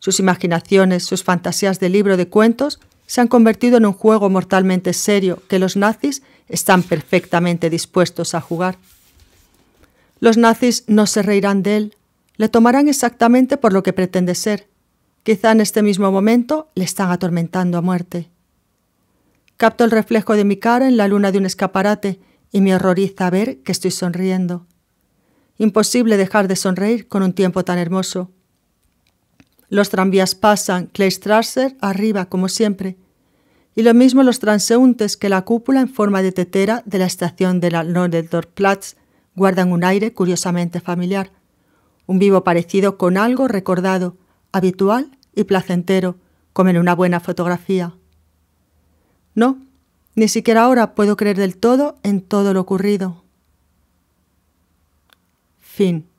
Sus imaginaciones, sus fantasías de libro de cuentos se han convertido en un juego mortalmente serio que los nazis están perfectamente dispuestos a jugar. Los nazis no se reirán de él, le tomarán exactamente por lo que pretende ser. Quizá en este mismo momento le están atormentando a muerte. Capto el reflejo de mi cara en la luna de un escaparate y me horroriza ver que estoy sonriendo. Imposible dejar de sonreír con un tiempo tan hermoso. Los tranvías pasan Strasser, arriba, como siempre, y lo mismo los transeúntes que la cúpula en forma de tetera de la estación de la Platz guardan un aire curiosamente familiar, un vivo parecido con algo recordado, habitual y placentero, como en una buena fotografía. No, ni siquiera ahora puedo creer del todo en todo lo ocurrido. Fin.